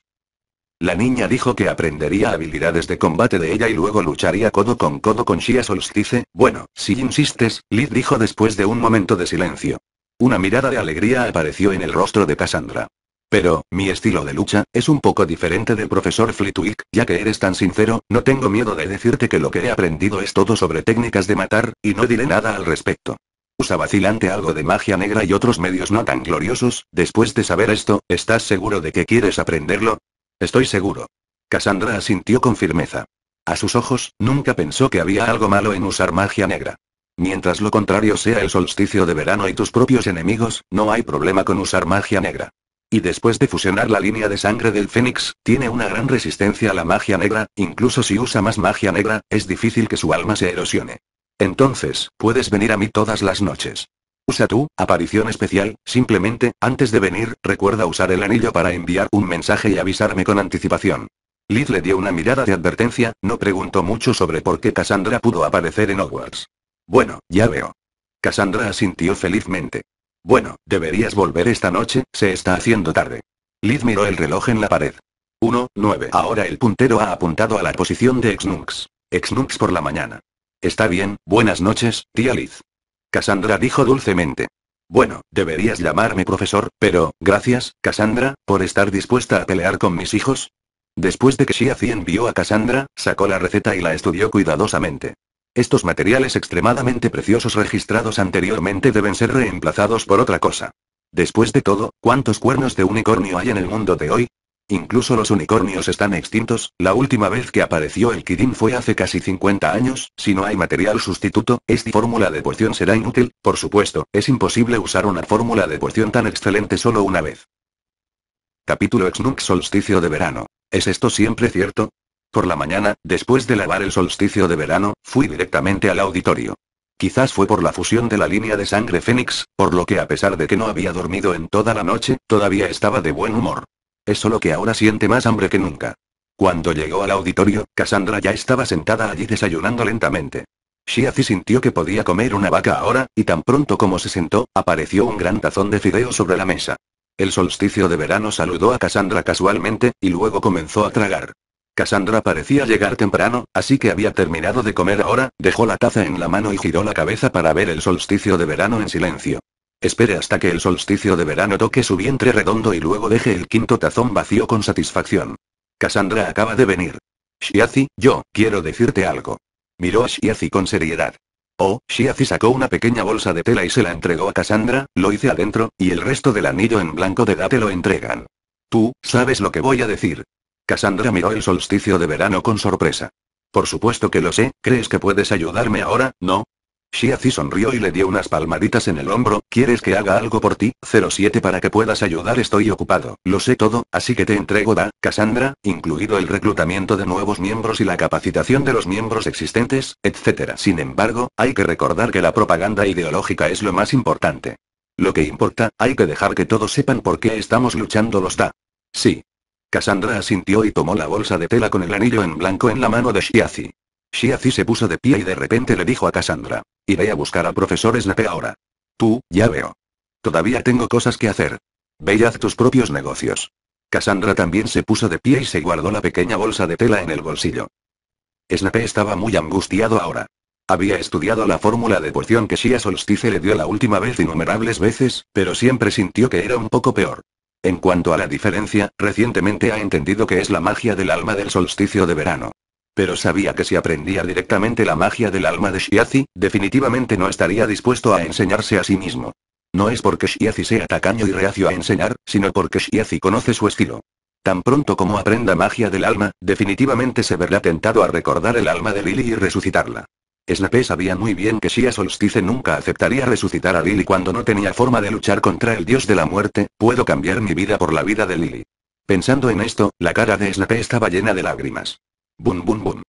La niña dijo que aprendería habilidades de combate de ella y luego lucharía codo con codo con Shia Solstice. Bueno, si insistes, Lid dijo después de un momento de silencio. Una mirada de alegría apareció en el rostro de Cassandra. Pero, mi estilo de lucha, es un poco diferente del profesor Flitwick, ya que eres tan sincero, no tengo miedo de decirte que lo que he aprendido es todo sobre técnicas de matar, y no diré nada al respecto. Usa vacilante algo de magia negra y otros medios no tan gloriosos, después de saber esto, ¿estás seguro de que quieres aprenderlo? Estoy seguro. Cassandra asintió con firmeza. A sus ojos, nunca pensó que había algo malo en usar magia negra. Mientras lo contrario sea el solsticio de verano y tus propios enemigos, no hay problema con usar magia negra. Y después de fusionar la línea de sangre del Fénix, tiene una gran resistencia a la magia negra, incluso si usa más magia negra, es difícil que su alma se erosione. Entonces, puedes venir a mí todas las noches. Usa tu aparición especial, simplemente, antes de venir, recuerda usar el anillo para enviar un mensaje y avisarme con anticipación. Liz le dio una mirada de advertencia, no preguntó mucho sobre por qué Cassandra pudo aparecer en Hogwarts. Bueno, ya veo. Cassandra asintió felizmente. Bueno, deberías volver esta noche, se está haciendo tarde. Liz miró el reloj en la pared. 1, 9. Ahora el puntero ha apuntado a la posición de Exnux. Exnux por la mañana. Está bien, buenas noches, tía Liz. Cassandra dijo dulcemente. Bueno, deberías llamarme profesor, pero, gracias, Cassandra, por estar dispuesta a pelear con mis hijos. Después de que Shiaci envió a Cassandra, sacó la receta y la estudió cuidadosamente. Estos materiales extremadamente preciosos registrados anteriormente deben ser reemplazados por otra cosa. Después de todo, ¿cuántos cuernos de unicornio hay en el mundo de hoy? Incluso los unicornios están extintos, la última vez que apareció el Kidin fue hace casi 50 años, si no hay material sustituto, esta fórmula de poción será inútil, por supuesto, es imposible usar una fórmula de poción tan excelente solo una vez. Capítulo Exnux Solsticio de Verano. ¿Es esto siempre cierto? Por la mañana, después de lavar el solsticio de verano, fui directamente al auditorio. Quizás fue por la fusión de la línea de sangre Fénix, por lo que a pesar de que no había dormido en toda la noche, todavía estaba de buen humor. Es solo que ahora siente más hambre que nunca. Cuando llegó al auditorio, Cassandra ya estaba sentada allí desayunando lentamente. Shiazi sintió que podía comer una vaca ahora, y tan pronto como se sentó, apareció un gran tazón de fideo sobre la mesa. El solsticio de verano saludó a Cassandra casualmente, y luego comenzó a tragar. Cassandra parecía llegar temprano, así que había terminado de comer ahora, dejó la taza en la mano y giró la cabeza para ver el solsticio de verano en silencio. Espere hasta que el solsticio de verano toque su vientre redondo y luego deje el quinto tazón vacío con satisfacción. Cassandra acaba de venir. Shiazi, yo, quiero decirte algo. Miró a Shiazi con seriedad. Oh, Shiazi sacó una pequeña bolsa de tela y se la entregó a Cassandra, lo hice adentro, y el resto del anillo en blanco de edad lo entregan. Tú, sabes lo que voy a decir. Cassandra miró el solsticio de verano con sorpresa. Por supuesto que lo sé, ¿crees que puedes ayudarme ahora, no? Shiazi sonrió y le dio unas palmaditas en el hombro, ¿quieres que haga algo por ti? 07 para que puedas ayudar estoy ocupado, lo sé todo, así que te entrego da, Cassandra, incluido el reclutamiento de nuevos miembros y la capacitación de los miembros existentes, etc. Sin embargo, hay que recordar que la propaganda ideológica es lo más importante. Lo que importa, hay que dejar que todos sepan por qué estamos luchando los da. Sí. Cassandra asintió y tomó la bolsa de tela con el anillo en blanco en la mano de Shiazi. Shiazi se puso de pie y de repente le dijo a Cassandra. Iré a buscar al profesor Snape ahora. Tú, ya veo. Todavía tengo cosas que hacer. Ve y haz tus propios negocios. Cassandra también se puso de pie y se guardó la pequeña bolsa de tela en el bolsillo. Snape estaba muy angustiado ahora. Había estudiado la fórmula de poción que Shia Solstice le dio la última vez innumerables veces, pero siempre sintió que era un poco peor. En cuanto a la diferencia, recientemente ha entendido que es la magia del alma del solsticio de verano. Pero sabía que si aprendía directamente la magia del alma de Shiazi, definitivamente no estaría dispuesto a enseñarse a sí mismo. No es porque Shiazi sea tacaño y reacio a enseñar, sino porque Shiazi conoce su estilo. Tan pronto como aprenda magia del alma, definitivamente se verá tentado a recordar el alma de Lily y resucitarla. Snape sabía muy bien que Shia Solstice nunca aceptaría resucitar a Lily cuando no tenía forma de luchar contra el dios de la muerte, puedo cambiar mi vida por la vida de Lily. Pensando en esto, la cara de Snape estaba llena de lágrimas. Bum bum bum.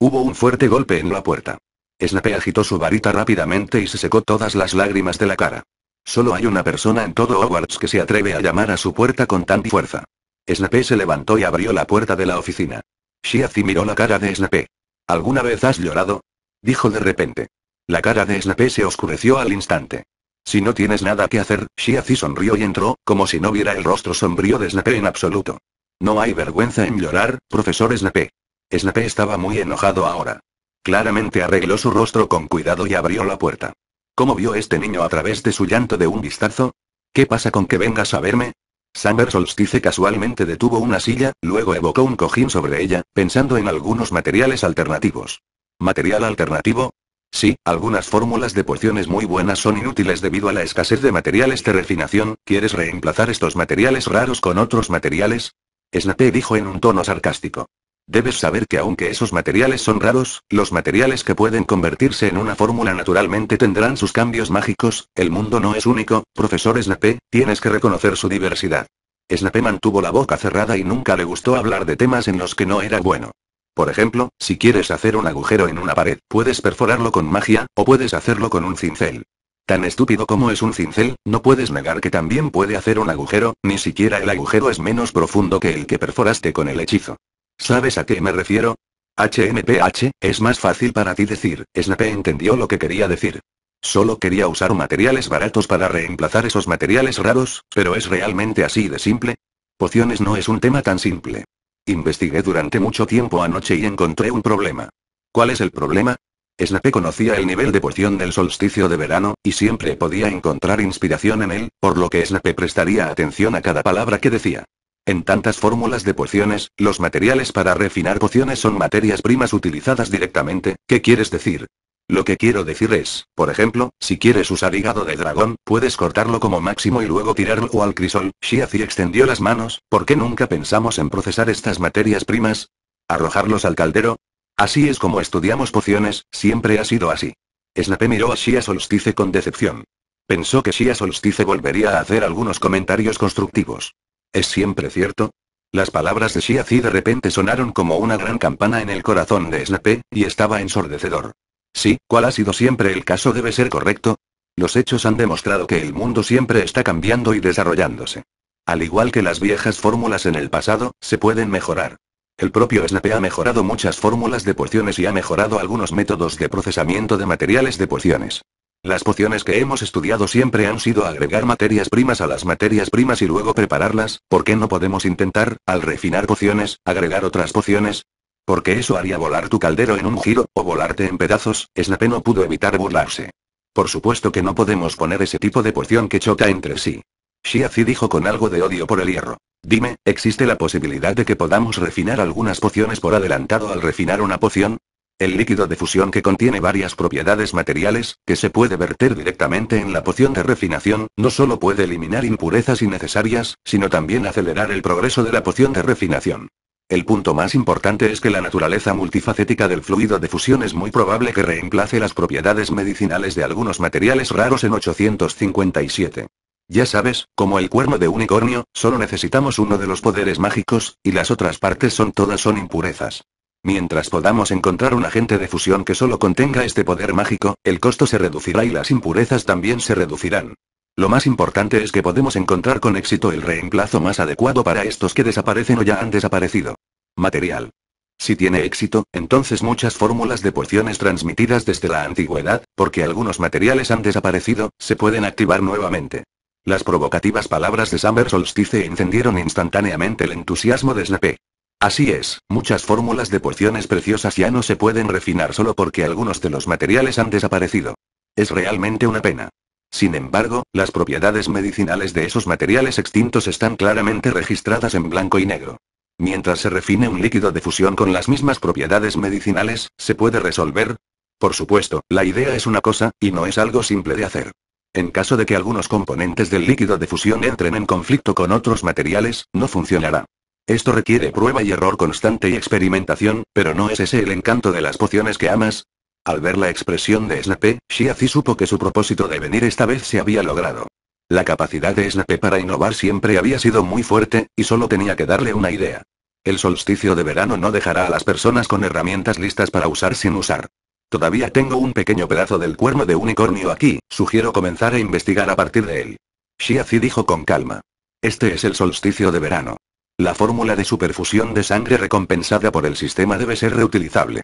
Hubo un fuerte golpe en la puerta. Snape agitó su varita rápidamente y se secó todas las lágrimas de la cara. Solo hay una persona en todo Hogwarts que se atreve a llamar a su puerta con tanta fuerza. Snape se levantó y abrió la puerta de la oficina. Shiazi miró la cara de Snape. ¿Alguna vez has llorado? Dijo de repente. La cara de Snape se oscureció al instante. Si no tienes nada que hacer, Shiazi sonrió y entró, como si no viera el rostro sombrío de Snape en absoluto. No hay vergüenza en llorar, profesor Snape. Snape estaba muy enojado ahora. Claramente arregló su rostro con cuidado y abrió la puerta. ¿Cómo vio este niño a través de su llanto de un vistazo? ¿Qué pasa con que vengas a verme? Summer dice casualmente detuvo una silla, luego evocó un cojín sobre ella, pensando en algunos materiales alternativos. ¿Material alternativo? Sí, algunas fórmulas de pociones muy buenas son inútiles debido a la escasez de materiales de refinación. ¿Quieres reemplazar estos materiales raros con otros materiales? Snape dijo en un tono sarcástico. Debes saber que aunque esos materiales son raros, los materiales que pueden convertirse en una fórmula naturalmente tendrán sus cambios mágicos, el mundo no es único, profesor Snape, tienes que reconocer su diversidad. Snape mantuvo la boca cerrada y nunca le gustó hablar de temas en los que no era bueno. Por ejemplo, si quieres hacer un agujero en una pared, puedes perforarlo con magia, o puedes hacerlo con un cincel. Tan estúpido como es un cincel, no puedes negar que también puede hacer un agujero, ni siquiera el agujero es menos profundo que el que perforaste con el hechizo. ¿Sabes a qué me refiero? HMPH, es más fácil para ti decir, Snape entendió lo que quería decir. Solo quería usar materiales baratos para reemplazar esos materiales raros, pero ¿es realmente así de simple? Pociones no es un tema tan simple. Investigué durante mucho tiempo anoche y encontré un problema. ¿Cuál es el problema? Snape conocía el nivel de poción del solsticio de verano, y siempre podía encontrar inspiración en él, por lo que Snape prestaría atención a cada palabra que decía. En tantas fórmulas de pociones, los materiales para refinar pociones son materias primas utilizadas directamente, ¿qué quieres decir? Lo que quiero decir es, por ejemplo, si quieres usar hígado de dragón, puedes cortarlo como máximo y luego tirarlo al crisol. Shiazi extendió las manos, ¿por qué nunca pensamos en procesar estas materias primas? ¿Arrojarlos al caldero? Así es como estudiamos pociones, siempre ha sido así. Snape miró a Shia Solstice con decepción. Pensó que Shia Solstice volvería a hacer algunos comentarios constructivos. ¿Es siempre cierto? Las palabras de Shiazi de repente sonaron como una gran campana en el corazón de Snape, y estaba ensordecedor. Sí, ¿cuál ha sido siempre el caso debe ser correcto? Los hechos han demostrado que el mundo siempre está cambiando y desarrollándose. Al igual que las viejas fórmulas en el pasado, se pueden mejorar. El propio Snape ha mejorado muchas fórmulas de pociones y ha mejorado algunos métodos de procesamiento de materiales de pociones. Las pociones que hemos estudiado siempre han sido agregar materias primas a las materias primas y luego prepararlas, ¿por qué no podemos intentar, al refinar pociones, agregar otras pociones? Porque eso haría volar tu caldero en un giro, o volarte en pedazos, Snape no pudo evitar burlarse. Por supuesto que no podemos poner ese tipo de poción que choca entre sí. Shiazi dijo con algo de odio por el hierro. Dime, ¿existe la posibilidad de que podamos refinar algunas pociones por adelantado al refinar una poción? El líquido de fusión que contiene varias propiedades materiales, que se puede verter directamente en la poción de refinación, no solo puede eliminar impurezas innecesarias, sino también acelerar el progreso de la poción de refinación. El punto más importante es que la naturaleza multifacética del fluido de fusión es muy probable que reemplace las propiedades medicinales de algunos materiales raros en 857. Ya sabes, como el cuerno de unicornio, solo necesitamos uno de los poderes mágicos, y las otras partes son todas son impurezas. Mientras podamos encontrar un agente de fusión que solo contenga este poder mágico, el costo se reducirá y las impurezas también se reducirán. Lo más importante es que podemos encontrar con éxito el reemplazo más adecuado para estos que desaparecen o ya han desaparecido. Material. Si tiene éxito, entonces muchas fórmulas de pociones transmitidas desde la antigüedad, porque algunos materiales han desaparecido, se pueden activar nuevamente. Las provocativas palabras de Summer Solstice encendieron instantáneamente el entusiasmo de Snape. Así es, muchas fórmulas de pociones preciosas ya no se pueden refinar solo porque algunos de los materiales han desaparecido. Es realmente una pena. Sin embargo, las propiedades medicinales de esos materiales extintos están claramente registradas en blanco y negro. Mientras se refine un líquido de fusión con las mismas propiedades medicinales, ¿se puede resolver? Por supuesto, la idea es una cosa, y no es algo simple de hacer. En caso de que algunos componentes del líquido de fusión entren en conflicto con otros materiales, no funcionará. Esto requiere prueba y error constante y experimentación, pero ¿no es ese el encanto de las pociones que amas? Al ver la expresión de Snape, Shiazi supo que su propósito de venir esta vez se había logrado. La capacidad de Snape para innovar siempre había sido muy fuerte, y solo tenía que darle una idea. El solsticio de verano no dejará a las personas con herramientas listas para usar sin usar. Todavía tengo un pequeño pedazo del cuerno de unicornio aquí, sugiero comenzar a investigar a partir de él. Shiazi dijo con calma. Este es el solsticio de verano. La fórmula de superfusión de sangre recompensada por el sistema debe ser reutilizable.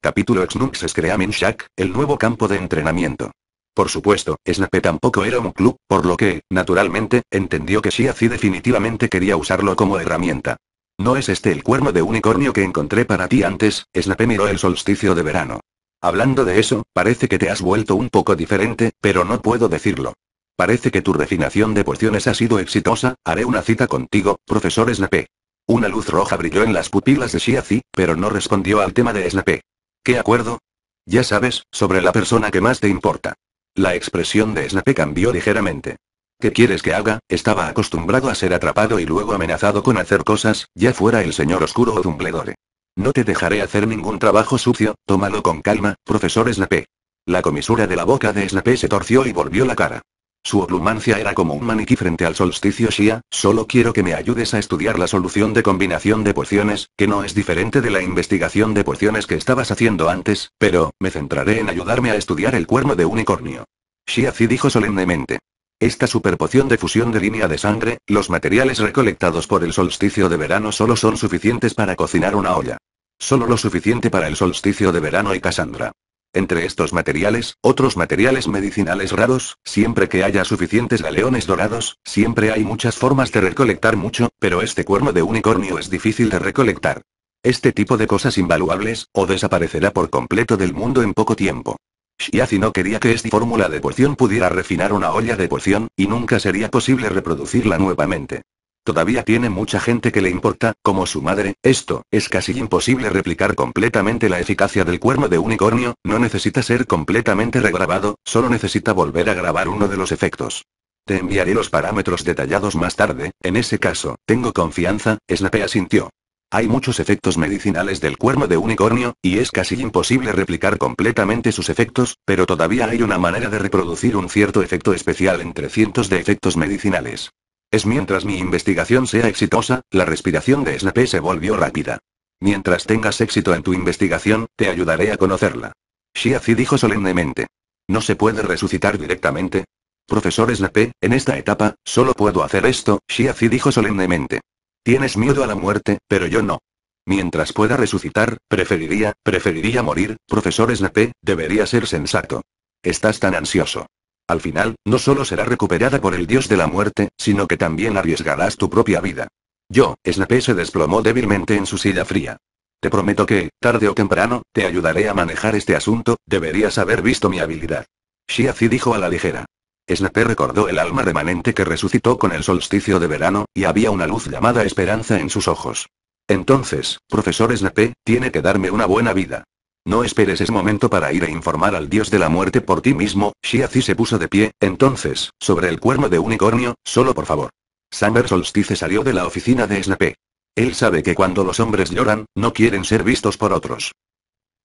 Capítulo XNUX Screaming Shack, el nuevo campo de entrenamiento. Por supuesto, Snape tampoco era un club, por lo que, naturalmente, entendió que así definitivamente quería usarlo como herramienta. ¿No es este el cuerno de unicornio que encontré para ti antes? Snape miró el solsticio de verano. Hablando de eso, parece que te has vuelto un poco diferente, pero no puedo decirlo. Parece que tu refinación de pociones ha sido exitosa, haré una cita contigo, profesor Slape. Una luz roja brilló en las pupilas de Shiazi, pero no respondió al tema de Slape. ¿Qué acuerdo? Ya sabes, sobre la persona que más te importa. La expresión de Slape cambió ligeramente. ¿Qué quieres que haga? Estaba acostumbrado a ser atrapado y luego amenazado con hacer cosas, ya fuera el señor oscuro o Dumbledore. No te dejaré hacer ningún trabajo sucio, tómalo con calma, profesor Slape. La comisura de la boca de Slape se torció y volvió la cara. Su oblumancia era como un maniquí frente al solsticio Shia, solo quiero que me ayudes a estudiar la solución de combinación de porciones, que no es diferente de la investigación de porciones que estabas haciendo antes, pero, me centraré en ayudarme a estudiar el cuerno de unicornio. Shia Zi dijo solemnemente. Esta superpoción de fusión de línea de sangre, los materiales recolectados por el solsticio de verano solo son suficientes para cocinar una olla. Solo lo suficiente para el solsticio de verano y Cassandra. Entre estos materiales, otros materiales medicinales raros, siempre que haya suficientes galeones dorados, siempre hay muchas formas de recolectar mucho, pero este cuerno de unicornio es difícil de recolectar. Este tipo de cosas invaluables, o desaparecerá por completo del mundo en poco tiempo. Shiazi no quería que esta fórmula de poción pudiera refinar una olla de poción, y nunca sería posible reproducirla nuevamente. Todavía tiene mucha gente que le importa, como su madre, esto, es casi imposible replicar completamente la eficacia del cuerno de unicornio, no necesita ser completamente regrabado, solo necesita volver a grabar uno de los efectos. Te enviaré los parámetros detallados más tarde, en ese caso, tengo confianza, es Snape asintió. Hay muchos efectos medicinales del cuerno de unicornio, y es casi imposible replicar completamente sus efectos, pero todavía hay una manera de reproducir un cierto efecto especial entre cientos de efectos medicinales. Es mientras mi investigación sea exitosa, la respiración de Snape se volvió rápida. Mientras tengas éxito en tu investigación, te ayudaré a conocerla. Shiazi dijo solemnemente. No se puede resucitar directamente. Profesor Snape, en esta etapa, solo puedo hacer esto, Shiazi dijo solemnemente. Tienes miedo a la muerte, pero yo no. Mientras pueda resucitar, preferiría, preferiría morir, profesor Snape, debería ser sensato. Estás tan ansioso. Al final, no solo será recuperada por el dios de la muerte, sino que también arriesgarás tu propia vida. Yo, Snape se desplomó débilmente en su silla fría. Te prometo que, tarde o temprano, te ayudaré a manejar este asunto, deberías haber visto mi habilidad. Shiazi dijo a la ligera. Snape recordó el alma remanente que resucitó con el solsticio de verano, y había una luz llamada esperanza en sus ojos. Entonces, profesor Snape, tiene que darme una buena vida. No esperes ese momento para ir a informar al dios de la muerte por ti mismo, Shiazi se puso de pie, entonces, sobre el cuerno de unicornio, solo por favor. Summer Solstice salió de la oficina de Snape. Él sabe que cuando los hombres lloran, no quieren ser vistos por otros.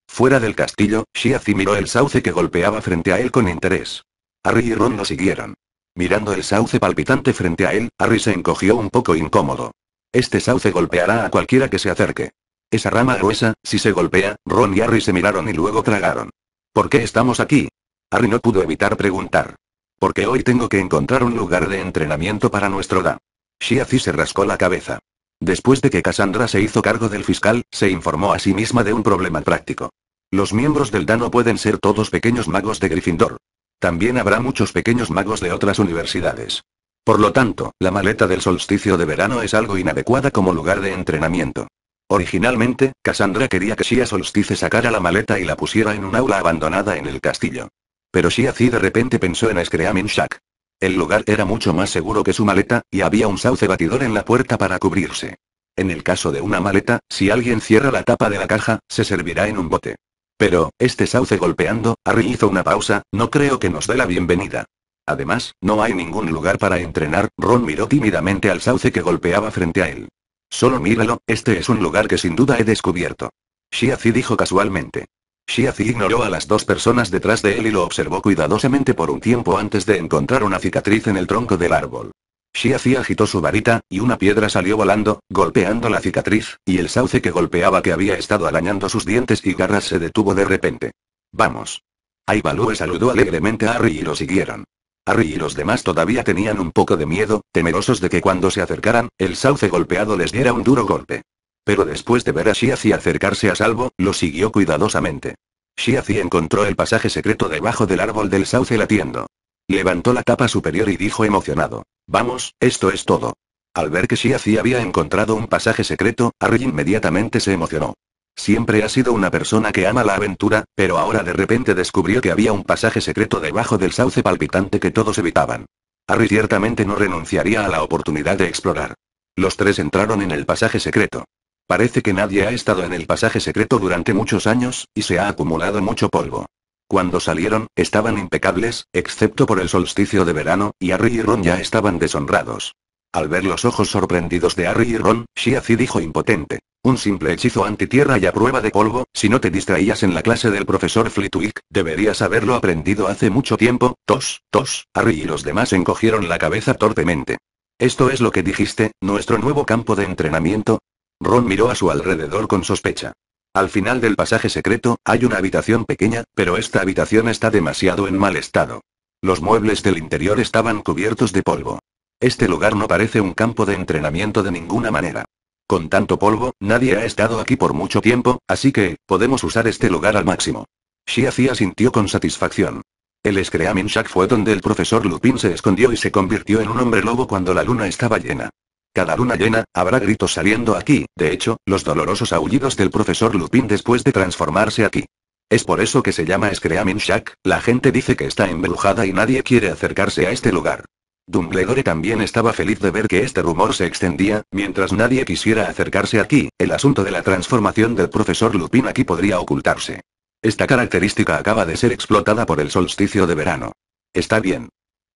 Fuera del castillo, Shiazi miró el sauce que golpeaba frente a él con interés. Harry y Ron lo siguieron. Mirando el sauce palpitante frente a él, Harry se encogió un poco incómodo. Este sauce golpeará a cualquiera que se acerque. Esa rama gruesa, si se golpea, Ron y Harry se miraron y luego tragaron. ¿Por qué estamos aquí? Harry no pudo evitar preguntar. Porque hoy tengo que encontrar un lugar de entrenamiento para nuestro DA. Shiazi se rascó la cabeza. Después de que Cassandra se hizo cargo del fiscal, se informó a sí misma de un problema práctico. Los miembros del DA no pueden ser todos pequeños magos de Gryffindor. También habrá muchos pequeños magos de otras universidades. Por lo tanto, la maleta del solsticio de verano es algo inadecuada como lugar de entrenamiento. Originalmente, Cassandra quería que Shia Solstice sacara la maleta y la pusiera en un aula abandonada en el castillo. Pero Shia Zi de repente pensó en Screaming Shack. El lugar era mucho más seguro que su maleta, y había un sauce batidor en la puerta para cubrirse. En el caso de una maleta, si alguien cierra la tapa de la caja, se servirá en un bote. Pero, este sauce golpeando, Harry hizo una pausa, no creo que nos dé la bienvenida. Además, no hay ningún lugar para entrenar, Ron miró tímidamente al sauce que golpeaba frente a él. Solo míralo, este es un lugar que sin duda he descubierto. Shiazi dijo casualmente. Shiazi ignoró a las dos personas detrás de él y lo observó cuidadosamente por un tiempo antes de encontrar una cicatriz en el tronco del árbol. Shiazi agitó su varita, y una piedra salió volando, golpeando la cicatriz, y el sauce que golpeaba que había estado arañando sus dientes y garras se detuvo de repente. Vamos. Aibalue saludó alegremente a Harry y lo siguieron. Harry y los demás todavía tenían un poco de miedo, temerosos de que cuando se acercaran, el sauce golpeado les diera un duro golpe. Pero después de ver a Shiazi acercarse a salvo, lo siguió cuidadosamente. Shiazi encontró el pasaje secreto debajo del árbol del sauce latiendo. Levantó la tapa superior y dijo emocionado. Vamos, esto es todo. Al ver que Shiazi había encontrado un pasaje secreto, Harry inmediatamente se emocionó. Siempre ha sido una persona que ama la aventura, pero ahora de repente descubrió que había un pasaje secreto debajo del sauce palpitante que todos evitaban. Harry ciertamente no renunciaría a la oportunidad de explorar. Los tres entraron en el pasaje secreto. Parece que nadie ha estado en el pasaje secreto durante muchos años, y se ha acumulado mucho polvo. Cuando salieron, estaban impecables, excepto por el solsticio de verano, y Harry y Ron ya estaban deshonrados. Al ver los ojos sorprendidos de Harry y Ron, Shiazi dijo impotente. Un simple hechizo antitierra y a prueba de polvo, si no te distraías en la clase del profesor Flitwick, deberías haberlo aprendido hace mucho tiempo, tos, tos, Harry y los demás encogieron la cabeza torpemente. ¿Esto es lo que dijiste, nuestro nuevo campo de entrenamiento? Ron miró a su alrededor con sospecha. Al final del pasaje secreto, hay una habitación pequeña, pero esta habitación está demasiado en mal estado. Los muebles del interior estaban cubiertos de polvo. Este lugar no parece un campo de entrenamiento de ninguna manera. Con tanto polvo, nadie ha estado aquí por mucho tiempo, así que, podemos usar este lugar al máximo. Xiafia sintió con satisfacción. El Screaming Shack fue donde el profesor Lupin se escondió y se convirtió en un hombre lobo cuando la luna estaba llena. Cada luna llena, habrá gritos saliendo aquí, de hecho, los dolorosos aullidos del profesor Lupin después de transformarse aquí. Es por eso que se llama Screaming Shack, la gente dice que está embrujada y nadie quiere acercarse a este lugar. Dumbledore también estaba feliz de ver que este rumor se extendía, mientras nadie quisiera acercarse aquí, el asunto de la transformación del profesor Lupin aquí podría ocultarse. Esta característica acaba de ser explotada por el solsticio de verano. Está bien.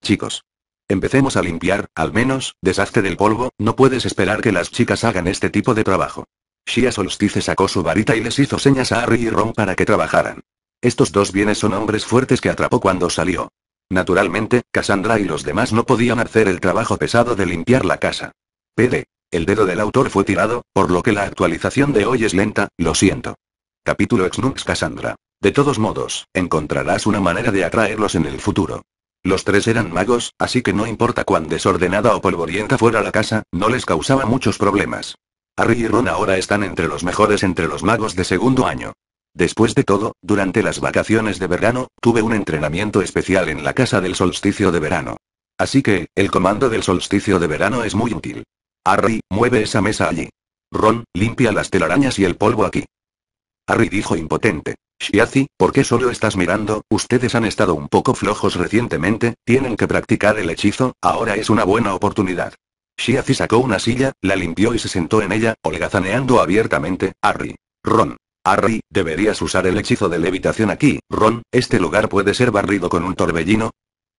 Chicos. Empecemos a limpiar, al menos, deshazte del polvo, no puedes esperar que las chicas hagan este tipo de trabajo. Shia Solstice sacó su varita y les hizo señas a Harry y Ron para que trabajaran. Estos dos bienes son hombres fuertes que atrapó cuando salió. Naturalmente, Cassandra y los demás no podían hacer el trabajo pesado de limpiar la casa. PD. El dedo del autor fue tirado, por lo que la actualización de hoy es lenta, lo siento. Capítulo X-Nux Cassandra. De todos modos, encontrarás una manera de atraerlos en el futuro. Los tres eran magos, así que no importa cuán desordenada o polvorienta fuera la casa, no les causaba muchos problemas. Harry y Ron ahora están entre los mejores entre los magos de segundo año. Después de todo, durante las vacaciones de verano, tuve un entrenamiento especial en la casa del solsticio de verano. Así que, el comando del solsticio de verano es muy útil. Harry, mueve esa mesa allí. Ron, limpia las telarañas y el polvo aquí. Harry dijo impotente. Shiazi, ¿por qué solo estás mirando? Ustedes han estado un poco flojos recientemente, tienen que practicar el hechizo, ahora es una buena oportunidad. Shiazi sacó una silla, la limpió y se sentó en ella, holgazaneando abiertamente, Harry. Ron. Harry, deberías usar el hechizo de levitación aquí, Ron, este lugar puede ser barrido con un torbellino.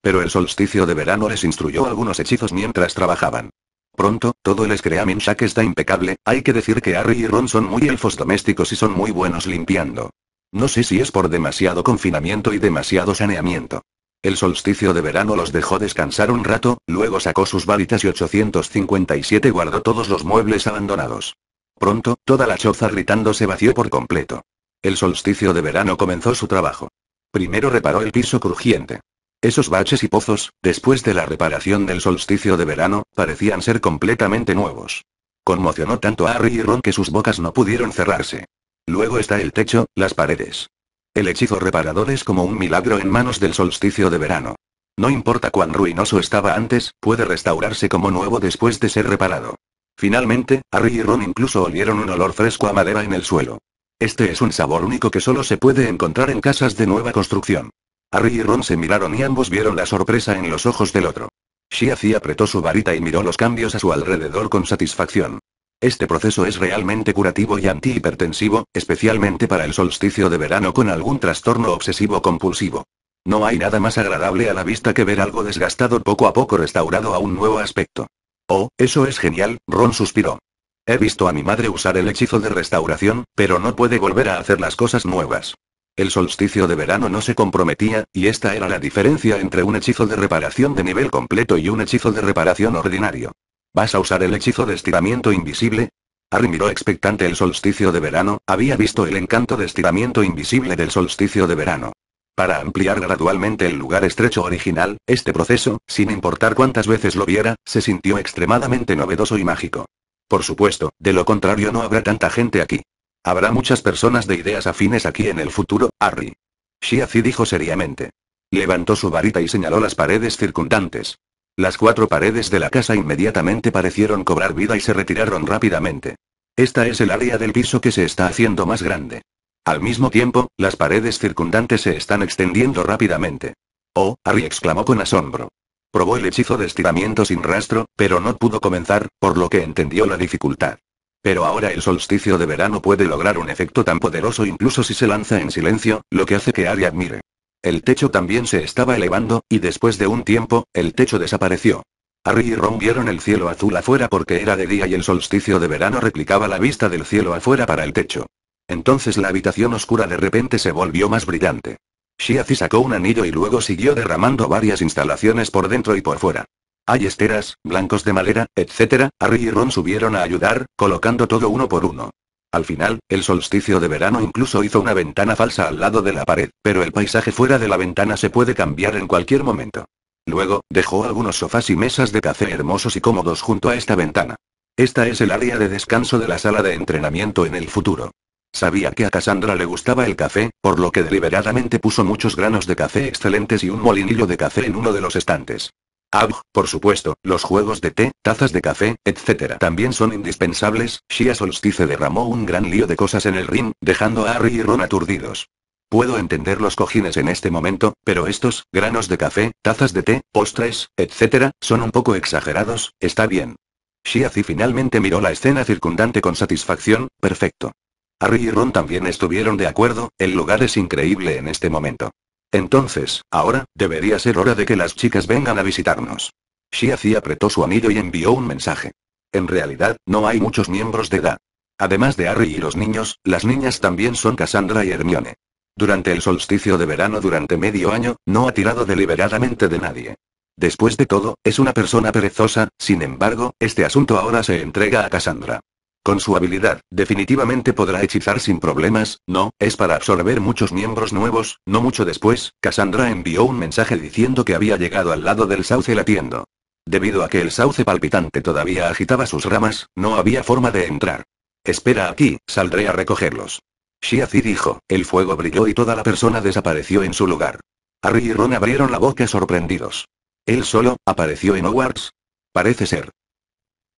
Pero el solsticio de verano les instruyó algunos hechizos mientras trabajaban. Pronto, todo el Screaming Shack está impecable, hay que decir que Harry y Ron son muy elfos domésticos y son muy buenos limpiando. No sé si es por demasiado confinamiento y demasiado saneamiento. El solsticio de verano los dejó descansar un rato, luego sacó sus varitas y 857 guardó todos los muebles abandonados. Pronto, toda la choza gritando se vació por completo. El solsticio de verano comenzó su trabajo. Primero reparó el piso crujiente. Esos baches y pozos, después de la reparación del solsticio de verano, parecían ser completamente nuevos. Conmocionó tanto a Harry y Ron que sus bocas no pudieron cerrarse. Luego está el techo, las paredes. El hechizo reparador es como un milagro en manos del solsticio de verano. No importa cuán ruinoso estaba antes, puede restaurarse como nuevo después de ser reparado. Finalmente, Harry y Ron incluso olieron un olor fresco a madera en el suelo. Este es un sabor único que solo se puede encontrar en casas de nueva construcción. Harry y Ron se miraron y ambos vieron la sorpresa en los ojos del otro. Shiazi apretó su varita y miró los cambios a su alrededor con satisfacción. Este proceso es realmente curativo y antihipertensivo, especialmente para el solsticio de verano con algún trastorno obsesivo compulsivo. No hay nada más agradable a la vista que ver algo desgastado poco a poco restaurado a un nuevo aspecto. Oh, eso es genial, Ron suspiró. He visto a mi madre usar el hechizo de restauración, pero no puede volver a hacer las cosas nuevas. El solsticio de verano no se comprometía, y esta era la diferencia entre un hechizo de reparación de nivel completo y un hechizo de reparación ordinario. ¿Vas a usar el hechizo de estiramiento invisible? Harry miró expectante el solsticio de verano, había visto el encanto de estiramiento invisible del solsticio de verano. Para ampliar gradualmente el lugar estrecho original, este proceso, sin importar cuántas veces lo viera, se sintió extremadamente novedoso y mágico. Por supuesto, de lo contrario no habrá tanta gente aquí. Habrá muchas personas de ideas afines aquí en el futuro, Harry. Shiazi dijo seriamente. Levantó su varita y señaló las paredes circundantes. Las cuatro paredes de la casa inmediatamente parecieron cobrar vida y se retiraron rápidamente. Esta es el área del piso que se está haciendo más grande. Al mismo tiempo, las paredes circundantes se están extendiendo rápidamente. Oh, Harry exclamó con asombro. Probó el hechizo de estiramiento sin rastro, pero no pudo comenzar, por lo que entendió la dificultad. Pero ahora el solsticio de verano puede lograr un efecto tan poderoso incluso si se lanza en silencio, lo que hace que Harry admire. El techo también se estaba elevando, y después de un tiempo, el techo desapareció. Harry y Ron vieron el cielo azul afuera porque era de día y el solsticio de verano replicaba la vista del cielo afuera para el techo. Entonces la habitación oscura de repente se volvió más brillante. Shiazi sacó un anillo y luego siguió derramando varias instalaciones por dentro y por fuera. Hay esteras, blancos de madera, etc. Harry y Ron subieron a ayudar, colocando todo uno por uno. Al final, el solsticio de verano incluso hizo una ventana falsa al lado de la pared, pero el paisaje fuera de la ventana se puede cambiar en cualquier momento. Luego, dejó algunos sofás y mesas de café hermosos y cómodos junto a esta ventana. Esta es el área de descanso de la sala de entrenamiento en el futuro. Sabía que a Cassandra le gustaba el café, por lo que deliberadamente puso muchos granos de café excelentes y un molinillo de café en uno de los estantes. Ah, por supuesto, los juegos de té, tazas de café, etc. también son indispensables. Shia Solstice derramó un gran lío de cosas en el ring, dejando a Harry y Ron aturdidos. Puedo entender los cojines en este momento, pero estos, granos de café, tazas de té, postres, etc., son un poco exagerados, está bien. Shiazi finalmente miró la escena circundante con satisfacción, perfecto. Harry y Ron también estuvieron de acuerdo, el lugar es increíble en este momento. Entonces, ahora, debería ser hora de que las chicas vengan a visitarnos. Shiazi apretó su anillo y envió un mensaje. En realidad, no hay muchos miembros de edad. Además de Harry y los niños, las niñas también son Cassandra y Hermione. Durante el solsticio de verano durante medio año, no ha tirado deliberadamente de nadie. Después de todo, es una persona perezosa, sin embargo, este asunto ahora se entrega a Cassandra. Con su habilidad, definitivamente podrá hechizar sin problemas, no, es para absorber muchos miembros nuevos, no mucho después, Cassandra envió un mensaje diciendo que había llegado al lado del sauce latiendo. Debido a que el sauce palpitante todavía agitaba sus ramas, no había forma de entrar. Espera aquí, saldré a recogerlos. Shiazi dijo, el fuego brilló y toda la persona desapareció en su lugar. Harry y Ron abrieron la boca sorprendidos. Él solo, apareció en Hogwarts. Parece ser.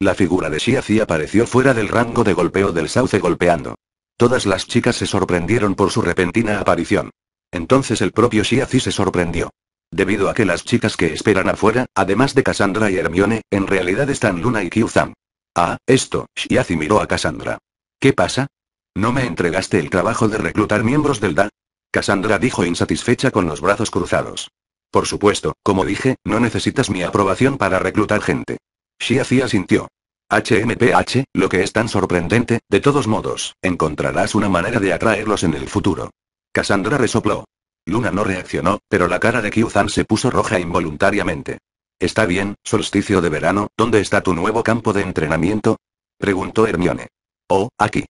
La figura de Shiazi apareció fuera del rango de golpeo del sauce golpeando. Todas las chicas se sorprendieron por su repentina aparición. Entonces el propio Shiazi se sorprendió. Debido a que las chicas que esperan afuera, además de Cassandra y Hermione, en realidad están Luna y Kyuzam. Ah, esto, Shiazi miró a Cassandra. ¿Qué pasa? ¿No me entregaste el trabajo de reclutar miembros del DA? Cassandra dijo insatisfecha con los brazos cruzados. Por supuesto, como dije, no necesitas mi aprobación para reclutar gente. Xi sintió. HMPH, lo que es tan sorprendente, de todos modos, encontrarás una manera de atraerlos en el futuro. Cassandra resopló. Luna no reaccionó, pero la cara de Kyuzan se puso roja involuntariamente. Está bien, solsticio de verano, ¿dónde está tu nuevo campo de entrenamiento? Preguntó Hermione. Oh, aquí.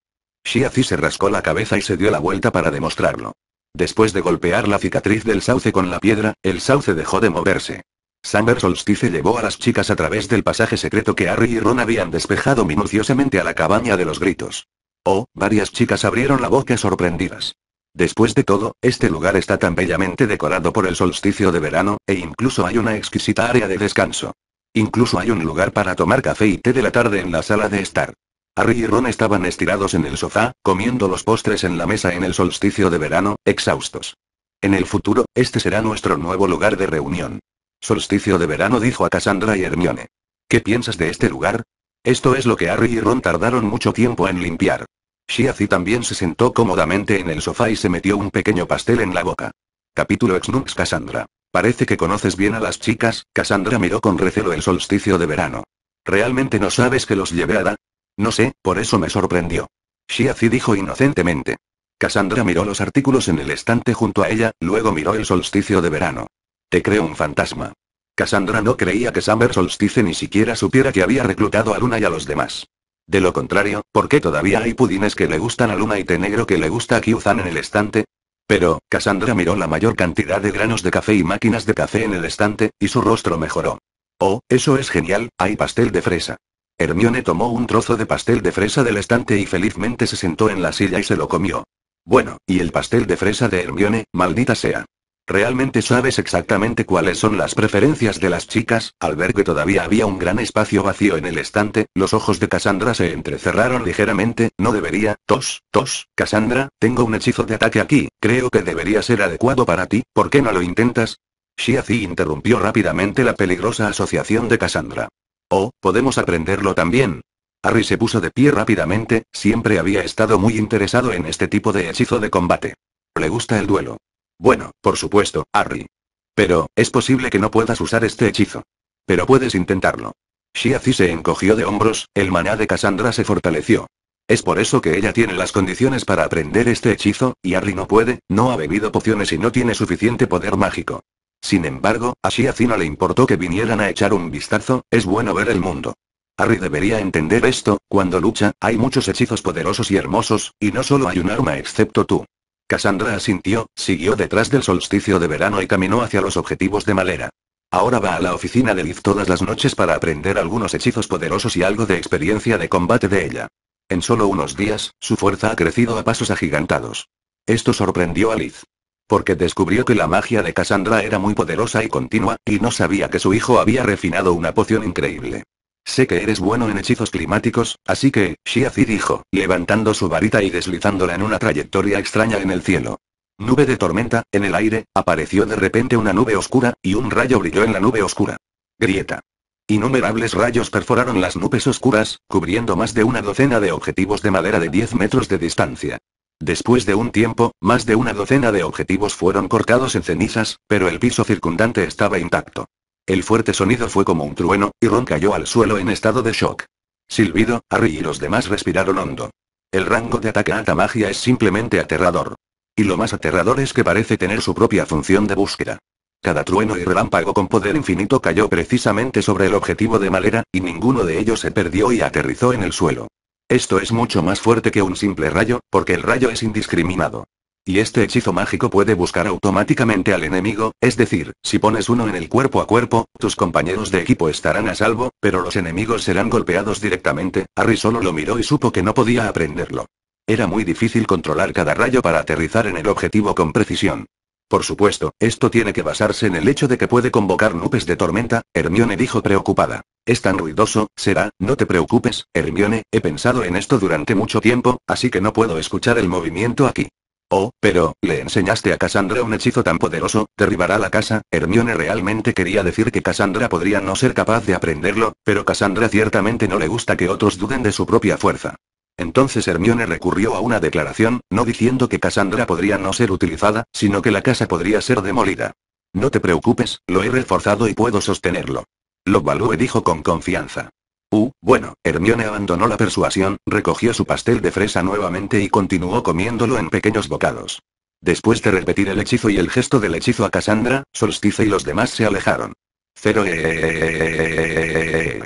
Shiazi se rascó la cabeza y se dio la vuelta para demostrarlo. Después de golpear la cicatriz del sauce con la piedra, el sauce dejó de moverse. Summer Solstice llevó a las chicas a través del pasaje secreto que Harry y Ron habían despejado minuciosamente a la cabaña de los gritos. Oh, varias chicas abrieron la boca sorprendidas. Después de todo, este lugar está tan bellamente decorado por el solsticio de verano, e incluso hay una exquisita área de descanso. Incluso hay un lugar para tomar café y té de la tarde en la sala de estar. Harry y Ron estaban estirados en el sofá, comiendo los postres en la mesa en el solsticio de verano, exhaustos. En el futuro, este será nuestro nuevo lugar de reunión. Solsticio de verano dijo a Cassandra y Hermione. ¿Qué piensas de este lugar? Esto es lo que Harry y Ron tardaron mucho tiempo en limpiar. Shiazi también se sentó cómodamente en el sofá y se metió un pequeño pastel en la boca. Capítulo X-Nux Cassandra. Parece que conoces bien a las chicas, Cassandra miró con recelo el solsticio de verano. ¿Realmente no sabes que los llevé a da? No sé, por eso me sorprendió. Shiazi dijo inocentemente. Cassandra miró los artículos en el estante junto a ella, luego miró el solsticio de verano. Te creo un fantasma. Cassandra no creía que Summer Solstice ni siquiera supiera que había reclutado a Luna y a los demás. De lo contrario, ¿por qué todavía hay pudines que le gustan a Luna y té negro que le gusta a Kyuzan en el estante? Pero, Cassandra miró la mayor cantidad de granos de café y máquinas de café en el estante, y su rostro mejoró. Oh, eso es genial, hay pastel de fresa. Hermione tomó un trozo de pastel de fresa del estante y felizmente se sentó en la silla y se lo comió. Bueno, y el pastel de fresa de Hermione, maldita sea. ¿Realmente sabes exactamente cuáles son las preferencias de las chicas? Al ver que todavía había un gran espacio vacío en el estante, los ojos de Cassandra se entrecerraron ligeramente, no debería, tos, tos, Cassandra, tengo un hechizo de ataque aquí, creo que debería ser adecuado para ti, ¿por qué no lo intentas? Shiazi interrumpió rápidamente la peligrosa asociación de Cassandra. Oh, podemos aprenderlo también, Harry se puso de pie rápidamente, siempre había estado muy interesado en este tipo de hechizo de combate. Le gusta el duelo. Bueno, por supuesto, Harry. Pero, es posible que no puedas usar este hechizo. Pero puedes intentarlo. Shiazi se encogió de hombros, el maná de Cassandra se fortaleció. Es por eso que ella tiene las condiciones para aprender este hechizo, y Harry no puede, no ha bebido pociones y no tiene suficiente poder mágico. Sin embargo, a Shiazi no le importó que vinieran a echar un vistazo, es bueno ver el mundo. Harry debería entender esto, cuando lucha, hay muchos hechizos poderosos y hermosos, y no solo hay un arma excepto tú. Cassandra asintió, siguió detrás del solsticio de verano y caminó hacia los objetivos de Malera. Ahora va a la oficina de Liz todas las noches para aprender algunos hechizos poderosos y algo de experiencia de combate de ella. En solo unos días, su fuerza ha crecido a pasos agigantados. Esto sorprendió a Liz. Porque descubrió que la magia de Cassandra era muy poderosa y continua, y no sabía que su hijo había refinado una poción increíble. Sé que eres bueno en hechizos climáticos, así que, Shiazi dijo, levantando su varita y deslizándola en una trayectoria extraña en el cielo. Nube de tormenta, en el aire, apareció de repente una nube oscura, y un rayo brilló en la nube oscura. Grieta. Innumerables rayos perforaron las nubes oscuras, cubriendo más de una docena de objetivos de madera de 10 metros de distancia. Después de un tiempo, más de una docena de objetivos fueron cortados en cenizas, pero el piso circundante estaba intacto. El fuerte sonido fue como un trueno, y Ron cayó al suelo en estado de shock. Silbido, Harry y los demás respiraron hondo. El rango de ataque alta magia es simplemente aterrador. Y lo más aterrador es que parece tener su propia función de búsqueda. Cada trueno y relámpago con poder infinito cayó precisamente sobre el objetivo de Malera, y ninguno de ellos se perdió y aterrizó en el suelo. Esto es mucho más fuerte que un simple rayo, porque el rayo es indiscriminado. Y este hechizo mágico puede buscar automáticamente al enemigo, es decir, si pones uno en el cuerpo a cuerpo, tus compañeros de equipo estarán a salvo, pero los enemigos serán golpeados directamente. Harry solo lo miró y supo que no podía aprenderlo. Era muy difícil controlar cada rayo para aterrizar en el objetivo con precisión. Por supuesto, esto tiene que basarse en el hecho de que puede convocar nubes de tormenta, Hermione dijo preocupada. Es tan ruidoso, será, no te preocupes, Hermione, he pensado en esto durante mucho tiempo, así que no puedo escuchar el movimiento aquí. Oh, pero, le enseñaste a Cassandra un hechizo tan poderoso, derribará la casa. Hermione realmente quería decir que Cassandra podría no ser capaz de aprenderlo, pero Cassandra ciertamente no le gusta que otros duden de su propia fuerza. Entonces Hermione recurrió a una declaración, no diciendo que Cassandra podría no ser utilizada, sino que la casa podría ser demolida. No te preocupes, lo he reforzado y puedo sostenerlo. Lo Balúe dijo con confianza. Uh, bueno, Hermione abandonó la persuasión, recogió su pastel de fresa nuevamente y continuó comiéndolo en pequeños bocados. Después de repetir el hechizo y el gesto del hechizo a Cassandra, Solstice y los demás se alejaron. Cero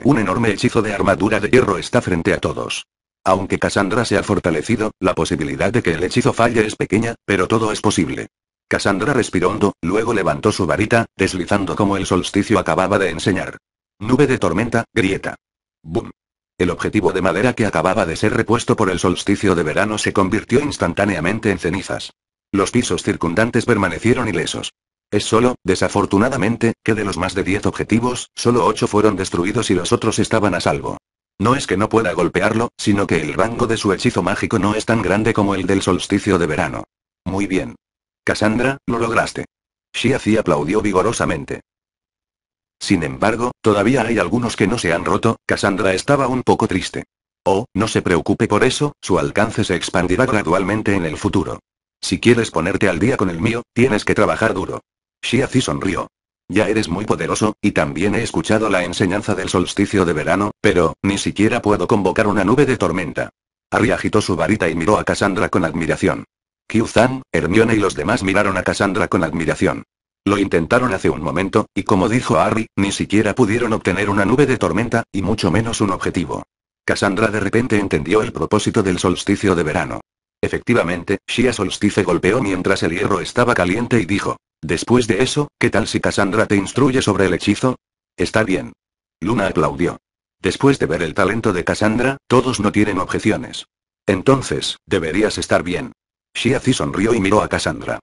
Un enorme hechizo de armadura de hierro está frente a todos. Aunque Cassandra se ha fortalecido, la posibilidad de que el hechizo falle es pequeña, pero todo es posible. Cassandra respiró hondo, luego levantó su varita, deslizando como el solsticio acababa de enseñar. Nube de tormenta, grieta. ¡Bum! El objetivo de madera que acababa de ser repuesto por el solsticio de verano se convirtió instantáneamente en cenizas. Los pisos circundantes permanecieron ilesos. Es solo, desafortunadamente, que de los más de 10 objetivos, solo 8 fueron destruidos y los otros estaban a salvo. No es que no pueda golpearlo, sino que el rango de su hechizo mágico no es tan grande como el del solsticio de verano. Muy bien. Cassandra, lo lograste. Shiazi aplaudió vigorosamente. Sin embargo, todavía hay algunos que no se han roto, Cassandra estaba un poco triste. Oh, no se preocupe por eso, su alcance se expandirá gradualmente en el futuro. Si quieres ponerte al día con el mío, tienes que trabajar duro. Shiazi sonrió. Ya eres muy poderoso, y también he escuchado la enseñanza del solsticio de verano, pero, ni siquiera puedo convocar una nube de tormenta. Harry agitó su varita y miró a Cassandra con admiración. q Zhan, Hermione y los demás miraron a Cassandra con admiración. Lo intentaron hace un momento, y como dijo Harry, ni siquiera pudieron obtener una nube de tormenta, y mucho menos un objetivo. Cassandra de repente entendió el propósito del solsticio de verano. Efectivamente, Shia Solstice golpeó mientras el hierro estaba caliente y dijo, después de eso, ¿qué tal si Cassandra te instruye sobre el hechizo? Está bien. Luna aplaudió. Después de ver el talento de Cassandra, todos no tienen objeciones. Entonces, deberías estar bien. Shia sonrió y miró a Cassandra.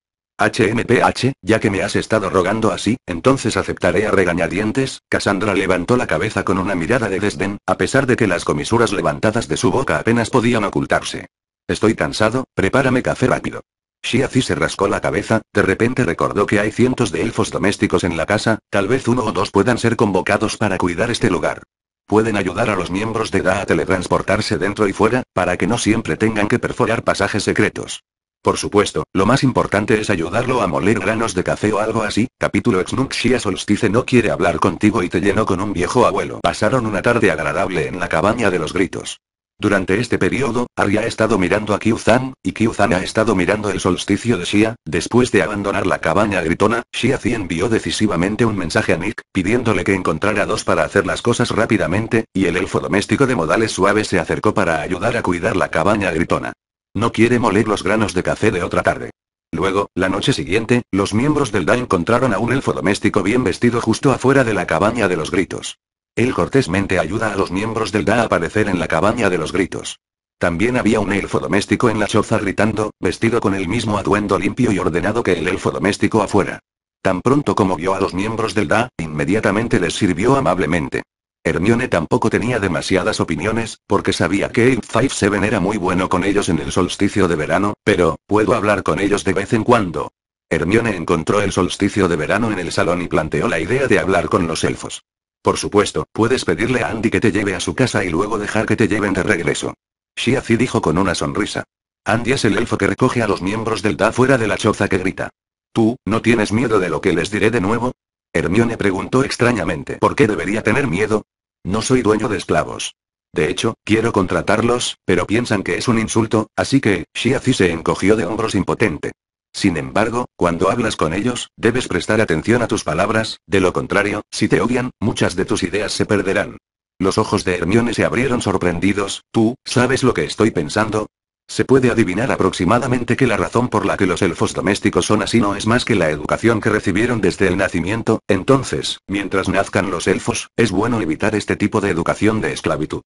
HMPH, ya que me has estado rogando así, entonces aceptaré a regañadientes. Cassandra levantó la cabeza con una mirada de desdén, a pesar de que las comisuras levantadas de su boca apenas podían ocultarse. Estoy cansado, prepárame café rápido. Shiazi se rascó la cabeza, de repente recordó que hay cientos de elfos domésticos en la casa, tal vez uno o dos puedan ser convocados para cuidar este lugar. Pueden ayudar a los miembros de DA a teletransportarse dentro y fuera, para que no siempre tengan que perforar pasajes secretos. Por supuesto, lo más importante es ayudarlo a moler granos de café o algo así. Capítulo Shia Solstice no quiere hablar contigo y te llenó con un viejo abuelo. Pasaron una tarde agradable en la cabaña de los gritos. Durante este periodo, Arya ha estado mirando a Kyuzan, y Kyuzan ha estado mirando el solsticio de Shia. Después de abandonar la cabaña gritona, Shia Zi envió decisivamente un mensaje a Nick, pidiéndole que encontrara dos para hacer las cosas rápidamente, y el elfo doméstico de modales suaves se acercó para ayudar a cuidar la cabaña gritona. No quiere moler los granos de café de otra tarde. Luego, la noche siguiente, los miembros del DA encontraron a un elfo doméstico bien vestido justo afuera de la cabaña de los gritos. Él cortésmente ayuda a los miembros del DA a aparecer en la cabaña de los gritos. También había un elfo doméstico en la choza gritando, vestido con el mismo atuendo limpio y ordenado que el elfo doméstico afuera. Tan pronto como vio a los miembros del DA, inmediatamente les sirvió amablemente. Hermione tampoco tenía demasiadas opiniones, porque sabía que 857 era muy bueno con ellos en el solsticio de verano, pero, puedo hablar con ellos de vez en cuando. Hermione encontró el solsticio de verano en el salón y planteó la idea de hablar con los elfos. Por supuesto, puedes pedirle a Andy que te lleve a su casa y luego dejar que te lleven de regreso. Shiazi dijo con una sonrisa. Andy es el elfo que recoge a los miembros del DA fuera de la choza que grita. ¿Tú, no tienes miedo de lo que les diré de nuevo? Hermione preguntó extrañamente. ¿Por qué debería tener miedo? No soy dueño de esclavos. De hecho, quiero contratarlos, pero piensan que es un insulto, así que, Shiazi se encogió de hombros impotente. Sin embargo, cuando hablas con ellos, debes prestar atención a tus palabras, de lo contrario, si te odian, muchas de tus ideas se perderán. Los ojos de Hermione se abrieron sorprendidos, ¿tú, sabes lo que estoy pensando? Se puede adivinar aproximadamente que la razón por la que los elfos domésticos son así no es más que la educación que recibieron desde el nacimiento, entonces, mientras nazcan los elfos, es bueno evitar este tipo de educación de esclavitud.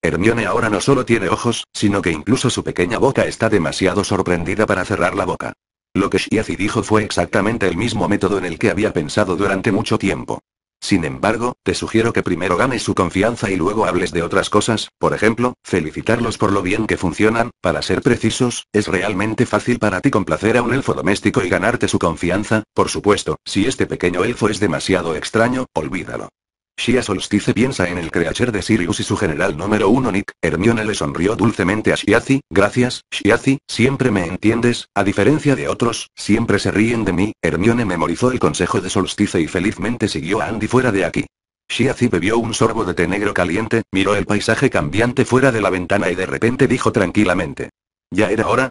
Hermione ahora no solo tiene ojos, sino que incluso su pequeña boca está demasiado sorprendida para cerrar la boca. Lo que Shiazi dijo fue exactamente el mismo método en el que había pensado durante mucho tiempo. Sin embargo, te sugiero que primero ganes su confianza y luego hables de otras cosas, por ejemplo, felicitarlos por lo bien que funcionan, para ser precisos, es realmente fácil para ti complacer a un elfo doméstico y ganarte su confianza, por supuesto, si este pequeño elfo es demasiado extraño, olvídalo. Shia Solstice piensa en el creacher de Sirius y su general número uno Nick, Hermione le sonrió dulcemente a Shiazi, gracias, Shiazi, siempre me entiendes, a diferencia de otros, siempre se ríen de mí, Hermione memorizó el consejo de Solstice y felizmente siguió a Andy fuera de aquí. Shiazi bebió un sorbo de té negro caliente, miró el paisaje cambiante fuera de la ventana y de repente dijo tranquilamente. Ya era hora.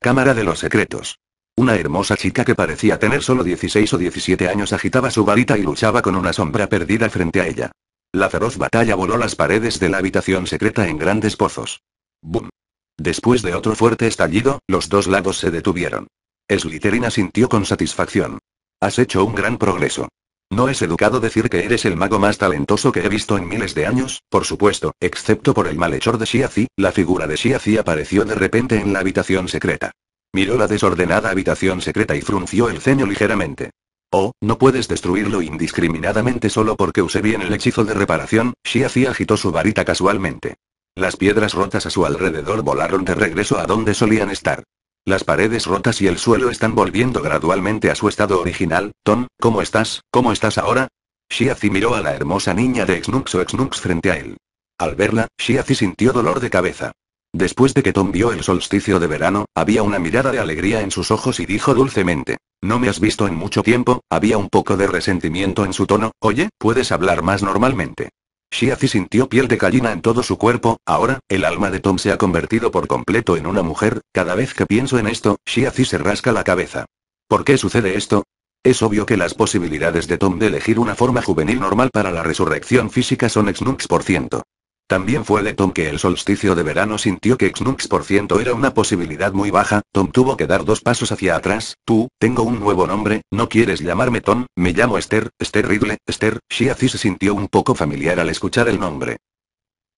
Cámara de los secretos. Una hermosa chica que parecía tener solo 16 o 17 años agitaba su varita y luchaba con una sombra perdida frente a ella. La feroz batalla voló las paredes de la habitación secreta en grandes pozos. ¡Bum! Después de otro fuerte estallido, los dos lados se detuvieron. Sliterina sintió con satisfacción. Has hecho un gran progreso. No es educado decir que eres el mago más talentoso que he visto en miles de años, por supuesto, excepto por el malhechor de Shia-Zi, la figura de Shia-Zi apareció de repente en la habitación secreta. Miró la desordenada habitación secreta y frunció el ceño ligeramente. Oh, no puedes destruirlo indiscriminadamente solo porque usé bien el hechizo de reparación, Shiazi agitó su varita casualmente. Las piedras rotas a su alrededor volaron de regreso a donde solían estar. Las paredes rotas y el suelo están volviendo gradualmente a su estado original. Tom, ¿cómo estás? ¿Cómo estás ahora? Shiazi miró a la hermosa niña de Xnux o Exnux frente a él. Al verla, Shiazi sintió dolor de cabeza. Después de que Tom vio el solsticio de verano, había una mirada de alegría en sus ojos y dijo dulcemente, No me has visto en mucho tiempo, había un poco de resentimiento en su tono, oye, puedes hablar más normalmente. Shiazi sintió piel de gallina en todo su cuerpo, ahora, el alma de Tom se ha convertido por completo en una mujer, cada vez que pienso en esto, Shiazi se rasca la cabeza. ¿Por qué sucede esto? Es obvio que las posibilidades de Tom de elegir una forma juvenil normal para la resurrección física son ex por ciento. También fue de Tom que el solsticio de verano sintió que Xnux por ciento era una posibilidad muy baja, Tom tuvo que dar dos pasos hacia atrás, tú, tengo un nuevo nombre, no quieres llamarme Tom, me llamo Esther, Esther Ridley, Esther, Shiazi se sintió un poco familiar al escuchar el nombre.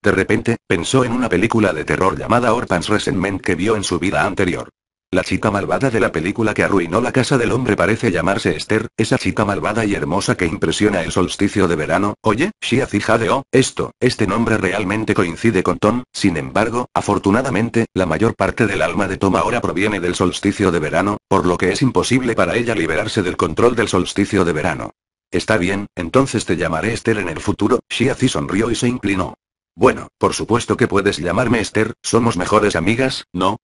De repente, pensó en una película de terror llamada Orphan's Resentment que vio en su vida anterior. La chica malvada de la película que arruinó la casa del hombre parece llamarse Esther, esa chica malvada y hermosa que impresiona el solsticio de verano. Oye, Shia jadeó, esto, este nombre realmente coincide con Tom, sin embargo, afortunadamente, la mayor parte del alma de Tom ahora proviene del solsticio de verano, por lo que es imposible para ella liberarse del control del solsticio de verano. Está bien, entonces te llamaré Esther en el futuro, Shia sonrió y se inclinó. Bueno, por supuesto que puedes llamarme Esther, somos mejores amigas, ¿no?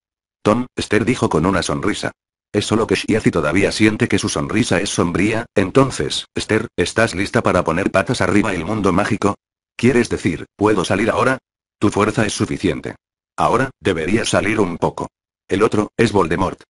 Tom, Esther dijo con una sonrisa. Es solo que Shiazi todavía siente que su sonrisa es sombría, entonces, Esther, ¿estás lista para poner patas arriba el mundo mágico? ¿Quieres decir, puedo salir ahora? Tu fuerza es suficiente. Ahora, deberías salir un poco. El otro, es Voldemort.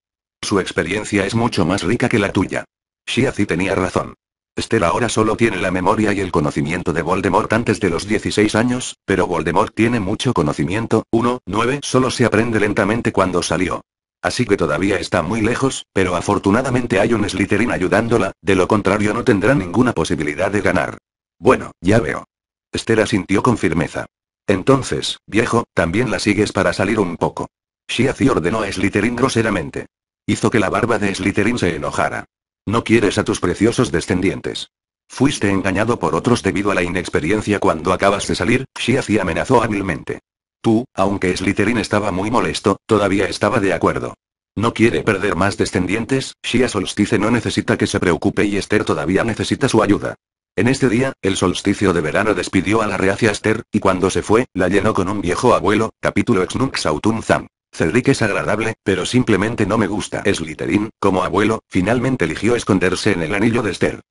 Su experiencia es mucho más rica que la tuya. Shiazi tenía razón. Esther ahora solo tiene la memoria y el conocimiento de Voldemort antes de los 16 años, pero Voldemort tiene mucho conocimiento, 1, 9 solo se aprende lentamente cuando salió. Así que todavía está muy lejos, pero afortunadamente hay un Slytherin ayudándola, de lo contrario no tendrá ninguna posibilidad de ganar. Bueno, ya veo. Esther asintió con firmeza. Entonces, viejo, también la sigues para salir un poco. Shiazi ordenó a Slytherin groseramente. Hizo que la barba de Slytherin se enojara. No quieres a tus preciosos descendientes. Fuiste engañado por otros debido a la inexperiencia cuando acabas de salir, si amenazó hábilmente. Tú, aunque Slytherin estaba muy molesto, todavía estaba de acuerdo. No quiere perder más descendientes, Shia Solstice no necesita que se preocupe y Esther todavía necesita su ayuda. En este día, el solsticio de verano despidió a la reacia Esther, y cuando se fue, la llenó con un viejo abuelo, capítulo ex nunc zam. Cedric es agradable, pero simplemente no me gusta. Es Slytherin, como abuelo, finalmente eligió esconderse en el anillo de Esther.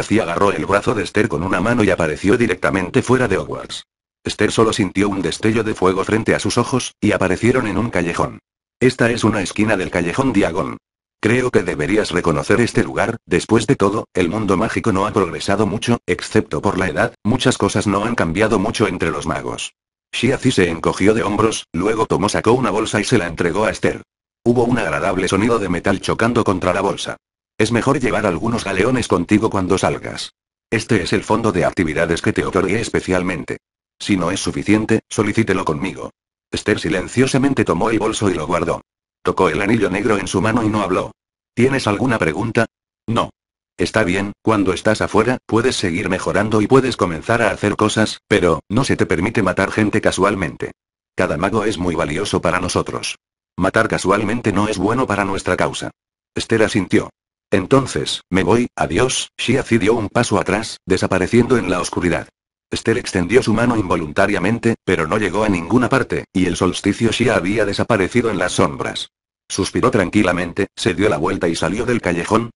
así agarró el brazo de Esther con una mano y apareció directamente fuera de Hogwarts. Esther solo sintió un destello de fuego frente a sus ojos, y aparecieron en un callejón. Esta es una esquina del callejón Diagon. Creo que deberías reconocer este lugar, después de todo, el mundo mágico no ha progresado mucho, excepto por la edad, muchas cosas no han cambiado mucho entre los magos. Shiazi se encogió de hombros, luego tomó sacó una bolsa y se la entregó a Esther. Hubo un agradable sonido de metal chocando contra la bolsa. Es mejor llevar algunos galeones contigo cuando salgas. Este es el fondo de actividades que te otorgué especialmente. Si no es suficiente, solicítelo conmigo. Esther silenciosamente tomó el bolso y lo guardó. Tocó el anillo negro en su mano y no habló. ¿Tienes alguna pregunta? No. Está bien, cuando estás afuera, puedes seguir mejorando y puedes comenzar a hacer cosas, pero, no se te permite matar gente casualmente. Cada mago es muy valioso para nosotros. Matar casualmente no es bueno para nuestra causa. Esther asintió. Entonces, me voy, adiós, Shiazi dio un paso atrás, desapareciendo en la oscuridad. Esther extendió su mano involuntariamente, pero no llegó a ninguna parte, y el solsticio Shia había desaparecido en las sombras. Suspiró tranquilamente, se dio la vuelta y salió del callejón,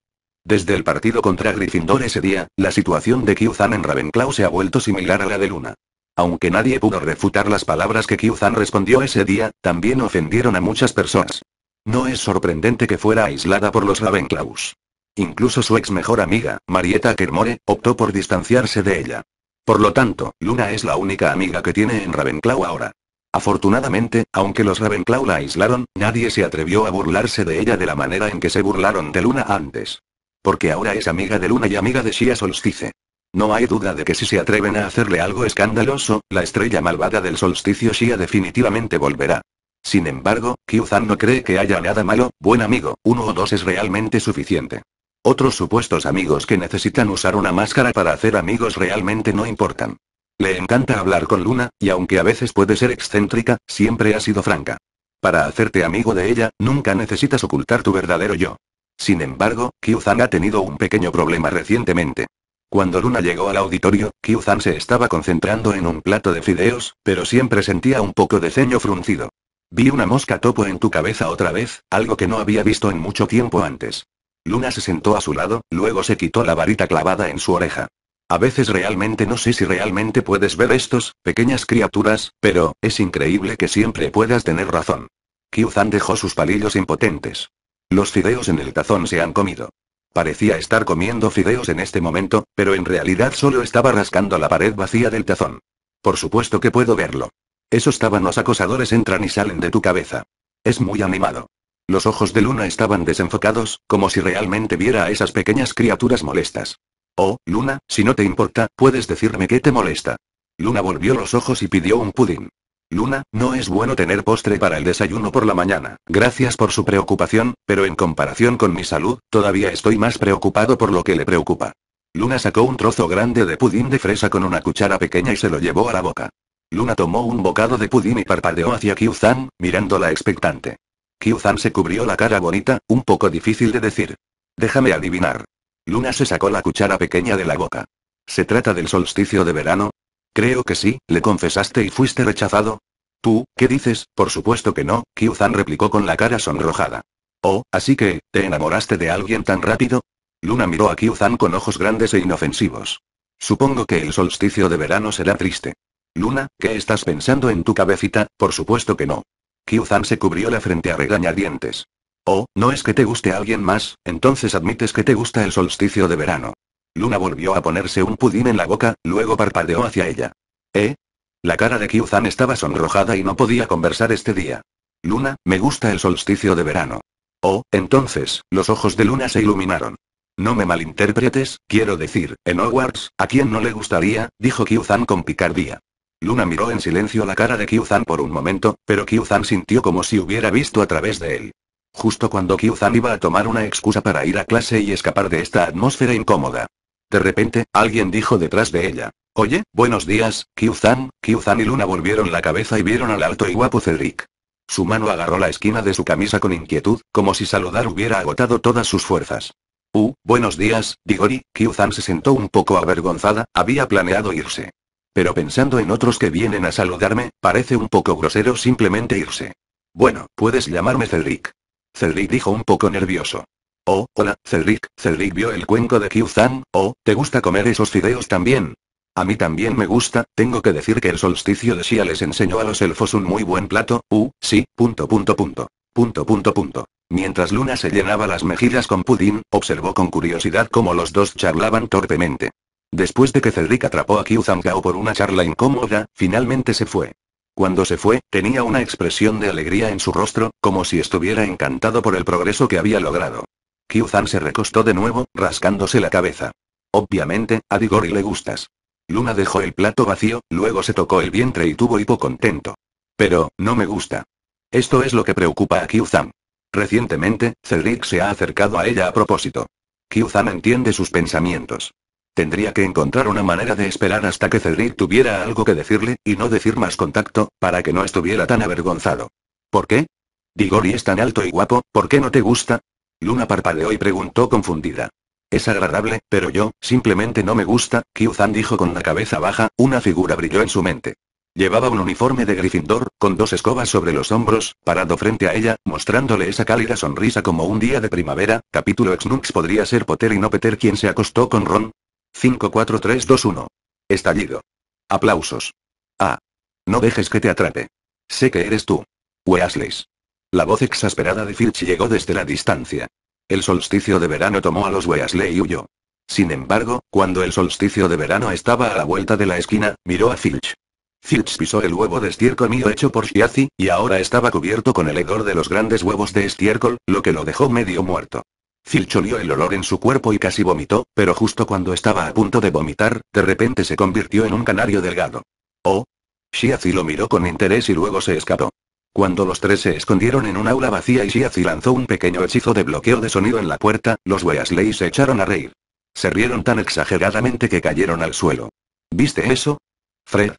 desde el partido contra Gryffindor ese día, la situación de Kyuzan en Ravenclaw se ha vuelto similar a la de Luna. Aunque nadie pudo refutar las palabras que Kyuzan respondió ese día, también ofendieron a muchas personas. No es sorprendente que fuera aislada por los Ravenclaws. Incluso su ex mejor amiga, Marietta Kermore, optó por distanciarse de ella. Por lo tanto, Luna es la única amiga que tiene en Ravenclaw ahora. Afortunadamente, aunque los Ravenclaw la aislaron, nadie se atrevió a burlarse de ella de la manera en que se burlaron de Luna antes. Porque ahora es amiga de Luna y amiga de Shia Solstice. No hay duda de que si se atreven a hacerle algo escandaloso, la estrella malvada del solsticio Shia definitivamente volverá. Sin embargo, Kyuzan no cree que haya nada malo, buen amigo, uno o dos es realmente suficiente. Otros supuestos amigos que necesitan usar una máscara para hacer amigos realmente no importan. Le encanta hablar con Luna, y aunque a veces puede ser excéntrica, siempre ha sido franca. Para hacerte amigo de ella, nunca necesitas ocultar tu verdadero yo. Sin embargo, Kyuzan ha tenido un pequeño problema recientemente. Cuando Luna llegó al auditorio, Kyuzan se estaba concentrando en un plato de fideos, pero siempre sentía un poco de ceño fruncido. Vi una mosca topo en tu cabeza otra vez, algo que no había visto en mucho tiempo antes. Luna se sentó a su lado, luego se quitó la varita clavada en su oreja. A veces realmente no sé si realmente puedes ver estos, pequeñas criaturas, pero, es increíble que siempre puedas tener razón. Kyuzan dejó sus palillos impotentes. Los fideos en el tazón se han comido. Parecía estar comiendo fideos en este momento, pero en realidad solo estaba rascando la pared vacía del tazón. Por supuesto que puedo verlo. Esos tábanos acosadores entran y salen de tu cabeza. Es muy animado. Los ojos de Luna estaban desenfocados, como si realmente viera a esas pequeñas criaturas molestas. Oh, Luna, si no te importa, puedes decirme qué te molesta. Luna volvió los ojos y pidió un pudín. Luna, no es bueno tener postre para el desayuno por la mañana. Gracias por su preocupación, pero en comparación con mi salud, todavía estoy más preocupado por lo que le preocupa. Luna sacó un trozo grande de pudín de fresa con una cuchara pequeña y se lo llevó a la boca. Luna tomó un bocado de pudín y parpadeó hacia Kyuzan, mirándola expectante. Kyuzan se cubrió la cara bonita, un poco difícil de decir. Déjame adivinar. Luna se sacó la cuchara pequeña de la boca. ¿Se trata del solsticio de verano? Creo que sí, le confesaste y fuiste rechazado. Tú, ¿qué dices? Por supuesto que no, Kyuzan replicó con la cara sonrojada. Oh, así que, ¿te enamoraste de alguien tan rápido? Luna miró a Kyuzan con ojos grandes e inofensivos. Supongo que el solsticio de verano será triste. Luna, ¿qué estás pensando en tu cabecita? Por supuesto que no. Kyuzan se cubrió la frente a regañadientes. Oh, no es que te guste alguien más, entonces admites que te gusta el solsticio de verano. Luna volvió a ponerse un pudín en la boca, luego parpadeó hacia ella. ¿Eh? La cara de Kyuzan estaba sonrojada y no podía conversar este día. Luna, me gusta el solsticio de verano. Oh, entonces, los ojos de Luna se iluminaron. No me malinterpretes, quiero decir, en Hogwarts, ¿a quien no le gustaría? dijo Kyuzan con picardía. Luna miró en silencio la cara de Kyuzan por un momento, pero Kyuzan sintió como si hubiera visto a través de él. Justo cuando Kyuzan iba a tomar una excusa para ir a clase y escapar de esta atmósfera incómoda. De repente, alguien dijo detrás de ella. Oye, buenos días, Kiu-san, y Luna volvieron la cabeza y vieron al alto y guapo Cedric. Su mano agarró la esquina de su camisa con inquietud, como si saludar hubiera agotado todas sus fuerzas. Uh, buenos días, Digori, kiu se sentó un poco avergonzada, había planeado irse. Pero pensando en otros que vienen a saludarme, parece un poco grosero simplemente irse. Bueno, puedes llamarme Cedric. Cedric dijo un poco nervioso. Oh, hola, Cedric. Cedric vio el cuenco de Kyuzan. Oh, ¿te gusta comer esos fideos también? A mí también me gusta, tengo que decir que el solsticio de Shia les enseñó a los elfos un muy buen plato, uh, sí, punto punto punto. Punto punto punto. Mientras Luna se llenaba las mejillas con pudín, observó con curiosidad cómo los dos charlaban torpemente. Después de que Cedric atrapó a Gao por una charla incómoda, finalmente se fue. Cuando se fue, tenía una expresión de alegría en su rostro, como si estuviera encantado por el progreso que había logrado. Kyuzan se recostó de nuevo, rascándose la cabeza. Obviamente, a Digori le gustas. Luna dejó el plato vacío, luego se tocó el vientre y tuvo hipo contento. Pero, no me gusta. Esto es lo que preocupa a Kyuzan. Recientemente, Cedric se ha acercado a ella a propósito. Kyuzan entiende sus pensamientos. Tendría que encontrar una manera de esperar hasta que Cedric tuviera algo que decirle, y no decir más contacto, para que no estuviera tan avergonzado. ¿Por qué? Digori es tan alto y guapo, ¿por qué no te gusta? Luna parpadeó y preguntó confundida. Es agradable, pero yo, simplemente no me gusta, Kyuzan dijo con la cabeza baja, una figura brilló en su mente. Llevaba un uniforme de Gryffindor, con dos escobas sobre los hombros, parado frente a ella, mostrándole esa cálida sonrisa como un día de primavera. Capítulo X-Nux podría ser Potter y no Peter quien se acostó con Ron. 54321. Estallido. Aplausos. Ah. No dejes que te atrape. Sé que eres tú. Weasleys. La voz exasperada de Filch llegó desde la distancia. El solsticio de verano tomó a los Weasley y huyó. Sin embargo, cuando el solsticio de verano estaba a la vuelta de la esquina, miró a Filch. Filch pisó el huevo de estiércol mío hecho por Shiazi, y ahora estaba cubierto con el hedor de los grandes huevos de estiércol, lo que lo dejó medio muerto. Filch olió el olor en su cuerpo y casi vomitó, pero justo cuando estaba a punto de vomitar, de repente se convirtió en un canario delgado. Oh. Shiazi lo miró con interés y luego se escapó. Cuando los tres se escondieron en un aula vacía y Siazi lanzó un pequeño hechizo de bloqueo de sonido en la puerta, los Weasley se echaron a reír. Se rieron tan exageradamente que cayeron al suelo. ¿Viste eso? Fred.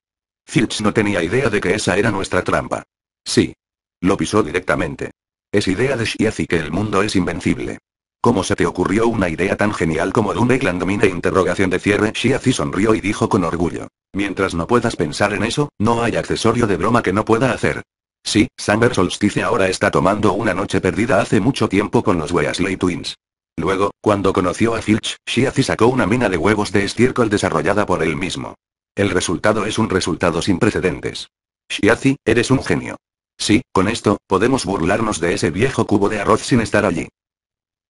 Filch no tenía idea de que esa era nuestra trampa. Sí. Lo pisó directamente. Es idea de Shiazi que el mundo es invencible. ¿Cómo se te ocurrió una idea tan genial como un de interrogación de cierre? Shiazi sonrió y dijo con orgullo. Mientras no puedas pensar en eso, no hay accesorio de broma que no pueda hacer. Sí, Summer Solstice ahora está tomando una noche perdida hace mucho tiempo con los Weasley Twins. Luego, cuando conoció a Filch, Shiazi sacó una mina de huevos de estiércol desarrollada por él mismo. El resultado es un resultado sin precedentes. Shiazi, eres un genio. Sí, con esto, podemos burlarnos de ese viejo cubo de arroz sin estar allí.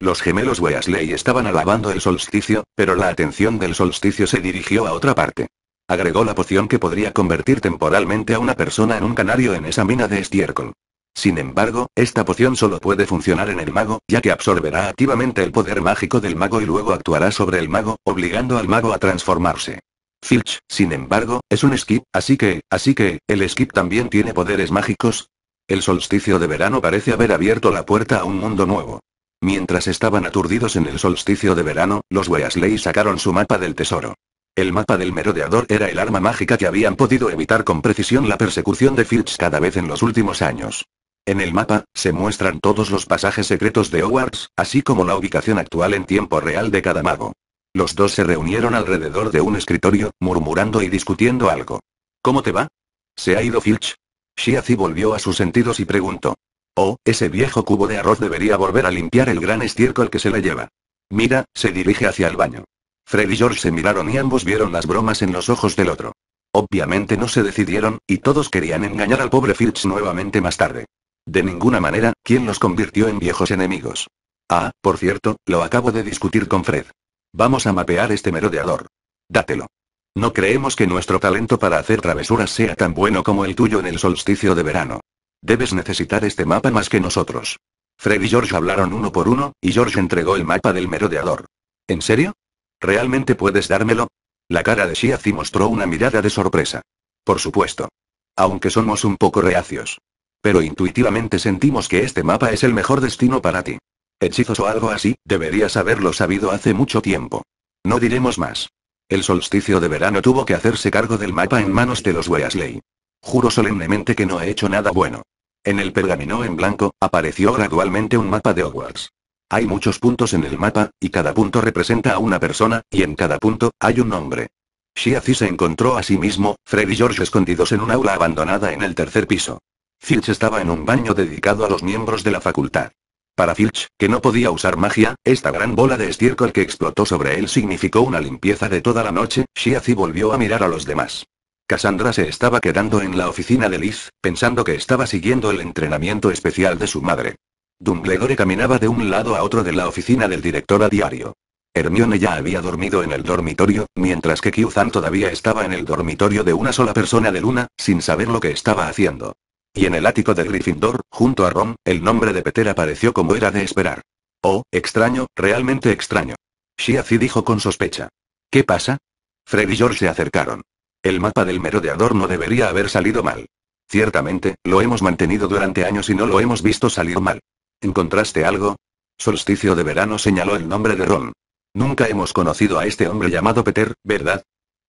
Los gemelos Weasley estaban alabando el solsticio, pero la atención del solsticio se dirigió a otra parte. Agregó la poción que podría convertir temporalmente a una persona en un canario en esa mina de estiércol. Sin embargo, esta poción solo puede funcionar en el mago, ya que absorberá activamente el poder mágico del mago y luego actuará sobre el mago, obligando al mago a transformarse. Filch, sin embargo, es un skip, así que, así que, el skip también tiene poderes mágicos. El solsticio de verano parece haber abierto la puerta a un mundo nuevo. Mientras estaban aturdidos en el solsticio de verano, los Weasley sacaron su mapa del tesoro. El mapa del merodeador era el arma mágica que habían podido evitar con precisión la persecución de Filch cada vez en los últimos años. En el mapa, se muestran todos los pasajes secretos de Hogwarts, así como la ubicación actual en tiempo real de cada mago. Los dos se reunieron alrededor de un escritorio, murmurando y discutiendo algo. ¿Cómo te va? ¿Se ha ido Filch? Shiazi volvió a sus sentidos y preguntó. Oh, ese viejo cubo de arroz debería volver a limpiar el gran estiércol que se le lleva. Mira, se dirige hacia el baño. Fred y George se miraron y ambos vieron las bromas en los ojos del otro. Obviamente no se decidieron, y todos querían engañar al pobre Fitz nuevamente más tarde. De ninguna manera, ¿quién los convirtió en viejos enemigos? Ah, por cierto, lo acabo de discutir con Fred. Vamos a mapear este merodeador. Dátelo. No creemos que nuestro talento para hacer travesuras sea tan bueno como el tuyo en el solsticio de verano. Debes necesitar este mapa más que nosotros. Fred y George hablaron uno por uno, y George entregó el mapa del merodeador. ¿En serio? ¿Realmente puedes dármelo? La cara de Shiazi mostró una mirada de sorpresa. Por supuesto. Aunque somos un poco reacios. Pero intuitivamente sentimos que este mapa es el mejor destino para ti. Hechizos o algo así, deberías haberlo sabido hace mucho tiempo. No diremos más. El solsticio de verano tuvo que hacerse cargo del mapa en manos de los Weasley. Juro solemnemente que no he hecho nada bueno. En el pergamino en blanco, apareció gradualmente un mapa de Hogwarts. Hay muchos puntos en el mapa, y cada punto representa a una persona, y en cada punto, hay un nombre. Shiazi se encontró a sí mismo, Fred y George escondidos en un aula abandonada en el tercer piso. Filch estaba en un baño dedicado a los miembros de la facultad. Para Filch, que no podía usar magia, esta gran bola de estiércol que explotó sobre él significó una limpieza de toda la noche, Shiazi volvió a mirar a los demás. Cassandra se estaba quedando en la oficina de Liz, pensando que estaba siguiendo el entrenamiento especial de su madre. Dumbledore caminaba de un lado a otro de la oficina del director a diario. Hermione ya había dormido en el dormitorio, mientras que Kyuzan todavía estaba en el dormitorio de una sola persona de Luna, sin saber lo que estaba haciendo. Y en el ático de Gryffindor, junto a Ron, el nombre de Peter apareció como era de esperar. Oh, extraño, realmente extraño. Shiazi dijo con sospecha. ¿Qué pasa? Fred y George se acercaron. El mapa del merodeador no debería haber salido mal. Ciertamente, lo hemos mantenido durante años y no lo hemos visto salir mal. ¿Encontraste algo? Solsticio de verano señaló el nombre de Ron. Nunca hemos conocido a este hombre llamado Peter, ¿verdad?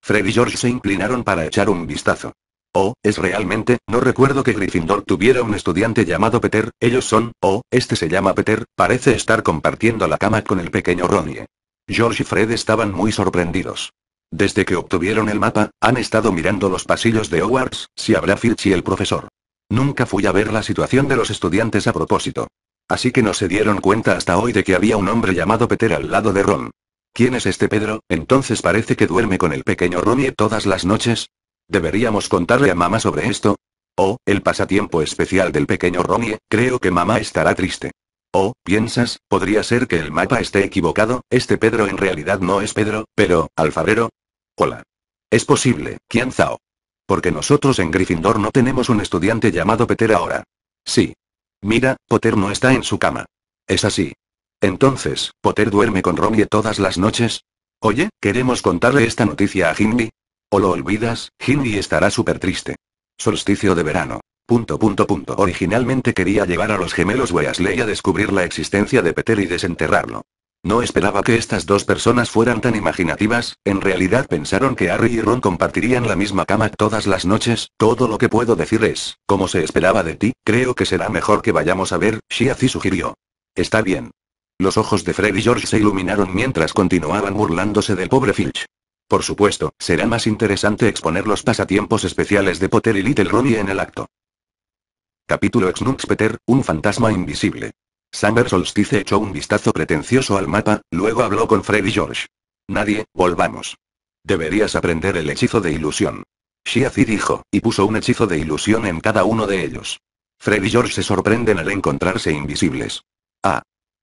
Fred y George se inclinaron para echar un vistazo. Oh, es realmente, no recuerdo que Gryffindor tuviera un estudiante llamado Peter, ellos son, oh, este se llama Peter, parece estar compartiendo la cama con el pequeño Ronnie. Eh. George y Fred estaban muy sorprendidos. Desde que obtuvieron el mapa, han estado mirando los pasillos de Hogwarts, si habrá Filch y el profesor. Nunca fui a ver la situación de los estudiantes a propósito. Así que no se dieron cuenta hasta hoy de que había un hombre llamado Peter al lado de Ron. ¿Quién es este Pedro? Entonces parece que duerme con el pequeño Ronnie todas las noches. ¿Deberíamos contarle a mamá sobre esto? Oh, el pasatiempo especial del pequeño Ronnie, creo que mamá estará triste. Oh, piensas, podría ser que el mapa esté equivocado, este Pedro en realidad no es Pedro, pero, alfarero. Hola. Es posible, ¿quién zao? Porque nosotros en Gryffindor no tenemos un estudiante llamado Peter ahora. Sí, Mira, Potter no está en su cama. Es así. Entonces, ¿Potter duerme con Ronnie todas las noches? Oye, queremos contarle esta noticia a Hindley. O lo olvidas, Hindley estará súper triste. Solsticio de verano. Punto, punto, punto. Originalmente quería llevar a los gemelos Weasley a descubrir la existencia de Peter y desenterrarlo. No esperaba que estas dos personas fueran tan imaginativas, en realidad pensaron que Harry y Ron compartirían la misma cama todas las noches, todo lo que puedo decir es, como se esperaba de ti, creo que será mejor que vayamos a ver, Shiazi sugirió. Está bien. Los ojos de Fred y George se iluminaron mientras continuaban burlándose del pobre Filch. Por supuesto, será más interesante exponer los pasatiempos especiales de Potter y Little Ronnie en el acto. Capítulo X Peter, un fantasma invisible. Summer Solstice echó un vistazo pretencioso al mapa, luego habló con Freddy George. Nadie, volvamos. Deberías aprender el hechizo de ilusión. Shiazi dijo, y puso un hechizo de ilusión en cada uno de ellos. Fred y George se sorprenden al encontrarse invisibles. Ah.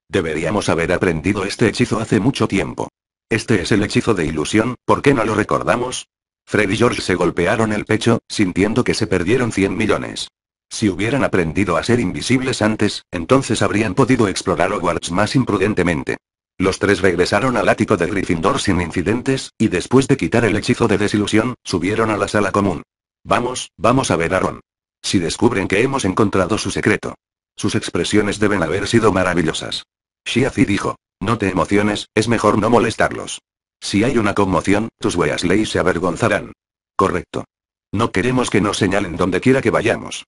Deberíamos haber aprendido este hechizo hace mucho tiempo. Este es el hechizo de ilusión, ¿por qué no lo recordamos? Freddy George se golpearon el pecho, sintiendo que se perdieron 100 millones. Si hubieran aprendido a ser invisibles antes, entonces habrían podido explorar Hogwarts más imprudentemente. Los tres regresaron al ático de Gryffindor sin incidentes, y después de quitar el hechizo de desilusión, subieron a la sala común. Vamos, vamos a ver a Aaron. Si descubren que hemos encontrado su secreto. Sus expresiones deben haber sido maravillosas. Shiazi dijo. No te emociones, es mejor no molestarlos. Si hay una conmoción, tus Weasley se avergonzarán. Correcto. No queremos que nos señalen donde quiera que vayamos.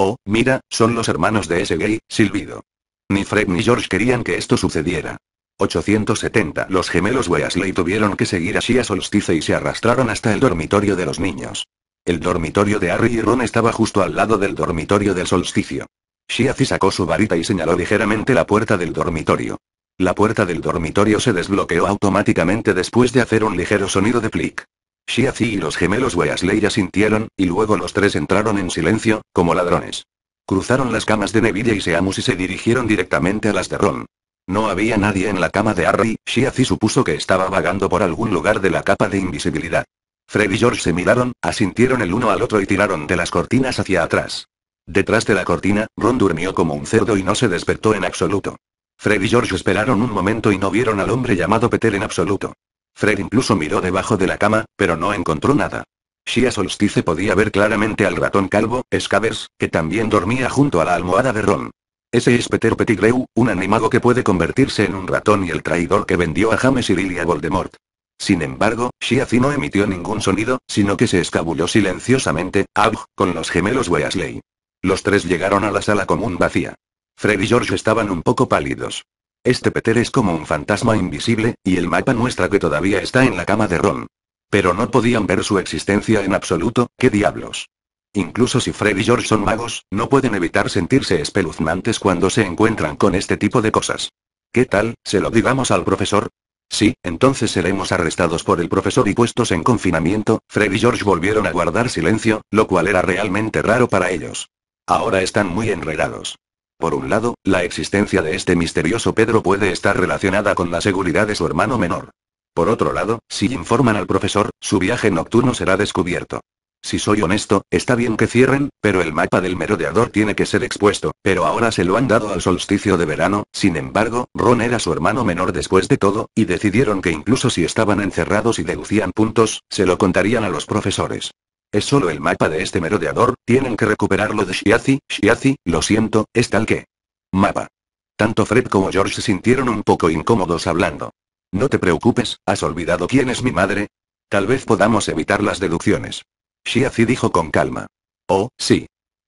Oh, mira, son los hermanos de ese gay, silbido. Ni Fred ni George querían que esto sucediera. 870. Los gemelos Weasley tuvieron que seguir a a Solstice y se arrastraron hasta el dormitorio de los niños. El dormitorio de Harry y Ron estaba justo al lado del dormitorio del solsticio. Shiazi sacó su varita y señaló ligeramente la puerta del dormitorio. La puerta del dormitorio se desbloqueó automáticamente después de hacer un ligero sonido de clic. Shia y los gemelos Weasley asintieron, y luego los tres entraron en silencio, como ladrones. Cruzaron las camas de Neville y Seamus y se dirigieron directamente a las de Ron. No había nadie en la cama de Harry, Shia supuso que estaba vagando por algún lugar de la capa de invisibilidad. Fred y George se miraron, asintieron el uno al otro y tiraron de las cortinas hacia atrás. Detrás de la cortina, Ron durmió como un cerdo y no se despertó en absoluto. Fred y George esperaron un momento y no vieron al hombre llamado Peter en absoluto. Fred incluso miró debajo de la cama, pero no encontró nada. Shia Solstice podía ver claramente al ratón calvo, Scavers, que también dormía junto a la almohada de Ron. Ese es Peter Pettigrew, un animago que puede convertirse en un ratón y el traidor que vendió a James y Lily a Voldemort. Sin embargo, Zi no emitió ningún sonido, sino que se escabulló silenciosamente, ab, con los gemelos Weasley. Los tres llegaron a la sala común vacía. Fred y George estaban un poco pálidos. Este Peter es como un fantasma invisible, y el mapa muestra que todavía está en la cama de Ron. Pero no podían ver su existencia en absoluto, ¿qué diablos? Incluso si Fred y George son magos, no pueden evitar sentirse espeluznantes cuando se encuentran con este tipo de cosas. ¿Qué tal, se lo digamos al profesor? Sí, entonces seremos arrestados por el profesor y puestos en confinamiento. Fred y George volvieron a guardar silencio, lo cual era realmente raro para ellos. Ahora están muy enredados. Por un lado, la existencia de este misterioso Pedro puede estar relacionada con la seguridad de su hermano menor. Por otro lado, si informan al profesor, su viaje nocturno será descubierto. Si soy honesto, está bien que cierren, pero el mapa del merodeador tiene que ser expuesto, pero ahora se lo han dado al solsticio de verano, sin embargo, Ron era su hermano menor después de todo, y decidieron que incluso si estaban encerrados y deducían puntos, se lo contarían a los profesores. Es solo el mapa de este merodeador, tienen que recuperarlo de Shiazi, Shiazi, lo siento, es tal que. Mapa. Tanto Fred como George se sintieron un poco incómodos hablando. No te preocupes, ¿has olvidado quién es mi madre? Tal vez podamos evitar las deducciones. Shiazi dijo con calma. Oh, sí.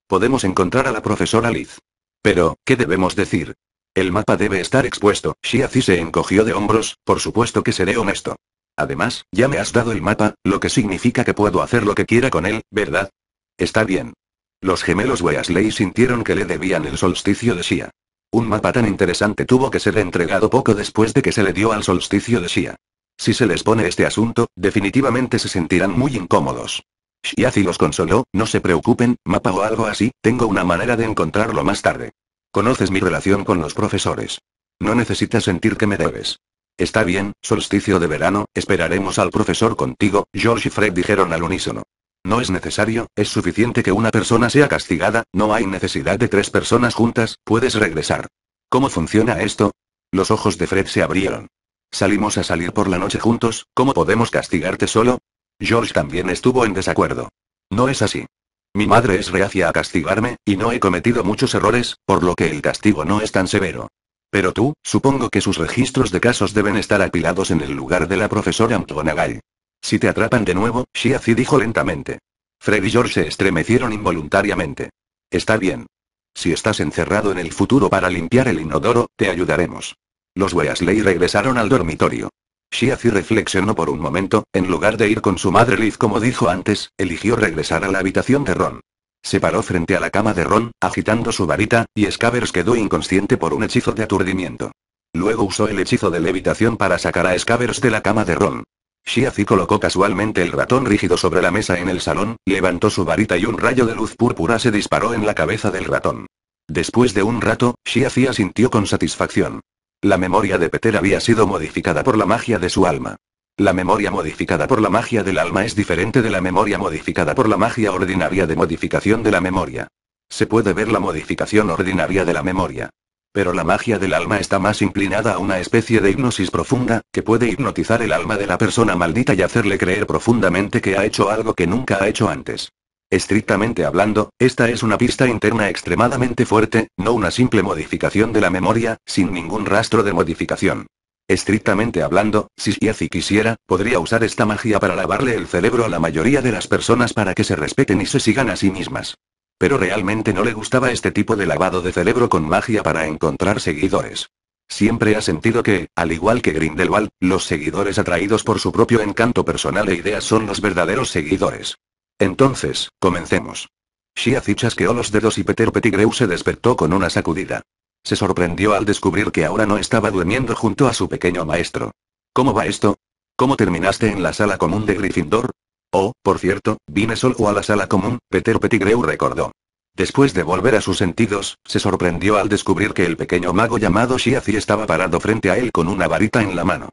Podemos encontrar a la profesora Liz. Pero, ¿qué debemos decir? El mapa debe estar expuesto, Shiazi se encogió de hombros, por supuesto que seré honesto. Además, ya me has dado el mapa, lo que significa que puedo hacer lo que quiera con él, ¿verdad? Está bien. Los gemelos Weasley sintieron que le debían el solsticio de Shia. Un mapa tan interesante tuvo que ser entregado poco después de que se le dio al solsticio de Shia. Si se les pone este asunto, definitivamente se sentirán muy incómodos. Shiazi los consoló, no se preocupen, mapa o algo así, tengo una manera de encontrarlo más tarde. Conoces mi relación con los profesores. No necesitas sentir que me debes. Está bien, solsticio de verano, esperaremos al profesor contigo, George y Fred dijeron al unísono. No es necesario, es suficiente que una persona sea castigada, no hay necesidad de tres personas juntas, puedes regresar. ¿Cómo funciona esto? Los ojos de Fred se abrieron. Salimos a salir por la noche juntos, ¿cómo podemos castigarte solo? George también estuvo en desacuerdo. No es así. Mi madre es reacia a castigarme, y no he cometido muchos errores, por lo que el castigo no es tan severo. Pero tú, supongo que sus registros de casos deben estar apilados en el lugar de la profesora McGonagall. Si te atrapan de nuevo, Shiazi dijo lentamente. Fred y George se estremecieron involuntariamente. Está bien. Si estás encerrado en el futuro para limpiar el inodoro, te ayudaremos. Los Weasley regresaron al dormitorio. Shiazi reflexionó por un momento, en lugar de ir con su madre Liz como dijo antes, eligió regresar a la habitación de Ron. Se paró frente a la cama de Ron, agitando su varita, y Scavers quedó inconsciente por un hechizo de aturdimiento. Luego usó el hechizo de levitación para sacar a Scavers de la cama de Ron. Shiazi colocó casualmente el ratón rígido sobre la mesa en el salón, levantó su varita y un rayo de luz púrpura se disparó en la cabeza del ratón. Después de un rato, Shiazi asintió con satisfacción. La memoria de Peter había sido modificada por la magia de su alma. La memoria modificada por la magia del alma es diferente de la memoria modificada por la magia ordinaria de modificación de la memoria. Se puede ver la modificación ordinaria de la memoria. Pero la magia del alma está más inclinada a una especie de hipnosis profunda, que puede hipnotizar el alma de la persona maldita y hacerle creer profundamente que ha hecho algo que nunca ha hecho antes. Estrictamente hablando, esta es una pista interna extremadamente fuerte, no una simple modificación de la memoria, sin ningún rastro de modificación. Estrictamente hablando, si Shiazi quisiera, podría usar esta magia para lavarle el cerebro a la mayoría de las personas para que se respeten y se sigan a sí mismas. Pero realmente no le gustaba este tipo de lavado de cerebro con magia para encontrar seguidores. Siempre ha sentido que, al igual que Grindelwald, los seguidores atraídos por su propio encanto personal e ideas son los verdaderos seguidores. Entonces, comencemos. Shiazi chasqueó los dedos y Peter Pettigrew se despertó con una sacudida. Se sorprendió al descubrir que ahora no estaba durmiendo junto a su pequeño maestro. ¿Cómo va esto? ¿Cómo terminaste en la sala común de Gryffindor? Oh, por cierto, vine solo a la sala común, Peter Pettigrew recordó. Después de volver a sus sentidos, se sorprendió al descubrir que el pequeño mago llamado Shiazi estaba parado frente a él con una varita en la mano.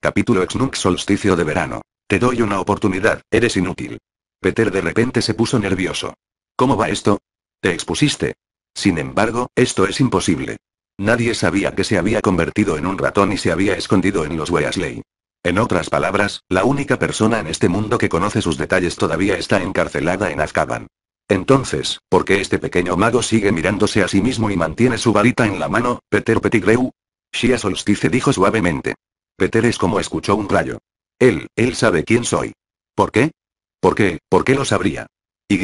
Capítulo Exnux Solsticio de Verano. Te doy una oportunidad, eres inútil. Peter de repente se puso nervioso. ¿Cómo va esto? ¿Te expusiste? Sin embargo, esto es imposible. Nadie sabía que se había convertido en un ratón y se había escondido en los Weasley. En otras palabras, la única persona en este mundo que conoce sus detalles todavía está encarcelada en Azkaban. Entonces, ¿por qué este pequeño mago sigue mirándose a sí mismo y mantiene su varita en la mano, Peter Pettigrew? Shia Solstice dijo suavemente. Peter es como escuchó un rayo. Él, él sabe quién soy. ¿Por qué? ¿Por qué? ¿Por qué lo sabría? Y.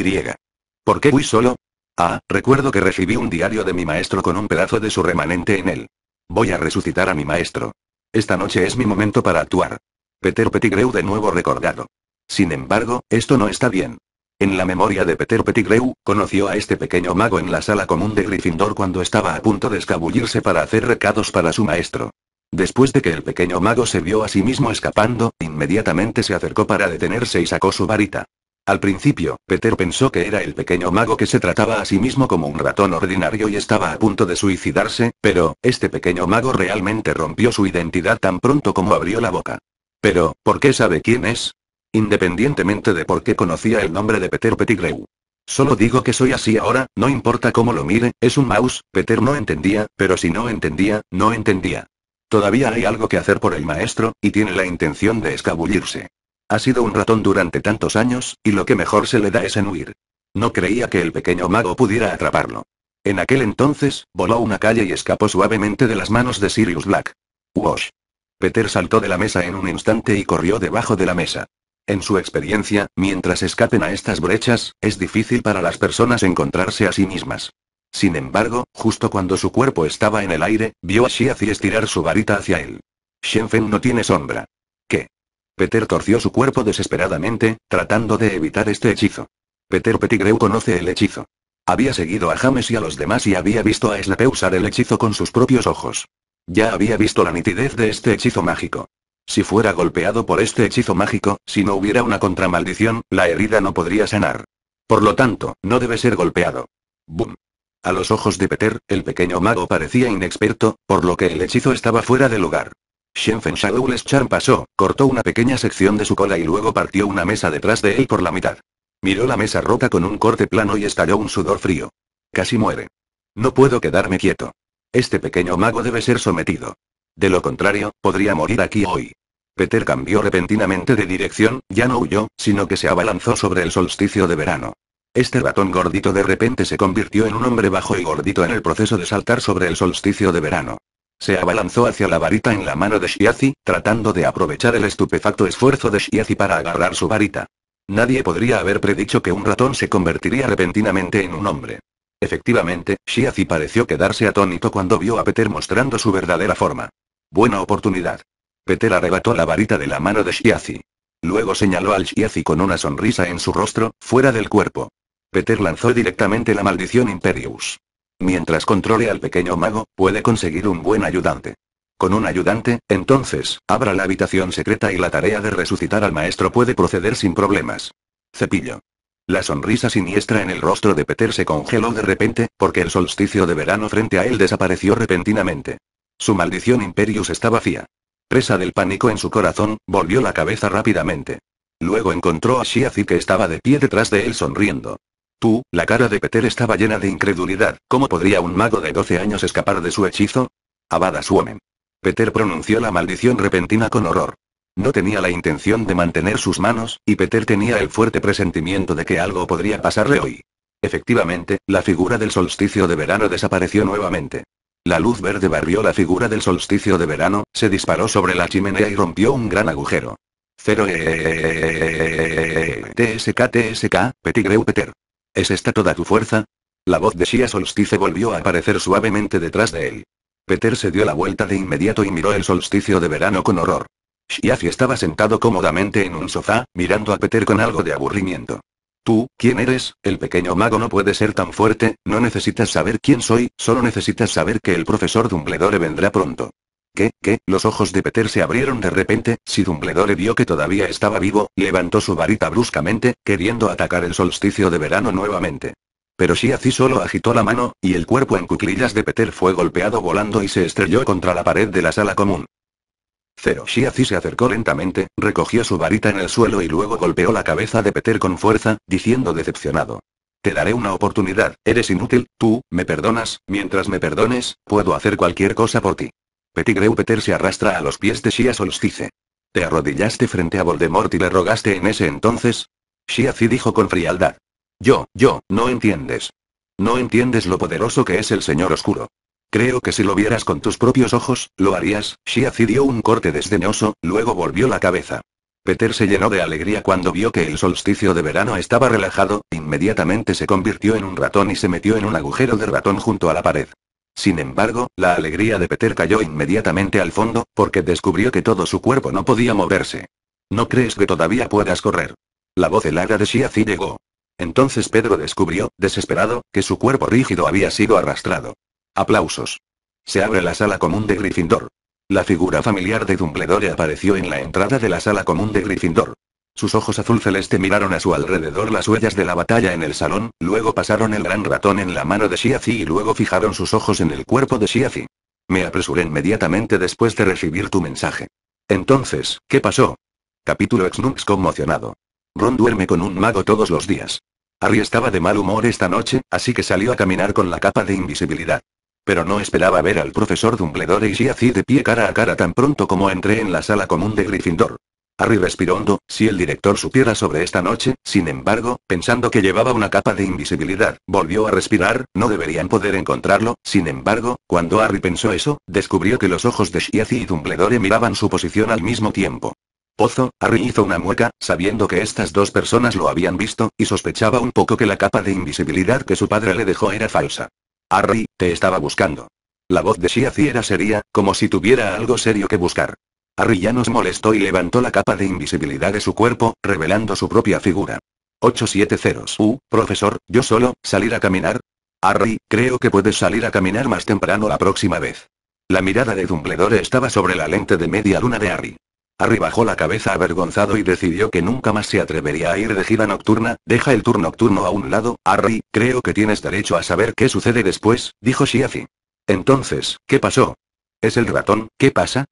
¿Por qué fui solo? Ah, recuerdo que recibí un diario de mi maestro con un pedazo de su remanente en él. Voy a resucitar a mi maestro. Esta noche es mi momento para actuar. Peter Pettigrew de nuevo recordado. Sin embargo, esto no está bien. En la memoria de Peter Pettigrew, conoció a este pequeño mago en la sala común de Gryffindor cuando estaba a punto de escabullirse para hacer recados para su maestro. Después de que el pequeño mago se vio a sí mismo escapando, inmediatamente se acercó para detenerse y sacó su varita. Al principio, Peter pensó que era el pequeño mago que se trataba a sí mismo como un ratón ordinario y estaba a punto de suicidarse, pero, este pequeño mago realmente rompió su identidad tan pronto como abrió la boca. Pero, ¿por qué sabe quién es? Independientemente de por qué conocía el nombre de Peter Pettigrew. Solo digo que soy así ahora, no importa cómo lo mire, es un mouse, Peter no entendía, pero si no entendía, no entendía. Todavía hay algo que hacer por el maestro, y tiene la intención de escabullirse. Ha sido un ratón durante tantos años, y lo que mejor se le da es en huir. No creía que el pequeño mago pudiera atraparlo. En aquel entonces, voló una calle y escapó suavemente de las manos de Sirius Black. Wash. Peter saltó de la mesa en un instante y corrió debajo de la mesa. En su experiencia, mientras escapen a estas brechas, es difícil para las personas encontrarse a sí mismas. Sin embargo, justo cuando su cuerpo estaba en el aire, vio a Shiazi estirar su varita hacia él. Shenfen no tiene sombra. Peter torció su cuerpo desesperadamente, tratando de evitar este hechizo. Peter Pettigrew conoce el hechizo. Había seguido a James y a los demás y había visto a Snape usar el hechizo con sus propios ojos. Ya había visto la nitidez de este hechizo mágico. Si fuera golpeado por este hechizo mágico, si no hubiera una contramaldición, la herida no podría sanar. Por lo tanto, no debe ser golpeado. Boom. A los ojos de Peter, el pequeño mago parecía inexperto, por lo que el hechizo estaba fuera de lugar. Shenfen Shadowless Charm pasó, cortó una pequeña sección de su cola y luego partió una mesa detrás de él por la mitad. Miró la mesa rota con un corte plano y estalló un sudor frío. Casi muere. No puedo quedarme quieto. Este pequeño mago debe ser sometido. De lo contrario, podría morir aquí hoy. Peter cambió repentinamente de dirección, ya no huyó, sino que se abalanzó sobre el solsticio de verano. Este ratón gordito de repente se convirtió en un hombre bajo y gordito en el proceso de saltar sobre el solsticio de verano. Se abalanzó hacia la varita en la mano de Shiazi, tratando de aprovechar el estupefacto esfuerzo de Shiazi para agarrar su varita. Nadie podría haber predicho que un ratón se convertiría repentinamente en un hombre. Efectivamente, Shiazi pareció quedarse atónito cuando vio a Peter mostrando su verdadera forma. Buena oportunidad. Peter arrebató la varita de la mano de Shiazi. Luego señaló al Shiazi con una sonrisa en su rostro, fuera del cuerpo. Peter lanzó directamente la maldición Imperius. Mientras controle al pequeño mago, puede conseguir un buen ayudante. Con un ayudante, entonces, abra la habitación secreta y la tarea de resucitar al maestro puede proceder sin problemas. Cepillo. La sonrisa siniestra en el rostro de Peter se congeló de repente, porque el solsticio de verano frente a él desapareció repentinamente. Su maldición Imperius estaba vacía. Presa del pánico en su corazón, volvió la cabeza rápidamente. Luego encontró a Shiazi que estaba de pie detrás de él sonriendo. Tú, la cara de Peter estaba llena de incredulidad. ¿Cómo podría un mago de 12 años escapar de su hechizo? Abada Suomen. Peter pronunció la maldición repentina con horror. No tenía la intención de mantener sus manos, y Peter tenía el fuerte presentimiento de que algo podría pasarle hoy. Efectivamente, la figura del solsticio de verano desapareció nuevamente. La luz verde barrió la figura del solsticio de verano, se disparó sobre la chimenea y rompió un gran agujero. Cero TSK TSK, Peter. ¿Es esta toda tu fuerza? La voz de Shia Solstice volvió a aparecer suavemente detrás de él. Peter se dio la vuelta de inmediato y miró el solsticio de verano con horror. Shiafi estaba sentado cómodamente en un sofá, mirando a Peter con algo de aburrimiento. Tú, ¿quién eres? El pequeño mago no puede ser tan fuerte, no necesitas saber quién soy, solo necesitas saber que el profesor Dumbledore vendrá pronto. ¿Qué, qué? Los ojos de Peter se abrieron de repente, si Dumbledore vio que todavía estaba vivo, levantó su varita bruscamente, queriendo atacar el solsticio de verano nuevamente. Pero Shiazi solo agitó la mano, y el cuerpo en cuclillas de Peter fue golpeado volando y se estrelló contra la pared de la sala común. Cero Shiazi se acercó lentamente, recogió su varita en el suelo y luego golpeó la cabeza de Peter con fuerza, diciendo decepcionado. Te daré una oportunidad, eres inútil, tú, me perdonas, mientras me perdones, puedo hacer cualquier cosa por ti. Pettigrew Peter se arrastra a los pies de Shia Solstice. Te arrodillaste frente a Voldemort y le rogaste en ese entonces. Shia dijo con frialdad. Yo, yo, no entiendes. No entiendes lo poderoso que es el Señor Oscuro. Creo que si lo vieras con tus propios ojos, lo harías. Shia dio un corte desdeñoso, luego volvió la cabeza. Peter se llenó de alegría cuando vio que el solsticio de verano estaba relajado, inmediatamente se convirtió en un ratón y se metió en un agujero de ratón junto a la pared. Sin embargo, la alegría de Peter cayó inmediatamente al fondo, porque descubrió que todo su cuerpo no podía moverse. ¿No crees que todavía puedas correr? La voz helada de Shiazi llegó. Entonces Pedro descubrió, desesperado, que su cuerpo rígido había sido arrastrado. Aplausos. Se abre la sala común de Gryffindor. La figura familiar de Dumbledore apareció en la entrada de la sala común de Gryffindor. Sus ojos azul celeste miraron a su alrededor las huellas de la batalla en el salón, luego pasaron el gran ratón en la mano de Xiazi y luego fijaron sus ojos en el cuerpo de Xiazi. Me apresuré inmediatamente después de recibir tu mensaje. Entonces, ¿qué pasó? Capítulo Xnunx conmocionado. Ron duerme con un mago todos los días. Harry estaba de mal humor esta noche, así que salió a caminar con la capa de invisibilidad. Pero no esperaba ver al profesor Dumbledore y Xiazi de pie cara a cara tan pronto como entré en la sala común de Gryffindor. Harry respiró hondo, si el director supiera sobre esta noche, sin embargo, pensando que llevaba una capa de invisibilidad, volvió a respirar, no deberían poder encontrarlo, sin embargo, cuando Harry pensó eso, descubrió que los ojos de Shiazi y Dumbledore miraban su posición al mismo tiempo. Pozo, Harry hizo una mueca, sabiendo que estas dos personas lo habían visto, y sospechaba un poco que la capa de invisibilidad que su padre le dejó era falsa. Harry, te estaba buscando. La voz de Shiazi era seria, como si tuviera algo serio que buscar. Harry ya nos molestó y levantó la capa de invisibilidad de su cuerpo, revelando su propia figura. 870. U, uh, profesor, ¿yo solo, salir a caminar? Harry, creo que puedes salir a caminar más temprano la próxima vez. La mirada de Dumbledore estaba sobre la lente de media luna de Harry. Harry bajó la cabeza avergonzado y decidió que nunca más se atrevería a ir de gira nocturna, deja el tour nocturno a un lado, Harry, creo que tienes derecho a saber qué sucede después, dijo Shiafi. Entonces, ¿qué pasó? ¿Es el ratón, qué pasa?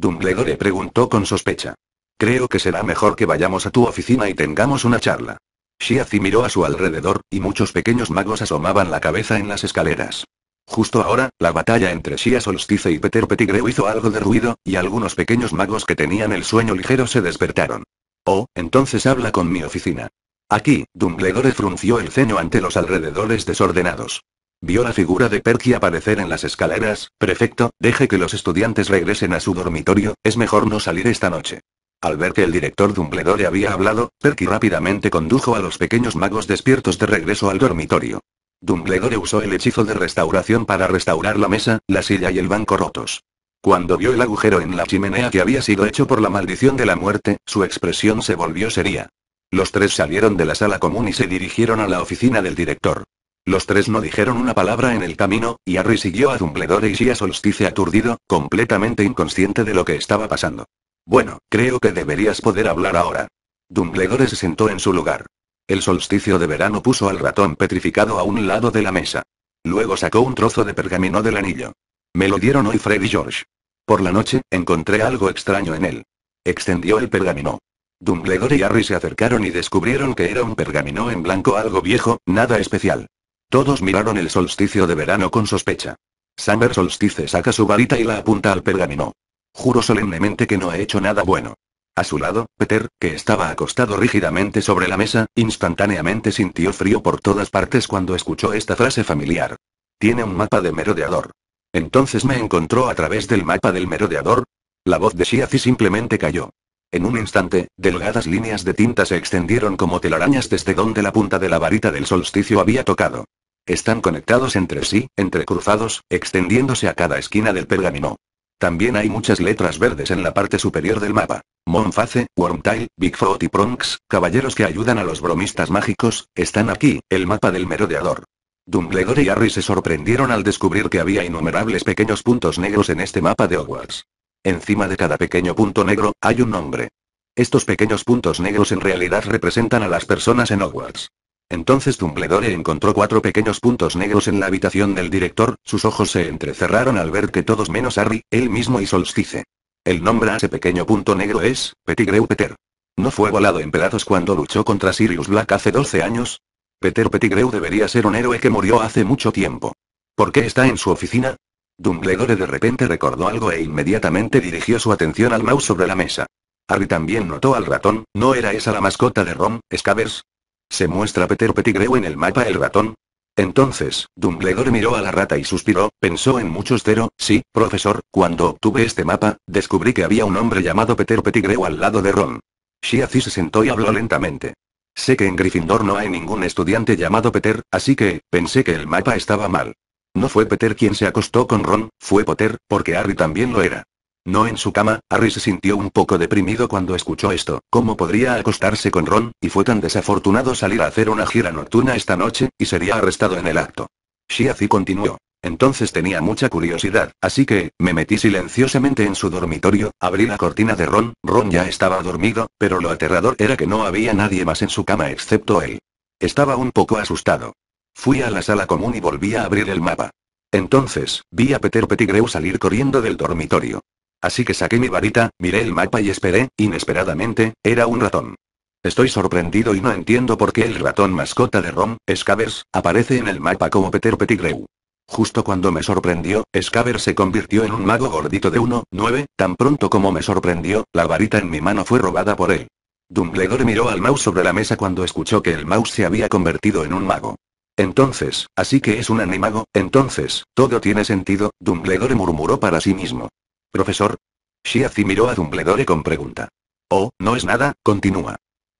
Dumbledore preguntó con sospecha. Creo que será mejor que vayamos a tu oficina y tengamos una charla. Shiazi miró a su alrededor, y muchos pequeños magos asomaban la cabeza en las escaleras. Justo ahora, la batalla entre Shia Solstice y Peter Pettigrew hizo algo de ruido, y algunos pequeños magos que tenían el sueño ligero se despertaron. Oh, entonces habla con mi oficina. Aquí, Dumbledore frunció el ceño ante los alrededores desordenados. Vio la figura de Perky aparecer en las escaleras, prefecto, deje que los estudiantes regresen a su dormitorio, es mejor no salir esta noche. Al ver que el director Dumbledore había hablado, Perky rápidamente condujo a los pequeños magos despiertos de regreso al dormitorio. Dumbledore usó el hechizo de restauración para restaurar la mesa, la silla y el banco rotos. Cuando vio el agujero en la chimenea que había sido hecho por la maldición de la muerte, su expresión se volvió seria. Los tres salieron de la sala común y se dirigieron a la oficina del director. Los tres no dijeron una palabra en el camino, y Harry siguió a Dumbledore y a Solstice aturdido, completamente inconsciente de lo que estaba pasando. Bueno, creo que deberías poder hablar ahora. Dumbledore se sentó en su lugar. El solsticio de verano puso al ratón petrificado a un lado de la mesa. Luego sacó un trozo de pergamino del anillo. Me lo dieron hoy Fred y George. Por la noche, encontré algo extraño en él. Extendió el pergamino. Dumbledore y Harry se acercaron y descubrieron que era un pergamino en blanco algo viejo, nada especial. Todos miraron el solsticio de verano con sospecha. Summer Solstice saca su varita y la apunta al pergamino. Juro solemnemente que no he hecho nada bueno. A su lado, Peter, que estaba acostado rígidamente sobre la mesa, instantáneamente sintió frío por todas partes cuando escuchó esta frase familiar. Tiene un mapa de merodeador. Entonces me encontró a través del mapa del merodeador. La voz de Shiazi simplemente cayó. En un instante, delgadas líneas de tinta se extendieron como telarañas desde donde la punta de la varita del solsticio había tocado. Están conectados entre sí, entrecruzados, extendiéndose a cada esquina del pergamino. También hay muchas letras verdes en la parte superior del mapa. Monface, Wormtail, Bigfoot y Pronx, caballeros que ayudan a los bromistas mágicos, están aquí, el mapa del merodeador. Dumbledore y Harry se sorprendieron al descubrir que había innumerables pequeños puntos negros en este mapa de Hogwarts. Encima de cada pequeño punto negro, hay un nombre. Estos pequeños puntos negros en realidad representan a las personas en Hogwarts. Entonces Dumbledore encontró cuatro pequeños puntos negros en la habitación del director, sus ojos se entrecerraron al ver que todos menos Harry, él mismo y Solstice. El nombre a ese pequeño punto negro es, Pettigrew Peter. ¿No fue volado en pedazos cuando luchó contra Sirius Black hace 12 años? Peter Pettigrew debería ser un héroe que murió hace mucho tiempo. ¿Por qué está en su oficina? Dumbledore de repente recordó algo e inmediatamente dirigió su atención al mouse sobre la mesa. Harry también notó al ratón, ¿no era esa la mascota de Ron, Scabbers? Se muestra Peter Pettigrew en el mapa el ratón. Entonces, Dumbledore miró a la rata y suspiró, pensó en muchos cero, sí, profesor, cuando obtuve este mapa, descubrí que había un hombre llamado Peter Pettigrew al lado de Ron. Shiazi se sentó y habló lentamente. Sé que en Gryffindor no hay ningún estudiante llamado Peter, así que, pensé que el mapa estaba mal. No fue Peter quien se acostó con Ron, fue Potter, porque Harry también lo era. No en su cama, Harry se sintió un poco deprimido cuando escuchó esto. ¿Cómo podría acostarse con Ron? Y fue tan desafortunado salir a hacer una gira nocturna esta noche, y sería arrestado en el acto. Shiazi continuó. Entonces tenía mucha curiosidad, así que, me metí silenciosamente en su dormitorio, abrí la cortina de Ron, Ron ya estaba dormido, pero lo aterrador era que no había nadie más en su cama excepto él. Estaba un poco asustado. Fui a la sala común y volví a abrir el mapa. Entonces, vi a Peter Pettigrew salir corriendo del dormitorio. Así que saqué mi varita, miré el mapa y esperé, inesperadamente, era un ratón. Estoy sorprendido y no entiendo por qué el ratón mascota de Rom, Scavers, aparece en el mapa como Peter Pettigrew. Justo cuando me sorprendió, Scaver se convirtió en un mago gordito de 1,9, tan pronto como me sorprendió, la varita en mi mano fue robada por él. Dumbledore miró al mouse sobre la mesa cuando escuchó que el mouse se había convertido en un mago. Entonces, así que es un animago, entonces, todo tiene sentido, Dumbledore murmuró para sí mismo. Profesor. Shiazi miró a Dumbledore con pregunta. Oh, no es nada, continúa.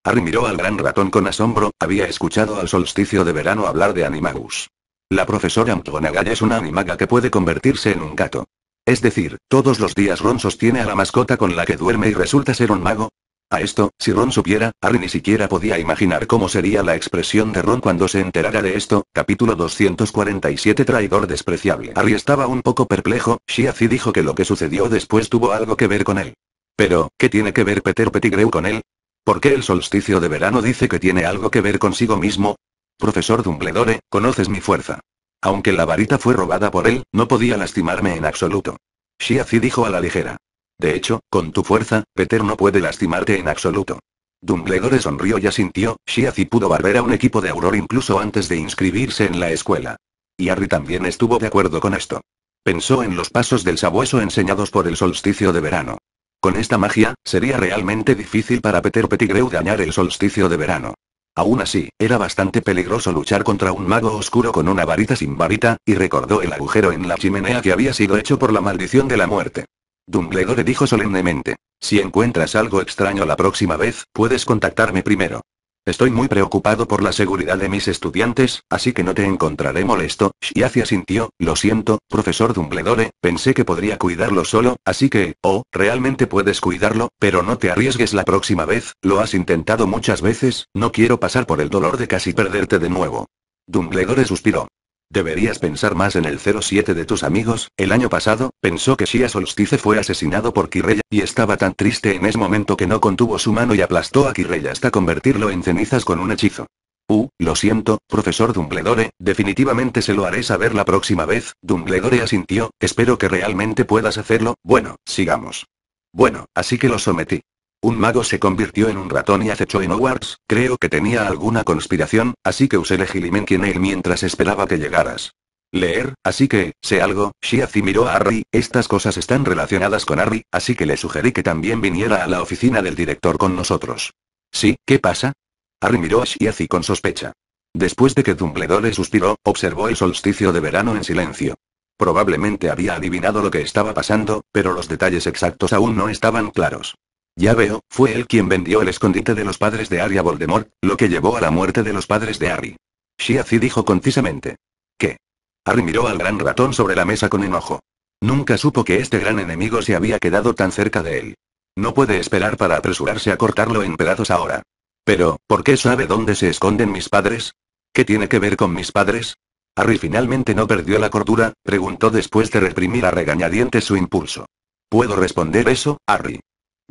Harry miró al gran ratón con asombro, había escuchado al solsticio de verano hablar de animagus. La profesora McGonagall es una animaga que puede convertirse en un gato. Es decir, todos los días Ron sostiene a la mascota con la que duerme y resulta ser un mago, a esto, si Ron supiera, Harry ni siquiera podía imaginar cómo sería la expresión de Ron cuando se enterara de esto. Capítulo 247 Traidor despreciable. Harry estaba un poco perplejo, Shiazi dijo que lo que sucedió después tuvo algo que ver con él. Pero, ¿qué tiene que ver Peter Pettigrew con él? ¿Por qué el solsticio de verano dice que tiene algo que ver consigo mismo? Profesor Dumbledore, conoces mi fuerza. Aunque la varita fue robada por él, no podía lastimarme en absoluto. Shiazi dijo a la ligera. De hecho, con tu fuerza, Peter no puede lastimarte en absoluto. Dumbledore sonrió y asintió, Shiazi pudo barber a un equipo de Auror incluso antes de inscribirse en la escuela. Y Harry también estuvo de acuerdo con esto. Pensó en los pasos del sabueso enseñados por el solsticio de verano. Con esta magia, sería realmente difícil para Peter Pettigrew dañar el solsticio de verano. Aún así, era bastante peligroso luchar contra un mago oscuro con una varita sin varita, y recordó el agujero en la chimenea que había sido hecho por la maldición de la muerte. Dumbledore dijo solemnemente. Si encuentras algo extraño la próxima vez, puedes contactarme primero. Estoy muy preocupado por la seguridad de mis estudiantes, así que no te encontraré molesto, Shiazi asintió, lo siento, profesor Dumbledore, pensé que podría cuidarlo solo, así que, oh, realmente puedes cuidarlo, pero no te arriesgues la próxima vez, lo has intentado muchas veces, no quiero pasar por el dolor de casi perderte de nuevo. Dumbledore suspiró. Deberías pensar más en el 07 de tus amigos, el año pasado, pensó que Shia Solstice fue asesinado por Kirreya, y estaba tan triste en ese momento que no contuvo su mano y aplastó a Kirreya hasta convertirlo en cenizas con un hechizo. Uh, lo siento, profesor Dumbledore, definitivamente se lo haré saber la próxima vez, Dumbledore asintió, espero que realmente puedas hacerlo, bueno, sigamos. Bueno, así que lo sometí. Un mago se convirtió en un ratón y acechó en Hogwarts, creo que tenía alguna conspiración, así que usé en él mientras esperaba que llegaras. Leer, así que, sé algo, Shiazi miró a Harry, estas cosas están relacionadas con Harry, así que le sugerí que también viniera a la oficina del director con nosotros. ¿Sí, qué pasa? Harry miró a Shiazi con sospecha. Después de que Dumbledore suspiró, observó el solsticio de verano en silencio. Probablemente había adivinado lo que estaba pasando, pero los detalles exactos aún no estaban claros. Ya veo, fue él quien vendió el escondite de los padres de Harry a Voldemort, lo que llevó a la muerte de los padres de Harry. Shiazi dijo concisamente. ¿Qué? Harry miró al gran ratón sobre la mesa con enojo. Nunca supo que este gran enemigo se había quedado tan cerca de él. No puede esperar para apresurarse a cortarlo en pedazos ahora. Pero, ¿por qué sabe dónde se esconden mis padres? ¿Qué tiene que ver con mis padres? Harry finalmente no perdió la cordura, preguntó después de reprimir a regañadientes su impulso. ¿Puedo responder eso, Harry?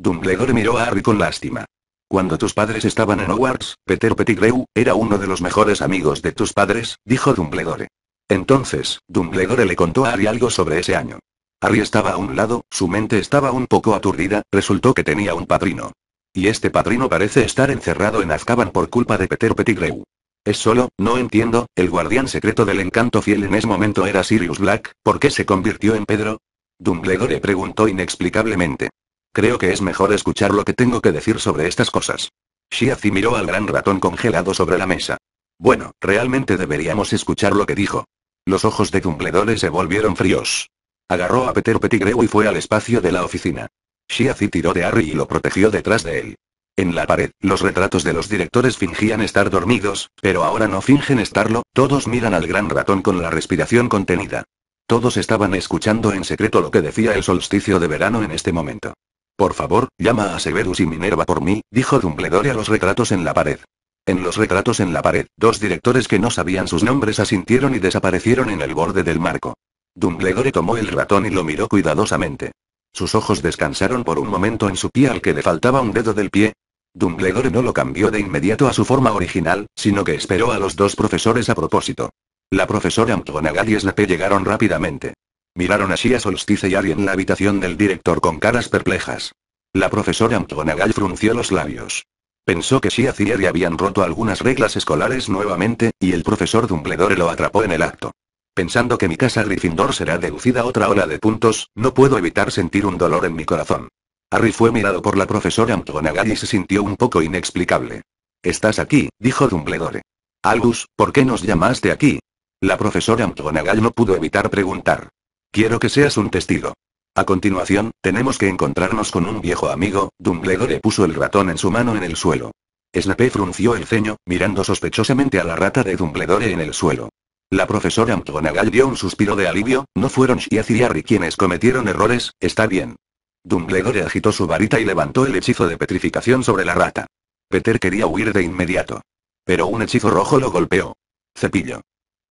Dumbledore miró a Harry con lástima. Cuando tus padres estaban en Hogwarts, Peter Pettigrew, era uno de los mejores amigos de tus padres, dijo Dumbledore. Entonces, Dumbledore le contó a Harry algo sobre ese año. Harry estaba a un lado, su mente estaba un poco aturdida, resultó que tenía un padrino. Y este padrino parece estar encerrado en Azkaban por culpa de Peter Pettigrew. Es solo, no entiendo, el guardián secreto del encanto fiel en ese momento era Sirius Black, ¿por qué se convirtió en Pedro? Dumbledore preguntó inexplicablemente. Creo que es mejor escuchar lo que tengo que decir sobre estas cosas. Shiazi miró al gran ratón congelado sobre la mesa. Bueno, realmente deberíamos escuchar lo que dijo. Los ojos de Dumbledore se volvieron fríos. Agarró a Peter Pettigrew y fue al espacio de la oficina. Shiazi tiró de Harry y lo protegió detrás de él. En la pared, los retratos de los directores fingían estar dormidos, pero ahora no fingen estarlo, todos miran al gran ratón con la respiración contenida. Todos estaban escuchando en secreto lo que decía el solsticio de verano en este momento. Por favor, llama a Severus y Minerva por mí, dijo Dumbledore a los retratos en la pared. En los retratos en la pared, dos directores que no sabían sus nombres asintieron y desaparecieron en el borde del marco. Dumbledore tomó el ratón y lo miró cuidadosamente. Sus ojos descansaron por un momento en su pie al que le faltaba un dedo del pie. Dumbledore no lo cambió de inmediato a su forma original, sino que esperó a los dos profesores a propósito. La profesora McGonagall y Snape llegaron rápidamente. Miraron así a Solstice y Ari en la habitación del director con caras perplejas. La profesora McGonagall frunció los labios. Pensó que si a Harry habían roto algunas reglas escolares nuevamente, y el profesor Dumbledore lo atrapó en el acto. Pensando que mi casa Gryffindor será deducida otra ola de puntos, no puedo evitar sentir un dolor en mi corazón. Harry fue mirado por la profesora McGonagall y se sintió un poco inexplicable. Estás aquí, dijo Dumbledore. Albus, ¿por qué nos llamaste aquí? La profesora McGonagall no pudo evitar preguntar. Quiero que seas un testigo. A continuación, tenemos que encontrarnos con un viejo amigo, Dumbledore puso el ratón en su mano en el suelo. Snape frunció el ceño, mirando sospechosamente a la rata de Dumbledore en el suelo. La profesora McGonagall dio un suspiro de alivio, no fueron Shiazi y Harry quienes cometieron errores, está bien. Dumbledore agitó su varita y levantó el hechizo de petrificación sobre la rata. Peter quería huir de inmediato. Pero un hechizo rojo lo golpeó. Cepillo.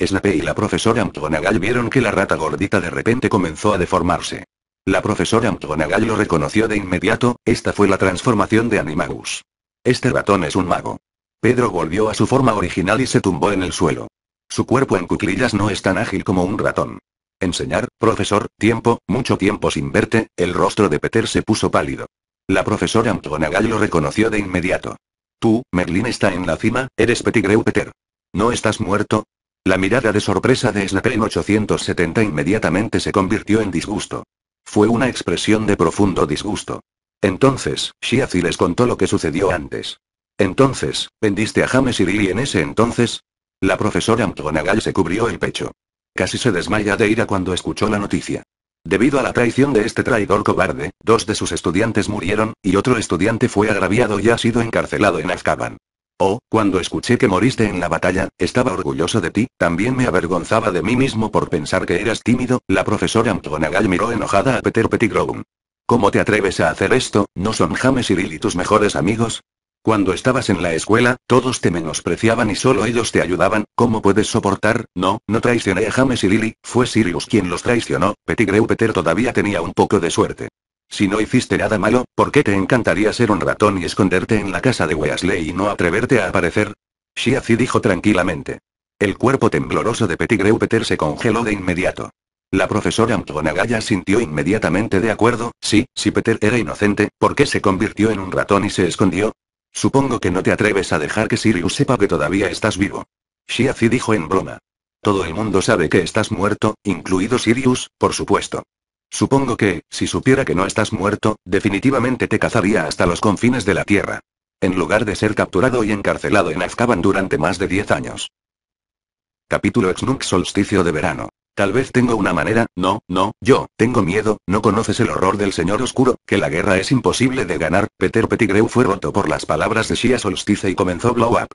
Snape y la profesora McGonagall vieron que la rata gordita de repente comenzó a deformarse. La profesora McGonagall lo reconoció de inmediato, esta fue la transformación de Animagus. Este ratón es un mago. Pedro volvió a su forma original y se tumbó en el suelo. Su cuerpo en cuclillas no es tan ágil como un ratón. Enseñar, profesor, tiempo, mucho tiempo sin verte, el rostro de Peter se puso pálido. La profesora McGonagall lo reconoció de inmediato. Tú, Merlin está en la cima, eres Petigreu Peter. ¿No estás muerto? La mirada de sorpresa de en 870 inmediatamente se convirtió en disgusto. Fue una expresión de profundo disgusto. Entonces, Shiazi les contó lo que sucedió antes. Entonces, ¿vendiste a James y en ese entonces? La profesora McGonagall se cubrió el pecho. Casi se desmaya de ira cuando escuchó la noticia. Debido a la traición de este traidor cobarde, dos de sus estudiantes murieron, y otro estudiante fue agraviado y ha sido encarcelado en Azkaban. Oh, cuando escuché que moriste en la batalla, estaba orgulloso de ti, también me avergonzaba de mí mismo por pensar que eras tímido, la profesora McGonagall miró enojada a Peter Pettigrew. ¿Cómo te atreves a hacer esto, no son James y Lily tus mejores amigos? Cuando estabas en la escuela, todos te menospreciaban y solo ellos te ayudaban, ¿cómo puedes soportar? No, no traicioné a James y Lily, fue Sirius quien los traicionó, Pettigrew Peter todavía tenía un poco de suerte. Si no hiciste nada malo, ¿por qué te encantaría ser un ratón y esconderte en la casa de Weasley y no atreverte a aparecer? Shiazi dijo tranquilamente. El cuerpo tembloroso de Pettigrew Peter se congeló de inmediato. La profesora McGonagall sintió inmediatamente de acuerdo, sí, si Peter era inocente, ¿por qué se convirtió en un ratón y se escondió? Supongo que no te atreves a dejar que Sirius sepa que todavía estás vivo. Shiazi dijo en broma. Todo el mundo sabe que estás muerto, incluido Sirius, por supuesto. Supongo que, si supiera que no estás muerto, definitivamente te cazaría hasta los confines de la Tierra. En lugar de ser capturado y encarcelado en Azkaban durante más de 10 años. Capítulo Nunc Solsticio de Verano. Tal vez tengo una manera, no, no, yo, tengo miedo, no conoces el horror del señor oscuro, que la guerra es imposible de ganar, Peter Pettigrew fue roto por las palabras de Shia Solstice y comenzó Blow Up.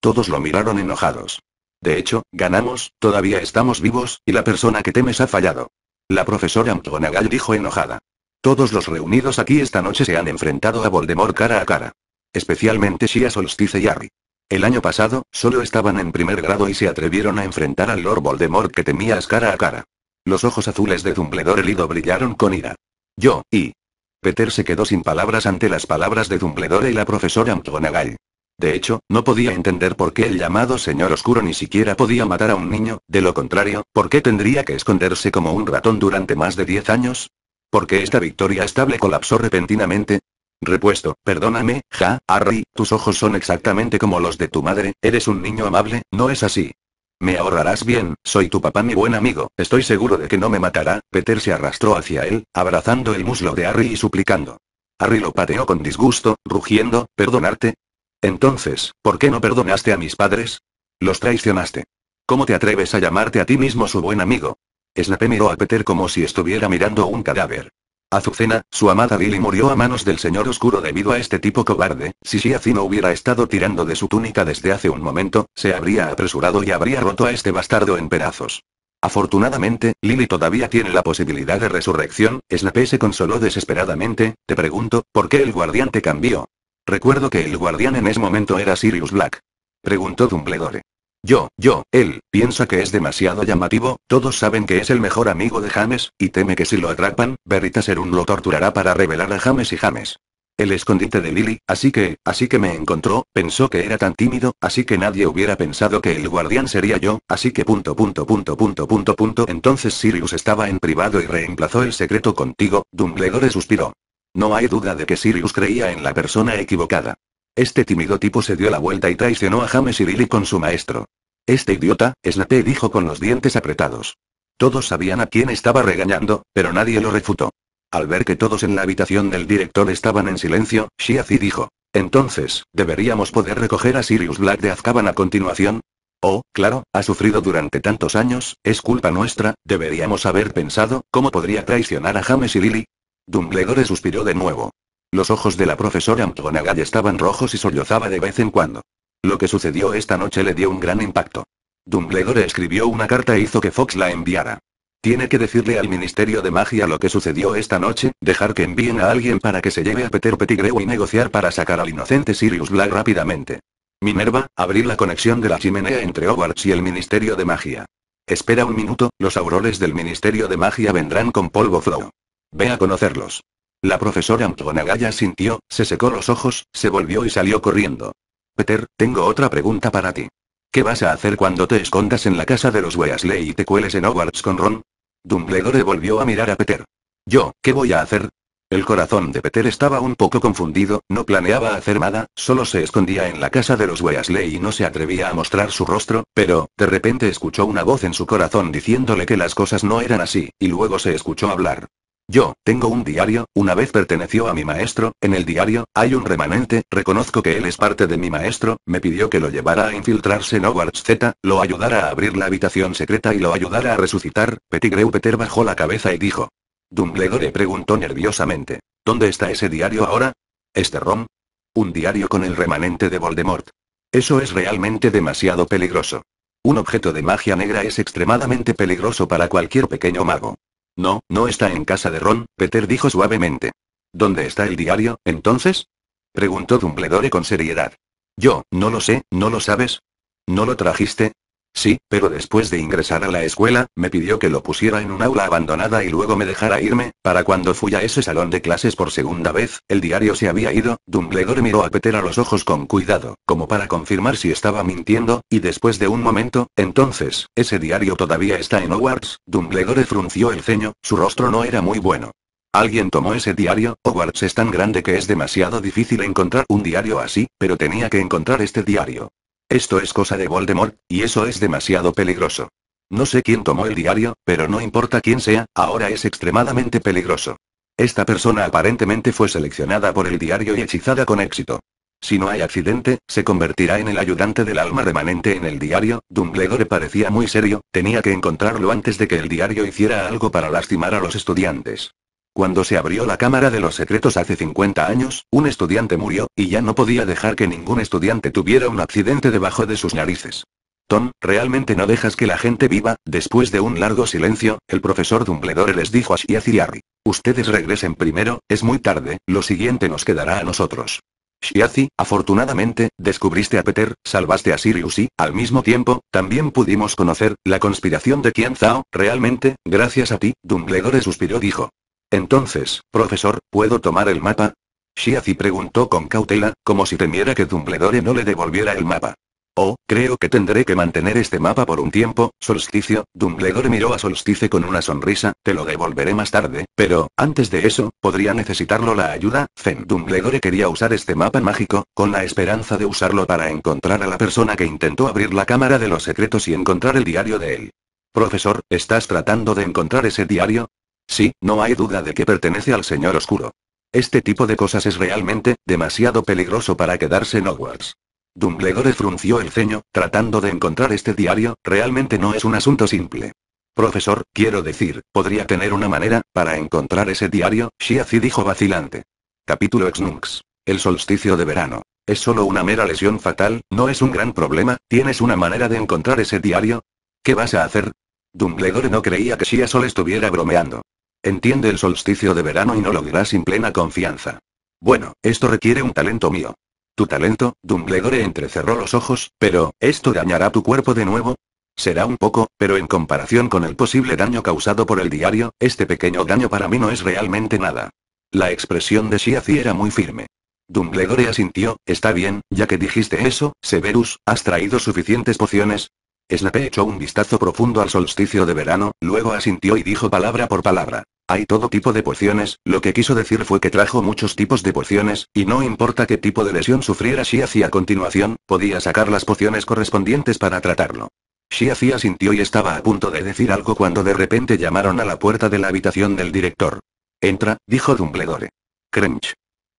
Todos lo miraron enojados. De hecho, ganamos, todavía estamos vivos, y la persona que temes ha fallado. La profesora McGonagall dijo enojada. Todos los reunidos aquí esta noche se han enfrentado a Voldemort cara a cara. Especialmente Shia Solstice y Harry. El año pasado, solo estaban en primer grado y se atrevieron a enfrentar al Lord Voldemort que temías cara a cara. Los ojos azules de Dumbledore Lido brillaron con ira. Yo, y... Peter se quedó sin palabras ante las palabras de Dumbledore y la profesora McGonagall. De hecho, no podía entender por qué el llamado Señor Oscuro ni siquiera podía matar a un niño, de lo contrario, ¿por qué tendría que esconderse como un ratón durante más de 10 años? ¿Por qué esta victoria estable colapsó repentinamente? Repuesto, perdóname, ja, Harry, tus ojos son exactamente como los de tu madre, eres un niño amable, ¿no es así? Me ahorrarás bien, soy tu papá mi buen amigo, estoy seguro de que no me matará, Peter se arrastró hacia él, abrazando el muslo de Harry y suplicando. Harry lo pateó con disgusto, rugiendo, perdonarte, entonces, ¿por qué no perdonaste a mis padres? Los traicionaste. ¿Cómo te atreves a llamarte a ti mismo su buen amigo? Snape miró a Peter como si estuviera mirando un cadáver. Azucena, su amada Lily murió a manos del señor oscuro debido a este tipo cobarde, si Shiazi no hubiera estado tirando de su túnica desde hace un momento, se habría apresurado y habría roto a este bastardo en pedazos. Afortunadamente, Lily todavía tiene la posibilidad de resurrección, Snape se consoló desesperadamente, te pregunto, ¿por qué el guardián te cambió? Recuerdo que el guardián en ese momento era Sirius Black. Preguntó Dumbledore. Yo, yo, él, piensa que es demasiado llamativo, todos saben que es el mejor amigo de James, y teme que si lo atrapan, Serun lo torturará para revelar a James y James. El escondite de Lily, así que, así que me encontró, pensó que era tan tímido, así que nadie hubiera pensado que el guardián sería yo, así que punto punto punto punto punto punto entonces Sirius estaba en privado y reemplazó el secreto contigo, Dumbledore suspiró. No hay duda de que Sirius creía en la persona equivocada. Este tímido tipo se dio la vuelta y traicionó a James y Lily con su maestro. Este idiota, Snape dijo con los dientes apretados. Todos sabían a quién estaba regañando, pero nadie lo refutó. Al ver que todos en la habitación del director estaban en silencio, Shiazi dijo. Entonces, ¿deberíamos poder recoger a Sirius Black de Azkaban a continuación? Oh, claro, ha sufrido durante tantos años, es culpa nuestra, deberíamos haber pensado, ¿cómo podría traicionar a James y Lily? Dumbledore suspiró de nuevo. Los ojos de la profesora McGonagall estaban rojos y sollozaba de vez en cuando. Lo que sucedió esta noche le dio un gran impacto. Dumbledore escribió una carta e hizo que Fox la enviara. Tiene que decirle al Ministerio de Magia lo que sucedió esta noche, dejar que envíen a alguien para que se lleve a Peter Pettigrew y negociar para sacar al inocente Sirius Black rápidamente. Minerva, abrir la conexión de la chimenea entre Hogwarts y el Ministerio de Magia. Espera un minuto, los aurores del Ministerio de Magia vendrán con polvo flow. Ve a conocerlos. La profesora Antonagaya sintió, se secó los ojos, se volvió y salió corriendo. Peter, tengo otra pregunta para ti. ¿Qué vas a hacer cuando te escondas en la casa de los Weasley y te cueles en Hogwarts con Ron? Dumbledore volvió a mirar a Peter. ¿Yo, qué voy a hacer? El corazón de Peter estaba un poco confundido, no planeaba hacer nada, solo se escondía en la casa de los Weasley y no se atrevía a mostrar su rostro, pero, de repente escuchó una voz en su corazón diciéndole que las cosas no eran así, y luego se escuchó hablar. Yo, tengo un diario, una vez perteneció a mi maestro, en el diario, hay un remanente, reconozco que él es parte de mi maestro, me pidió que lo llevara a infiltrarse en Hogwarts Z, lo ayudara a abrir la habitación secreta y lo ayudara a resucitar, Pettigrew Peter bajó la cabeza y dijo. Dumbledore preguntó nerviosamente. ¿Dónde está ese diario ahora? ¿Este rom? Un diario con el remanente de Voldemort. Eso es realmente demasiado peligroso. Un objeto de magia negra es extremadamente peligroso para cualquier pequeño mago. No, no está en casa de Ron, Peter dijo suavemente. ¿Dónde está el diario, entonces? preguntó Dumbledore con seriedad. Yo, no lo sé, ¿no lo sabes? ¿No lo trajiste? Sí, pero después de ingresar a la escuela, me pidió que lo pusiera en un aula abandonada y luego me dejara irme, para cuando fui a ese salón de clases por segunda vez, el diario se había ido, Dumbledore miró a Peter a los ojos con cuidado, como para confirmar si estaba mintiendo, y después de un momento, entonces, ese diario todavía está en Hogwarts, Dumbledore frunció el ceño, su rostro no era muy bueno. Alguien tomó ese diario, Hogwarts es tan grande que es demasiado difícil encontrar un diario así, pero tenía que encontrar este diario. Esto es cosa de Voldemort, y eso es demasiado peligroso. No sé quién tomó el diario, pero no importa quién sea, ahora es extremadamente peligroso. Esta persona aparentemente fue seleccionada por el diario y hechizada con éxito. Si no hay accidente, se convertirá en el ayudante del alma remanente en el diario. Dumbledore parecía muy serio, tenía que encontrarlo antes de que el diario hiciera algo para lastimar a los estudiantes. Cuando se abrió la Cámara de los Secretos hace 50 años, un estudiante murió, y ya no podía dejar que ningún estudiante tuviera un accidente debajo de sus narices. Tom, realmente no dejas que la gente viva, después de un largo silencio, el profesor Dumbledore les dijo a Shiaz y Harry. Ustedes regresen primero, es muy tarde, lo siguiente nos quedará a nosotros. Shiazi, afortunadamente, descubriste a Peter, salvaste a Sirius y, al mismo tiempo, también pudimos conocer, la conspiración de Qian Zhao, realmente, gracias a ti, Dumbledore suspiró dijo. Entonces, profesor, ¿puedo tomar el mapa? Shiazi preguntó con cautela, como si temiera que Dumbledore no le devolviera el mapa. Oh, creo que tendré que mantener este mapa por un tiempo, Solsticio, Dumbledore miró a Solstice con una sonrisa, te lo devolveré más tarde, pero, antes de eso, podría necesitarlo la ayuda, Fen Dumbledore quería usar este mapa mágico, con la esperanza de usarlo para encontrar a la persona que intentó abrir la Cámara de los Secretos y encontrar el diario de él. Profesor, ¿estás tratando de encontrar ese diario? Sí, no hay duda de que pertenece al señor oscuro. Este tipo de cosas es realmente, demasiado peligroso para quedarse en Hogwarts. Dumbledore frunció el ceño, tratando de encontrar este diario, realmente no es un asunto simple. Profesor, quiero decir, podría tener una manera, para encontrar ese diario, Shiazi dijo vacilante. Capítulo Xnunx. El solsticio de verano. Es solo una mera lesión fatal, no es un gran problema, ¿tienes una manera de encontrar ese diario? ¿Qué vas a hacer? Dumbledore no creía que Shia Sol estuviera bromeando. Entiende el solsticio de verano y no lo dirá sin plena confianza. Bueno, esto requiere un talento mío. ¿Tu talento? Dumbledore entrecerró los ojos, pero, ¿esto dañará tu cuerpo de nuevo? Será un poco, pero en comparación con el posible daño causado por el diario, este pequeño daño para mí no es realmente nada. La expresión de Shiazi era muy firme. Dumbledore asintió, está bien, ya que dijiste eso, Severus, ¿has traído suficientes pociones? Snape echó un vistazo profundo al solsticio de verano, luego asintió y dijo palabra por palabra. Hay todo tipo de pociones, lo que quiso decir fue que trajo muchos tipos de pociones, y no importa qué tipo de lesión sufriera si a continuación, podía sacar las pociones correspondientes para tratarlo. Shiazi asintió y estaba a punto de decir algo cuando de repente llamaron a la puerta de la habitación del director. Entra, dijo Dumbledore. Crunch.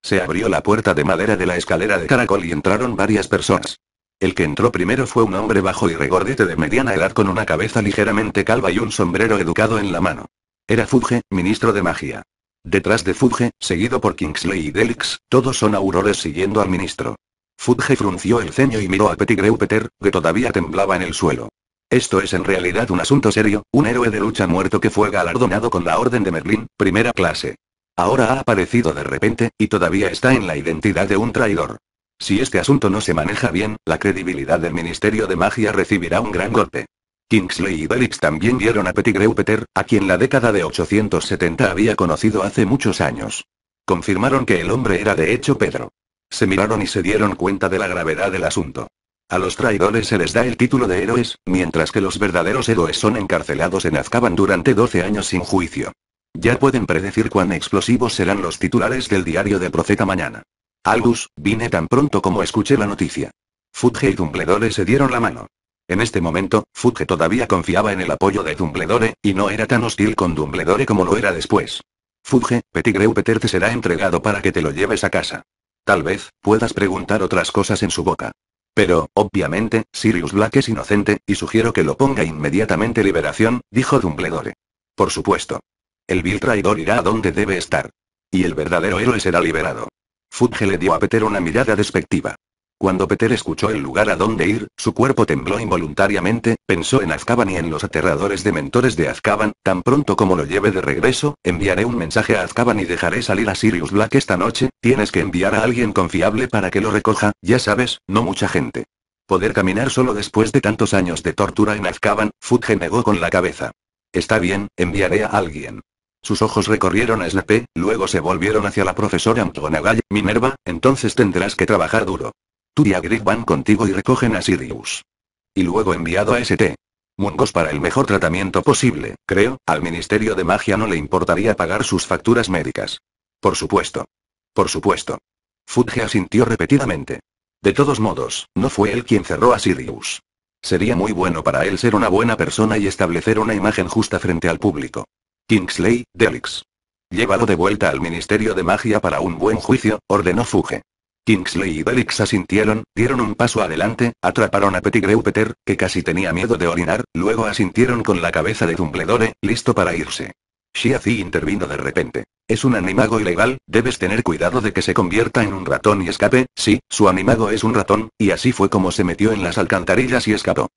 Se abrió la puerta de madera de la escalera de caracol y entraron varias personas. El que entró primero fue un hombre bajo y regordete de mediana edad con una cabeza ligeramente calva y un sombrero educado en la mano. Era Fudge, ministro de magia. Detrás de Fudge, seguido por Kingsley y Delix, todos son aurores siguiendo al ministro. Fudge frunció el ceño y miró a Pettigrew Peter, que todavía temblaba en el suelo. Esto es en realidad un asunto serio, un héroe de lucha muerto que fue galardonado con la Orden de Merlín, primera clase. Ahora ha aparecido de repente, y todavía está en la identidad de un traidor. Si este asunto no se maneja bien, la credibilidad del Ministerio de Magia recibirá un gran golpe. Kingsley y Bellix también vieron a Pettigrew Peter, a quien la década de 870 había conocido hace muchos años. Confirmaron que el hombre era de hecho Pedro. Se miraron y se dieron cuenta de la gravedad del asunto. A los traidores se les da el título de héroes, mientras que los verdaderos héroes son encarcelados en Azkaban durante 12 años sin juicio. Ya pueden predecir cuán explosivos serán los titulares del diario de profeta mañana. Albus, vine tan pronto como escuché la noticia. Fudge y Dumbledore se dieron la mano. En este momento, Fudge todavía confiaba en el apoyo de Dumbledore, y no era tan hostil con Dumbledore como lo era después. Fudge, Pettigrew Peter te será entregado para que te lo lleves a casa. Tal vez, puedas preguntar otras cosas en su boca. Pero, obviamente, Sirius Black es inocente, y sugiero que lo ponga inmediatamente liberación, dijo Dumbledore. Por supuesto. El vil traidor irá a donde debe estar. Y el verdadero héroe será liberado. Fudge le dio a Peter una mirada despectiva. Cuando Peter escuchó el lugar a donde ir, su cuerpo tembló involuntariamente, pensó en Azkaban y en los aterradores de mentores de Azkaban, tan pronto como lo lleve de regreso, enviaré un mensaje a Azkaban y dejaré salir a Sirius Black esta noche, tienes que enviar a alguien confiable para que lo recoja, ya sabes, no mucha gente. Poder caminar solo después de tantos años de tortura en Azkaban, Fudge negó con la cabeza. Está bien, enviaré a alguien. Sus ojos recorrieron a Snape, luego se volvieron hacia la profesora McGonagall. Minerva, entonces tendrás que trabajar duro. Tú y Agrippa van contigo y recogen a Sirius. Y luego enviado a St. Mungos para el mejor tratamiento posible, creo, al Ministerio de Magia no le importaría pagar sus facturas médicas. Por supuesto. Por supuesto. Fudge asintió repetidamente. De todos modos, no fue él quien cerró a Sirius. Sería muy bueno para él ser una buena persona y establecer una imagen justa frente al público. Kingsley, Delix. Llévalo de vuelta al Ministerio de Magia para un buen juicio, ordenó Fuge. Kingsley y Delix asintieron, dieron un paso adelante, atraparon a Pettigrew Peter, que casi tenía miedo de orinar, luego asintieron con la cabeza de Dumbledore, listo para irse. Shiazi intervino de repente. Es un animago ilegal, debes tener cuidado de que se convierta en un ratón y escape, sí, su animago es un ratón, y así fue como se metió en las alcantarillas y escapó.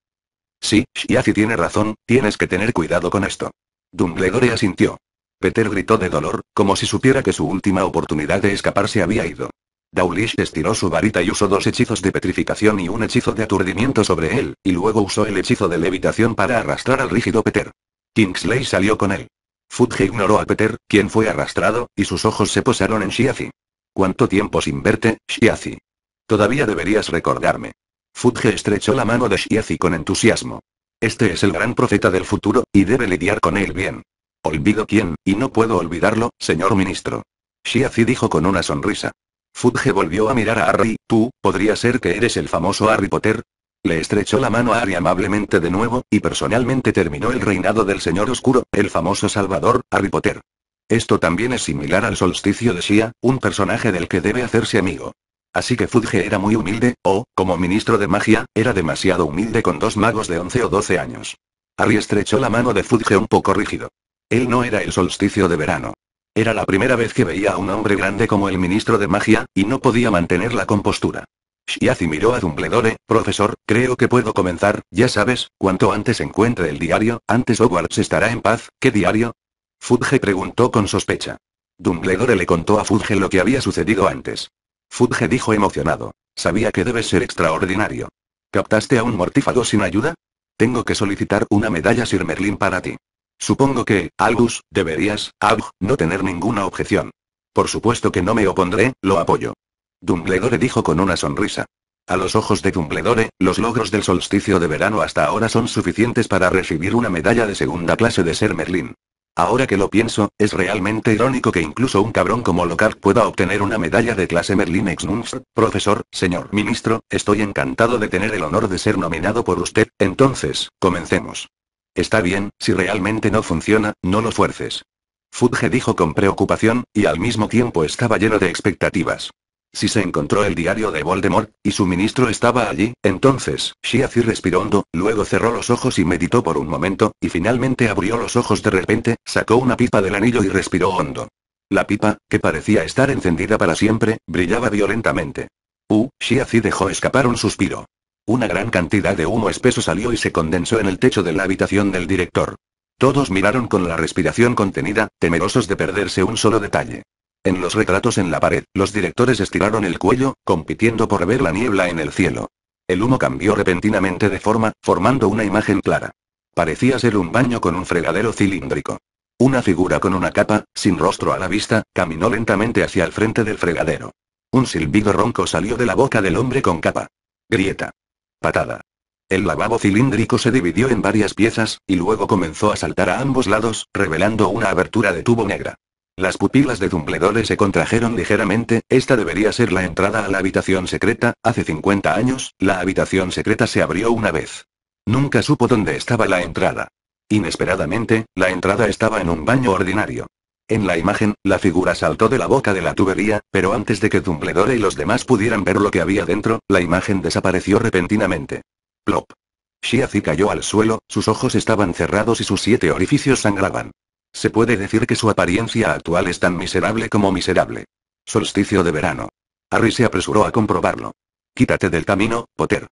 Sí, Shiazi tiene razón, tienes que tener cuidado con esto. Dumbledore asintió. Peter gritó de dolor, como si supiera que su última oportunidad de escapar se había ido. Dawlish estiró su varita y usó dos hechizos de petrificación y un hechizo de aturdimiento sobre él, y luego usó el hechizo de levitación para arrastrar al rígido Peter. Kingsley salió con él. Fudge ignoró a Peter, quien fue arrastrado, y sus ojos se posaron en Shiazi. ¿Cuánto tiempo sin verte, Shiazi? Todavía deberías recordarme. Fudge estrechó la mano de Shiazi con entusiasmo. Este es el gran profeta del futuro, y debe lidiar con él bien. Olvido quién, y no puedo olvidarlo, señor ministro. Zi dijo con una sonrisa. Fudge volvió a mirar a Harry, tú, ¿podría ser que eres el famoso Harry Potter? Le estrechó la mano a Harry amablemente de nuevo, y personalmente terminó el reinado del señor oscuro, el famoso salvador, Harry Potter. Esto también es similar al solsticio de Shia, un personaje del que debe hacerse amigo. Así que Fudge era muy humilde, o, como ministro de magia, era demasiado humilde con dos magos de 11 o 12 años. Harry estrechó la mano de Fudge un poco rígido. Él no era el solsticio de verano. Era la primera vez que veía a un hombre grande como el ministro de magia, y no podía mantener la compostura. Shiazi miró a Dumbledore, profesor, creo que puedo comenzar, ya sabes, cuanto antes encuentre el diario, antes Hogwarts estará en paz, ¿qué diario? Fudge preguntó con sospecha. Dumbledore le contó a Fudge lo que había sucedido antes. Fudge dijo emocionado. Sabía que debes ser extraordinario. ¿Captaste a un mortífago sin ayuda? Tengo que solicitar una medalla Sir Merlin para ti. Supongo que, Albus, deberías, Ab, no tener ninguna objeción. Por supuesto que no me opondré, lo apoyo. Dumbledore dijo con una sonrisa. A los ojos de Dumbledore, los logros del solsticio de verano hasta ahora son suficientes para recibir una medalla de segunda clase de Sir Merlin. Ahora que lo pienso, es realmente irónico que incluso un cabrón como Lockhart pueda obtener una medalla de clase Merlin ex Profesor, señor ministro, estoy encantado de tener el honor de ser nominado por usted, entonces, comencemos. Está bien, si realmente no funciona, no lo fuerces. Fudge dijo con preocupación, y al mismo tiempo estaba lleno de expectativas. Si se encontró el diario de Voldemort, y su ministro estaba allí, entonces, Shiazi respiró hondo, luego cerró los ojos y meditó por un momento, y finalmente abrió los ojos de repente, sacó una pipa del anillo y respiró hondo. La pipa, que parecía estar encendida para siempre, brillaba violentamente. Uh, Shiazi dejó escapar un suspiro. Una gran cantidad de humo espeso salió y se condensó en el techo de la habitación del director. Todos miraron con la respiración contenida, temerosos de perderse un solo detalle. En los retratos en la pared, los directores estiraron el cuello, compitiendo por ver la niebla en el cielo. El humo cambió repentinamente de forma, formando una imagen clara. Parecía ser un baño con un fregadero cilíndrico. Una figura con una capa, sin rostro a la vista, caminó lentamente hacia el frente del fregadero. Un silbido ronco salió de la boca del hombre con capa. Grieta. Patada. El lavabo cilíndrico se dividió en varias piezas, y luego comenzó a saltar a ambos lados, revelando una abertura de tubo negra. Las pupilas de Dumbledore se contrajeron ligeramente, esta debería ser la entrada a la habitación secreta, hace 50 años, la habitación secreta se abrió una vez. Nunca supo dónde estaba la entrada. Inesperadamente, la entrada estaba en un baño ordinario. En la imagen, la figura saltó de la boca de la tubería, pero antes de que Dumbledore y los demás pudieran ver lo que había dentro, la imagen desapareció repentinamente. Plop. Shiazi cayó al suelo, sus ojos estaban cerrados y sus siete orificios sangraban. Se puede decir que su apariencia actual es tan miserable como miserable. Solsticio de verano. Harry se apresuró a comprobarlo. Quítate del camino, Potter.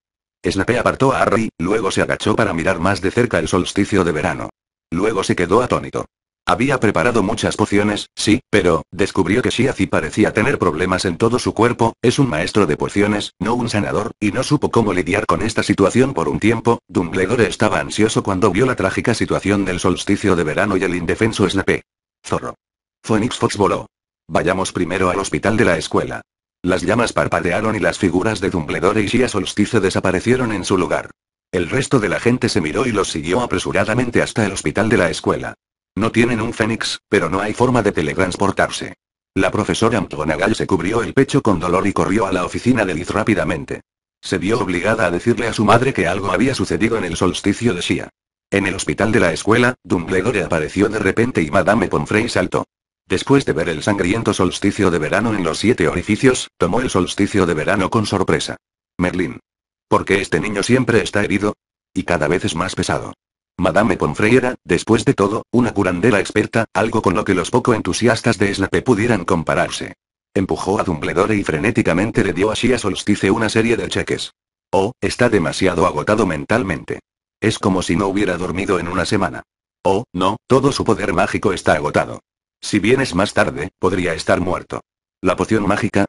Snape apartó a Harry, luego se agachó para mirar más de cerca el solsticio de verano. Luego se quedó atónito. Había preparado muchas pociones, sí, pero, descubrió que Shiazi parecía tener problemas en todo su cuerpo, es un maestro de pociones, no un sanador, y no supo cómo lidiar con esta situación por un tiempo, Dumbledore estaba ansioso cuando vio la trágica situación del solsticio de verano y el indefenso Snape. Zorro. Phoenix Fox voló. Vayamos primero al hospital de la escuela. Las llamas parpadearon y las figuras de Dumbledore y Shia Solstice desaparecieron en su lugar. El resto de la gente se miró y los siguió apresuradamente hasta el hospital de la escuela. No tienen un fénix, pero no hay forma de teletransportarse. La profesora McGonagall se cubrió el pecho con dolor y corrió a la oficina de Liz rápidamente. Se vio obligada a decirle a su madre que algo había sucedido en el solsticio de Shia. En el hospital de la escuela, Dumbledore apareció de repente y Madame Pomfrey saltó. Después de ver el sangriento solsticio de verano en los siete orificios, tomó el solsticio de verano con sorpresa. Merlín. ¿Por qué este niño siempre está herido? Y cada vez es más pesado. Madame Pomfrey era, después de todo, una curandera experta, algo con lo que los poco entusiastas de Snape pudieran compararse. Empujó a Dumbledore y frenéticamente le dio a a Solstice una serie de cheques. Oh, está demasiado agotado mentalmente. Es como si no hubiera dormido en una semana. Oh, no, todo su poder mágico está agotado. Si vienes más tarde, podría estar muerto. La poción mágica,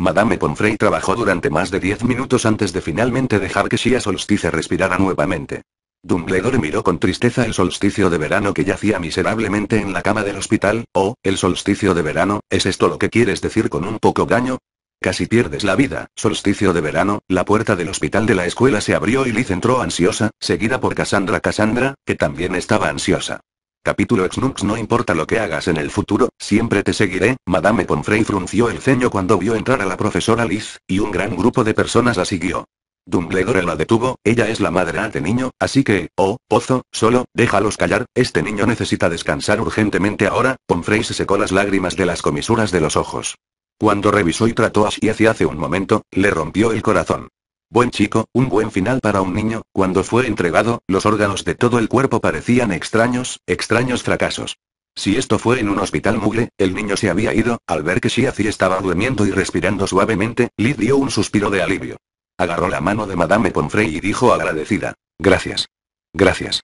Madame Pomfrey trabajó durante más de 10 minutos antes de finalmente dejar que Shia Solstice respirara nuevamente. Dumbledore miró con tristeza el solsticio de verano que yacía miserablemente en la cama del hospital. Oh, el solsticio de verano, ¿es esto lo que quieres decir con un poco daño? Casi pierdes la vida. Solsticio de verano, la puerta del hospital de la escuela se abrió y Liz entró ansiosa, seguida por Cassandra Cassandra, que también estaba ansiosa. Capítulo Xnux No importa lo que hagas en el futuro, siempre te seguiré, Madame Pomfrey frunció el ceño cuando vio entrar a la profesora Liz, y un gran grupo de personas la siguió. Dumbledore la detuvo, ella es la madre de este niño, así que, oh, Pozo, solo, déjalos callar, este niño necesita descansar urgentemente ahora, Pomfrey se secó las lágrimas de las comisuras de los ojos. Cuando revisó y trató a Shiazi hace un momento, le rompió el corazón. Buen chico, un buen final para un niño, cuando fue entregado, los órganos de todo el cuerpo parecían extraños, extraños fracasos. Si esto fue en un hospital mugre, el niño se había ido, al ver que Shiazi estaba durmiendo y respirando suavemente, Lee dio un suspiro de alivio. Agarró la mano de Madame Pomfrey y dijo agradecida. Gracias. Gracias.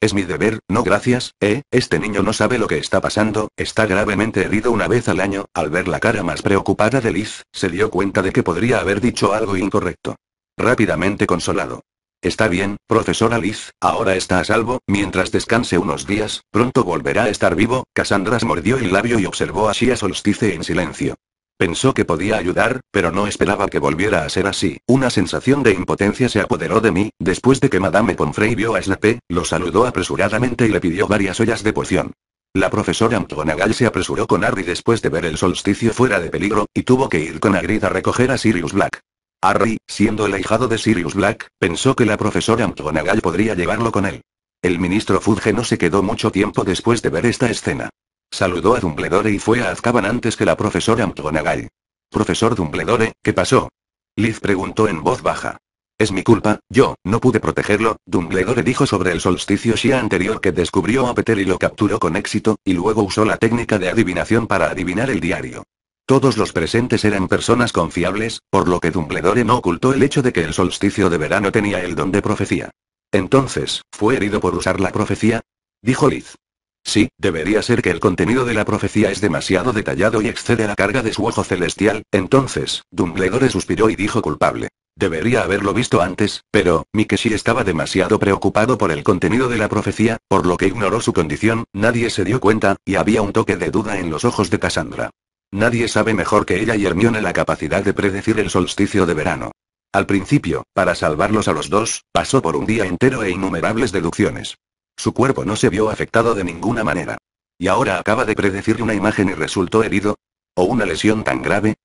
Es mi deber, no gracias, eh, este niño no sabe lo que está pasando, está gravemente herido una vez al año, al ver la cara más preocupada de Liz, se dio cuenta de que podría haber dicho algo incorrecto. Rápidamente consolado. Está bien, profesora Liz, ahora está a salvo, mientras descanse unos días, pronto volverá a estar vivo, Casandras mordió el labio y observó a Shia Solstice en silencio. Pensó que podía ayudar, pero no esperaba que volviera a ser así. Una sensación de impotencia se apoderó de mí, después de que Madame Pomfrey vio a Snape, lo saludó apresuradamente y le pidió varias ollas de poción. La profesora McGonagall se apresuró con Harry después de ver el solsticio fuera de peligro, y tuvo que ir con Hagrid a recoger a Sirius Black. Harry, siendo el ahijado de Sirius Black, pensó que la profesora McGonagall podría llevarlo con él. El ministro Fudge no se quedó mucho tiempo después de ver esta escena. Saludó a Dumbledore y fue a Azkaban antes que la profesora McGonagall. Profesor Dumbledore, ¿qué pasó? Liz preguntó en voz baja. Es mi culpa, yo, no pude protegerlo, Dumbledore dijo sobre el solsticio Shia anterior que descubrió a Peter y lo capturó con éxito, y luego usó la técnica de adivinación para adivinar el diario. Todos los presentes eran personas confiables, por lo que Dumbledore no ocultó el hecho de que el solsticio de verano tenía el don de profecía. Entonces, ¿fue herido por usar la profecía? Dijo Liz. Sí, debería ser que el contenido de la profecía es demasiado detallado y excede la carga de su ojo celestial, entonces, Dumbledore suspiró y dijo culpable. Debería haberlo visto antes, pero, Mikeshi estaba demasiado preocupado por el contenido de la profecía, por lo que ignoró su condición, nadie se dio cuenta, y había un toque de duda en los ojos de Cassandra. Nadie sabe mejor que ella y Hermione la capacidad de predecir el solsticio de verano. Al principio, para salvarlos a los dos, pasó por un día entero e innumerables deducciones. Su cuerpo no se vio afectado de ninguna manera. Y ahora acaba de predecir una imagen y resultó herido. ¿O una lesión tan grave?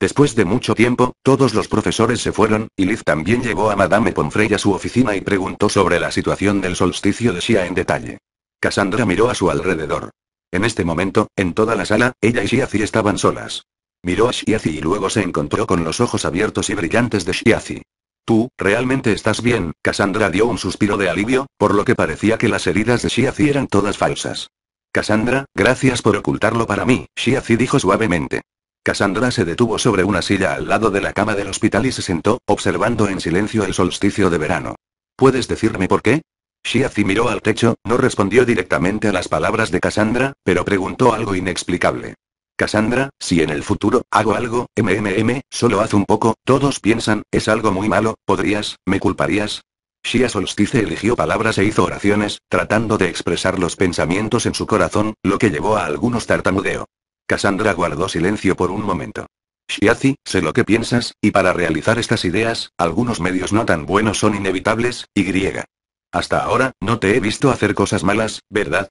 Después de mucho tiempo, todos los profesores se fueron, y Liz también llegó a Madame Pomfrey a su oficina y preguntó sobre la situación del solsticio de Shia en detalle. Cassandra miró a su alrededor. En este momento, en toda la sala, ella y Shiazi estaban solas. Miró a Shiazi y luego se encontró con los ojos abiertos y brillantes de Shiazi. Tú, realmente estás bien, Cassandra dio un suspiro de alivio, por lo que parecía que las heridas de Shiazi eran todas falsas. Cassandra, gracias por ocultarlo para mí, Shiazi dijo suavemente. Cassandra se detuvo sobre una silla al lado de la cama del hospital y se sentó, observando en silencio el solsticio de verano. ¿Puedes decirme por qué? Shiazi miró al techo, no respondió directamente a las palabras de Cassandra, pero preguntó algo inexplicable. Cassandra, si en el futuro hago algo, mmm, solo haz un poco, todos piensan, es algo muy malo, podrías, me culparías. Shia Solstice eligió palabras e hizo oraciones, tratando de expresar los pensamientos en su corazón, lo que llevó a algunos tartamudeo. Cassandra guardó silencio por un momento. Shiazi, sé lo que piensas, y para realizar estas ideas, algunos medios no tan buenos son inevitables, y griega. Hasta ahora, no te he visto hacer cosas malas, ¿verdad?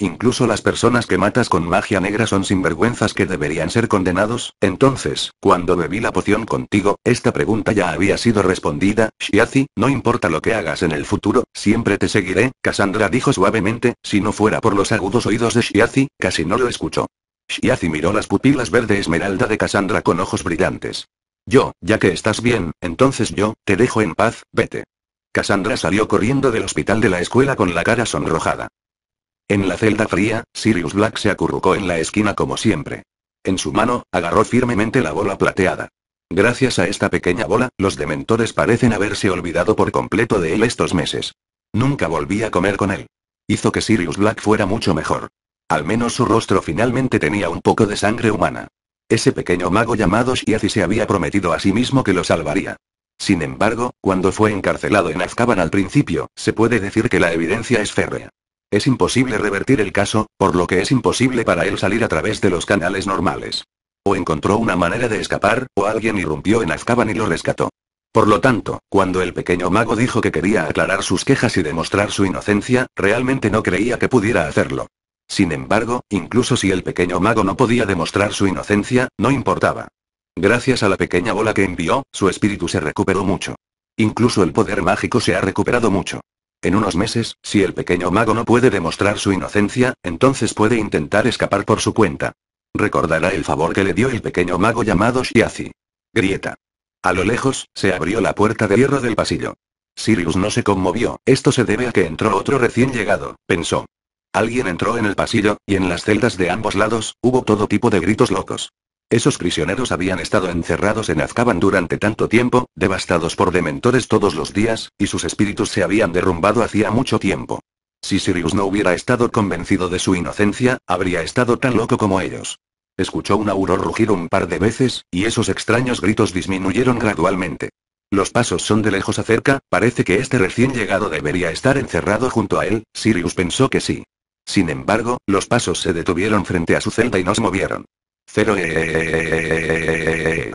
Incluso las personas que matas con magia negra son sinvergüenzas que deberían ser condenados. Entonces, cuando bebí la poción contigo, esta pregunta ya había sido respondida. Shiazi, no importa lo que hagas en el futuro, siempre te seguiré, Cassandra dijo suavemente, si no fuera por los agudos oídos de Shiazi, casi no lo escuchó. Shiazi miró las pupilas verde esmeralda de Cassandra con ojos brillantes. Yo, ya que estás bien, entonces yo, te dejo en paz, vete. Cassandra salió corriendo del hospital de la escuela con la cara sonrojada. En la celda fría, Sirius Black se acurrucó en la esquina como siempre. En su mano, agarró firmemente la bola plateada. Gracias a esta pequeña bola, los dementores parecen haberse olvidado por completo de él estos meses. Nunca volví a comer con él. Hizo que Sirius Black fuera mucho mejor. Al menos su rostro finalmente tenía un poco de sangre humana. Ese pequeño mago llamado Shiazi se había prometido a sí mismo que lo salvaría. Sin embargo, cuando fue encarcelado en Azkaban al principio, se puede decir que la evidencia es férrea. Es imposible revertir el caso, por lo que es imposible para él salir a través de los canales normales. O encontró una manera de escapar, o alguien irrumpió en Azkaban y lo rescató. Por lo tanto, cuando el pequeño mago dijo que quería aclarar sus quejas y demostrar su inocencia, realmente no creía que pudiera hacerlo. Sin embargo, incluso si el pequeño mago no podía demostrar su inocencia, no importaba. Gracias a la pequeña bola que envió, su espíritu se recuperó mucho. Incluso el poder mágico se ha recuperado mucho. En unos meses, si el pequeño mago no puede demostrar su inocencia, entonces puede intentar escapar por su cuenta. Recordará el favor que le dio el pequeño mago llamado Shiazi. Grieta. A lo lejos, se abrió la puerta de hierro del pasillo. Sirius no se conmovió, esto se debe a que entró otro recién llegado, pensó. Alguien entró en el pasillo, y en las celdas de ambos lados, hubo todo tipo de gritos locos. Esos prisioneros habían estado encerrados en Azkaban durante tanto tiempo, devastados por dementores todos los días, y sus espíritus se habían derrumbado hacía mucho tiempo. Si Sirius no hubiera estado convencido de su inocencia, habría estado tan loco como ellos. Escuchó un auror rugir un par de veces, y esos extraños gritos disminuyeron gradualmente. Los pasos son de lejos a cerca, parece que este recién llegado debería estar encerrado junto a él, Sirius pensó que sí. Sin embargo, los pasos se detuvieron frente a su celda y no se movieron. Cero.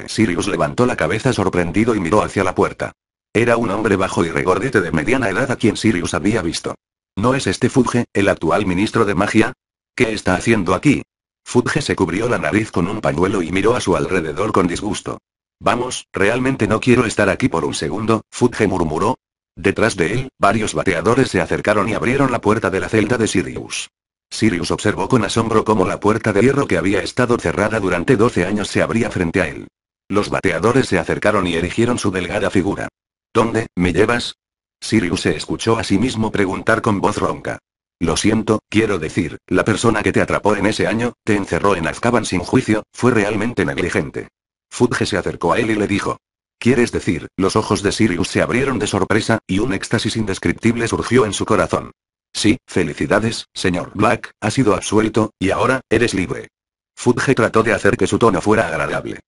Sirius levantó la cabeza sorprendido y miró hacia la puerta. Era un hombre bajo y regordete de mediana edad a quien Sirius había visto. ¿No es este Fudge, el actual ministro de magia? ¿Qué está haciendo aquí? Fudge se cubrió la nariz con un pañuelo y miró a su alrededor con disgusto. Vamos, realmente no quiero estar aquí por un segundo, Fudge murmuró. Detrás de él, varios bateadores se acercaron y abrieron la puerta de la celda de Sirius. Sirius observó con asombro cómo la puerta de hierro que había estado cerrada durante 12 años se abría frente a él. Los bateadores se acercaron y erigieron su delgada figura. ¿Dónde, me llevas? Sirius se escuchó a sí mismo preguntar con voz ronca. Lo siento, quiero decir, la persona que te atrapó en ese año, te encerró en Azkaban sin juicio, fue realmente negligente. Fudge se acercó a él y le dijo. ¿Quieres decir? Los ojos de Sirius se abrieron de sorpresa, y un éxtasis indescriptible surgió en su corazón. Sí, felicidades, señor Black, ha sido absuelto, y ahora, eres libre. Fudge trató de hacer que su tono fuera agradable.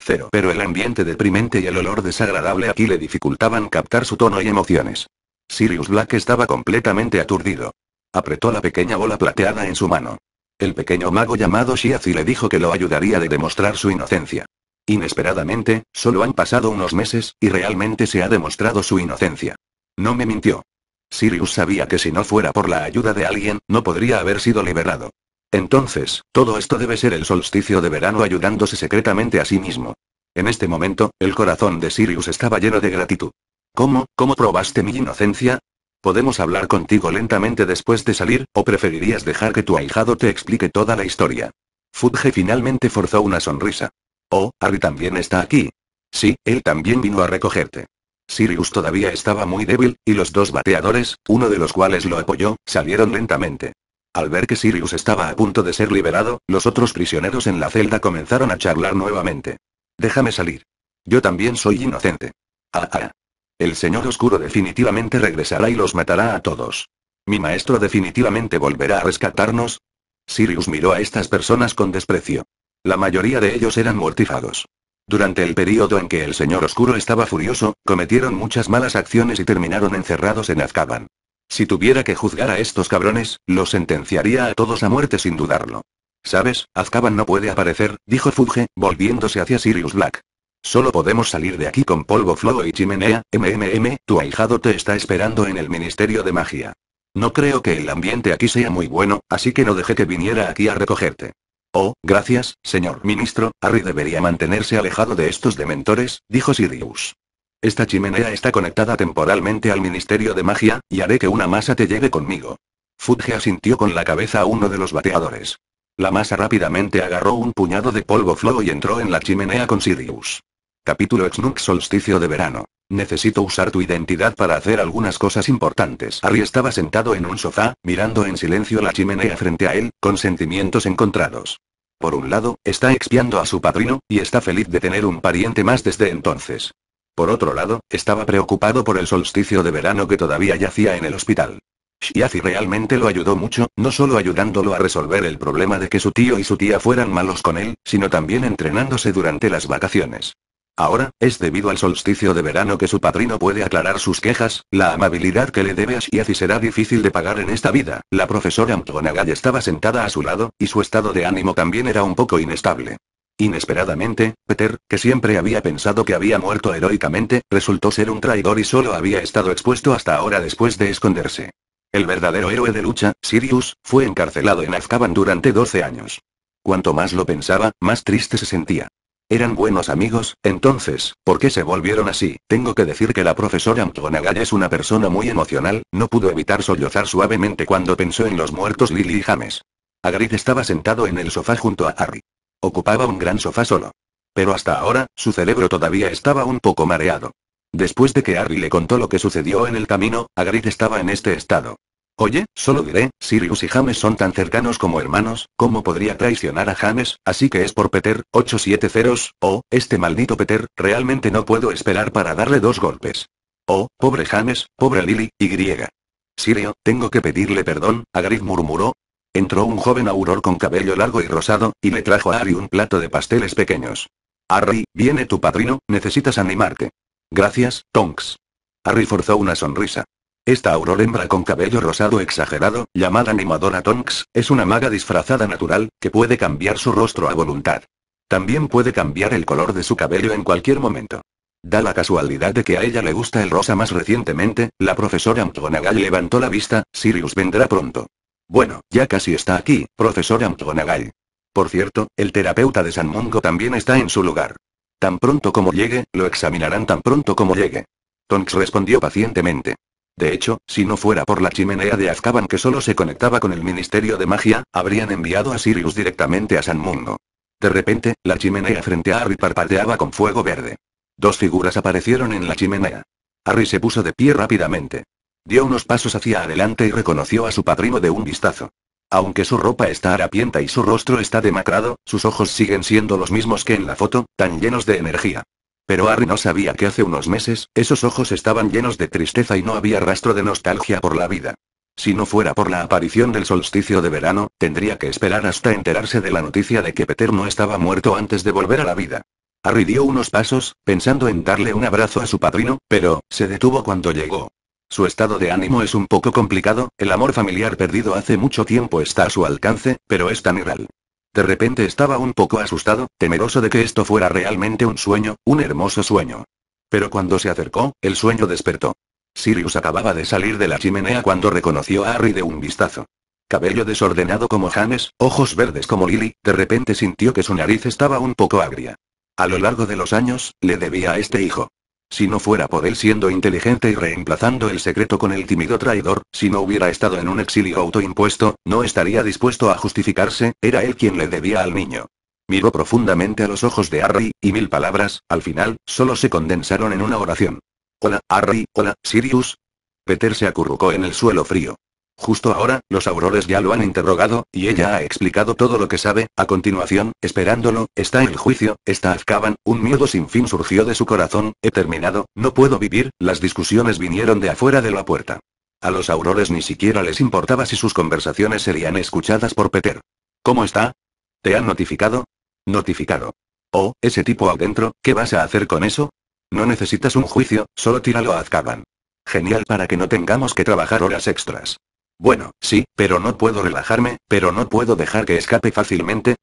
Cero. Pero el ambiente deprimente y el olor desagradable aquí le dificultaban captar su tono y emociones. Sirius Black estaba completamente aturdido. Apretó la pequeña bola plateada en su mano. El pequeño mago llamado Shiazi le dijo que lo ayudaría de demostrar su inocencia. Inesperadamente, solo han pasado unos meses, y realmente se ha demostrado su inocencia. No me mintió. Sirius sabía que si no fuera por la ayuda de alguien, no podría haber sido liberado. Entonces, todo esto debe ser el solsticio de verano ayudándose secretamente a sí mismo. En este momento, el corazón de Sirius estaba lleno de gratitud. ¿Cómo, cómo probaste mi inocencia? ¿Podemos hablar contigo lentamente después de salir, o preferirías dejar que tu ahijado te explique toda la historia? Fudge finalmente forzó una sonrisa. Oh, Harry también está aquí. Sí, él también vino a recogerte. Sirius todavía estaba muy débil, y los dos bateadores, uno de los cuales lo apoyó, salieron lentamente. Al ver que Sirius estaba a punto de ser liberado, los otros prisioneros en la celda comenzaron a charlar nuevamente. Déjame salir. Yo también soy inocente. Ah, ah. El señor oscuro definitivamente regresará y los matará a todos. Mi maestro definitivamente volverá a rescatarnos. Sirius miró a estas personas con desprecio. La mayoría de ellos eran mortífagos. Durante el periodo en que el señor oscuro estaba furioso, cometieron muchas malas acciones y terminaron encerrados en Azkaban. Si tuviera que juzgar a estos cabrones, los sentenciaría a todos a muerte sin dudarlo. ¿Sabes? Azkaban no puede aparecer, dijo Fudge, volviéndose hacia Sirius Black. Solo podemos salir de aquí con polvo flow y chimenea, MMM, tu ahijado te está esperando en el Ministerio de Magia. No creo que el ambiente aquí sea muy bueno, así que no dejé que viniera aquí a recogerte. Oh, gracias, señor ministro, Harry debería mantenerse alejado de estos dementores, dijo Sirius. Esta chimenea está conectada temporalmente al Ministerio de Magia, y haré que una masa te lleve conmigo. Fudge asintió con la cabeza a uno de los bateadores. La masa rápidamente agarró un puñado de polvo flojo y entró en la chimenea con Sirius. Capítulo Xnuk Solsticio de verano. Necesito usar tu identidad para hacer algunas cosas importantes. Harry estaba sentado en un sofá, mirando en silencio la chimenea frente a él, con sentimientos encontrados. Por un lado, está expiando a su padrino, y está feliz de tener un pariente más desde entonces. Por otro lado, estaba preocupado por el solsticio de verano que todavía yacía en el hospital. Shiazi realmente lo ayudó mucho, no solo ayudándolo a resolver el problema de que su tío y su tía fueran malos con él, sino también entrenándose durante las vacaciones. Ahora, es debido al solsticio de verano que su padrino puede aclarar sus quejas, la amabilidad que le debe a Shiazi será difícil de pagar en esta vida. La profesora McGonagall estaba sentada a su lado, y su estado de ánimo también era un poco inestable. Inesperadamente, Peter, que siempre había pensado que había muerto heroicamente, resultó ser un traidor y solo había estado expuesto hasta ahora después de esconderse. El verdadero héroe de lucha, Sirius, fue encarcelado en Azkaban durante 12 años. Cuanto más lo pensaba, más triste se sentía. Eran buenos amigos, entonces, ¿por qué se volvieron así? Tengo que decir que la profesora McGonagall es una persona muy emocional, no pudo evitar sollozar suavemente cuando pensó en los muertos Lily y James. Hagrid estaba sentado en el sofá junto a Harry. Ocupaba un gran sofá solo. Pero hasta ahora, su cerebro todavía estaba un poco mareado. Después de que Harry le contó lo que sucedió en el camino, Agrid estaba en este estado. Oye, solo diré, Sirius y James son tan cercanos como hermanos, ¿cómo podría traicionar a James? Así que es por Peter, 870, oh, este maldito Peter, realmente no puedo esperar para darle dos golpes. Oh, pobre James, pobre Lily, y griega. Sirio, tengo que pedirle perdón, Agarit murmuró. Entró un joven auror con cabello largo y rosado, y le trajo a Ari un plato de pasteles pequeños. Harry, viene tu padrino, necesitas animarte. Gracias, Tonks. Harry forzó una sonrisa. Esta hembra con cabello rosado exagerado, llamada animadora Tonks, es una maga disfrazada natural, que puede cambiar su rostro a voluntad. También puede cambiar el color de su cabello en cualquier momento. Da la casualidad de que a ella le gusta el rosa más recientemente, la profesora McGonagall levantó la vista, Sirius vendrá pronto. Bueno, ya casi está aquí, profesora McGonagall. Por cierto, el terapeuta de San Mungo también está en su lugar. Tan pronto como llegue, lo examinarán tan pronto como llegue. Tonks respondió pacientemente. De hecho, si no fuera por la chimenea de Azkaban que solo se conectaba con el Ministerio de Magia, habrían enviado a Sirius directamente a San Mundo. De repente, la chimenea frente a Harry parpadeaba con fuego verde. Dos figuras aparecieron en la chimenea. Harry se puso de pie rápidamente. Dio unos pasos hacia adelante y reconoció a su padrino de un vistazo. Aunque su ropa está harapienta y su rostro está demacrado, sus ojos siguen siendo los mismos que en la foto, tan llenos de energía. Pero Harry no sabía que hace unos meses, esos ojos estaban llenos de tristeza y no había rastro de nostalgia por la vida. Si no fuera por la aparición del solsticio de verano, tendría que esperar hasta enterarse de la noticia de que Peter no estaba muerto antes de volver a la vida. Harry dio unos pasos, pensando en darle un abrazo a su padrino, pero, se detuvo cuando llegó. Su estado de ánimo es un poco complicado, el amor familiar perdido hace mucho tiempo está a su alcance, pero es tan irreal. De repente estaba un poco asustado, temeroso de que esto fuera realmente un sueño, un hermoso sueño. Pero cuando se acercó, el sueño despertó. Sirius acababa de salir de la chimenea cuando reconoció a Harry de un vistazo. Cabello desordenado como James, ojos verdes como Lily, de repente sintió que su nariz estaba un poco agria. A lo largo de los años, le debía a este hijo. Si no fuera por él siendo inteligente y reemplazando el secreto con el tímido traidor, si no hubiera estado en un exilio autoimpuesto, no estaría dispuesto a justificarse, era él quien le debía al niño. Miró profundamente a los ojos de Harry, y mil palabras, al final, solo se condensaron en una oración. Hola, Harry, hola, Sirius. Peter se acurrucó en el suelo frío. Justo ahora, los aurores ya lo han interrogado, y ella ha explicado todo lo que sabe, a continuación, esperándolo, está el juicio, está Azkaban, un miedo sin fin surgió de su corazón, he terminado, no puedo vivir, las discusiones vinieron de afuera de la puerta. A los aurores ni siquiera les importaba si sus conversaciones serían escuchadas por Peter. ¿Cómo está? ¿Te han notificado? Notificado. Oh, ese tipo adentro, ¿qué vas a hacer con eso? No necesitas un juicio, solo tíralo a Azkaban. Genial para que no tengamos que trabajar horas extras. Bueno, sí, pero no puedo relajarme, pero no puedo dejar que escape fácilmente.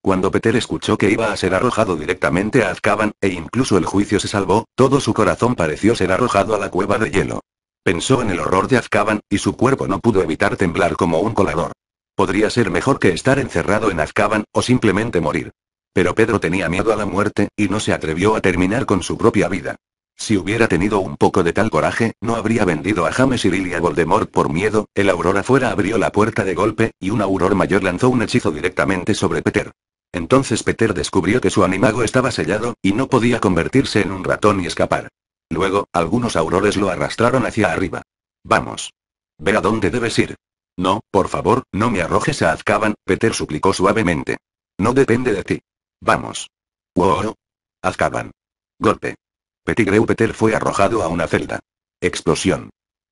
Cuando Peter escuchó que iba a ser arrojado directamente a Azkaban, e incluso el juicio se salvó, todo su corazón pareció ser arrojado a la cueva de hielo. Pensó en el horror de Azkaban, y su cuerpo no pudo evitar temblar como un colador. Podría ser mejor que estar encerrado en Azkaban, o simplemente morir. Pero Pedro tenía miedo a la muerte, y no se atrevió a terminar con su propia vida. Si hubiera tenido un poco de tal coraje, no habría vendido a James y Lily a Voldemort por miedo, el aurora afuera abrió la puerta de golpe, y un auror mayor lanzó un hechizo directamente sobre Peter. Entonces Peter descubrió que su animago estaba sellado, y no podía convertirse en un ratón y escapar. Luego, algunos aurores lo arrastraron hacia arriba. Vamos. Ve a dónde debes ir. No, por favor, no me arrojes a Azkaban, Peter suplicó suavemente. No depende de ti. Vamos. Wow. Azkaban. Golpe. Petigreupeter Peter fue arrojado a una celda. Explosión.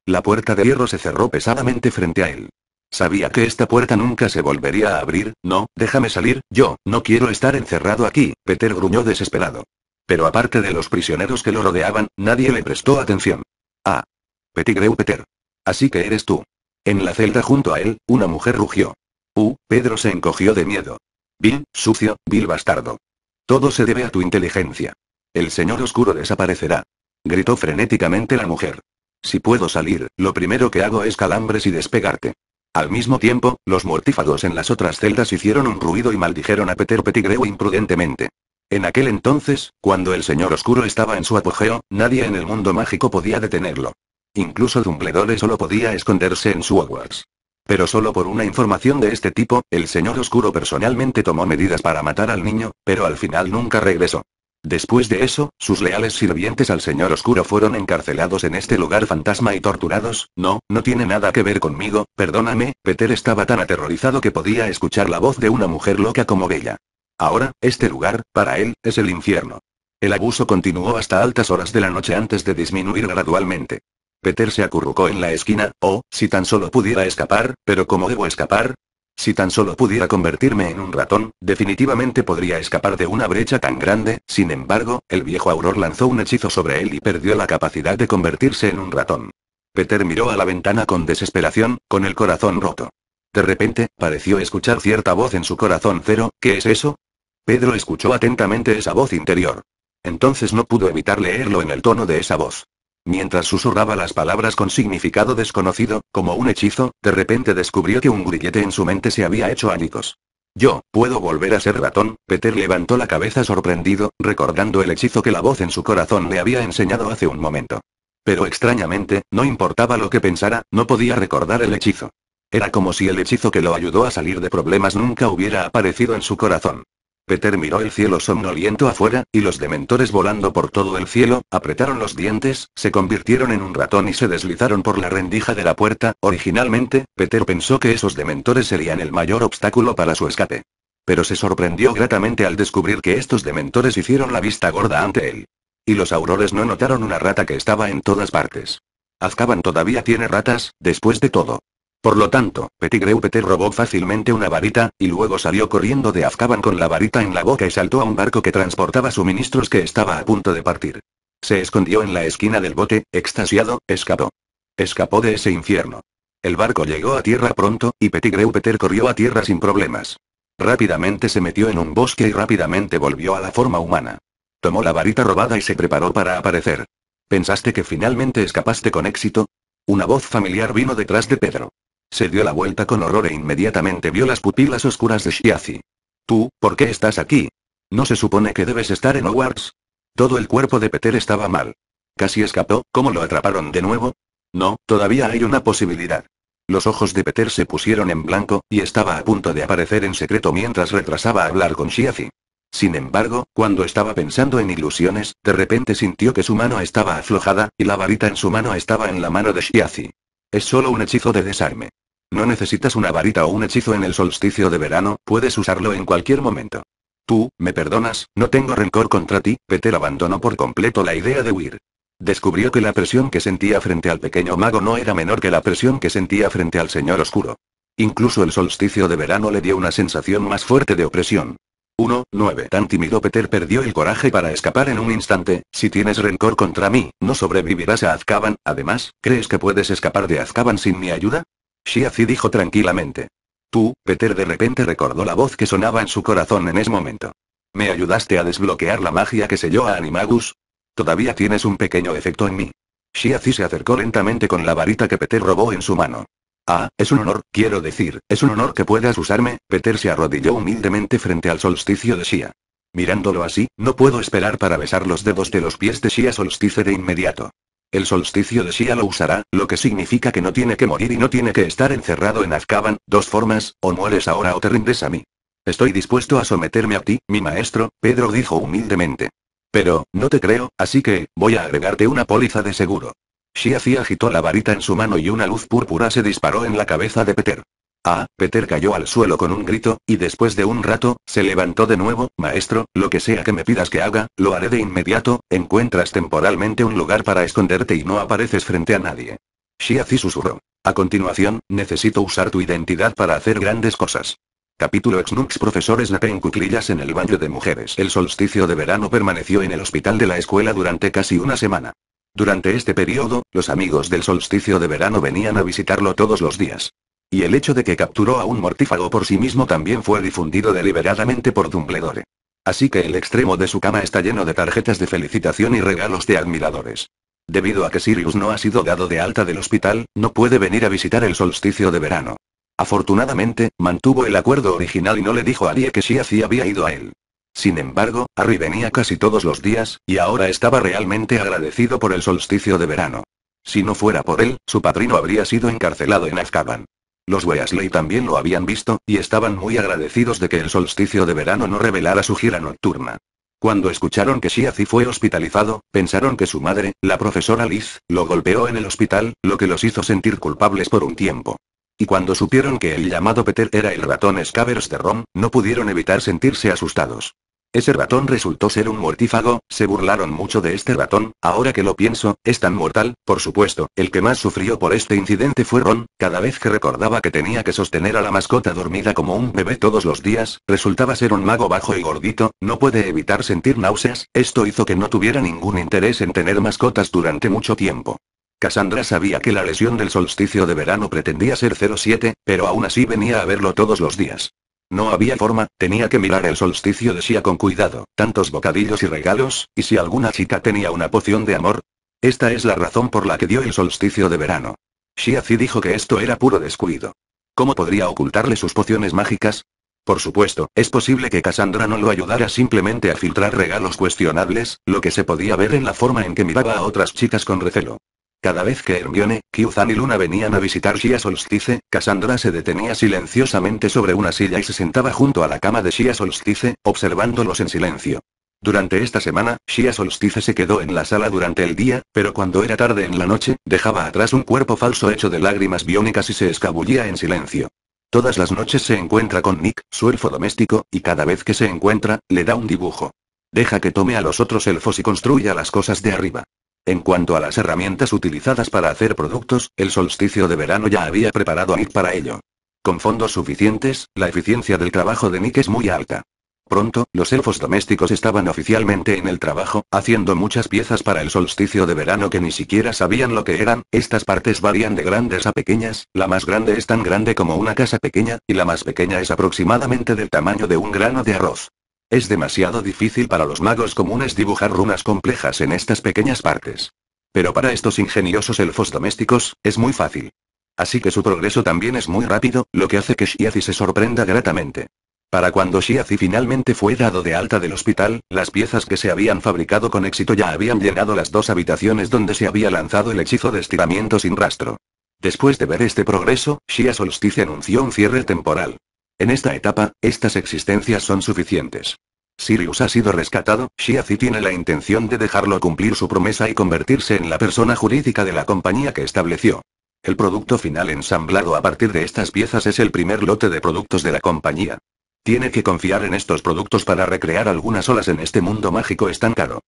La puerta de hierro se cerró pesadamente frente a él. Sabía que esta puerta nunca se volvería a abrir, no, déjame salir, yo, no quiero estar encerrado aquí, Peter gruñó desesperado. Pero aparte de los prisioneros que lo rodeaban, nadie le prestó atención. Ah. Petigreupeter. Peter. Así que eres tú. En la celda junto a él, una mujer rugió. Uh, Pedro se encogió de miedo. Bill, sucio, Bill bastardo. Todo se debe a tu inteligencia. El señor oscuro desaparecerá. Gritó frenéticamente la mujer. Si puedo salir, lo primero que hago es calambres y despegarte. Al mismo tiempo, los mortífagos en las otras celdas hicieron un ruido y maldijeron a Peter Pettigrew imprudentemente. En aquel entonces, cuando el señor oscuro estaba en su apogeo, nadie en el mundo mágico podía detenerlo. Incluso Dumbledore solo podía esconderse en su Hogwarts. Pero solo por una información de este tipo, el señor oscuro personalmente tomó medidas para matar al niño, pero al final nunca regresó. Después de eso, sus leales sirvientes al Señor Oscuro fueron encarcelados en este lugar fantasma y torturados. No, no tiene nada que ver conmigo, perdóname, Peter estaba tan aterrorizado que podía escuchar la voz de una mujer loca como Bella. Ahora, este lugar, para él, es el infierno. El abuso continuó hasta altas horas de la noche antes de disminuir gradualmente. Peter se acurrucó en la esquina, oh, si tan solo pudiera escapar, pero ¿cómo debo escapar? Si tan solo pudiera convertirme en un ratón, definitivamente podría escapar de una brecha tan grande, sin embargo, el viejo Auror lanzó un hechizo sobre él y perdió la capacidad de convertirse en un ratón. Peter miró a la ventana con desesperación, con el corazón roto. De repente, pareció escuchar cierta voz en su corazón cero, ¿qué es eso? Pedro escuchó atentamente esa voz interior. Entonces no pudo evitar leerlo en el tono de esa voz. Mientras susurraba las palabras con significado desconocido, como un hechizo, de repente descubrió que un grillete en su mente se había hecho ánicos. Yo, puedo volver a ser ratón, Peter levantó la cabeza sorprendido, recordando el hechizo que la voz en su corazón le había enseñado hace un momento. Pero extrañamente, no importaba lo que pensara, no podía recordar el hechizo. Era como si el hechizo que lo ayudó a salir de problemas nunca hubiera aparecido en su corazón. Peter miró el cielo somnoliento afuera, y los dementores volando por todo el cielo, apretaron los dientes, se convirtieron en un ratón y se deslizaron por la rendija de la puerta. Originalmente, Peter pensó que esos dementores serían el mayor obstáculo para su escape. Pero se sorprendió gratamente al descubrir que estos dementores hicieron la vista gorda ante él. Y los aurores no notaron una rata que estaba en todas partes. Azkaban todavía tiene ratas, después de todo. Por lo tanto, Petit robó fácilmente una varita, y luego salió corriendo de Azkaban con la varita en la boca y saltó a un barco que transportaba suministros que estaba a punto de partir. Se escondió en la esquina del bote, extasiado, escapó. Escapó de ese infierno. El barco llegó a tierra pronto, y Petit corrió a tierra sin problemas. Rápidamente se metió en un bosque y rápidamente volvió a la forma humana. Tomó la varita robada y se preparó para aparecer. ¿Pensaste que finalmente escapaste con éxito? Una voz familiar vino detrás de Pedro. Se dio la vuelta con horror e inmediatamente vio las pupilas oscuras de Shiazi. Tú, ¿por qué estás aquí? ¿No se supone que debes estar en Hogwarts? Todo el cuerpo de Peter estaba mal. Casi escapó, ¿cómo lo atraparon de nuevo? No, todavía hay una posibilidad. Los ojos de Peter se pusieron en blanco, y estaba a punto de aparecer en secreto mientras retrasaba hablar con Shiazi. Sin embargo, cuando estaba pensando en ilusiones, de repente sintió que su mano estaba aflojada, y la varita en su mano estaba en la mano de Shiazi. Es solo un hechizo de desarme. No necesitas una varita o un hechizo en el solsticio de verano, puedes usarlo en cualquier momento. Tú, me perdonas, no tengo rencor contra ti, Peter abandonó por completo la idea de huir. Descubrió que la presión que sentía frente al pequeño mago no era menor que la presión que sentía frente al señor oscuro. Incluso el solsticio de verano le dio una sensación más fuerte de opresión. 1, 9. Tan tímido Peter perdió el coraje para escapar en un instante. Si tienes rencor contra mí, no sobrevivirás a Azkaban. Además, ¿crees que puedes escapar de Azkaban sin mi ayuda? Shiazi dijo tranquilamente. Tú, Peter de repente recordó la voz que sonaba en su corazón en ese momento. ¿Me ayudaste a desbloquear la magia que selló a Animagus? Todavía tienes un pequeño efecto en mí. Shiazi se acercó lentamente con la varita que Peter robó en su mano. Ah, es un honor, quiero decir, es un honor que puedas usarme, Peter se arrodilló humildemente frente al solsticio de Shia. Mirándolo así, no puedo esperar para besar los dedos de los pies de Shia Solstice de inmediato. El solsticio de Shia lo usará, lo que significa que no tiene que morir y no tiene que estar encerrado en Azkaban, dos formas, o mueres ahora o te rindes a mí. Estoy dispuesto a someterme a ti, mi maestro, Pedro dijo humildemente. Pero, no te creo, así que, voy a agregarte una póliza de seguro. Shiazi agitó la varita en su mano y una luz púrpura se disparó en la cabeza de Peter. Ah, Peter cayó al suelo con un grito, y después de un rato, se levantó de nuevo, Maestro, lo que sea que me pidas que haga, lo haré de inmediato, encuentras temporalmente un lugar para esconderte y no apareces frente a nadie. Shiazi susurró. A continuación, necesito usar tu identidad para hacer grandes cosas. Capítulo XNUX Profesores Profesores en cuclillas en el baño de mujeres. El solsticio de verano permaneció en el hospital de la escuela durante casi una semana. Durante este periodo, los amigos del solsticio de verano venían a visitarlo todos los días. Y el hecho de que capturó a un mortífago por sí mismo también fue difundido deliberadamente por Dumbledore. Así que el extremo de su cama está lleno de tarjetas de felicitación y regalos de admiradores. Debido a que Sirius no ha sido dado de alta del hospital, no puede venir a visitar el solsticio de verano. Afortunadamente, mantuvo el acuerdo original y no le dijo a nadie que si así había ido a él. Sin embargo, Harry venía casi todos los días, y ahora estaba realmente agradecido por el solsticio de verano. Si no fuera por él, su padrino habría sido encarcelado en Azkaban. Los Weasley también lo habían visto, y estaban muy agradecidos de que el solsticio de verano no revelara su gira nocturna. Cuando escucharon que Shiazi fue hospitalizado, pensaron que su madre, la profesora Liz, lo golpeó en el hospital, lo que los hizo sentir culpables por un tiempo. Y cuando supieron que el llamado Peter era el ratón Scabbers de Ron, no pudieron evitar sentirse asustados. Ese ratón resultó ser un mortífago, se burlaron mucho de este ratón, ahora que lo pienso, es tan mortal, por supuesto, el que más sufrió por este incidente fue Ron, cada vez que recordaba que tenía que sostener a la mascota dormida como un bebé todos los días, resultaba ser un mago bajo y gordito, no puede evitar sentir náuseas, esto hizo que no tuviera ningún interés en tener mascotas durante mucho tiempo. Cassandra sabía que la lesión del solsticio de verano pretendía ser 07, pero aún así venía a verlo todos los días. No había forma, tenía que mirar el solsticio de Shia con cuidado, tantos bocadillos y regalos, y si alguna chica tenía una poción de amor. Esta es la razón por la que dio el solsticio de verano. sí dijo que esto era puro descuido. ¿Cómo podría ocultarle sus pociones mágicas? Por supuesto, es posible que Cassandra no lo ayudara simplemente a filtrar regalos cuestionables, lo que se podía ver en la forma en que miraba a otras chicas con recelo. Cada vez que Hermione, Kyuzan y Luna venían a visitar Shia Solstice, Cassandra se detenía silenciosamente sobre una silla y se sentaba junto a la cama de Shia Solstice, observándolos en silencio. Durante esta semana, Shia Solstice se quedó en la sala durante el día, pero cuando era tarde en la noche, dejaba atrás un cuerpo falso hecho de lágrimas biónicas y se escabullía en silencio. Todas las noches se encuentra con Nick, su elfo doméstico, y cada vez que se encuentra, le da un dibujo. Deja que tome a los otros elfos y construya las cosas de arriba. En cuanto a las herramientas utilizadas para hacer productos, el solsticio de verano ya había preparado a Nick para ello. Con fondos suficientes, la eficiencia del trabajo de Nick es muy alta. Pronto, los elfos domésticos estaban oficialmente en el trabajo, haciendo muchas piezas para el solsticio de verano que ni siquiera sabían lo que eran, estas partes varían de grandes a pequeñas, la más grande es tan grande como una casa pequeña, y la más pequeña es aproximadamente del tamaño de un grano de arroz. Es demasiado difícil para los magos comunes dibujar runas complejas en estas pequeñas partes. Pero para estos ingeniosos elfos domésticos, es muy fácil. Así que su progreso también es muy rápido, lo que hace que Shiazi se sorprenda gratamente. Para cuando Shiazi finalmente fue dado de alta del hospital, las piezas que se habían fabricado con éxito ya habían llenado las dos habitaciones donde se había lanzado el hechizo de estiramiento sin rastro. Después de ver este progreso, Shia Solstice anunció un cierre temporal. En esta etapa, estas existencias son suficientes. Sirius ha sido rescatado, Shiazi tiene la intención de dejarlo cumplir su promesa y convertirse en la persona jurídica de la compañía que estableció. El producto final ensamblado a partir de estas piezas es el primer lote de productos de la compañía. Tiene que confiar en estos productos para recrear algunas olas en este mundo mágico estancado.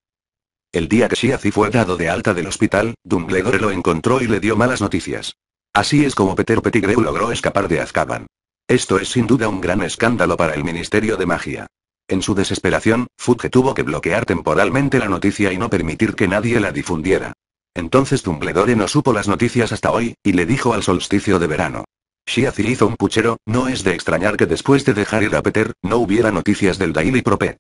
El día que Shiazi fue dado de alta del hospital, Dumbledore lo encontró y le dio malas noticias. Así es como Peter Pettigrew logró escapar de Azkaban. Esto es sin duda un gran escándalo para el Ministerio de Magia. En su desesperación, Fudge tuvo que bloquear temporalmente la noticia y no permitir que nadie la difundiera. Entonces Dumbledore no supo las noticias hasta hoy, y le dijo al solsticio de verano. Shiazi hizo un puchero, no es de extrañar que después de dejar ir a Peter, no hubiera noticias del Daily Propet.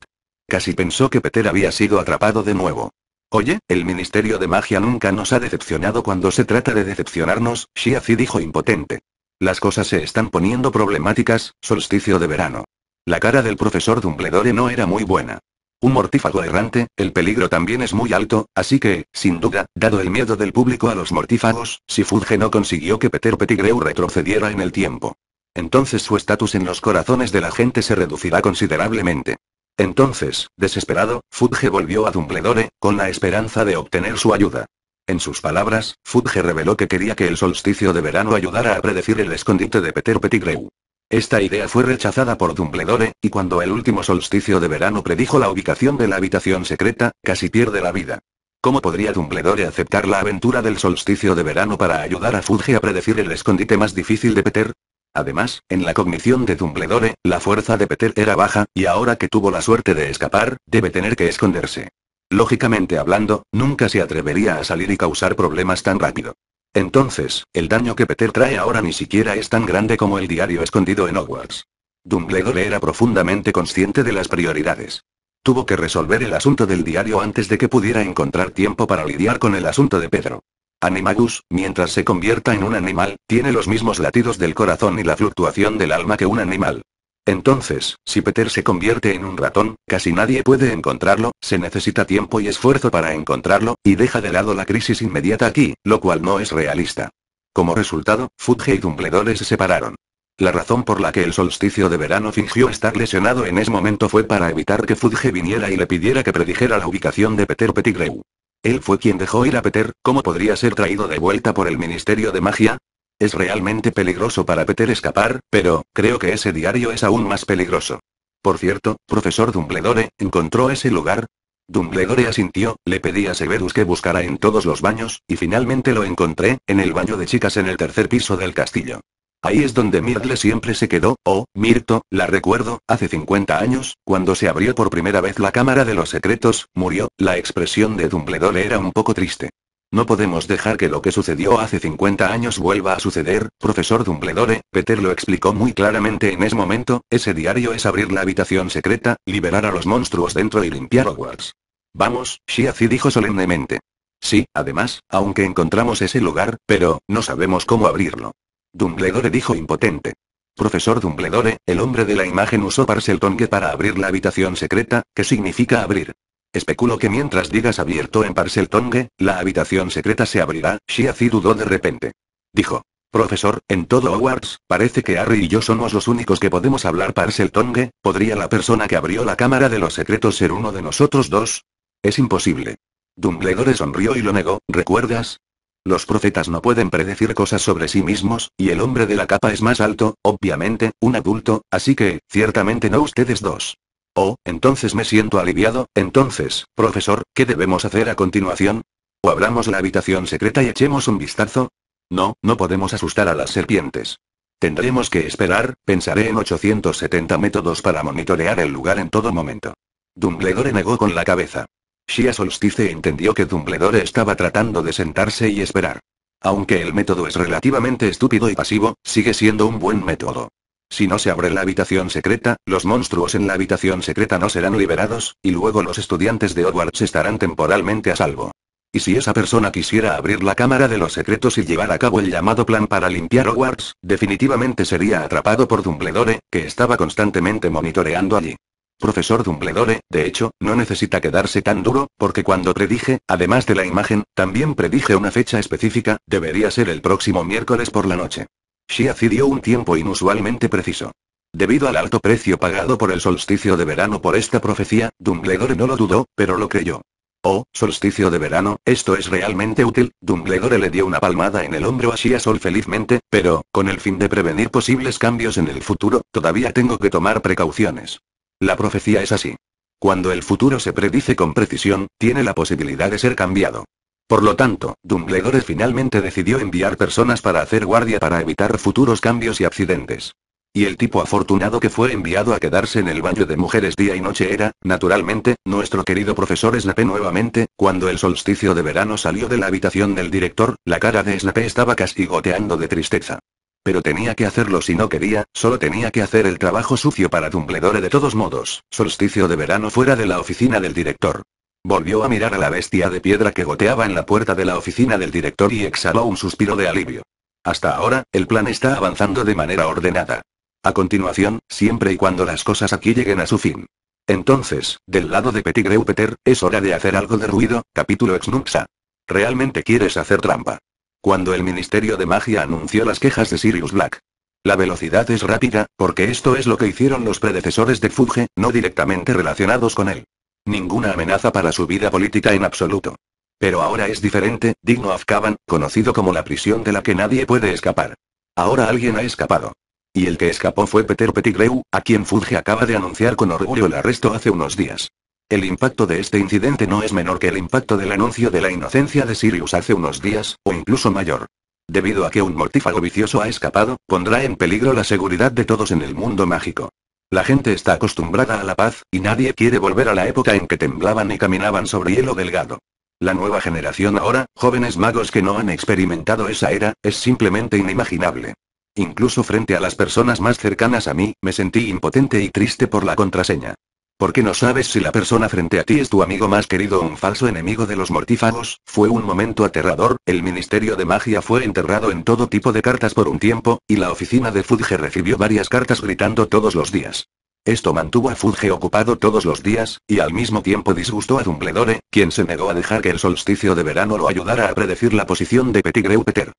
Casi pensó que Peter había sido atrapado de nuevo. Oye, el Ministerio de Magia nunca nos ha decepcionado cuando se trata de decepcionarnos, Shiazi dijo impotente. Las cosas se están poniendo problemáticas, solsticio de verano. La cara del profesor Dumbledore no era muy buena. Un mortífago errante, el peligro también es muy alto, así que, sin duda, dado el miedo del público a los mortífagos, si Fudge no consiguió que Peter Pettigrew retrocediera en el tiempo. Entonces su estatus en los corazones de la gente se reducirá considerablemente. Entonces, desesperado, Fudge volvió a Dumbledore, con la esperanza de obtener su ayuda. En sus palabras, Fudge reveló que quería que el solsticio de verano ayudara a predecir el escondite de Peter Pettigrew. Esta idea fue rechazada por Dumbledore, y cuando el último solsticio de verano predijo la ubicación de la habitación secreta, casi pierde la vida. ¿Cómo podría Dumbledore aceptar la aventura del solsticio de verano para ayudar a Fudge a predecir el escondite más difícil de Peter? Además, en la cognición de Dumbledore, la fuerza de Peter era baja, y ahora que tuvo la suerte de escapar, debe tener que esconderse. Lógicamente hablando, nunca se atrevería a salir y causar problemas tan rápido. Entonces, el daño que Peter trae ahora ni siquiera es tan grande como el diario escondido en Hogwarts. Dumbledore era profundamente consciente de las prioridades. Tuvo que resolver el asunto del diario antes de que pudiera encontrar tiempo para lidiar con el asunto de Pedro. Animagus, mientras se convierta en un animal, tiene los mismos latidos del corazón y la fluctuación del alma que un animal. Entonces, si Peter se convierte en un ratón, casi nadie puede encontrarlo, se necesita tiempo y esfuerzo para encontrarlo, y deja de lado la crisis inmediata aquí, lo cual no es realista. Como resultado, Fudge y Dumbledore se separaron. La razón por la que el solsticio de verano fingió estar lesionado en ese momento fue para evitar que Fudge viniera y le pidiera que predijera la ubicación de Peter Pettigrew. Él fue quien dejó ir a Peter, ¿cómo podría ser traído de vuelta por el Ministerio de Magia? Es realmente peligroso para Peter escapar, pero, creo que ese diario es aún más peligroso. Por cierto, profesor Dumbledore, ¿encontró ese lugar? Dumbledore asintió, le pedí a Severus que buscara en todos los baños, y finalmente lo encontré, en el baño de chicas en el tercer piso del castillo. Ahí es donde Myrtle siempre se quedó, oh, Mirto, la recuerdo, hace 50 años, cuando se abrió por primera vez la Cámara de los Secretos, murió, la expresión de Dumbledore era un poco triste. No podemos dejar que lo que sucedió hace 50 años vuelva a suceder, profesor Dumbledore, Peter lo explicó muy claramente en ese momento, ese diario es abrir la habitación secreta, liberar a los monstruos dentro y limpiar Hogwarts. Vamos, Shiazi dijo solemnemente. Sí, además, aunque encontramos ese lugar, pero, no sabemos cómo abrirlo. Dumbledore dijo impotente. Profesor Dumbledore, el hombre de la imagen usó Parseltongue para abrir la habitación secreta, que significa abrir. Especulo que mientras digas abierto en Parseltongue, la habitación secreta se abrirá, Shiazi dudó de repente. Dijo. Profesor, en todo Hogwarts, parece que Harry y yo somos los únicos que podemos hablar Parseltongue, ¿podría la persona que abrió la Cámara de los Secretos ser uno de nosotros dos? Es imposible. Dumbledore sonrió y lo negó, ¿recuerdas? Los profetas no pueden predecir cosas sobre sí mismos, y el hombre de la capa es más alto, obviamente, un adulto, así que, ciertamente no ustedes dos. Oh, entonces me siento aliviado, entonces, profesor, ¿qué debemos hacer a continuación? ¿O abramos la habitación secreta y echemos un vistazo? No, no podemos asustar a las serpientes. Tendremos que esperar, pensaré en 870 métodos para monitorear el lugar en todo momento. Dumbledore negó con la cabeza. Shia Solstice entendió que Dumbledore estaba tratando de sentarse y esperar. Aunque el método es relativamente estúpido y pasivo, sigue siendo un buen método. Si no se abre la habitación secreta, los monstruos en la habitación secreta no serán liberados, y luego los estudiantes de Hogwarts estarán temporalmente a salvo. Y si esa persona quisiera abrir la Cámara de los Secretos y llevar a cabo el llamado plan para limpiar Hogwarts, definitivamente sería atrapado por Dumbledore, que estaba constantemente monitoreando allí. Profesor Dumbledore, de hecho, no necesita quedarse tan duro, porque cuando predije, además de la imagen, también predije una fecha específica, debería ser el próximo miércoles por la noche. Shia dio un tiempo inusualmente preciso. Debido al alto precio pagado por el solsticio de verano por esta profecía, Dumbledore no lo dudó, pero lo creyó. Oh, solsticio de verano, esto es realmente útil. Dumbledore le dio una palmada en el hombro a Shia Sol felizmente, pero, con el fin de prevenir posibles cambios en el futuro, todavía tengo que tomar precauciones. La profecía es así. Cuando el futuro se predice con precisión, tiene la posibilidad de ser cambiado. Por lo tanto, Dumbledore finalmente decidió enviar personas para hacer guardia para evitar futuros cambios y accidentes. Y el tipo afortunado que fue enviado a quedarse en el baño de mujeres día y noche era, naturalmente, nuestro querido profesor Snape nuevamente, cuando el solsticio de verano salió de la habitación del director, la cara de Snape estaba casi goteando de tristeza. Pero tenía que hacerlo si no quería, solo tenía que hacer el trabajo sucio para Dumbledore de todos modos, solsticio de verano fuera de la oficina del director. Volvió a mirar a la bestia de piedra que goteaba en la puerta de la oficina del director y exhaló un suspiro de alivio. Hasta ahora, el plan está avanzando de manera ordenada. A continuación, siempre y cuando las cosas aquí lleguen a su fin. Entonces, del lado de Pettigrew Peter, es hora de hacer algo de ruido, capítulo exnuxa. Realmente quieres hacer trampa. Cuando el Ministerio de Magia anunció las quejas de Sirius Black. La velocidad es rápida, porque esto es lo que hicieron los predecesores de Fudge, no directamente relacionados con él. Ninguna amenaza para su vida política en absoluto. Pero ahora es diferente, digno Afkaban, conocido como la prisión de la que nadie puede escapar. Ahora alguien ha escapado. Y el que escapó fue Peter Pettigrew, a quien Fudge acaba de anunciar con orgullo el arresto hace unos días. El impacto de este incidente no es menor que el impacto del anuncio de la inocencia de Sirius hace unos días, o incluso mayor. Debido a que un mortífago vicioso ha escapado, pondrá en peligro la seguridad de todos en el mundo mágico. La gente está acostumbrada a la paz, y nadie quiere volver a la época en que temblaban y caminaban sobre hielo delgado. La nueva generación ahora, jóvenes magos que no han experimentado esa era, es simplemente inimaginable. Incluso frente a las personas más cercanas a mí, me sentí impotente y triste por la contraseña. Porque no sabes si la persona frente a ti es tu amigo más querido o un falso enemigo de los mortífagos, fue un momento aterrador, el Ministerio de Magia fue enterrado en todo tipo de cartas por un tiempo, y la oficina de Fudge recibió varias cartas gritando todos los días. Esto mantuvo a Fudge ocupado todos los días, y al mismo tiempo disgustó a Dumbledore, quien se negó a dejar que el solsticio de verano lo ayudara a predecir la posición de Pettigrew Peter.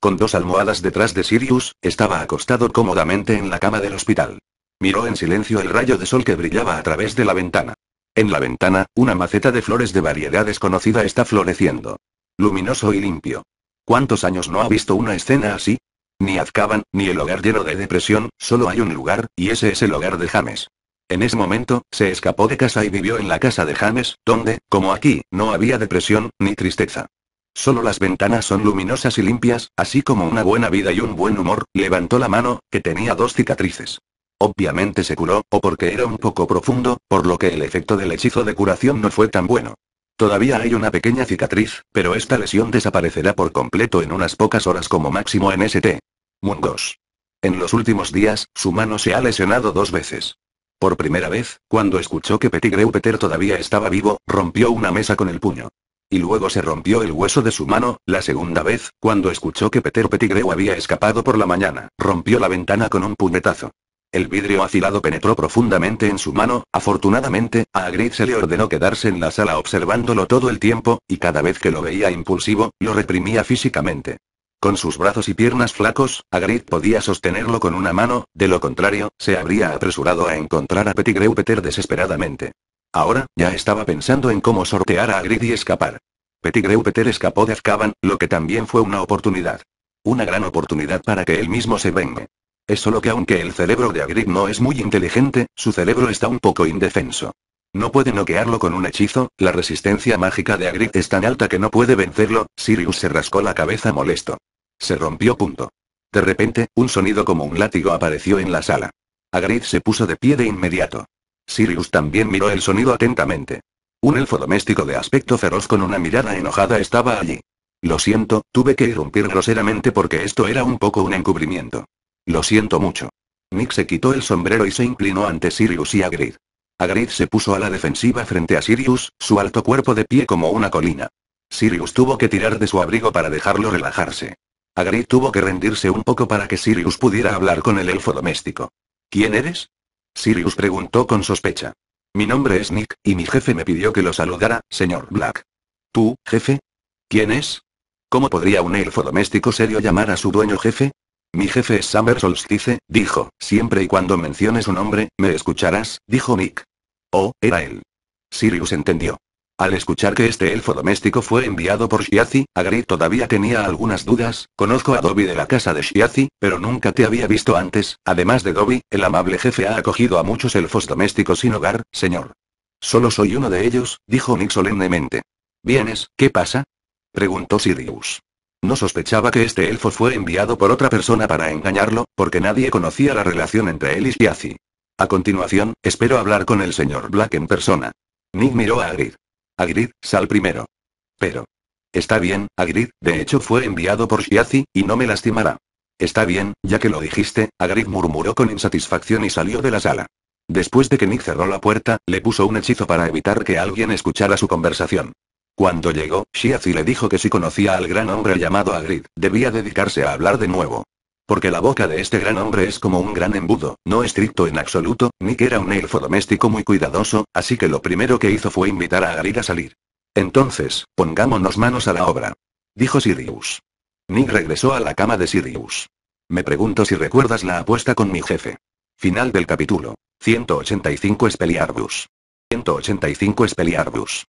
Con dos almohadas detrás de Sirius, estaba acostado cómodamente en la cama del hospital. Miró en silencio el rayo de sol que brillaba a través de la ventana. En la ventana, una maceta de flores de variedad desconocida está floreciendo. Luminoso y limpio. ¿Cuántos años no ha visto una escena así? Ni Azkaban, ni el hogar lleno de depresión, solo hay un lugar, y ese es el hogar de James. En ese momento, se escapó de casa y vivió en la casa de James, donde, como aquí, no había depresión, ni tristeza. Solo las ventanas son luminosas y limpias, así como una buena vida y un buen humor, levantó la mano, que tenía dos cicatrices. Obviamente se curó, o porque era un poco profundo, por lo que el efecto del hechizo de curación no fue tan bueno. Todavía hay una pequeña cicatriz, pero esta lesión desaparecerá por completo en unas pocas horas como máximo en ST. Mungos. En los últimos días, su mano se ha lesionado dos veces. Por primera vez, cuando escuchó que Petigreu Peter todavía estaba vivo, rompió una mesa con el puño. Y luego se rompió el hueso de su mano, la segunda vez, cuando escuchó que Peter Pettigrew había escapado por la mañana, rompió la ventana con un puñetazo. El vidrio afilado penetró profundamente en su mano, afortunadamente, a Agrid se le ordenó quedarse en la sala observándolo todo el tiempo, y cada vez que lo veía impulsivo, lo reprimía físicamente. Con sus brazos y piernas flacos, Agrid podía sostenerlo con una mano, de lo contrario, se habría apresurado a encontrar a Pettigrew Peter desesperadamente. Ahora, ya estaba pensando en cómo sortear a Agrid y escapar. Pettigrew Peter escapó de Azkaban, lo que también fue una oportunidad. Una gran oportunidad para que él mismo se vengue. Es solo que aunque el cerebro de Agrip no es muy inteligente, su cerebro está un poco indefenso. No puede noquearlo con un hechizo, la resistencia mágica de Agrit es tan alta que no puede vencerlo, Sirius se rascó la cabeza molesto. Se rompió punto. De repente, un sonido como un látigo apareció en la sala. Agrid se puso de pie de inmediato. Sirius también miró el sonido atentamente. Un elfo doméstico de aspecto feroz con una mirada enojada estaba allí. Lo siento, tuve que irrumpir groseramente porque esto era un poco un encubrimiento. Lo siento mucho. Nick se quitó el sombrero y se inclinó ante Sirius y Agrid. Agrid se puso a la defensiva frente a Sirius, su alto cuerpo de pie como una colina. Sirius tuvo que tirar de su abrigo para dejarlo relajarse. Agrid tuvo que rendirse un poco para que Sirius pudiera hablar con el elfo doméstico. ¿Quién eres? Sirius preguntó con sospecha. Mi nombre es Nick, y mi jefe me pidió que lo saludara, señor Black. ¿Tú, jefe? ¿Quién es? ¿Cómo podría un elfo doméstico serio llamar a su dueño jefe? Mi jefe es Solstice, dijo, siempre y cuando menciones su nombre, me escucharás, dijo Nick. Oh, era él. Sirius entendió. Al escuchar que este elfo doméstico fue enviado por Shiazi, Agri todavía tenía algunas dudas, conozco a Dobby de la casa de Shiazi, pero nunca te había visto antes, además de Dobby, el amable jefe ha acogido a muchos elfos domésticos sin hogar, señor. Solo soy uno de ellos, dijo Nick solemnemente. ¿Vienes? ¿Qué pasa? preguntó Sirius. No sospechaba que este elfo fue enviado por otra persona para engañarlo, porque nadie conocía la relación entre él y Shiazi. A continuación, espero hablar con el señor Black en persona. Nick miró a Agrid. Agrid, sal primero. Pero. Está bien, Agrid, de hecho fue enviado por Shiazi, y no me lastimará. Está bien, ya que lo dijiste, Agrid murmuró con insatisfacción y salió de la sala. Después de que Nick cerró la puerta, le puso un hechizo para evitar que alguien escuchara su conversación. Cuando llegó, Shiazi le dijo que si conocía al gran hombre llamado Agrid, debía dedicarse a hablar de nuevo. Porque la boca de este gran hombre es como un gran embudo, no estricto en absoluto, Nick era un elfo doméstico muy cuidadoso, así que lo primero que hizo fue invitar a Agrid a salir. Entonces, pongámonos manos a la obra. Dijo Sirius. Nick regresó a la cama de Sirius. Me pregunto si recuerdas la apuesta con mi jefe. Final del capítulo. 185 Espeliarbus. 185 Espeliarbus.